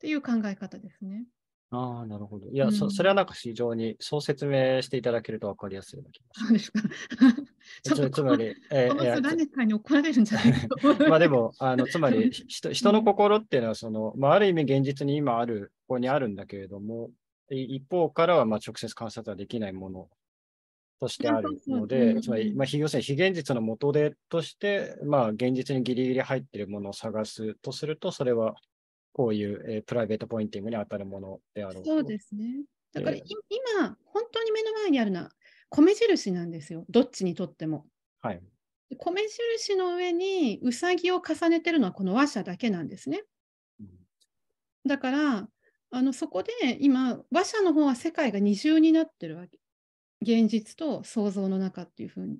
ていう考え方ですね。ああ、なるほど。いや、うん、そ、それはなんか非常に、そう説明していただけると分かりやすいな気が [LAUGHS] そうですか。[LAUGHS] ちょっとつまり、えー、え [LAUGHS] ー、何かに怒られるんじゃないまあでも、あの、つまり、人、人の心っていうのは、その、まあ、ある意味現実に今ある、ここにあるんだけれども、一方からは、まあ、直接観察はできないものとしてあるので、つまり、まあ、要するに非現実の元でとして、まあ、現実にギリギリ入っているものを探すとすると、それはこういう、えー、プライベートポインティングに当たるものであろうそうですね。だから、えー、今、本当に目の前にあるのは米印なんですよ、どっちにとっても。はい、米印の上にうさぎを重ねてるのはこの和者だけなんですね。だからあのそこで今和者の方は世界が二重になってるわけ現実と想像の中っていうふうに。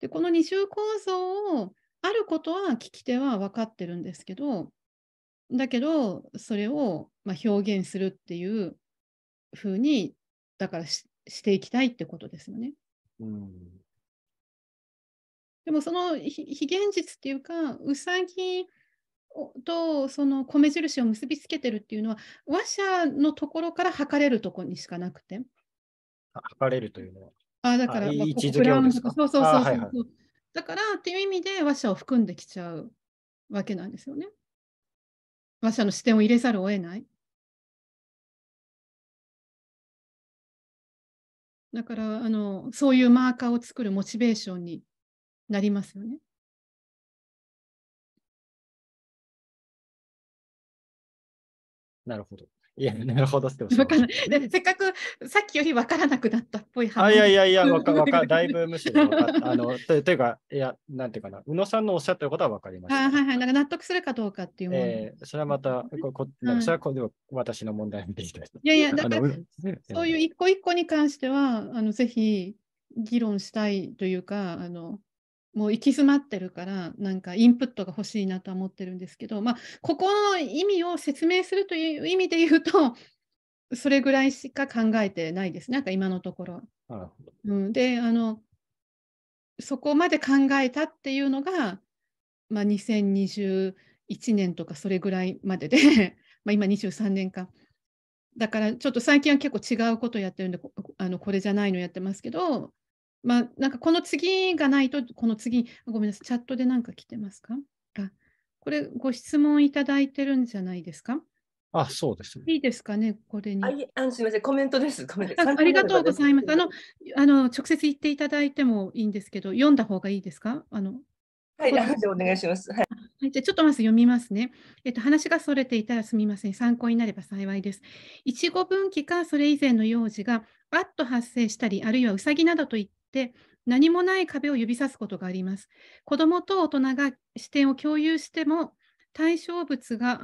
でこの二重構造をあることは聞き手は分かってるんですけどだけどそれをま表現するっていうふうにだからしていきたいってことですよね。うんでもその非現実っていうかうさぎとその米印を結びつけてるっていうのは話者のところから測れるとこにしかなくて測れるというのは。あだから、まあ、位そうそうそう、はいはい、だからっていう意味で話者を含んできちゃうわけなんですよね。話者の視点を入れざるを得ない。だからあのそういうマーカーを作るモチベーションになりますよね。なるほど。いや、なるほどっておしせっかくさっきより分からなくなったっぽい話。いやいやいや、わかわか [LAUGHS] だいぶむしろ分かあのとというか、いや、なんていうかな、宇野さんのおっしゃってることは分かりました。はいはいはい、なんか納得するかどうかっていうもの。えー、それはまた、ここなんかそれはこ、私の問題みたいな。いやいや、だから、そういう一個一個に関しては、あのぜひ議論したいというか、あのもう行き詰まってるからなんかインプットが欲しいなとは思ってるんですけど、まあ、ここの意味を説明するという意味で言うと [LAUGHS] それぐらいしか考えてないですなんか今のところ。うん、であのそこまで考えたっていうのが、まあ、2021年とかそれぐらいまでで [LAUGHS] ま今23年か。だからちょっと最近は結構違うことやってるんであのこれじゃないのやってますけどまあ、なんかこの次がないと、この次、ごめんなさい、チャットで何か来てますかあこれ、ご質問いただいてるんじゃないですかあ、そうですね。いいですかね、これに。あすみません、コメントです。ごめんなさい。ありがとうございます。あの、あの直接言っていただいてもいいんですけど、読んだ方がいいですかあのはい、お願いします。はい、じゃちょっとまず読みますね。えっと、話がそれていたらすみません。参考になれば幸いです。いちご分岐かそれ以前の幼児が、バっと発生したり、あるいはうさぎなどといっで何もない壁を指さすことがあります。子どもと大人が視点を共有しても対象物が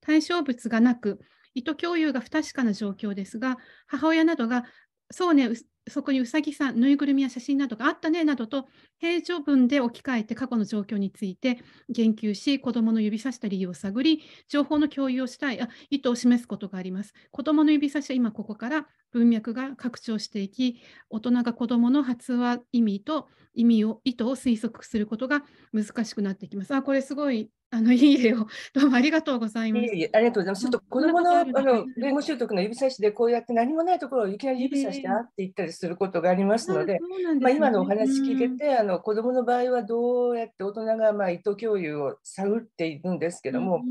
対象物がなく意図共有が不確かな状況ですが母親などがそうねそこにうさぎさん、ぬいぐるみや写真などがあったねなどと平常文で置き換えて過去の状況について言及し、子どもの指さした理由を探り、情報の共有をしたいあ意図を示すことがあります。子どもの指さしは今ここから文脈が拡張していき、大人が子どもの発話意味と意味を意図を推測することが難しくなってきます。あこれすごいあのいいえをどうもありがとうございます。いいありがとうございます。ちょっと子供のあの言語習得の指差しでこうやって何もないところをいきなり指差してあって言ったりすることがありますので、えーね、まあ、今のお話聞いててあの子供の場合はどうやって大人がまあ意図共有を探っているんですけども、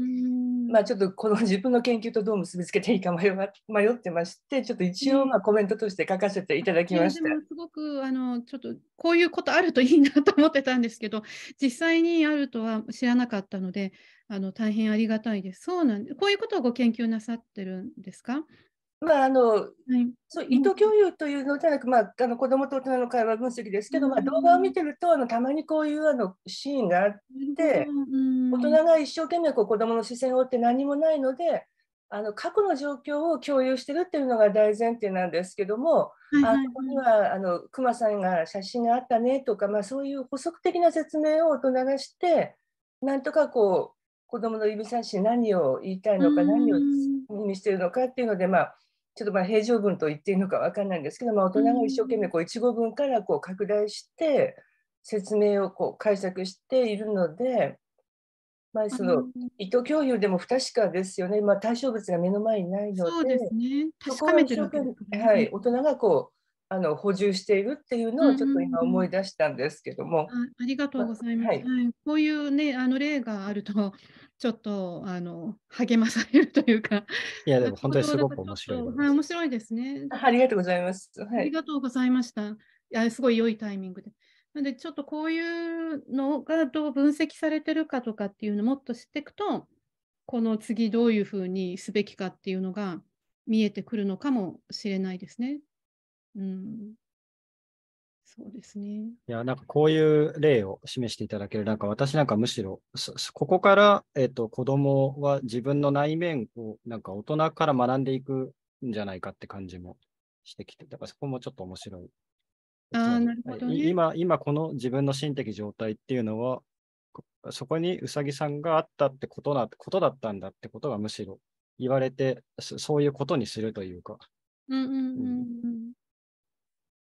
まあ、ちょっとこの自分の研究とどう結びつけていいか迷迷ってましてちょっと一応まあコメントとして書かせていただきました。えーえー、すごくあのちょっとこういうことあるといいなと思ってたんですけど実際にあるとは知らなかったので。のであの大変ありがたいです。そうなんで、こういうことをご研究なさってるんですかまああの、はい、そう意図共有というのではなく、まあ、あの子供と大人の会話分析ですけど、うん、まあ、動画を見てるとあのたまにこういうあのシーンがあって、うん、大人が一生懸命こう子供の視線を追って何もないのであの過去の状況を共有してるっていうのが大前提なんですけども、はいはいあそこにはあのクマさんが写真があったねとか、まあ、そういう補足的な説明を大人がしてなんとかこう子どもの指差し何を言いたいのか何を意味しているのかっていうのでまあちょっとまあ平常文と言っていいのか分かんないんですけど、まあ、大人が一生懸命こう一語文からこう拡大して説明をこう解釈しているので、まあ、その意図共有でも不確かですよね、まあ、対象物が目の前にないのでそうです、ね、確かめてるわけですねはい、大人がこうあの補充しているっていうのをちょっと今思い出したんですけども。うんうんあありがとうございます。はい、はい、こういうねあの例があるとちょっとあの励まされるというか。いやでも本当にすごく面白い。はい面白いですね。ありがとうございます。はい、ありがとうございました。いやすごい良いタイミングで。なんでちょっとこういうのがどう分析されてるかとかっていうのをもっと知っていくとこの次どういうふうにすべきかっていうのが見えてくるのかもしれないですね。うん。そうですね。いや、なんかこういう例を示していただける、なんか私なんかむしろ、ここから、えっと、子供は自分の内面を、なんか大人から学んでいくんじゃないかって感じもしてきて、だからそこもちょっと面白い。あなるほど、ね、今、今この自分の心的状態っていうのは、そこにうさぎさんがあったってことなことだったんだってことがむしろ言われて、そういうことにするというか。うんうんうん、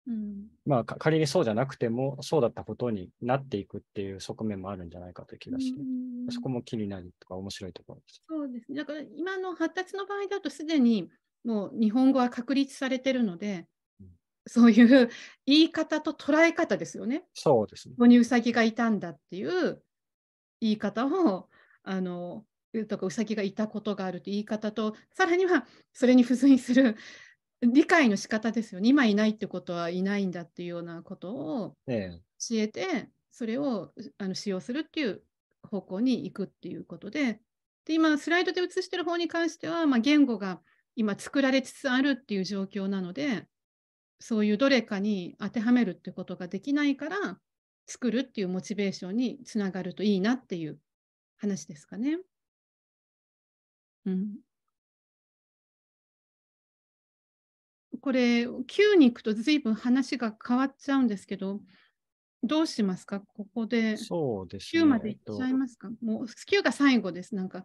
うん、まあ仮にそうじゃなくてもそうだったことになっていくっていう側面もあるんじゃないかという気がして、そこも気になるとか面白いところです。そうですねだから今の発達の場合だとすでにもう日本語は確立されてるので、うん、そういう言い方と捉え方ですよね。そうですね。ここにウサギがいたんだっていう言い方をあのとかウサギがいたことがあるという言い方とさらにはそれに付随する理解の仕方ですよね。今いないってことはいないんだっていうようなことを教えて、ええ、それをあの使用するっていう方向に行くっていうことで、で今、スライドで写してる方に関しては、まあ、言語が今作られつつあるっていう状況なので、そういうどれかに当てはめるってことができないから、作るっていうモチベーションにつながるといいなっていう話ですかね。うんこれ、9に行くと随分話が変わっちゃうんですけど、どうしますかここで、そうです、9までいっちゃいますか、えっと、もう9が最後です。なんか、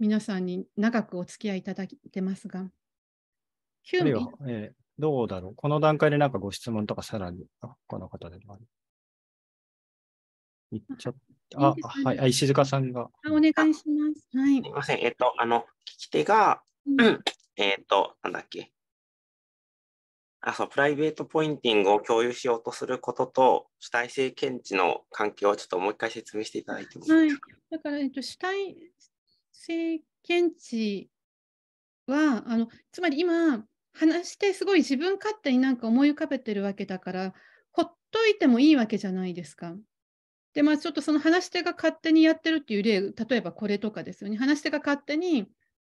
皆さんに長くお付き合いいただいてますが。9は、えー、どうだろうこの段階でなんかご質問とかさらに、あこの方でもある。いっちゃっあ、はい、あ石塚さんが。お願いします。はい。すみません。えっ、と、あの、聞き手が、うん、えっ、と、なんだっけ、あそうプライベートポインティングを共有しようとすることと主体性検知の関係をちょっともう一回説明していただいてもいいですか、はい、だから、えっと、主体性検知はあのつまり今話してすごい自分勝手になんか思い浮かべてるわけだからほっといてもいいわけじゃないですか。でまあちょっとその話し手が勝手にやってるっていう例例えばこれとかですよね話し手が勝手に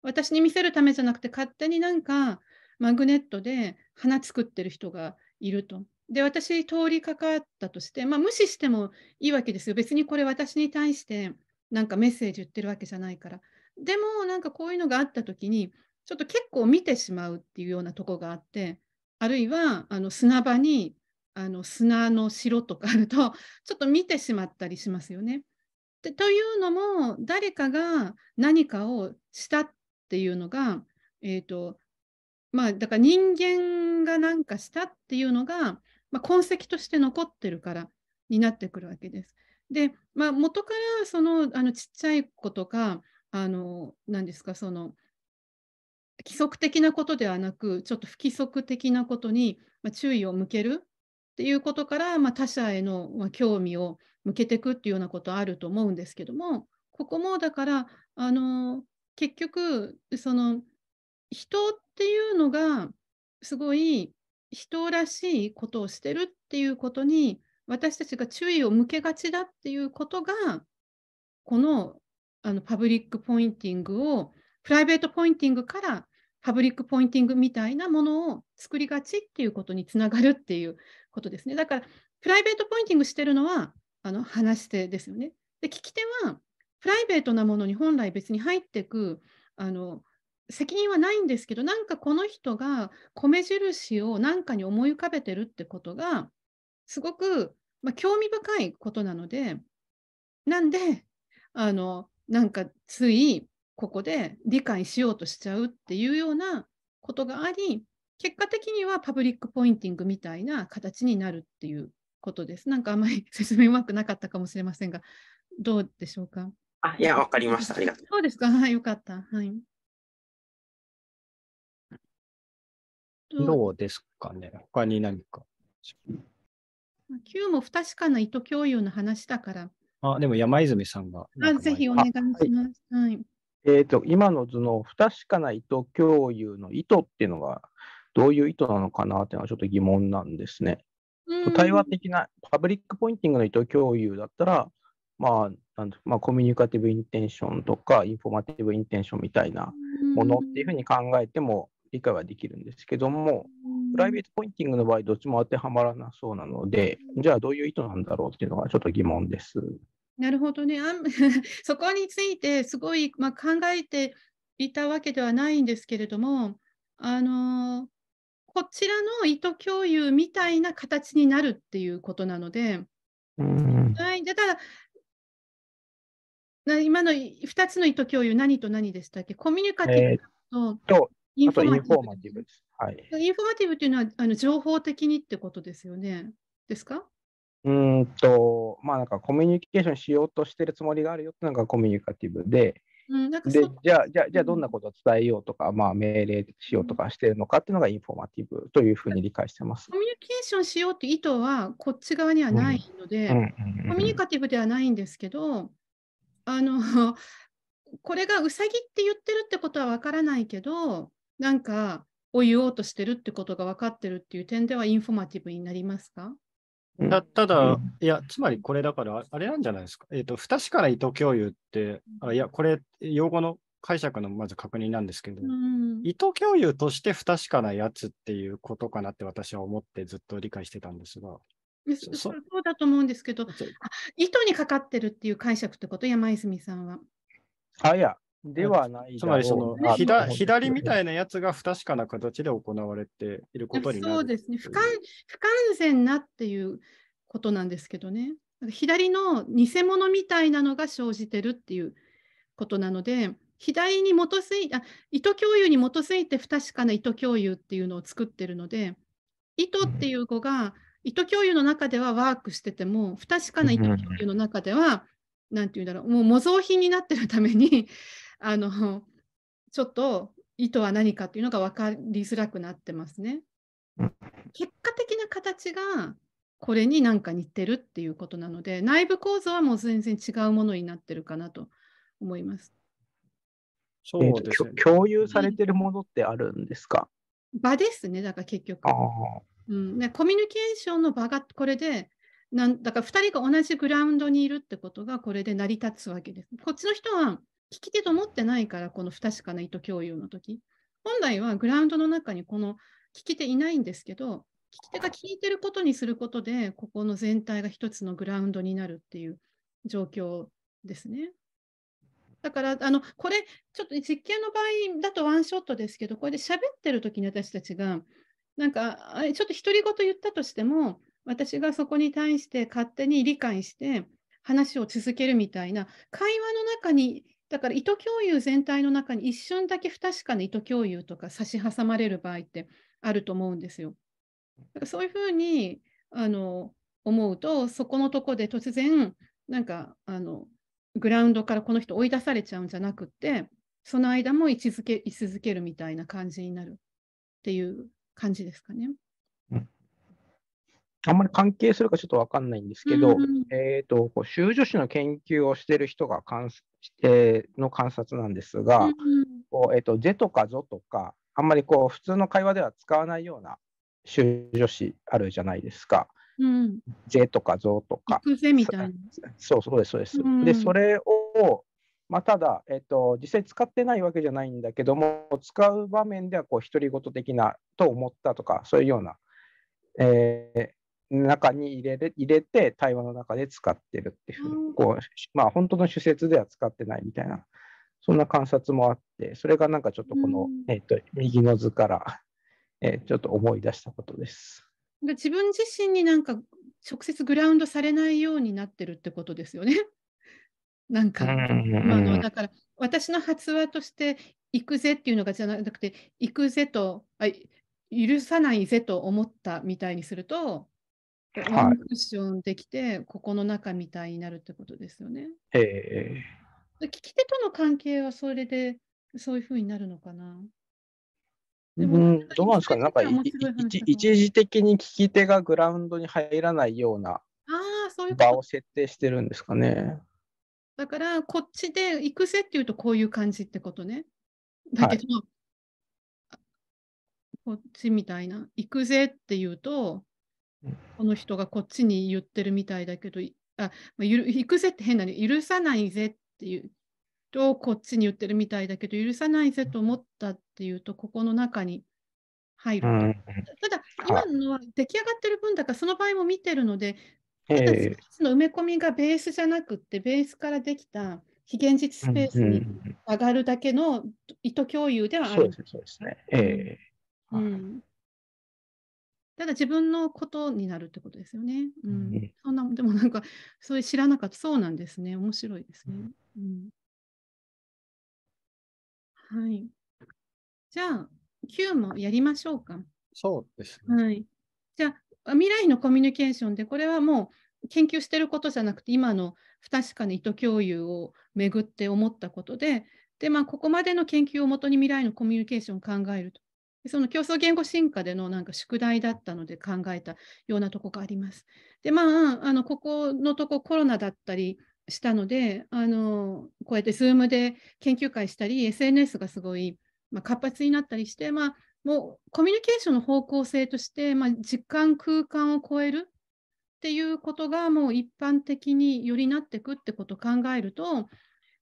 私に見せるためじゃなくて勝手になんかマグネットで花作ってる人がいると。で私通りかかったとして、まあ、無視してもいいわけですよ別にこれ私に対してなんかメッセージ言ってるわけじゃないからでもなんかこういうのがあった時にちょっと結構見てしまうっていうようなとこがあってあるいはあの砂場にあの砂の城とかあると [LAUGHS] ちょっと見てしまったりしますよね。でというのも誰かが何かをしたっていうのが、えーと、とまあだから人間が何かしたっていうのが、まあ、痕跡として残ってるからになってくるわけです。で、まあ、元からそのあのちっちゃい子とかあの何ですかその規則的なことではなくちょっと不規則的なことに注意を向けるっていうことから、まあ、他者への興味を向けていくっていうようなことあると思うんですけどもここもだからあの結局その人っていうのがすごい人らしいことをしてるっていうことに私たちが注意を向けがちだっていうことがこのあのパブリックポインティングをプライベートポインティングからパブリックポインティングみたいなものを作りがちっていうことにつながるっていうことですね。だからプライベートポインティングしてるのはあの話し手ですよね。で聞き手はプライベートなものに本来別に入ってくあの責任はないんですけどなんかこの人が米印を何かに思い浮かべてるってことがすごく、まあ、興味深いことなのでなんであのなんかついここで理解しようとしちゃうっていうようなことがあり結果的にはパブリックポインティングみたいな形になるっていうことです。なんかあまり説明うまくなかったかもしれませんがどうでしょうかあいや、わかりました。ありがとう。そうですか。はい、よかった。はい。どうですかね他に何か。Q も不確かな意図共有の話だから。あ、でも山泉さんが。あぜひお願いします。はい、はい、えっ、ー、と、今の図の不確かな意図共有の意図っていうのが、どういう意図なのかなっていうのはちょっと疑問なんですね。対話的なパブリックポインティングの意図共有だったら、まあ、なんまあ、コミュニカティブインテンションとか、インフォーマティブインテンションみたいなものっていうふうに考えても理解はできるんですけども、プライベートポインティングの場合、どっちも当てはまらなそうなので、じゃあどういう意図なんだろうっていうのがちょっと疑問です。なるほどね。あん [LAUGHS] そこについてすごい、まあ、考えていたわけではないんですけれども、あのこちらの意図共有みたいな形になるっていうことなので、はい、でただ今の2つの意図共有、何と何でしたっけコミュニカティブと、えー、インフォマティブです。はい、インフォマティブというのはあの情報的にってことですよね。ですかうんと、まあなんかコミュニケーションしようとしてるつもりがあるよってのがコミュニカティブで、じゃあ、どんなことを伝えようとか、まあ、命令しようとかしてるのかっていうのがインフォーマティブというふうに理解してます。コミュニケーションしようって意図はこっち側にはないので、コミュニカティブではないんですけど、あの、[LAUGHS] これがうさぎって言ってるってことはわからないけど、なんかを言おうとしてるってことが分かってるっていう点ではインフォマティブになりますかたただ、いや、つまりこれだから、あれなんじゃないですか。えっ、ー、と、不確かな意図共有って、あいや、これ、用語の解釈のまず確認なんですけど、うん、意図共有として不確かなやつっていうことかなって私は思ってずっと理解してたんですが。そそうだと思うんですけど、意図にかかってるっていう解釈ってこと、山泉さんは。あいや、ではないつまりその、ね、左みたいなやつが不確かな形で行われていることになるそうですね不完不完全なっていうことなんですけどね左の偽物みたいなのが生じてるっていうことなので左に基づいた意図共有に基づいて不確かな意図共有っていうのを作ってるので意図っていう語が意図共有の中ではワークしてても不確かな意図共有の中では何て言うんだろうもう模造品になってるためにあの [LAUGHS] ちょっと意図は何かっていうのが分かりづらくなってますね。結果的な形がこれになんか似てるっていうことなので内部構造はもう全然違うものになってるかなと思います。そうです、ね共有されてるものってあるんですか場ですね、だから結局。うん、コミュニケーションの場がこれでなんだから2人が同じグラウンドにいるってことがこれで成り立つわけです。こっちの人は聞き手と思ってないから、この不確かな意図共有の時本来はグラウンドの中にこの聞き手いないんですけど、聞き手が聞いてることにすることで、ここの全体が一つのグラウンドになるっていう状況ですね。だから、あの、これ、ちょっと実験の場合だとワンショットですけど、これで喋ってる時に私たちが、なんか、ちょっと独り言言ったとしても、私がそこに対して勝手に理解して話を続けるみたいな、会話の中にだから意図共有全体の中に一瞬だけ不確かな意図共有とか差し挟まれる場合ってあると思うんですよ。だからそういうふうにあの思うとそこのとこで突然なんかあのグラウンドからこの人追い出されちゃうんじゃなくってその間も位置づけ居続けるみたいな感じになるっていう感じですかね。あんまり関係するかちょっと分かんないんですけど、うん、えーと、と修助士の研究をしている人が関えー、の観察なんですが、うんこうえーと、ぜ」とかぞとか、あんまりこう普通の会話では使わないような修助詞あるじゃないですか。うん、ぜとかぞとか。ぜみたいな。そうそうです、そうです。うん、で、それを、まあ、ただ、えっ、ー、と、実際使ってないわけじゃないんだけども、使う場面ではこう独り言的なと思ったとか、そういうような、えー、中に入れれ入れて、対話の中で使ってるっていう、こうまあ、本当の主説では使ってないみたいな、そんな観察もあって、それがなんかちょっとこの、えーと、右の図から、えー、ちょっと思い出したことです。自分自身になんか直接グラウンドされないようになってるってことですよね。[LAUGHS] なんか、あのだから私の発話として「行くぜ」っていうのがじゃなくて「行くぜと」と許さないぜと思ったみたいにするとワンクッションできて、ここの中みたいになるってことですよね。ええ聞き手との関係はそれでそういうふうになるのかなうん、どうなんですかね、なんか一時的に聞き手がグラウンドに入らないような場を設定してるんですかね。だから、こっちで行くぜっていうと、こういう感じってことね。だけど、はい、こっちみたいな、行くぜっていうと、この人がこっちに言ってるみたいだけど、あ行くぜって変なに、許さないぜっていうと、こっちに言ってるみたいだけど、許さないぜと思ったっていうと、ここの中に入る。うん、ただ、今のは出来上がってる分だから、その場合も見てるので、ただスペースの埋め込みがベースじゃなくって、ベースからできた非現実スペースに上がるだけの意図共有ではある。そうですね。えーうんただ自分のことになるってことですよね。うん、そんなでもなんかそういう知らなかったそうなんですね面白いですね。うん、うん、はい。じゃあ Q もやりましょうか。そうです、ね、はい。じゃあ未来のコミュニケーションでこれはもう研究してることじゃなくて今の不確かな意図共有をめぐって思ったことでで、まあ、ここまでの研究をもとに未来のコミュニケーションを考えると。その競争言語進化でのなんか宿題だったので考えたようなとこがあります。でまああのここのとこコロナだったりしたのであのこうやって Zoom で研究会したり SNS がすごい、まあ、活発になったりして、まあ、もうコミュニケーションの方向性として、まあ、時間空間を超えるっていうことがもう一般的によりなってくってことを考えると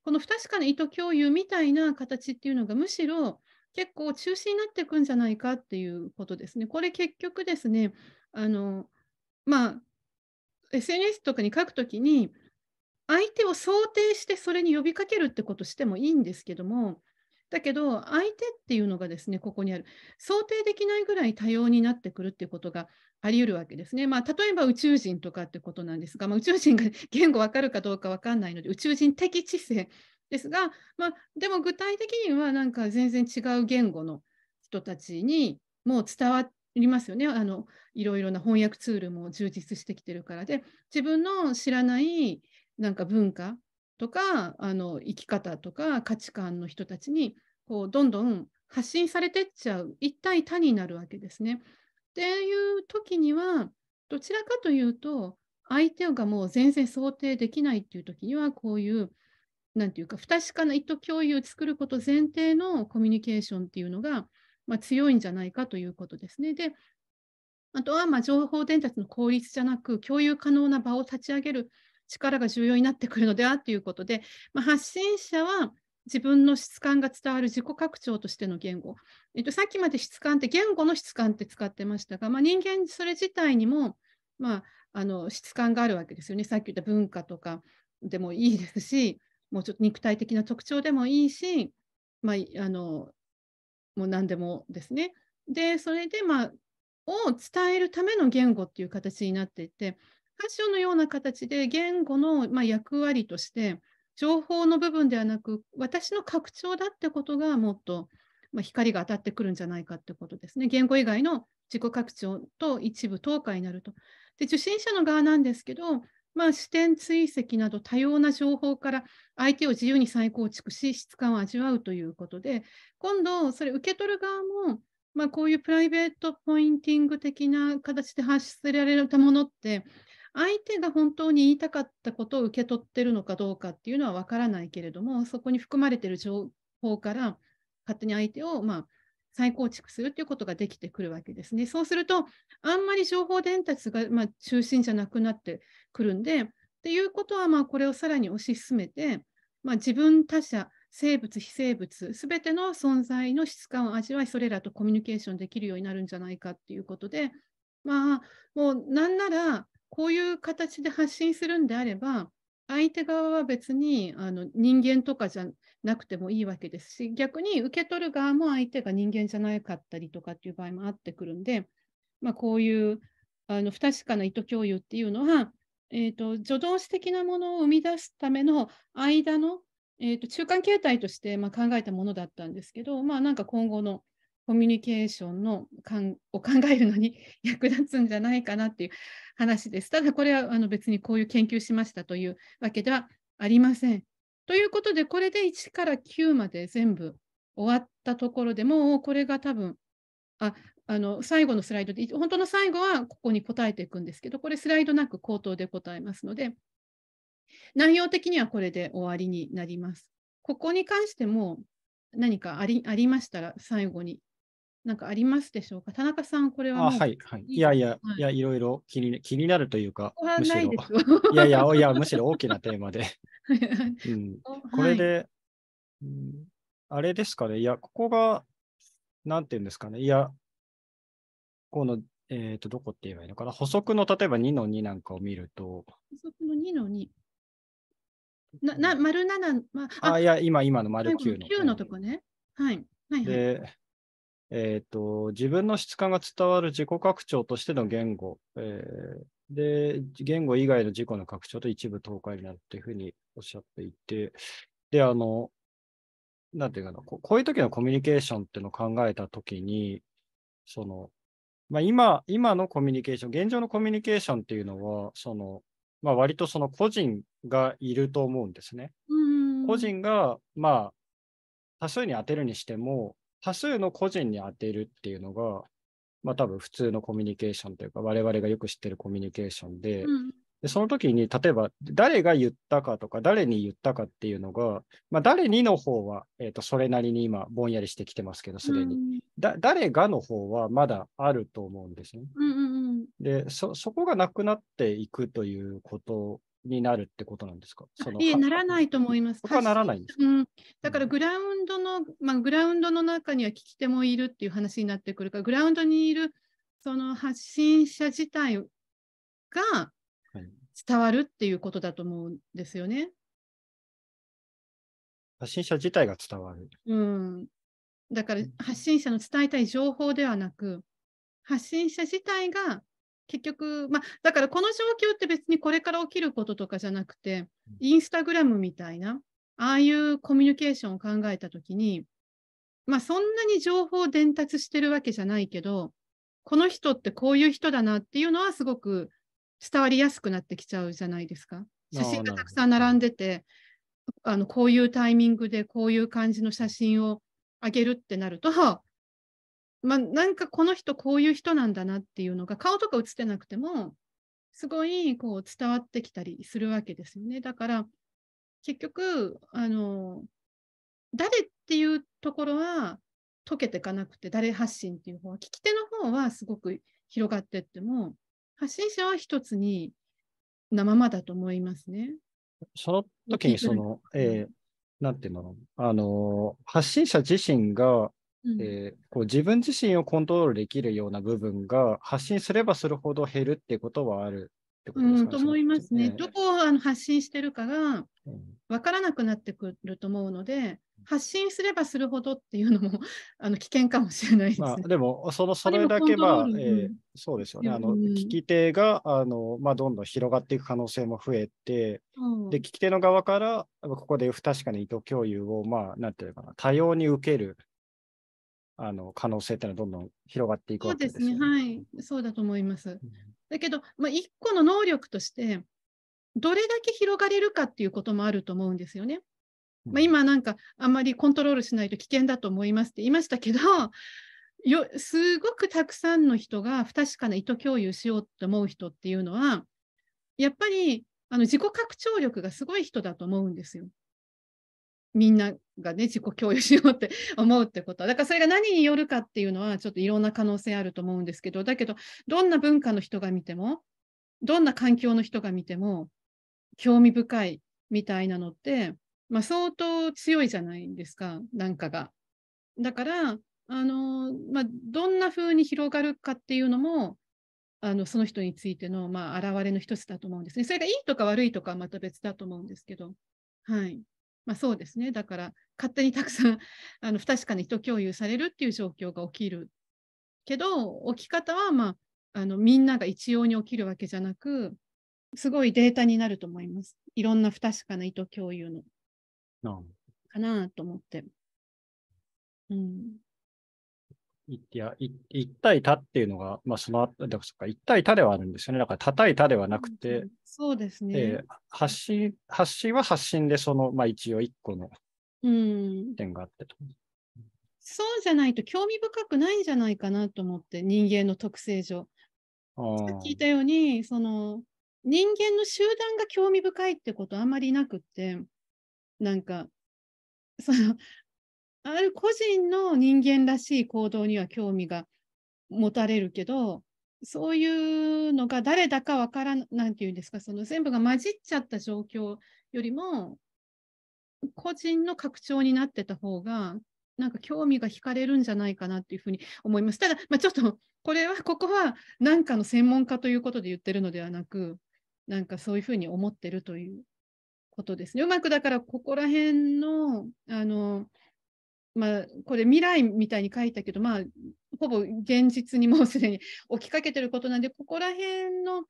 この不確かな意図共有みたいな形っていうのがむしろ結構中心になっていくんじゃないかっていうことですね。これ結局ですね、あのまあ、SNS とかに書くときに、相手を想定してそれに呼びかけるってことしてもいいんですけども、だけど、相手っていうのがですね、ここにある、想定できないぐらい多様になってくるっていうことがあり得るわけですね。まあ、例えば宇宙人とかってことなんですが、まあ、宇宙人が言語わかるかどうかわかんないので、宇宙人的知性ですが、まあ、でも具体的にはなんか全然違う言語の人たちにもう伝わりますよねあのいろいろな翻訳ツールも充実してきてるからで自分の知らないなんか文化とかあの生き方とか価値観の人たちにこうどんどん発信されてっちゃう一体他になるわけですね。っていう時にはどちらかというと相手がもう全然想定できないっていう時にはこういうなんていうか不確かな意図共有を作ること前提のコミュニケーションっていうのが、まあ、強いんじゃないかということですね。であとはまあ情報伝達の効率じゃなく共有可能な場を立ち上げる力が重要になってくるのではということで、まあ、発信者は自分の質感が伝わる自己拡張としての言語、えっと、さっきまで質感って言語の質感って使ってましたが、まあ、人間それ自体にも、まあ、あの質感があるわけですよねさっき言った文化とかでもいいですしもうちょっと肉体的な特徴でもいいし、まあ、あのもう何でもですね。でそれで、まあ、を伝えるための言語っていう形になっていてファッションのような形で言語の、まあ、役割として情報の部分ではなく私の拡張だってことがもっと、まあ、光が当たってくるんじゃないかってことですね。言語以外の自己拡張と一部投下になると。で受信者の側なんですけどまあ、視点追跡など多様な情報から相手を自由に再構築し質感を味わうということで今度それ受け取る側も、まあ、こういうプライベートポインティング的な形で発出られたものって相手が本当に言いたかったことを受け取ってるのかどうかっていうのは分からないけれどもそこに含まれてる情報から勝手に相手をまあ再構築するということができてくるわけですね。そうすると、あんまり情報伝達が、まあ、中心じゃなくなってくるんで、っていうことは、まあ、これをさらに推し進めて、まあ、自分、他者、生物、非生物、すべての存在の質感を味わい、それらとコミュニケーションできるようになるんじゃないかっていうことで、まあ、もうなんなら、こういう形で発信するんであれば、相手側は別にあの人間とかじゃなくてもいいわけですし逆に受け取る側も相手が人間じゃなかったりとかっていう場合もあってくるんで、まあ、こういうあの不確かな意図共有っていうのは、えーと、助動詞的なものを生み出すための間の、えーと、と中間形態として、まあ、考えたものだったんですけど、まあ、なんか今後のコミュニケーションのかんを考えるのに [LAUGHS] 役立つんじゃないかなっていう話です。ただこれはあの別にこういう研究しましたというわけではありません。ということでこれで1から9まで全部終わったところでもうこれが多分ああの最後のスライドで本当の最後はここに答えていくんですけどこれスライドなく口頭で答えますので内容的にはこれで終わりになります。ここに関しても何かありましたら最後になんかありますでしょうか田中さん、これはあ、はい、はい。いやいや、はい、いや、いろいろ気に気になるというか、むしろ、[LAUGHS] いやいや、いや、むしろ大きなテーマで。[LAUGHS] うん、これで、うん、あれですかね、いや、ここが、なんていうんですかね、いや、この、えっ、ー、と、どこって言えばいいのかな、補足の例えば2の2なんかを見ると。補足の2の2。な、な、丸7、まあ、あ、いや、今、今の丸9の。9のとこね。はい。はい、はい。で、えっ、ー、と、自分の質感が伝わる自己拡張としての言語、えー、で、言語以外の自己の拡張と一部倒壊になるっていうふうにおっしゃっていて、で、あの、なんていうかな、こういう時のコミュニケーションっていうのを考えた時に、その、まあ、今、今のコミュニケーション、現状のコミュニケーションっていうのは、その、まあ、割とその個人がいると思うんですね。個人が、まあ、多数に当てるにしても、多数の個人に当てるっていうのが、まあ多分普通のコミュニケーションというか、我々がよく知ってるコミュニケーションで、うん、でその時に、例えば誰が言ったかとか、誰に言ったかっていうのが、まあ誰にの方は、えっ、ー、と、それなりに今、ぼんやりしてきてますけど、すでに、うん。だ、誰がの方はまだあると思うんですね。うんうんうん、でそ、そこがなくなっていくということになるってことなんですかいえ、ならないと思います。他ならないんですか、うん、だからグラウンドの、まあ、グラウンドの中には聞き手もいるっていう話になってくるから、グラウンドにいるその発信者自体が伝わるっていうことだと思うんですよね。発信者自体が伝わる。うん。だから発信者の伝えたい情報ではなく、発信者自体が結局、まあ、だからこの状況って別にこれから起きることとかじゃなくて、インスタグラムみたいな、ああいうコミュニケーションを考えたときに、まあ、そんなに情報を伝達してるわけじゃないけど、この人ってこういう人だなっていうのはすごく伝わりやすくなってきちゃうじゃないですか。写真がたくさん並んでて、あのこういうタイミングでこういう感じの写真をあげるってなると、まあ、なんかこの人こういう人なんだなっていうのが顔とか映ってなくてもすごいこう伝わってきたりするわけですよね。だから結局あの誰っていうところは解けていかなくて誰発信っていう方は聞き手の方はすごく広がっていっても発信者は一つになままだと思いますね。その時にその、えー、なんていうの、あの、発信者自身がえー、こう自分自身をコントロールできるような部分が発信すればするほど減るってことはあるってことですか、うん、と思いますね。どこをあの発信してるかが分からなくなってくると思うので、発信すればするほどっていうのも [LAUGHS] あの危険かもしれないです、ね、まあ、でもそのそれだけは、えー、そうですよね、あの聞き手があの、まあ、どんどん広がっていく可能性も増えて、うん、で聞き手の側からここで不確かな意図共有を、まあ、なんていうかな多様に受けるあの可能性っていうのはどんどん広がっていくわけです、ね、そうですね、はい、そうだと思います。うん、だけど、まあ、一個の能力として、どれだけ広がれるかっていうこともあると思うんですよね。まあ、今なんかあんまりコントロールしないと危険だと思いますって言いましたけどよすごくたくさんの人が不確かな意図共有しようと思う人っていうのはやっぱりあの自己拡張力がすごい人だと思うんですよ。みんながね自己共有しようって [LAUGHS] 思うってことだからそれが何によるかっていうのはちょっといろんな可能性あると思うんですけどだけどどんな文化の人が見てもどんな環境の人が見ても興味深いみたいなのって、まあ、相当強いじゃないですかなんかが。だからあの、まあ、どんな風に広がるかっていうのもあのその人についての、まあ、現れの一つだと思うんですね。それがいいとか悪いとかはまた別だと思うんですけど。はいまあ、そうですねだから勝手にたくさん [LAUGHS] あの不確かに人共有されるっていう状況が起きるけど起き方は、まあ、あのみんなが一様に起きるわけじゃなくすごいデータになると思いますいろんな不確かな意図共有の。かなと思って。うんい一対たっていうのが、まあ、その、だか一対多ではあるんですよね。だから、た対たではなくて、そうですね、えー、発信、発信は発信で、その、まあ、一応一個の点があってと、うん。そうじゃないと興味深くないんじゃないかなと思って、人間の特性上。さっき言ったように、その、人間の集団が興味深いってことあんまりなくって、なんか、その、ある個人の人間らしい行動には興味が持たれるけど、そういうのが誰だかわからん、なんていうんですか、その全部が混じっちゃった状況よりも、個人の拡張になってた方が、なんか興味が惹かれるんじゃないかなっていうふうに思います。ただ、まあ、ちょっとこれは、ここはなんかの専門家ということで言ってるのではなく、なんかそういうふうに思ってるということですね。うまくだから、ここら辺の、あの、まあ、これ未来みたいに書いたけど、まあ、ほぼ現実にもうすでに起 [LAUGHS] きかけてることなんで、ここら辺の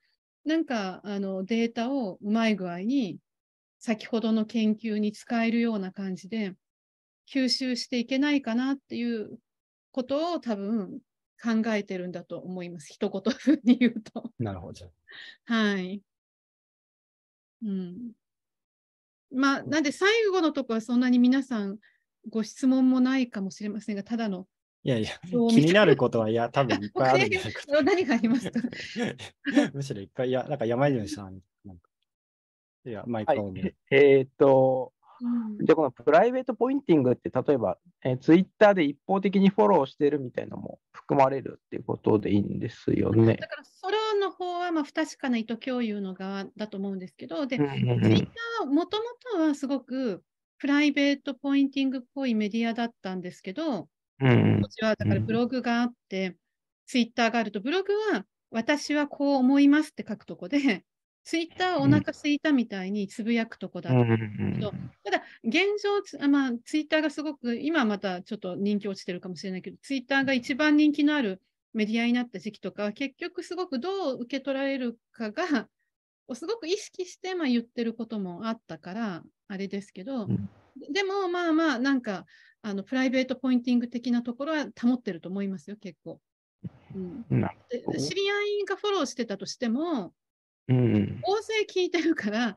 なんかあのデータをうまい具合に先ほどの研究に使えるような感じで吸収していけないかなっていうことを多分考えてるんだと思います。一言風に言うと。なるほど。はい。うん。まあ、なんで最後のとこはそんなに皆さんご質問もないかもしれませんが、ただの。いやいや、気になることは、いや、[LAUGHS] 多分いっぱいあるんじゃな何がありますかむしろいっぱい、いや、なんか山泉さん、なんか、いや、まあ、はい、えー、っと、うん、じゃあこのプライベートポインティングって、例えば、えー、ツイッターで一方的にフォローしてるみたいなのも含まれるっていうことでいいんですよね。だからそれの方はまあ不確かな意図共有の側だと思うんですけど、で、ツイッターはもともとはすごくプライベートポインティングっぽいメディアだったんですけど、こっちはだからブログがあって、ツイッターがあると、ブログは私はこう思いますって書くとこで、[LAUGHS] ツイッターお腹すいたみたいにつぶやくとこだと思うんですけど、ただ現状、まあ、ツイッターがすごく、今またちょっと人気落ちてるかもしれないけど、ツイッターが一番人気のあるメディアになった時期とか、結局すごくどう受け取られるかが、すごく意識してまあ言ってることもあったから、あれですけど、うん、でもまあまあなんかあのプライベートポインティング的なところは保ってると思いますよ結構、うん、知り合いがフォローしてたとしても、うん、大勢聞いてるから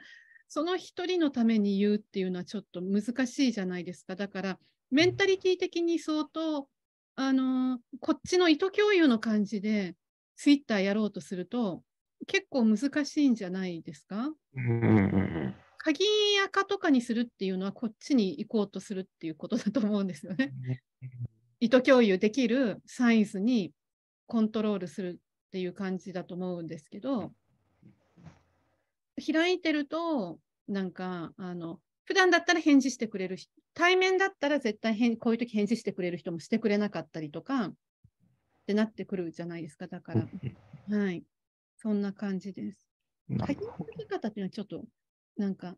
その一人のために言うっていうのはちょっと難しいじゃないですかだからメンタリティ的に相当あのこっちの意図共有の感じでツイッターやろうとすると結構難しいんじゃないですか、うん鍵垢とかにするっていうのはこっちに行こうとするっていうことだと思うんですよね。意図共有できるサイズにコントロールするっていう感じだと思うんですけど開いてるとなんかあの普段だったら返事してくれる対面だったら絶対こういう時返事してくれる人もしてくれなかったりとかってなってくるじゃないですかだからはいそんな感じです。鍵の書け方っていうのはちょっとなんか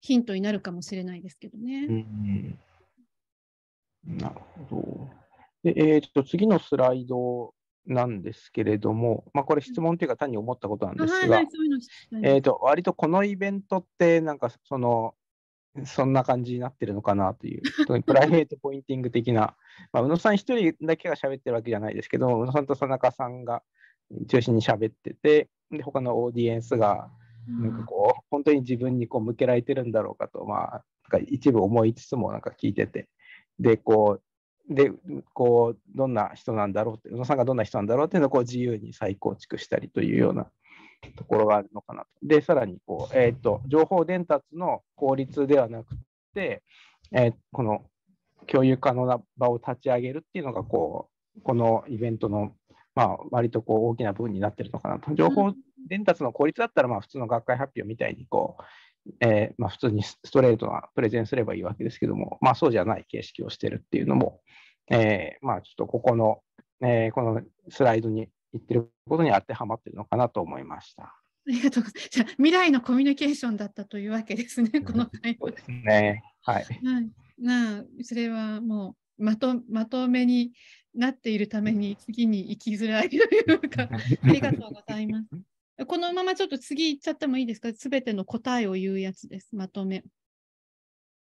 ヒントになるかもしれないですけどね。うんなるほど。でえー、と次のスライドなんですけれども、まあ、これ質問というか単に思ったことなんですが、えー、と割とこのイベントってなんかそのそんな感じになってるのかなという、[LAUGHS] プライベートポインティング的な、まあ、宇野さん一人だけが喋ってるわけじゃないですけど、宇野さんと田中さんが中心に喋ってて、で他のオーディエンスがなんかこう本当に自分にこう向けられてるんだろうかと、まあ、なんか一部思いつつもなんか聞いててでこうでこうどんな人なんだろうって宇野さんがどんな人なんだろうっていうのをこう自由に再構築したりというようなところがあるのかなと。でさらにこう、えーと、情報伝達の効率ではなくて、えー、この共有可能な場を立ち上げるっていうのがこうこのイベントの、まあ、割とこう大きな部分になってるのかなと。情報伝達の効率だったら、まあ、普通の学会発表みたいにこう、えー、まあ、普通にストレートなプレゼンすればいいわけですけども、まあ、そうじゃない形式をしてるっていうのも、えー、まあ、ちょっとここの、えー、このスライドに言ってることに当てはまってるのかなと思いました。ありがとうございます。じゃ未来のコミュニケーションだったというわけですね、この回は。そうですね。はい。な、あ、それはもうまとまとめになっているために次に行きづらいというか、[LAUGHS] ありがとうございます。このままちょっと次いっちゃってもいいですかすべての答えを言うやつです。まとめ。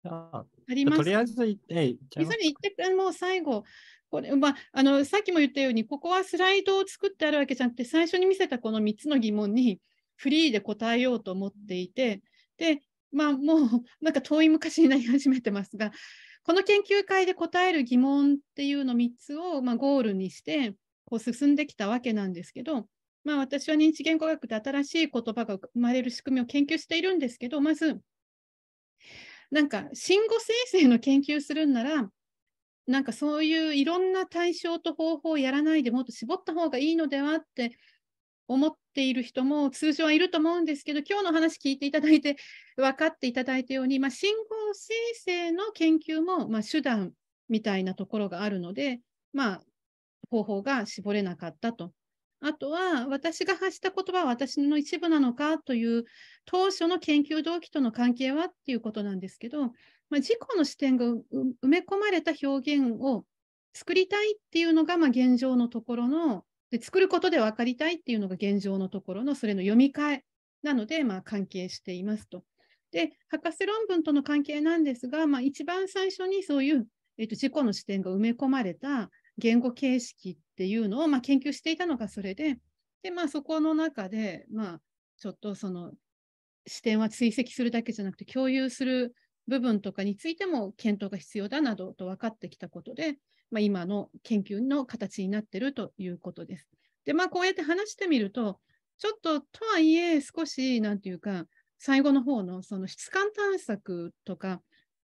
ありますとりあえず言って、いそれ言ってもう最後、これまあ、あのさっきも言ったように、ここはスライドを作ってあるわけじゃなくて、最初に見せたこの3つの疑問にフリーで答えようと思っていて、で、まあ、もうなんか遠い昔になり始めてますが、この研究会で答える疑問っていうの3つを、まあ、ゴールにしてこう進んできたわけなんですけど、まあ、私は認知言語学で新しい言葉が生まれる仕組みを研究しているんですけど、まず、なんか、信号生成の研究するんなら、なんかそういういろんな対象と方法をやらないでもっと絞った方がいいのではって思っている人も通常はいると思うんですけど、今日の話聞いていただいて分かっていただいたように、まあ、信号生成の研究も、まあ、手段みたいなところがあるので、まあ、方法が絞れなかったとあとは私が発した言葉は私の一部なのかという当初の研究動機との関係はっていうことなんですけど、まあ、自己の視点が埋め込まれた表現を作りたいっていうのがまあ現状のところので作ることで分かりたいっていうのが現状のところのそれの読み替えなのでま関係していますと。で博士論文との関係なんですが、まあ、一番最初にそういう、えっと、自己の視点が埋め込まれた言語形式っていうのを、まあ、研究していたのがそれで、でまあ、そこの中で、まあ、ちょっとその視点は追跡するだけじゃなくて共有する部分とかについても検討が必要だなどと分かってきたことで、まあ、今の研究の形になっているということです。で、まあ、こうやって話してみると、ちょっととはいえ少し、なんていうか、最後の方のその質感探索とか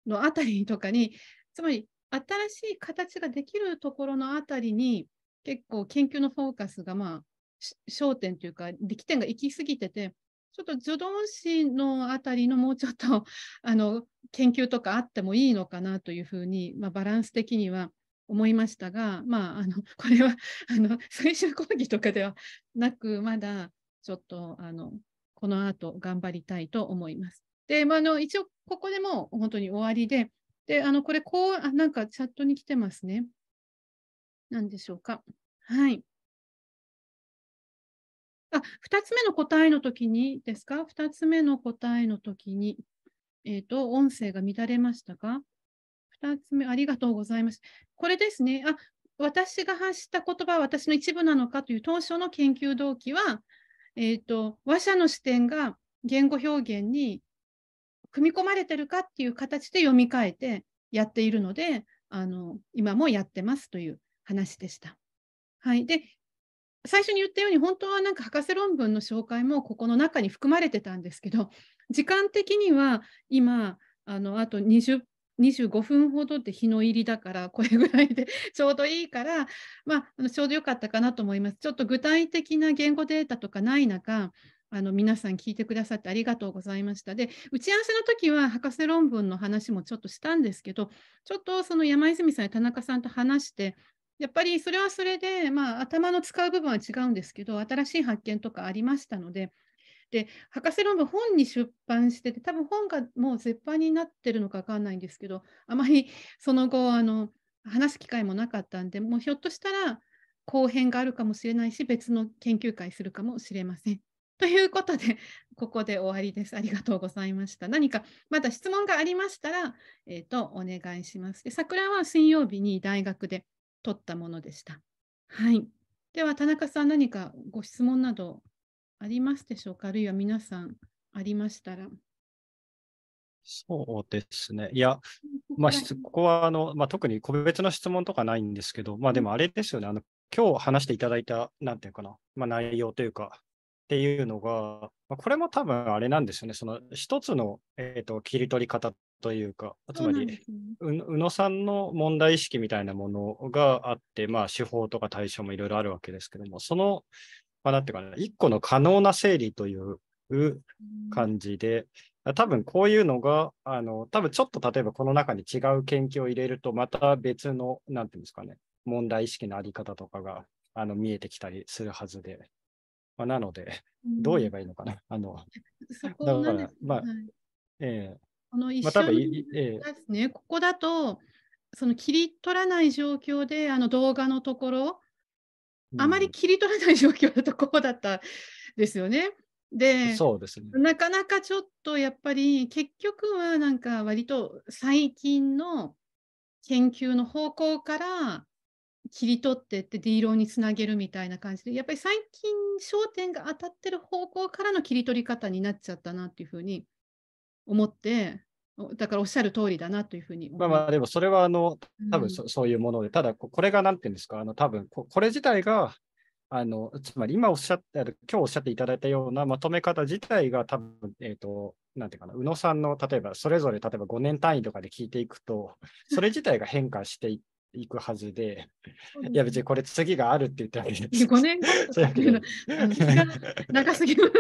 のあたりとかに、つまり新しい形ができるところのあたりに結構研究のフォーカスがまあ焦点というか力点が行き過ぎててちょっと助動詞のあたりのもうちょっと [LAUGHS] あの研究とかあってもいいのかなというふうに、まあ、バランス的には思いましたが、まあ、あの [LAUGHS] これはあの最終講義とかではなくまだちょっとあのこの後頑張りたいと思います。で、まあ、の一応ここでも本当に終わりでで、あの、これ、こう、あ、なんかチャットに来てますね。何でしょうか。はい。あ、2つ目の答えの時にですか ?2 つ目の答えの時に、えっ、ー、と、音声が乱れましたか ?2 つ目、ありがとうございます。これですね。あ、私が発した言葉は私の一部なのかという当初の研究動機は、えっ、ー、と、話者の視点が言語表現に組み込まれてるかっていう形で読み替えてやっているので、あの今もやってますという話でした。はい、で最初に言ったように本当はなんか博士論文の紹介もここの中に含まれてたんですけど時間的には今あのあと20 25分ほどで日の入りだからこれぐらいで [LAUGHS] ちょうどいいから、まあ、ちょうどよかったかなと思います。ちょっと具体的な言語データとかない中あの皆さん聞いてくださってありがとうございました。で、打ち合わせの時は博士論文の話もちょっとしたんですけど、ちょっとその山泉さんや田中さんと話して、やっぱりそれはそれで、まあ、頭の使う部分は違うんですけど、新しい発見とかありましたので、で博士論文本に出版してて多分本がもう絶版になってるのか分かんないんですけどあまりその後あの話す機会もなかったんでもうひょっとしたら後編があるかもしれないし別の研究会するかもしれません。ということで、[LAUGHS] ここで終わりです。ありがとうございました。何かまた質問がありましたら、えーと、お願いします。で桜は水曜日に大学で取ったものでした。はい。では、田中さん、何かご質問などありますでしょうかあるいは皆さんありましたら。そうですね。いや、まあ、ここはあの、まあ、特に個別の質問とかないんですけど、まあ、でもあれですよね、あの今日話していただいた、なんていうかな、まあ、内容というか、っていうのが、これも多分あれなんですよね、その一つの、えーと、切り取り方というか、つまり、う宇野さんの問題意識みたいなものがあって、まあ、手法とか対象もいろいろあるわけですけども、その、まあ、なんていうかな、一個の可能な整理という感じで、ん、多分こういうのが、あの多分ちょっと例えばこの中に違う研究を入れると、また別の、なんていうんですかね、問題意識のあり方とかがあの見えてきたりするはずで。まあ、なので、どう言えばいいのかな。あの、そこなんです、ね、まあ、はい、えー、この一緒ですね、まここだと、その切り取らない状況で、あの動画のところ、あまり切り取らない状況だとこうだったですよね。でそうです、ね、なかなかちょっとやっぱり結局はなんか割と最近の研究の方向から切り取ってってディーローにつなげるみたいな感じでやっぱり最近焦点が当たってる方向からの切り取り方になっちゃったなっていうふうに思ってだからおっしゃる通りだなというふうにまあまあでもそれはあの多分そうん、そういうものでただこれが何て言うんですかあの多分これ自体があのつまり今おっしゃって今日おっしゃっていただいたようなまとめ方自体が多分えっ、ー、となんていうかな宇野さんの例えばそれぞれ例えば5年単位とかで聞いていくとそれ自体が変化していっいくはずで、いや別にこれ次があるって言ったわけです。5年後いうで。長すぎる。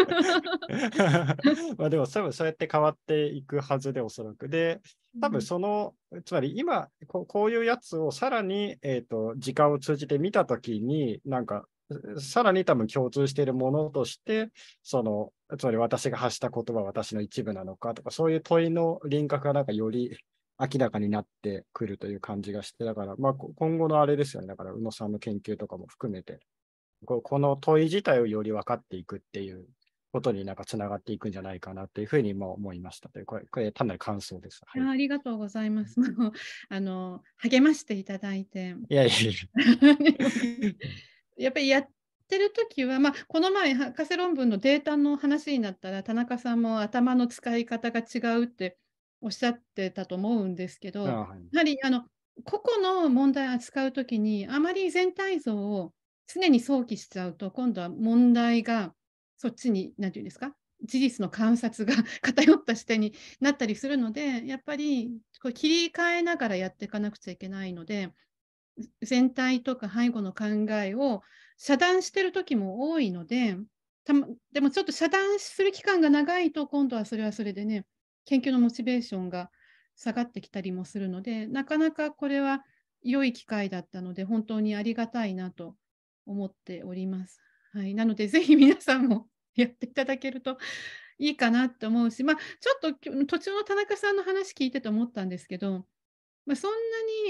まあでも多分そうやって変わっていくはずでおそらく。で、多分その、うん、つまり今こ、こういうやつをさらに、えーと、と時間を通じて見たときに、なんかさらに多分共通しているものとして、その、つまり私が発した言葉は私の一部なのかとか、そういう問いの輪郭がなんかより明らかになってくるという感じがして、だから、まあ、今後のあれですよね、だから、宇野さんの研究とかも含めて、この問い自体をより分かっていくっていうことになんかつながっていくんじゃないかなというふうにも思いましたという、これ、これ単なる感想です、はい、あ。りがとうございます。[LAUGHS] あの励ましていただいて。いやいやいや。[LAUGHS] やっぱりやってる時は、まあ、この前博士論文のデータの話になったら田中さんも頭の使い方が違うっておっしゃってたと思うんですけど、はい、やはりあの個々の問題を扱うときに、あまり全体像を常に想起しちゃうと、今度は問題がそっちに、なんていうんですか、事実の観察が [LAUGHS] 偏った視点になったりするので、やっぱりこう切り替えながらやっていかなくちゃいけないので、全体とか背後の考えを遮断してる時も多いので、たでもちょっと遮断する期間が長いと、今度はそれはそれでね、研究のモチベーションが下がってきたりもするのでなかなかこれは良い機会だったので本当にありがたいなと思っております。はい、なのでぜひ皆さんもやっていただけると [LAUGHS] いいかなと思うし、まあ、ちょっと途中の田中さんの話聞いてて思ったんですけど、まあ、そん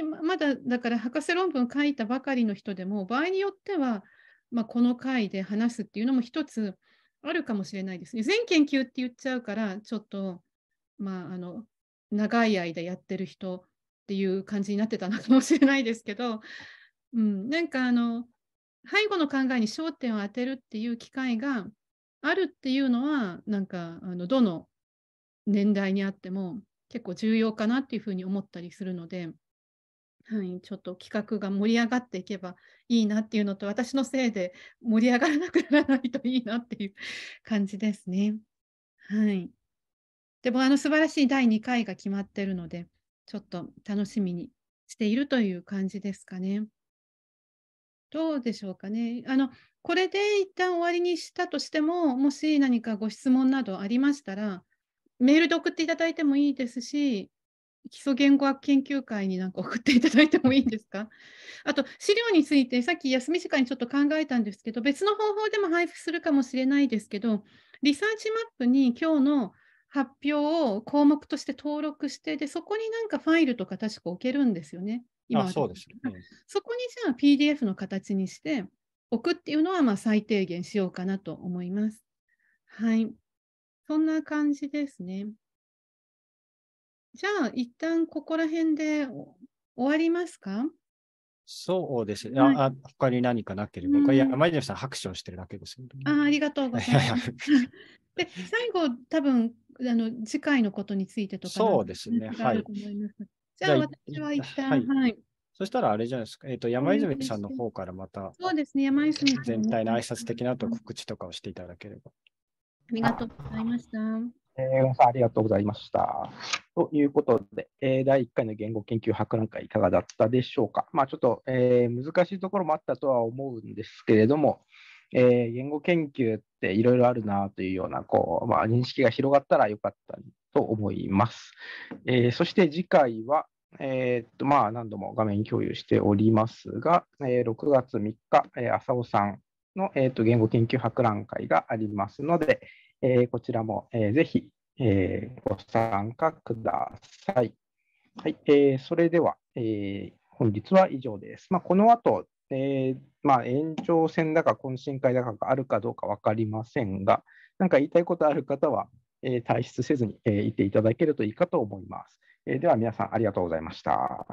なにまだだから博士論文書いたばかりの人でも場合によっては、まあ、この回で話すっていうのも一つあるかもしれないですね。全研究って言っちゃうからちょっとまあ、あの長い間やってる人っていう感じになってたのかもしれないですけど、うん、なんかあの背後の考えに焦点を当てるっていう機会があるっていうのはなんかあのどの年代にあっても結構重要かなっていうふうに思ったりするので、はい、ちょっと企画が盛り上がっていけばいいなっていうのと私のせいで盛り上がらなくならないといいなっていう感じですね。はいでもあの素晴らしい第2回が決まってるので、ちょっと楽しみにしているという感じですかね。どうでしょうかね。あのこれで一旦終わりにしたとしても、もし何かご質問などありましたら、メールで送っていただいてもいいですし、基礎言語学研究会になんか送っていただいてもいいんですかあと資料についてさっき休み時間にちょっと考えたんですけど別の方法でも配布するかもしれないですけどリサーチマップに今日の発表を項目として登録して、でそこになんかファイルとか確か置けるんですよね。今そうです、ね、そこにじゃあ PDF の形にして置くっていうのはまあ最低限しようかなと思います。はい。そんな感じですね。じゃあ、一旦ここら辺で終わりますかそうですね。はい、他に何かなければ、うん、これ山泉さん拍手をしてるだけですね、あありがとうございます。で最後多分あの次回のことについてとかそうですね。はい。じゃあ私は一旦、はい、はい。そしたらあれじゃないですか。えっ、ー、と山泉さんの方からまたそうですね山泉全体の挨拶的なと告知とかをしていただければ。ありがとうございました。えー、さんありがとうございました。ということで、えー、第1回の言語研究博覧会いかがだったでしょうか。まあ、ちょっと、えー、難しいところもあったとは思うんですけれども、えー、言語研究っていろいろあるなというようなこう、まあ、認識が広がったらよかったと思います。えそして次回は、えっとまあ、何度も画面共有しておりますが、え6月3日、えー、浅尾さんの、えー、と言語研究博覧会がありますので、えー、こちらも、えー、ぜひ、えー、ご参加ください。はい、えー、それでは、えー、本日は以上です。まあ、この後、えーまあ、延長戦だか懇親会だかがあるかどうか分かりませんが、何か言いたいことある方は、えー、退出せずに、えー、いていただけるといいかと思います。えー、では皆さんありがとうございました。